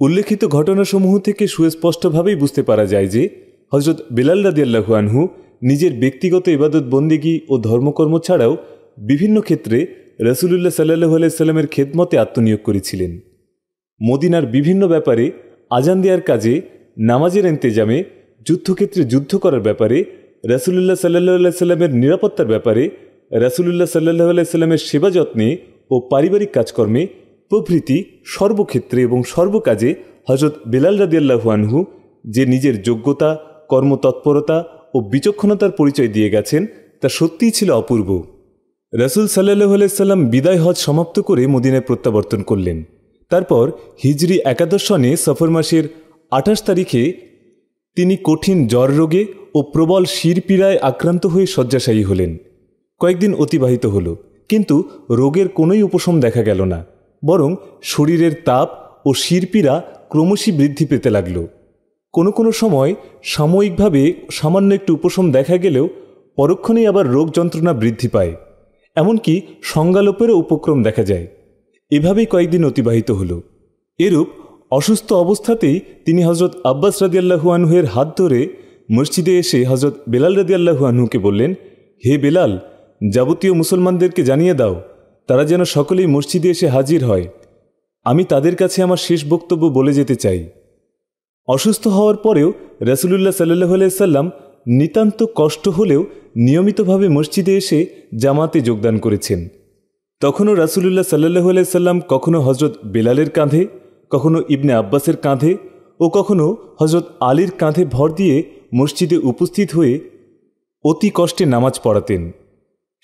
উল্লেখিত ঘটনাসমূহ থেকে সুস্পষ্টভাবেই বুঝতে পারা যায় যে হজরত বেলাল রাদিয়াল্লাহু আনহু নিজের ব্যক্তিগত ইবাদত বন্দিগি ও ধর্মকর্ম ছাড়াও বিভিন্ন ক্ষেত্রে রসুলুল্লাহ সাল্লু আলাইস্লামের খেদমতে আত্মনিয়োগ করেছিলেন মদিনার বিভিন্ন ব্যাপারে আজান দেওয়ার কাজে নামাজের এন্তেজামে যুদ্ধক্ষেত্রে যুদ্ধ করার ব্যাপারে রাসুলুল্লাহ সাল্লাহ সাল্লামের নিরাপত্তার ব্যাপারে রাসুলুল্লাহ সাল্লাহ সাল্লামের সেবা যত্নে ও পারিবারিক কাজকর্মে প্রভৃতি সর্বক্ষেত্রে এবং সর্বকাজে হজরত বেলাল রাদিয়াল্লাহুয়ানহু যে নিজের যোগ্যতা কর্মতৎপরতা ও বিচক্ষণতার পরিচয় দিয়ে গেছেন তা সত্যিই ছিল অপূর্ব রাসুল সাল্লাহ সাল্লাম বিদায় হজ সমাপ্ত করে মদিনায় প্রত্যাবর্তন করলেন তারপর হিজরি একাদশ সনে সফর মাসের আঠাশ তারিখে তিনি কঠিন জ্বর রোগে ও প্রবল শিরপীড়ায় আক্রান্ত হয়ে শয্যাশায়ী হলেন কয়েকদিন অতিবাহিত হল কিন্তু রোগের কোনোই উপশম দেখা গেল না বরং শরীরের তাপ ও শিরপীড়া ক্রমশই বৃদ্ধি পেতে লাগল কোনো কোনো সময় সাময়িকভাবে সামান্য একটু উপশম দেখা গেলেও পরক্ষণেই আবার রোগ যন্ত্রণা বৃদ্ধি পায় এমনকি সংজ্ঞালোপেরও উপক্রম দেখা যায় এভাবেই কয়েকদিন অতিবাহিত হল এরূপ অসুস্থ অবস্থাতেই তিনি হজরত আব্বাস রাদিয়াল্লাহু আনহুয়ের হাত ধরে মসজিদে এসে হজরত বেলাল রাদিয়াল্লাহু আনহুকে বললেন হে বেলাল যাবতীয় মুসলমানদেরকে জানিয়ে দাও তারা যেন সকলেই মসজিদে এসে হাজির হয় আমি তাদের কাছে আমার শেষ বক্তব্য বলে যেতে চাই অসুস্থ হওয়ার পরেও রাসুলুল্লাহ সাল্লু সাল্লাম নিতান্ত কষ্ট হলেও নিয়মিতভাবে মসজিদে এসে জামাতে যোগদান করেছেন তখনও রাসুলুল্লাহ সাল্লু সাল্লাম কখনও হজরত বেলালের কাঁধে কখনো ইবনে আব্বাসের কাঁধে ও কখনো হজরত আলীর কাঁধে ভর দিয়ে মসজিদে উপস্থিত হয়ে অতি কষ্টে নামাজ পড়াতেন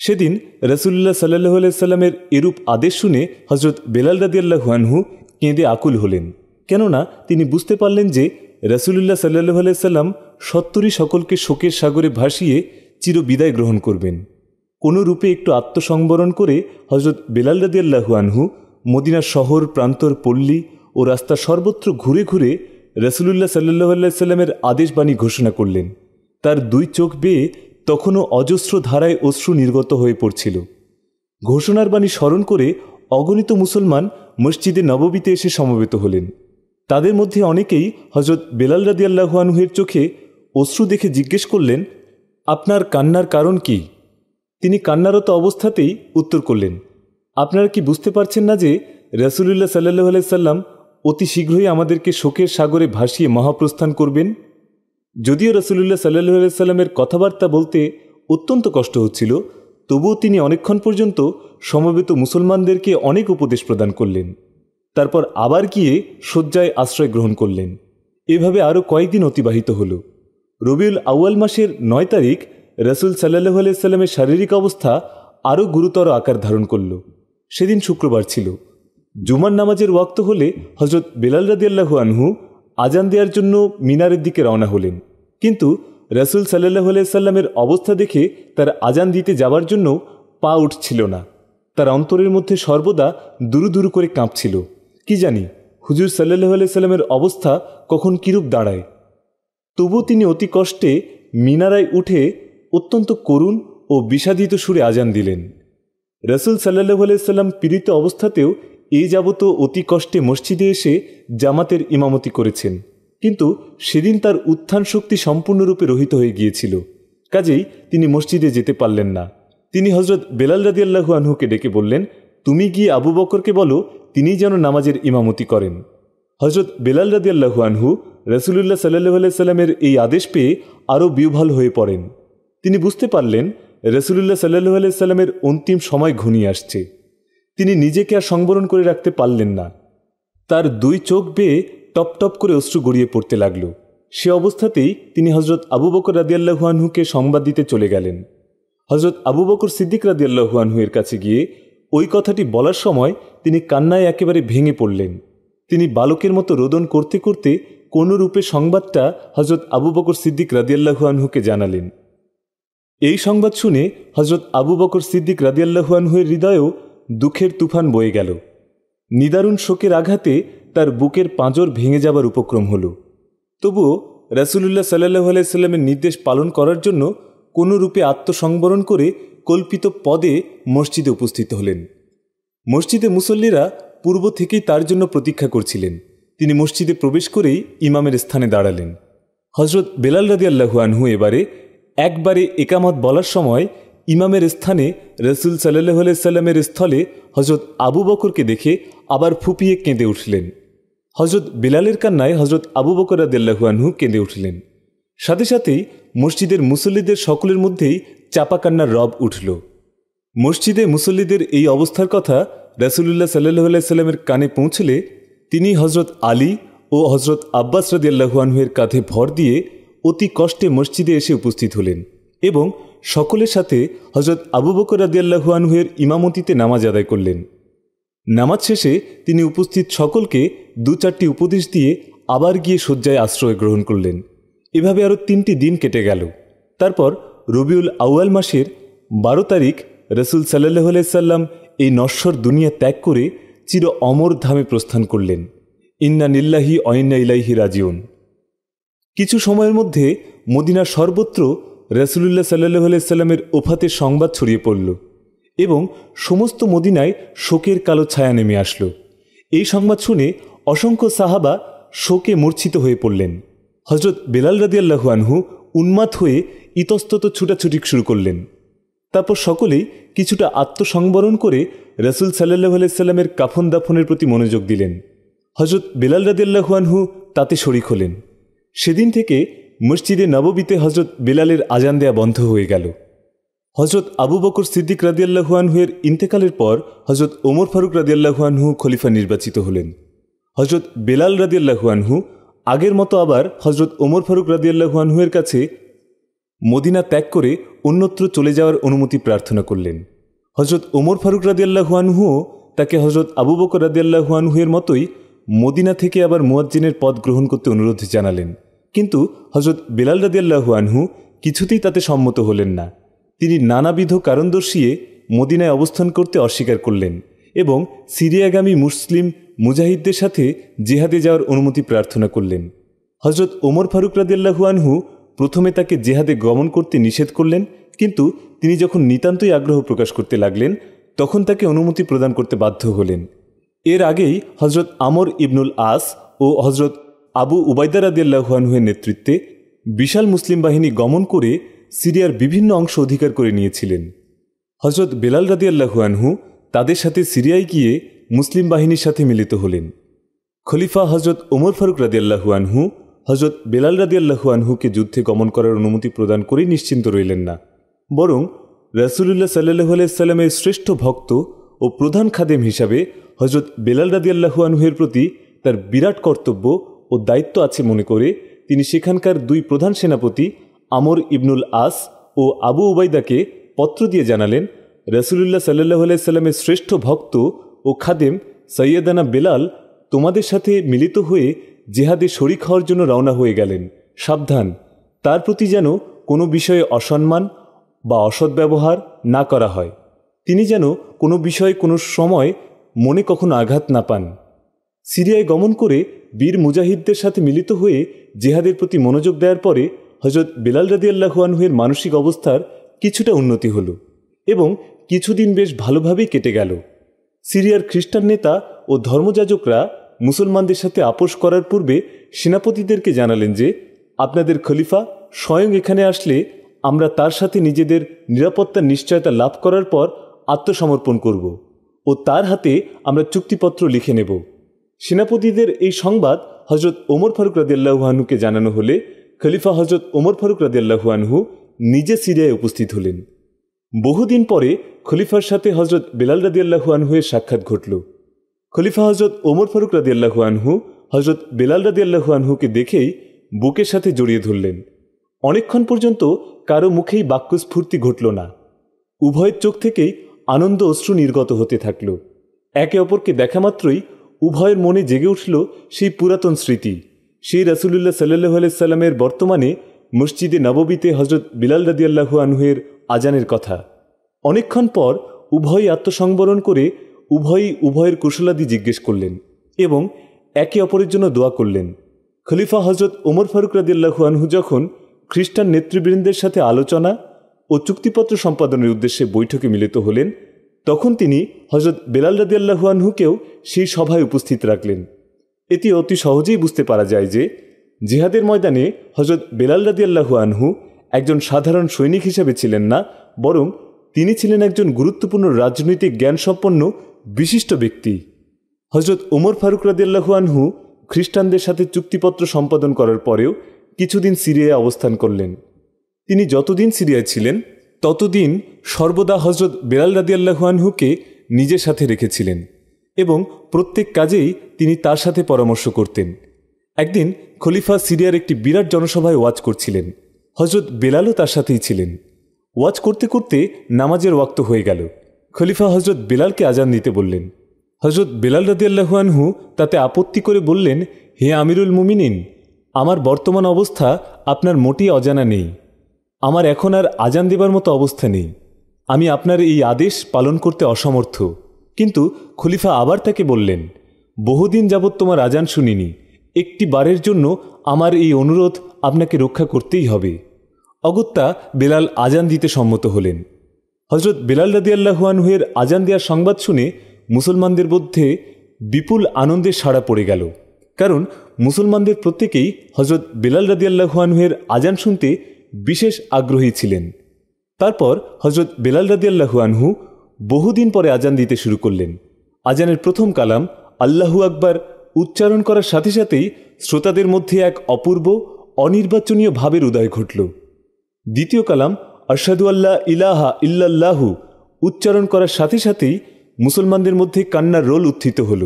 সেদিন রসুল্লাহ সাল্লাহ সাল্লামের এরূপ আদেশ শুনে হজরত বেলাল রাদিয়াল্লাহ হুয়ানহু কেঁদে আকুল হলেন কেননা তিনি বুঝতে পারলেন যে রসুলুল্লাহ সাল্লাহ সাল্লাম সত্তরই সকলকে শোকের সাগরে ভাসিয়ে চির বিদায় গ্রহণ করবেন কোনো রূপে একটু আত্মসংবরণ করে হজরত বেলাল আল্লাহ হুয়ানহু মদিনা শহর প্রান্তর পল্লী ও রাস্তা সর্বত্র ঘুরে ঘুরে রসুল্লাহ সাল্লাহ সাল্লামের আদেশবাণী ঘোষণা করলেন তার দুই চোখ বেয়ে তখনও অজস্র ধারায় অশ্রু নির্গত হয়ে পড়ছিল ঘোষণার বাণী স্মরণ করে অগণিত মুসলমান মসজিদে নববীতে এসে সমবেত হলেন তাদের মধ্যে অনেকেই হজরত বেলাল রাদিয়াল্লাহু চোখে অশ্রু দেখে জিজ্ঞেস করলেন আপনার কান্নার কারণ কি তিনি কান্নারত অবস্থাতেই উত্তর করলেন আপনারা কি বুঝতে পারছেন না যে রসুলুল্লাহ সাল্লাহ সাল্লাম অতি শীঘ্রই আমাদেরকে শোকের সাগরে ভাসিয়ে মহাপ্রস্থান করবেন যদিও রসুলুল্লাহ সাল্লাহ সাল্লামের কথাবার্তা বলতে অত্যন্ত কষ্ট হচ্ছিল তবুও তিনি অনেকক্ষণ পর্যন্ত সমবেত মুসলমানদেরকে অনেক উপদেশ প্রদান করলেন তারপর আবার গিয়ে শয্যায় আশ্রয় গ্রহণ করলেন এভাবে আরও কয়েকদিন অতিবাহিত হল রবিউল আউয়াল মাসের নয় তারিখ রসুল সাল্লাহ আলাইস্লামের শারীরিক অবস্থা আরও গুরুতর আকার ধারণ করল সেদিন শুক্রবার ছিল জুমার নামাজের ওয়াক্ত হলে হজরত বেলাল রাদিয়াল্লাহু আনহু আজান দেওয়ার জন্য মিনারের দিকে রওনা হলেন কিন্তু রাসুল সাল্লাহ সাল্লামের অবস্থা দেখে তার আজান দিতে যাওয়ার জন্য পা উঠছিল না তার অন্তরের মধ্যে সর্বদা দুরু দুরু করে কাঁপছিল কি জানি হুজুর সাল্লাহ সাল্লামের অবস্থা কখন কিরূপ দাঁড়ায় তবু তিনি অতি কষ্টে মিনারায় উঠে অত্যন্ত করুণ ও বিষাদিত সুরে আজান দিলেন রসুল সাল্লাহ সাল্লাম পীড়িত অবস্থাতেও এ যাবত অতি কষ্টে মসজিদে এসে জামাতের ইমামতি করেছেন কিন্তু সেদিন তার উত্থান শক্তি সম্পূর্ণরূপে রহিত হয়ে গিয়েছিল কাজেই তিনি মসজিদে যেতে পারলেন না তিনি হজরত বেলাল রাদিয়াল্লাহু আনহুকে ডেকে বললেন তুমি গিয়ে আবু বকরকে বলো তিনি যেন নামাজের ইমামতি করেন হজরত বেলাল আল্লাহু আনহু রসুলুল্লাহ সাল্লাহ সাল্লামের এই আদেশ পেয়ে আরও বিউভাল হয়ে পড়েন তিনি বুঝতে পারলেন রসুলুল্লাহ সাল্লাহ সাল্লামের অন্তিম সময় ঘনিয়ে আসছে তিনি নিজেকে আর সংবরণ করে রাখতে পারলেন না তার দুই চোখ বেয়ে টপ টপ করে অশ্রু গড়িয়ে পড়তে লাগল সে অবস্থাতেই তিনি হজরত আবু বকর রাদিয়াল্লাহুয়ানহুকে সংবাদ দিতে চলে গেলেন হজরত আবু বকর সিদ্দিক রাদিয়াল্লাহুয়ানহু এর কাছে গিয়ে ওই কথাটি বলার সময় তিনি কান্নায় একেবারে ভেঙে পড়লেন তিনি বালকের মতো রোদন করতে করতে কোনো রূপে সংবাদটা হজরত আবু বকর সিদ্দিক রাদিয়াল্লাহুয়ানহুকে জানালেন এই সংবাদ শুনে হজরত আবু বকর সিদ্দিক রাদিয়াল্লাহুয়ানহুয়ের হৃদয়েও দুঃখের তুফান বয়ে গেল নিদারুণ শোকের আঘাতে তার বুকের পাঁজর ভেঙে যাবার উপক্রম হল তবুও রাসুলুল্লাহ সাল্লাহ আলাইস্লামের নির্দেশ পালন করার জন্য কোনো রূপে আত্মসংবরণ করে কল্পিত পদে মসজিদে উপস্থিত হলেন মসজিদে মুসল্লিরা পূর্ব থেকেই তার জন্য প্রতীক্ষা করছিলেন তিনি মসজিদে প্রবেশ করেই ইমামের স্থানে দাঁড়ালেন হজরত বেলাল রাদি আল্লাহু আনহু এবারে একবারে একামত বলার সময় ইমামের স্থানে রসুল সাল্লাহ সাল্লামের স্থলে হজরত আবু বকরকে দেখে আবার ফুপিয়ে কেঁদে উঠলেন হজরত বিলালের কান্নায় হজরত আবু বকর আদেল্লাহুয়ানহু কেঁদে উঠলেন সাথে সাথেই মসজিদের মুসল্লিদের সকলের মধ্যেই চাপা কান্নার রব উঠল মসজিদে মুসল্লিদের এই অবস্থার কথা রসুল্লাহ সাল্লাহ সাল্লামের কানে পৌঁছলে তিনি হজরত আলী ও হজরত আব্বাস রদিয়াল্লাহুয়ানহুয়ের কাঁধে ভর দিয়ে অতি কষ্টে মসজিদে এসে উপস্থিত হলেন এবং সকলের সাথে হজরত আবু বকর রাজিয়াল্লাহুয়ানহুয়ের ইমামতিতে নামাজ আদায় করলেন নামাজ শেষে তিনি উপস্থিত সকলকে দু চারটি উপদেশ দিয়ে আবার গিয়ে শয্যায় আশ্রয় গ্রহণ করলেন এভাবে আরও তিনটি দিন কেটে গেল তারপর রবিউল আউয়াল মাসের বারো তারিখ রসুল সাল্লাহ আলাইসাল্লাম এই নশ্বর দুনিয়া ত্যাগ করে চির অমর ধামে প্রস্থান করলেন ইন্না নিল্লাহি অইন্না ইলাইহি রাজিউন কিছু সময়ের মধ্যে মদিনা সর্বত্র রসুলুল্লাহ সাল্লাহ আলাইস্লামের ওফাতে সংবাদ ছড়িয়ে পড়ল এবং সমস্ত মদিনায় শোকের কালো ছায়া নেমে আসলো এই সংবাদ শুনে অসংখ্য সাহাবা শোকে মূর্ছিত হয়ে পড়লেন হজরত বেলাল রাদিয়াল্লাহু আনহু উন্মাদ হয়ে ইতস্তত ছুটাছুটি শুরু করলেন তারপর সকলেই কিছুটা আত্মসংবরণ করে রসুল সাল্লাহ আলাইস্লামের কাফন দাফনের প্রতি মনোযোগ দিলেন হজরত বেলাল রাদিয়াল্লাহু আনহু তাতে শরিক হলেন সেদিন থেকে মসজিদে নববীতে হজরত বেলালের আজান দেয়া বন্ধ হয়ে গেল হজরত আবু বকর সিদ্দিক রাদিয়াল্লাহুয়ানহুয়ের ইন্তেকালের পর হজরত ওমর ফারুক রাদিয়াল্লাহুয়ানহু খলিফা নির্বাচিত হলেন হজরত বেলাল রাদিয়াল্লাহুয়ানহু আগের মতো আবার হজরত ওমর ফারুক রাদিয়াল্লাহুয়ানহুয়ের কাছে মদিনা ত্যাগ করে অন্যত্র চলে যাওয়ার অনুমতি প্রার্থনা করলেন হজরত ওমর ফারুক রাদিয়াল্লাহুয়ানহুও তাকে হজরত আবু বকর রাদিয়াল্লাহুয়ানহুয়ের মতোই মদিনা থেকে আবার মুয়াজ্জিনের পদ গ্রহণ করতে অনুরোধ জানালেন কিন্তু হজরত বেলাল রাজিয়াল্লাহু আনহু কিছুতেই তাতে সম্মত হলেন না তিনি নানাবিধ কারণ দর্শিয়ে মদিনায় অবস্থান করতে অস্বীকার করলেন এবং সিরিয়াগামী মুসলিম মুজাহিদদের সাথে জেহাদে যাওয়ার অনুমতি প্রার্থনা করলেন হজরত ওমর ফারুক রাজিয়াল্লাহু আনহু প্রথমে তাকে জেহাদে গমন করতে নিষেধ করলেন কিন্তু তিনি যখন নিতান্তই আগ্রহ প্রকাশ করতে লাগলেন তখন তাকে অনুমতি প্রদান করতে বাধ্য হলেন এর আগেই হজরত আমর ইবনুল আস ও হজরত আবু উবায়দা রাদিয়াল্লাহুয়ানহুয়ের নেতৃত্বে বিশাল মুসলিম বাহিনী গমন করে সিরিয়ার বিভিন্ন অংশ অধিকার করে নিয়েছিলেন হজরত বেলাল রাদিয়াল্লাহুয়ানহু তাদের সাথে সিরিয়ায় গিয়ে মুসলিম বাহিনীর সাথে মিলিত হলেন খলিফা হজরত ওমর ফারুক রাদিয়াল্লাহুয়ানহু হজরত বেলাল রাদিয়াল্লাহুয়ানহুকে যুদ্ধে গমন করার অনুমতি প্রদান করে নিশ্চিন্ত রইলেন না বরং রাসুলুল্লাহ সাল্লু আলাইসাল্লামের শ্রেষ্ঠ ভক্ত ও প্রধান খাদেম হিসাবে হজরত বেলাল রাদিয়াল্লাহুয়ানহুয়ের প্রতি তার বিরাট কর্তব্য ও দায়িত্ব আছে মনে করে তিনি সেখানকার দুই প্রধান সেনাপতি আমর ইবনুল আস ও আবু উবাইদাকে পত্র দিয়ে জানালেন রসুলুল্লাহ সাল্লাহ আলাইস্লামের শ্রেষ্ঠ ভক্ত ও খাদেম সৈয়দানা বেলাল তোমাদের সাথে মিলিত হয়ে জেহাদে শরিক হওয়ার জন্য রওনা হয়ে গেলেন সাবধান তার প্রতি যেন কোনো বিষয়ে অসম্মান বা অসৎ ব্যবহার না করা হয় তিনি যেন কোনো বিষয়ে কোনো সময় মনে কখনো আঘাত না পান সিরিয়ায় গমন করে বীর মুজাহিদদের সাথে মিলিত হয়ে জেহাদের প্রতি মনোযোগ দেওয়ার পরে হজরত বেলাল রাদি আল্লাহুয়ানহুয়ের মানসিক অবস্থার কিছুটা উন্নতি হল এবং কিছুদিন বেশ ভালোভাবেই কেটে গেল সিরিয়ার খ্রিস্টান নেতা ও ধর্মযাজকরা মুসলমানদের সাথে আপোষ করার পূর্বে সেনাপতিদেরকে জানালেন যে আপনাদের খলিফা স্বয়ং এখানে আসলে আমরা তার সাথে নিজেদের নিরাপত্তা নিশ্চয়তা লাভ করার পর আত্মসমর্পণ করব ও তার হাতে আমরা চুক্তিপত্র লিখে নেব সেনাপতিদের এই সংবাদ হজরত ওমর ফারুক রাদিয়াল্লাহুয়ানহুকে জানানো হলে খলিফা হজরত ওমর ফারুক রাজিয়াল্লাহুয়ানহু নিজে সিরিয়ায় উপস্থিত হলেন বহুদিন পরে খলিফার সাথে হজরত বেলাল রাদিয়াল্লাহুয়ানহুয়ের সাক্ষাৎ ঘটল খলিফা হজরত ওমর ফারুক রাজিয়াল্লাহুয়ানহু হজরত বেলাল রাজিয়াল্লাহুয়ানহুকে দেখেই বুকের সাথে জড়িয়ে ধরলেন অনেকক্ষণ পর্যন্ত কারো মুখেই বাক্যস্ফূর্তি ঘটল না উভয়ের চোখ থেকেই আনন্দ অশ্রু নির্গত হতে থাকল একে অপরকে দেখা মাত্রই উভয়ের মনে জেগে উঠল সেই পুরাতন স্মৃতি সেই রাসুলুল্লাহ সাল্লাহ আলাইসাল্লামের বর্তমানে মসজিদে নববীতে হজরত বিলাল রাদিয়াল্লাহু আনহুয়ের আজানের কথা অনেকক্ষণ পর উভয়ই আত্মসংবরণ করে উভয়ই উভয়ের কুশলাদি জিজ্ঞেস করলেন এবং একে অপরের জন্য দোয়া করলেন খলিফা হজরত ওমর ফারুক রাদিয়াল্লাহু আনহু যখন খ্রিস্টান নেতৃবৃন্দের সাথে আলোচনা ও চুক্তিপত্র সম্পাদনের উদ্দেশ্যে বৈঠকে মিলিত হলেন তখন তিনি হজরত বেলাল রাদিয়াল্লাহুয়ানহুকেও সেই সভায় উপস্থিত রাখলেন এটি অতি সহজেই বুঝতে পারা যায় যে জিহাদের ময়দানে হজরত বেলাল রাদিয়াল্লাহুয়ানহু একজন সাধারণ সৈনিক হিসেবে ছিলেন না বরং তিনি ছিলেন একজন গুরুত্বপূর্ণ রাজনৈতিক জ্ঞানসম্পন্ন বিশিষ্ট ব্যক্তি হজরত ওমর ফারুক রাদিয়াল্লাহুয়ানহু খ্রিস্টানদের সাথে চুক্তিপত্র সম্পাদন করার পরেও কিছুদিন সিরিয়ায় অবস্থান করলেন তিনি যতদিন সিরিয়ায় ছিলেন ততদিন সর্বদা হজরত বেলাল রাদিয়াল্লাহুয়ানহুকে নিজের সাথে রেখেছিলেন এবং প্রত্যেক কাজেই তিনি তার সাথে পরামর্শ করতেন একদিন খলিফা সিরিয়ার একটি বিরাট জনসভায় ওয়াজ করছিলেন হজরত বেলালও তার সাথেই ছিলেন ওয়াজ করতে করতে নামাজের ওয়াক্ত হয়ে গেল খলিফা হজরত বেলালকে আজান দিতে বললেন হজরত বেলাল রাদিয়াল্লাহুয়ানহু তাতে আপত্তি করে বললেন হে আমিরুল মুমিনিন আমার বর্তমান অবস্থা আপনার মোটেই অজানা নেই আমার এখন আর আজান দেবার মতো অবস্থা নেই আমি আপনার এই আদেশ পালন করতে অসমর্থ কিন্তু খলিফা আবার তাকে বললেন বহুদিন যাবৎ তোমার আজান শুনিনি একটি বারের জন্য আমার এই অনুরোধ আপনাকে রক্ষা করতেই হবে অগত্যা বেলাল আজান দিতে সম্মত হলেন হজরত বেলাল রাদিয়াল্লাহুয়ানহুয়ের আজান দেওয়ার সংবাদ শুনে মুসলমানদের মধ্যে বিপুল আনন্দের সাড়া পড়ে গেল কারণ মুসলমানদের প্রত্যেকেই হজরত বেলাল রাদিয়াল্লাহুয়ানহুয়ের আজান শুনতে বিশেষ আগ্রহী ছিলেন তারপর হজরত বেলাল রাদিয়াল্লাহু আনহু বহুদিন পরে আজান দিতে শুরু করলেন আজানের প্রথম কালাম আল্লাহু আকবার উচ্চারণ করার সাথে সাথেই শ্রোতাদের মধ্যে এক অপূর্ব অনির্বাচনীয় ভাবের উদয় ঘটল দ্বিতীয় কালাম আরশাদু আল্লাহ ইলাহা ইল্লাল্লাহু উচ্চারণ করার সাথে সাথেই মুসলমানদের মধ্যে কান্নার রোল উত্থিত হল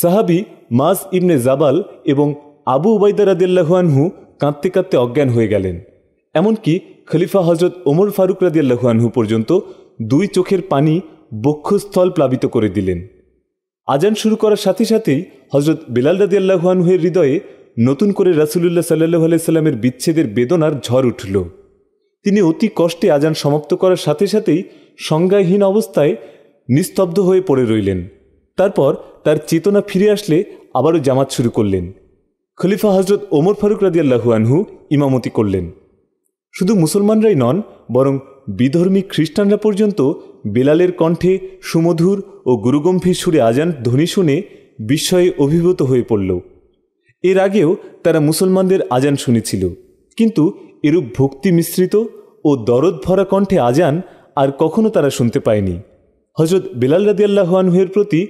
সাহাবি মাস ইবনে জাবাল এবং আবু উবাইদা রাদিল্লাহুয়ানহু কাঁদতে কাঁদতে অজ্ঞান হয়ে গেলেন এমনকি খলিফা হজরত ওমর ফারুক রাদিয়াল্লাহু আনহু পর্যন্ত দুই চোখের পানি বক্ষস্থল প্লাবিত করে দিলেন আজান শুরু করার সাথে সাথেই হজরত বেলাল রাদিয়াল্লাহু আনহুয়ের হৃদয়ে নতুন করে রাসুলুল্লাহ সাল্লু আলাইস্লামের বিচ্ছেদের বেদনার ঝড় উঠল তিনি অতি কষ্টে আজান সমাপ্ত করার সাথে সাথেই সংজ্ঞাহীন অবস্থায় নিস্তব্ধ হয়ে পড়ে রইলেন তারপর তার চেতনা ফিরে আসলে আবারও জামাত শুরু করলেন খলিফা হজরত ওমর ফারুক রাজিয়াল্লাহু আনহু ইমামতি করলেন শুধু মুসলমানরাই নন বরং বিধর্মী খ্রিস্টানরা পর্যন্ত বেলালের কণ্ঠে সুমধুর ও গুরুগম্ভীর সুরে আজান ধ্বনি শুনে বিস্ময়ে অভিভূত হয়ে পড়ল এর আগেও তারা মুসলমানদের আজান শুনেছিল কিন্তু এরূপ ভক্তি মিশ্রিত ও দরদ ভরা কণ্ঠে আজান আর কখনো তারা শুনতে পায়নি হজরত বেলাল রাদিয়াল্লাহ আনহুয়ের প্রতি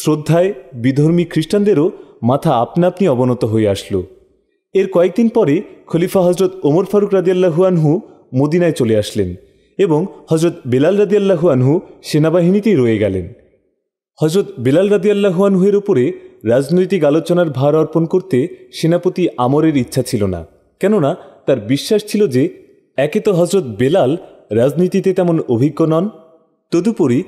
শ্রদ্ধায় বিধর্মী খ্রিস্টানদেরও মাথা আপনা আপনি অবনত হয়ে আসলো এর কয়েকদিন পরে খলিফা হজরত ওমর ফারুক রাজিয়াল্লাহু আনহু মদিনায় চলে আসলেন এবং হজরত বেলাল রাজিয়াল্লাহু আনহু সেনাবাহিনীতেই রয়ে গেলেন হজরত বেলাল রাদিয়াল্লাহু আনহুয়ের উপরে রাজনৈতিক আলোচনার ভার অর্পণ করতে সেনাপতি আমরের ইচ্ছা ছিল না কেননা তার বিশ্বাস ছিল যে একে তো হজরত বেলাল রাজনীতিতে তেমন অভিজ্ঞ নন তদুপরি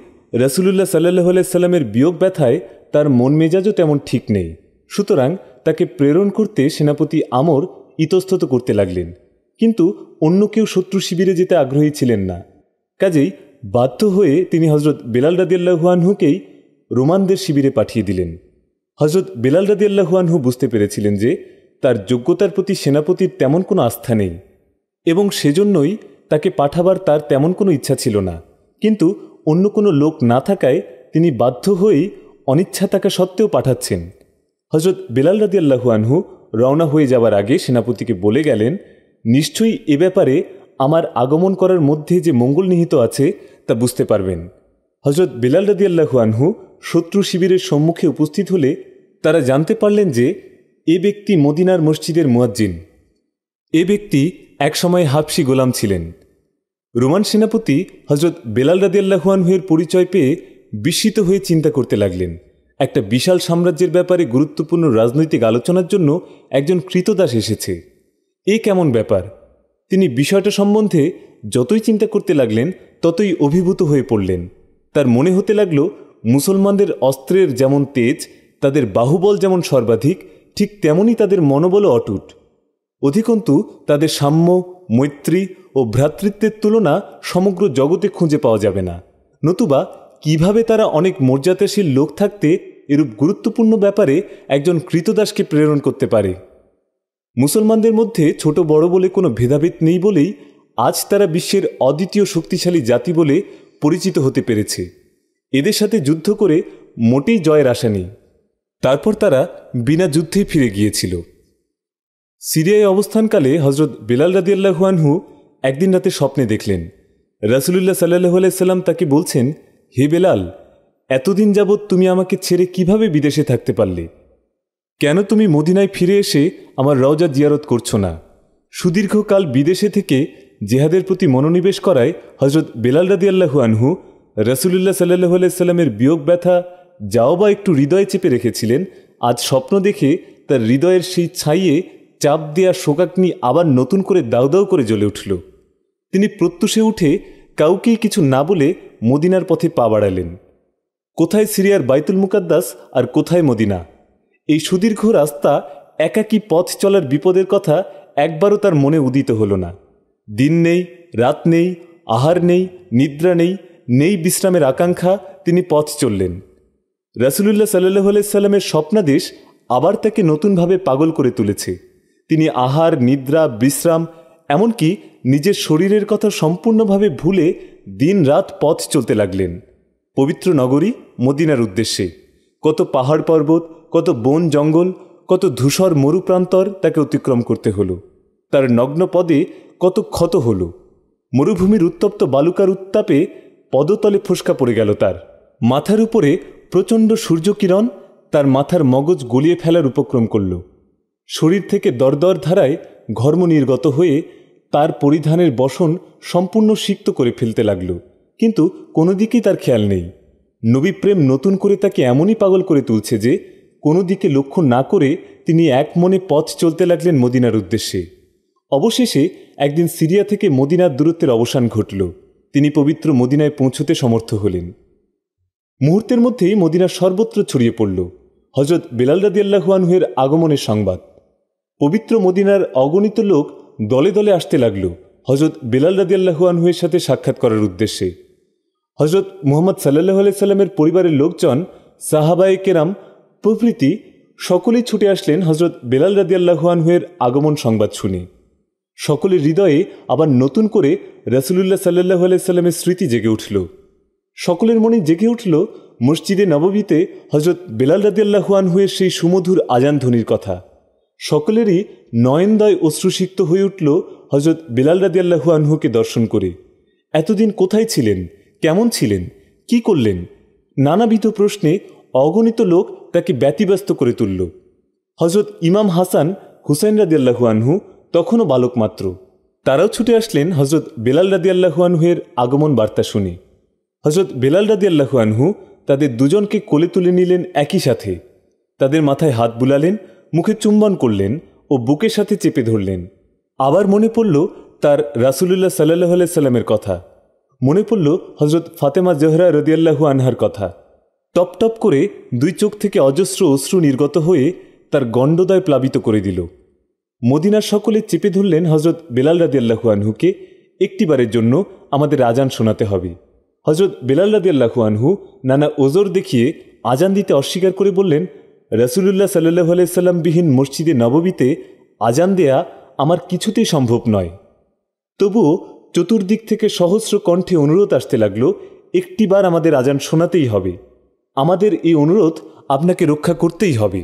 রাসুলুল্লাহ সাল্লাহ আলাইসাল্লামের বিয়োগ ব্যথায় তার মন মেজাজও তেমন ঠিক নেই সুতরাং তাকে প্রেরণ করতে সেনাপতি আমর ইতস্তত করতে লাগলেন কিন্তু অন্য কেউ শত্রু শিবিরে যেতে আগ্রহী ছিলেন না কাজেই বাধ্য হয়ে তিনি হজরত বেলাল রাদিয়াল্লাহুয়ানহুকেই রোমানদের শিবিরে পাঠিয়ে দিলেন হজরত বেলাল রাদিয়াল্লাহুয়ানহু বুঝতে পেরেছিলেন যে তার যোগ্যতার প্রতি সেনাপতির তেমন কোনো আস্থা নেই এবং সেজন্যই তাকে পাঠাবার তার তেমন কোনো ইচ্ছা ছিল না কিন্তু অন্য কোনো লোক না থাকায় তিনি বাধ্য হয়েই অনিচ্ছা থাকা সত্ত্বেও পাঠাচ্ছেন হজরত বেলাল আল্লাহু আনহু রওনা হয়ে যাওয়ার আগে সেনাপতিকে বলে গেলেন নিশ্চয়ই এ ব্যাপারে আমার আগমন করার মধ্যে যে মঙ্গল নিহিত আছে তা বুঝতে পারবেন হজরত বেলাল আল্লাহু আনহু শত্রু শিবিরের সম্মুখে উপস্থিত হলে তারা জানতে পারলেন যে এ ব্যক্তি মদিনার মসজিদের মুয়াজ্জিন এ ব্যক্তি একসময় হাফসি গোলাম ছিলেন রোমান সেনাপতি হজরত বেলাল রাদিয়াল্লাহুয়ানহুয়ের পরিচয় পেয়ে বিস্মিত হয়ে চিন্তা করতে লাগলেন একটা বিশাল সাম্রাজ্যের ব্যাপারে গুরুত্বপূর্ণ রাজনৈতিক আলোচনার জন্য একজন কৃতদাস এসেছে এ কেমন ব্যাপার তিনি বিষয়টা সম্বন্ধে যতই চিন্তা করতে লাগলেন ততই অভিভূত হয়ে পড়লেন তার মনে হতে লাগল মুসলমানদের অস্ত্রের যেমন তেজ তাদের বাহুবল যেমন সর্বাধিক ঠিক তেমনই তাদের মনোবলও অটুট অধিকন্তু তাদের সাম্য মৈত্রী ও ভ্রাতৃত্বের তুলনা সমগ্র জগতে খুঁজে পাওয়া যাবে না নতুবা কিভাবে তারা অনেক মর্যাদাশীল লোক থাকতে এরূপ গুরুত্বপূর্ণ ব্যাপারে একজন কৃতদাসকে প্রেরণ করতে পারে মুসলমানদের মধ্যে ছোট বড় বলে কোনো ভেদাভেদ নেই বলেই আজ তারা বিশ্বের অদ্বিতীয় শক্তিশালী জাতি বলে পরিচিত হতে পেরেছে এদের সাথে যুদ্ধ করে মোটেই জয়ের আশা নেই তারপর তারা বিনা যুদ্ধেই ফিরে গিয়েছিল সিরিয়ায় অবস্থানকালে হজরত বেলাল রাদিয়াল্লাহুয়ানহু একদিন রাতে স্বপ্নে দেখলেন রাসুলুল্লাহ সাল্লাহ আলাইসাল্লাম তাকে বলছেন হে বেলাল এতদিন যাবৎ তুমি আমাকে ছেড়ে কিভাবে বিদেশে থাকতে পারলে কেন তুমি মদিনায় ফিরে এসে আমার রওজা জিয়ারত করছো না সুদীর্ঘকাল বিদেশে থেকে জেহাদের প্রতি মনোনিবেশ করায় হজরত বেলাল আল্লাহু আনহু রসুলুল্লাহ সাল্লাহ আলাইস্লামের বিয়োগ ব্যথা যাও বা একটু হৃদয়ে চেপে রেখেছিলেন আজ স্বপ্ন দেখে তার হৃদয়ের সেই ছাইয়ে চাপ দেয়া শোকাগ্নি আবার নতুন করে দাউদাউ করে জ্বলে উঠল তিনি প্রত্যুষে উঠে কাউকেই কিছু না বলে মদিনার পথে পা বাড়ালেন কোথায় সিরিয়ার বাইতুল মুকাদ্দাস আর কোথায় মদিনা এই সুদীর্ঘ রাস্তা একাকী পথ চলার বিপদের কথা একবারও তার মনে উদিত হলো না দিন নেই রাত নেই আহার নেই নিদ্রা নেই নেই বিশ্রামের আকাঙ্ক্ষা তিনি পথ চললেন রাসুলুল্লাহ সাল্লাহ সাল্লামের স্বপ্নাদেশ আবার তাকে নতুনভাবে পাগল করে তুলেছে তিনি আহার নিদ্রা বিশ্রাম এমনকি নিজের শরীরের কথা সম্পূর্ণভাবে ভুলে দিন রাত পথ চলতে লাগলেন পবিত্র নগরী মদিনার উদ্দেশ্যে কত পাহাড় পর্বত কত বন জঙ্গল কত ধূসর মরুপ্রান্তর তাকে অতিক্রম করতে হলো তার নগ্ন পদে কত ক্ষত হলো মরুভূমির উত্তপ্ত বালুকার উত্তাপে পদতলে ফোসকা পড়ে গেল তার মাথার উপরে প্রচণ্ড সূর্যকিরণ তার মাথার মগজ গলিয়ে ফেলার উপক্রম করল শরীর থেকে দরদর ধারায় ঘর্ম নির্গত হয়ে তার পরিধানের বসন সম্পূর্ণ সিক্ত করে ফেলতে লাগলো কিন্তু কোনো দিকেই তার খেয়াল নেই নবী প্রেম নতুন করে তাকে এমনই পাগল করে তুলছে যে কোনো দিকে লক্ষ্য না করে তিনি এক মনে পথ চলতে লাগলেন মদিনার উদ্দেশ্যে অবশেষে একদিন সিরিয়া থেকে মদিনার দূরত্বের অবসান ঘটল তিনি পবিত্র মদিনায় পৌঁছতে সমর্থ হলেন মুহূর্তের মধ্যেই মদিনা সর্বত্র ছড়িয়ে পড়ল হজরত বেলাল রাদিয়াল্লাহুয়ানহের আগমনের সংবাদ পবিত্র মদিনার অগণিত লোক দলে দলে আসতে লাগল হজরত বেলাল রাদিয়াল্লাহুয়ানহের সাথে সাক্ষাৎ করার উদ্দেশ্যে হজরত মোহাম্মদ সাল্লাহ সাল্লামের পরিবারের লোকজন সাহাবায়ে কেরাম প্রভৃতি সকলেই ছুটে আসলেন হজরত বেলাল রাদিয়াল্লাহুয়ানহুয়ের আগমন সংবাদ শুনে সকলের হৃদয়ে আবার নতুন করে রসুলুল্লাহ সাল্লাহ সাল্লামের স্মৃতি জেগে উঠল সকলের মনে জেগে উঠল মসজিদে নববীতে হজরত বেলাল রাদিয়াল্লাহুয়ানহুয়ের সেই সুমধুর আজান ধ্বনির কথা সকলেরই নয়নদয় অশ্রুসিক্ত হয়ে উঠল হজরত বেলাল রাদিয়াল্লাহুয়ানহুকে দর্শন করে এতদিন কোথায় ছিলেন কেমন ছিলেন কি করলেন নানাবিধ প্রশ্নে অগণিত লোক তাকে ব্যতিব্যস্ত করে তুলল হজরত ইমাম হাসান হুসাইন রাদিয়াল্লাহু আনহু তখনও বালক মাত্র তারাও ছুটে আসলেন হজরত বেলাল রাদিয়াল্লাহু আনহুয়ের আগমন বার্তা শুনে হজরত বেলাল রাদিয়াল্লাহু আনহু তাদের দুজনকে কোলে তুলে নিলেন একই সাথে তাদের মাথায় হাত বুলালেন মুখে চুম্বন করলেন ও বুকের সাথে চেপে ধরলেন আবার মনে পড়ল তার রাসুলুল্লাহ সাল্লাহ সাল্লামের কথা মনে পড়ল হজরত ফাতেমা জোহরা রদিয়াল্লাহু আনহার কথা টপ টপ করে দুই চোখ থেকে অজস্র অশ্রু নির্গত হয়ে তার গণ্ডদয় প্লাবিত করে দিল মদিনার সকলে চেপে ধরলেন হজরত বেলাল রাদিয়াল্লাহু আনহুকে একটিবারের জন্য আমাদের আজান শোনাতে হবে হজরত বেলাল রাদিয়াল্লাহু আনহু নানা ওজোর দেখিয়ে আজান দিতে অস্বীকার করে বললেন রসুলুল্লাহ সাল্লু বিহীন মসজিদে নববীতে আজান দেয়া আমার কিছুতেই সম্ভব নয় তবুও চতুর্দিক থেকে সহস্র কণ্ঠে অনুরোধ আসতে লাগলো একটিবার আমাদের আজান শোনাতেই হবে আমাদের এই অনুরোধ আপনাকে রক্ষা করতেই হবে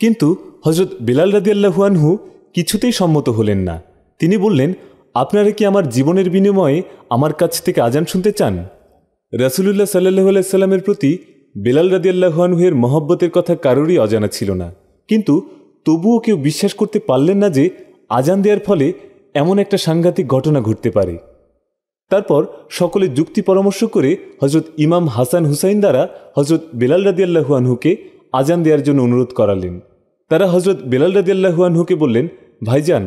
কিন্তু হজরত বেলাল রাদিয়াল্লাহুয়ানহু কিছুতেই সম্মত হলেন না তিনি বললেন আপনারা কি আমার জীবনের বিনিময়ে আমার কাছ থেকে আজান শুনতে চান রাসুলুল্লাহ সাল্লু আলাইস্লামের প্রতি বেলাল রাদিয়াল্লাহুয়ানহুয়ের মহব্বতের কথা কারোরই অজানা ছিল না কিন্তু তবুও কেউ বিশ্বাস করতে পারলেন না যে আজান দেওয়ার ফলে এমন একটা সাংঘাতিক ঘটনা ঘটতে পারে তারপর সকলে যুক্তি পরামর্শ করে হজরত ইমাম হাসান হুসাইন দ্বারা হজরত বেলাল রাদিয়াল্লাহু আজান দেওয়ার জন্য অনুরোধ করালেন তারা হজরত বেলাল রাদিয়াল্লাহু বললেন ভাইজান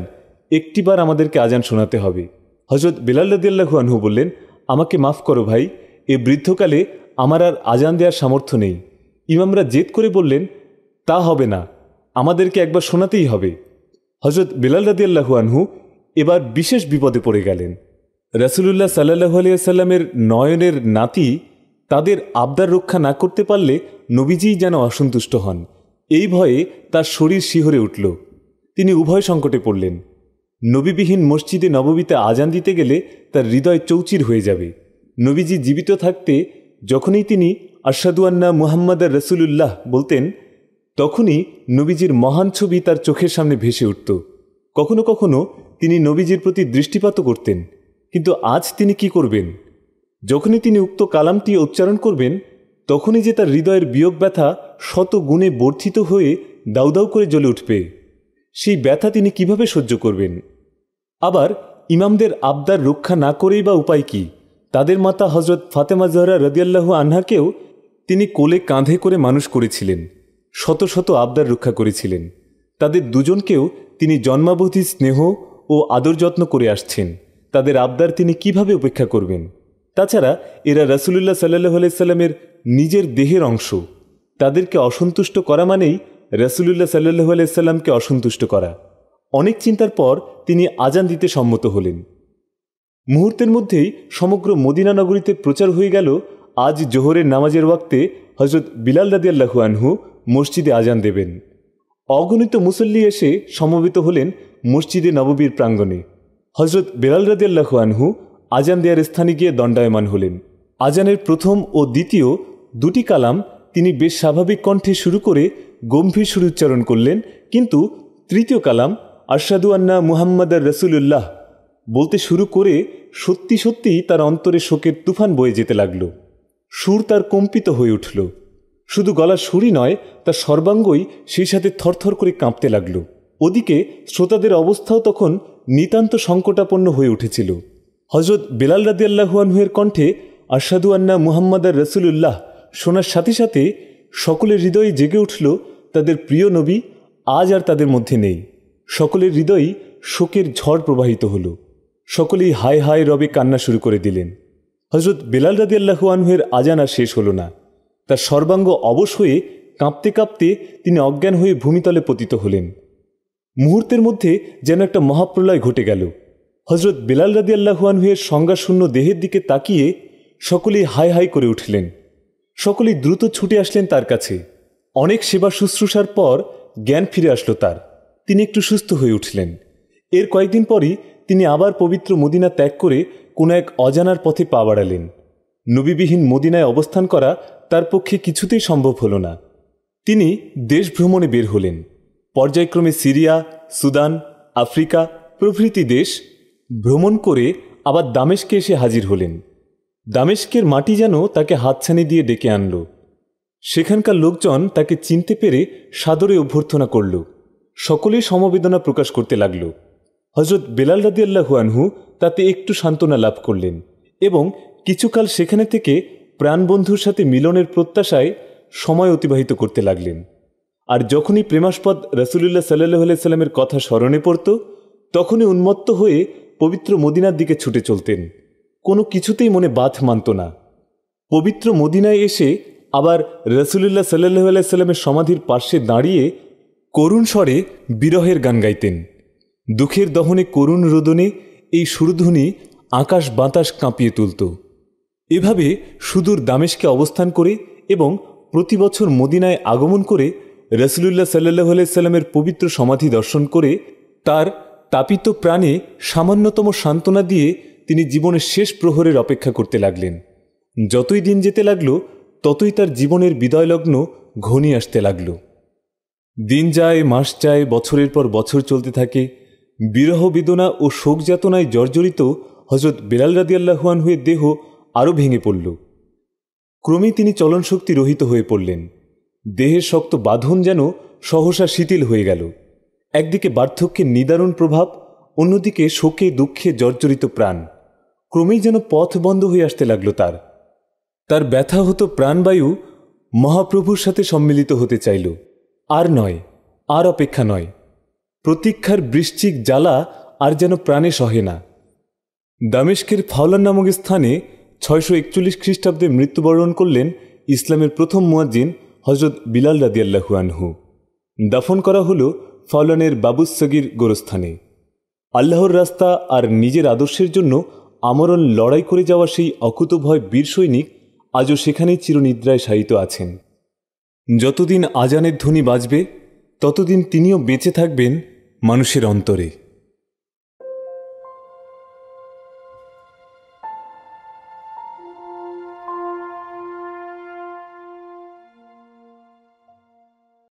একটিবার আমাদেরকে আজান শোনাতে হবে হজরত বেলাল রাদিয়াল্লাহু বললেন আমাকে মাফ করো ভাই এ বৃদ্ধকালে আমার আর আজান দেওয়ার সামর্থ্য নেই ইমামরা জেদ করে বললেন তা হবে না আমাদেরকে একবার শোনাতেই হবে হজরত বেলাল রাদিয়াল্লাহু এবার বিশেষ বিপদে পড়ে গেলেন রাসুলুল্লাহ সাল্লাহ আলিয়াল্লামের নয়নের নাতি তাদের আবদার রক্ষা না করতে পারলে নবীজিই যেন অসন্তুষ্ট হন এই ভয়ে তার শরীর শিহরে উঠল তিনি উভয় সংকটে পড়লেন নবীবিহীন মসজিদে নববীতে আজান দিতে গেলে তার হৃদয় চৌচির হয়ে যাবে নবীজি জীবিত থাকতে যখনই তিনি আশাদুয়ান্না মুহাম্মদ রসুলুল্লাহ বলতেন তখনই নবীজির মহান ছবি তার চোখের সামনে ভেসে উঠত কখনো কখনো তিনি নবীজির প্রতি দৃষ্টিপাত করতেন কিন্তু আজ তিনি কি করবেন যখনই তিনি উক্ত কালামটি উচ্চারণ করবেন তখনই যে তার হৃদয়ের বিয়োগ ব্যথা শত গুণে বর্ধিত হয়ে দাউদাউ করে জ্বলে উঠবে সেই ব্যথা তিনি কিভাবে সহ্য করবেন আবার ইমামদের আবদার রক্ষা না করেই বা উপায় কি তাদের মাতা হজরত ফাতেমা জহরা রদিয়াল্লাহ আনহাকেও তিনি কোলে কাঁধে করে মানুষ করেছিলেন শত শত আবদার রক্ষা করেছিলেন তাদের দুজনকেও তিনি জন্মাবধি স্নেহ ও আদর যত্ন করে আসছেন তাদের আবদার তিনি কিভাবে উপেক্ষা করবেন তাছাড়া এরা রসুলুল্লাহ সাল্লাহ আলাইসাল্লামের নিজের দেহের অংশ তাদেরকে অসন্তুষ্ট করা মানেই রসুলুল্লাহ সাল্লাহ আলাইসাল্লামকে অসন্তুষ্ট করা অনেক চিন্তার পর তিনি আজান দিতে সম্মত হলেন মুহূর্তের মধ্যেই সমগ্র মদিনা নগরীতে প্রচার হয়ে গেল আজ জোহরের নামাজের ওয়াক্তে হজরত বিলাল আল্লাহু আনহু মসজিদে আজান দেবেন অগণিত মুসল্লি এসে সমবেত হলেন মসজিদে নববীর প্রাঙ্গণে হজরত বেলাল রাদিয়াল্লাহ আনহু আজান দেয়ার স্থানে গিয়ে দণ্ডায়মান হলেন আজানের প্রথম ও দ্বিতীয় দুটি কালাম তিনি বেশ স্বাভাবিক কণ্ঠে শুরু করে গম্ভীর সুর উচ্চারণ করলেন কিন্তু তৃতীয় কালাম আরশাদু আন্না মুহাম্মাদার রসুলুল্লাহ বলতে শুরু করে সত্যি সত্যিই তার অন্তরে শোকের তুফান বয়ে যেতে লাগল সুর তার কম্পিত হয়ে উঠল শুধু গলার সুরই নয় তার সর্বাঙ্গই সেই সাথে থরথর করে কাঁপতে লাগলো ওদিকে শ্রোতাদের অবস্থাও তখন নিতান্ত সংকটাপন্ন হয়ে উঠেছিল হজরত বেলাল রাদি আল্লাহুয়ানহুয়ের কণ্ঠে আশাদু আন্না মুহাম্মাদার রসুলুল্লাহ শোনার সাথে সাথে সকলের হৃদয়ে জেগে উঠল তাদের প্রিয় নবী আজ আর তাদের মধ্যে নেই সকলের হৃদয়ই শোকের ঝড় প্রবাহিত হল সকলেই হায় হায় রবে কান্না শুরু করে দিলেন হজরত বেলাল রাদি আল্লাহুয়ানহুয়ের আজান আর শেষ হলো না তার সর্বাঙ্গ অবশ হয়ে কাঁপতে কাঁপতে তিনি অজ্ঞান হয়ে ভূমিতলে পতিত হলেন মুহূর্তের মধ্যে যেন একটা মহাপ্রলয় ঘটে গেল হজরত বিলাল রাদি আল্লাহুয়ানহুয়ের সংজ্ঞাশূন্য দেহের দিকে তাকিয়ে সকলেই হাই হাই করে উঠলেন সকলেই দ্রুত ছুটে আসলেন তার কাছে অনেক সেবা শুশ্রূষার পর জ্ঞান ফিরে আসলো তার তিনি একটু সুস্থ হয়ে উঠলেন এর কয়েকদিন পরই তিনি আবার পবিত্র মদিনা ত্যাগ করে কোনো এক অজানার পথে পা বাড়ালেন নবীবিহীন মদিনায় অবস্থান করা তার পক্ষে কিছুতেই সম্ভব হল না তিনি দেশ ভ্রমণে বের হলেন পর্যায়ক্রমে সিরিয়া সুদান আফ্রিকা প্রভৃতি দেশ ভ্রমণ করে আবার দামেশকে এসে হাজির হলেন দামেশকের মাটি যেন তাকে হাতছানি দিয়ে ডেকে আনল সেখানকার লোকজন তাকে চিনতে পেরে সাদরে অভ্যর্থনা করল সকলে সমবেদনা প্রকাশ করতে লাগল হজরত বেলাল রাদি আনহু তাতে একটু সান্ত্বনা লাভ করলেন এবং কিছুকাল সেখানে থেকে প্রাণবন্ধুর সাথে মিলনের প্রত্যাশায় সময় অতিবাহিত করতে লাগলেন আর যখনই প্রেমাস্পদ রসুলুল্লাহ সাল্লাহ সাল্লামের কথা স্মরণে পড়ত তখনই উন্মত্ত হয়ে পবিত্র মদিনার দিকে ছুটে চলতেন কোনো কিছুতেই মনে বাধ মানত না পবিত্র মদিনায় এসে আবার রসুলুল্লাহ সাল্লাহ আলাইস্লামের সমাধির পার্শ্বে দাঁড়িয়ে করুণ স্বরে বিরহের গান গাইতেন দুঃখের দহনে করুণ রোদনে এই সুরধ্বনি আকাশ বাতাস কাঁপিয়ে তুলত এভাবে সুদূর দামেশকে অবস্থান করে এবং প্রতি বছর মদিনায় আগমন করে রসুল্লাহ সাল্লাহ আলাইস্লামের পবিত্র সমাধি দর্শন করে তার তাপিত প্রাণে সামান্যতম সান্ত্বনা দিয়ে তিনি জীবনের শেষ প্রহরের অপেক্ষা করতে লাগলেন যতই দিন যেতে লাগল ততই তার জীবনের বিদয়লগ্ন ঘনিয়ে আসতে লাগল দিন যায় মাস যায় বছরের পর বছর চলতে থাকে বিরহ বেদনা ও শোক যাতনায় জর্জরিত হজরত বেলাল হয়ে দেহ আরও ভেঙে পড়ল ক্রমেই তিনি চলনশক্তি রহিত হয়ে পড়লেন দেহের শক্ত বাঁধন যেন সহসা শিথিল হয়ে গেল একদিকে বার্ধক্যের নিদারুণ প্রভাব অন্যদিকে শোকে দুঃখে জর্জরিত প্রাণ ক্রমেই যেন পথ বন্ধ হয়ে আসতে লাগল তার তার ব্যথা হতো প্রাণবায়ু মহাপ্রভুর সাথে সম্মিলিত হতে চাইল আর নয় আর অপেক্ষা নয় প্রতীক্ষার বৃশ্চিক জ্বালা আর যেন প্রাণে সহে না দামেস্কের ফাওলার নামক স্থানে ছয়শো একচল্লিশ খ্রিস্টাব্দে মৃত্যুবরণ করলেন ইসলামের প্রথম মুয়াজ্জিন হজরত বিলাল রাদিয়াল্লাহু আনহু দাফন করা হল ফলানের বাবুসগির গোরস্থানে আল্লাহর রাস্তা আর নিজের আদর্শের জন্য আমরণ লড়াই করে যাওয়া সেই অকুতভয় বীর সৈনিক আজও সেখানেই চিরনিদ্রায় শায়িত আছেন যতদিন আজানের ধ্বনি বাজবে ততদিন তিনিও বেঁচে থাকবেন মানুষের অন্তরে